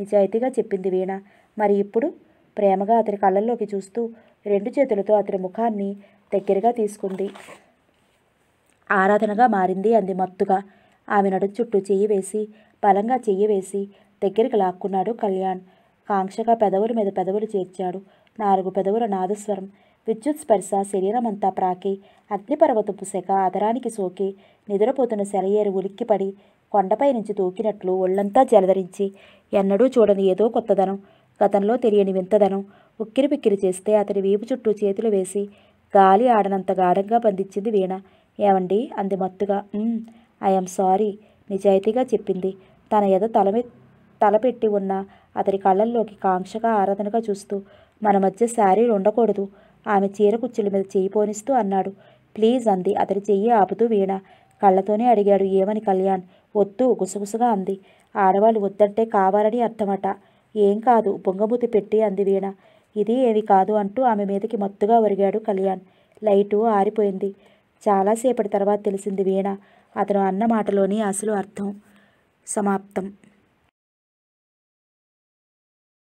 నిజాయితీగా చెప్పింది వీణ మరి ఇప్పుడు ప్రేమగా అతని కళ్ళల్లోకి చూస్తూ రెండు చేతులతో అతని ముఖాన్ని దగ్గరగా తీసుకుంది ఆరాధనగా మారింది అంది మత్తుగా ఆమె నడుము చుట్టూ చెయ్యి వేసి బలంగా చెయ్యి వేసి దగ్గరికి లాక్కున్నాడు కళ్యాణ్ కాంక్షగా పెదవుల మీద పెదవులు చేర్చాడు నాలుగు పెదవుల నాదస్వరం విద్యుత్ స్పర్శ శరీరమంతా ప్రాకి అగ్నిపర్వతపు శక అదరానికి సోకి నిద్రపోతున్న సెలయేరు ఉలిక్కిపడి కొండపై నుంచి తూకినట్లు ఒళ్ళంతా జలధరించి ఎన్నడూ చూడని ఏదో కొత్తదనం గతంలో తెలియని వింతదనం ఉక్కిరిబిక్కిరి చేస్తే అతడి వీపు చుట్టూ చేతులు వేసి గాలి ఆడనంత గాఢంగా బంధించింది వీణ ఏమండి అంది మత్తుగా ఐఎమ్ సారీ నిజాయితీగా చెప్పింది తన ఎద తల తలపెట్టి ఉన్న అతడి కళ్ళల్లోకి కాంక్షగా ఆరాధనగా చూస్తూ మన మధ్య శారీలు ఉండకూడదు ఆమె చీర కుచ్చుల మీద చేయి పోనిస్తూ అన్నాడు ప్లీజ్ అంది అతడి చెయ్యి ఆపుతూ వీణ కళ్ళతోనే అడిగాడు ఏమని కళ్యాణ్ వద్దు గుసగుసగా అంది ఆడవాళ్ళు వద్దంటే కావాలని అర్థమట ఏం కాదు బొంగబూతి పెట్టి అంది వీణ ఇది ఏవి కాదు అంటూ ఆమె మీదకి మత్తుగా ఒరిగాడు కళ్యాణ్ లైటు ఆరిపోయింది చాలాసేపటి తర్వాత తెలిసింది వీణ అతను అన్న మాటలోని అసలు అర్థం సమాప్తం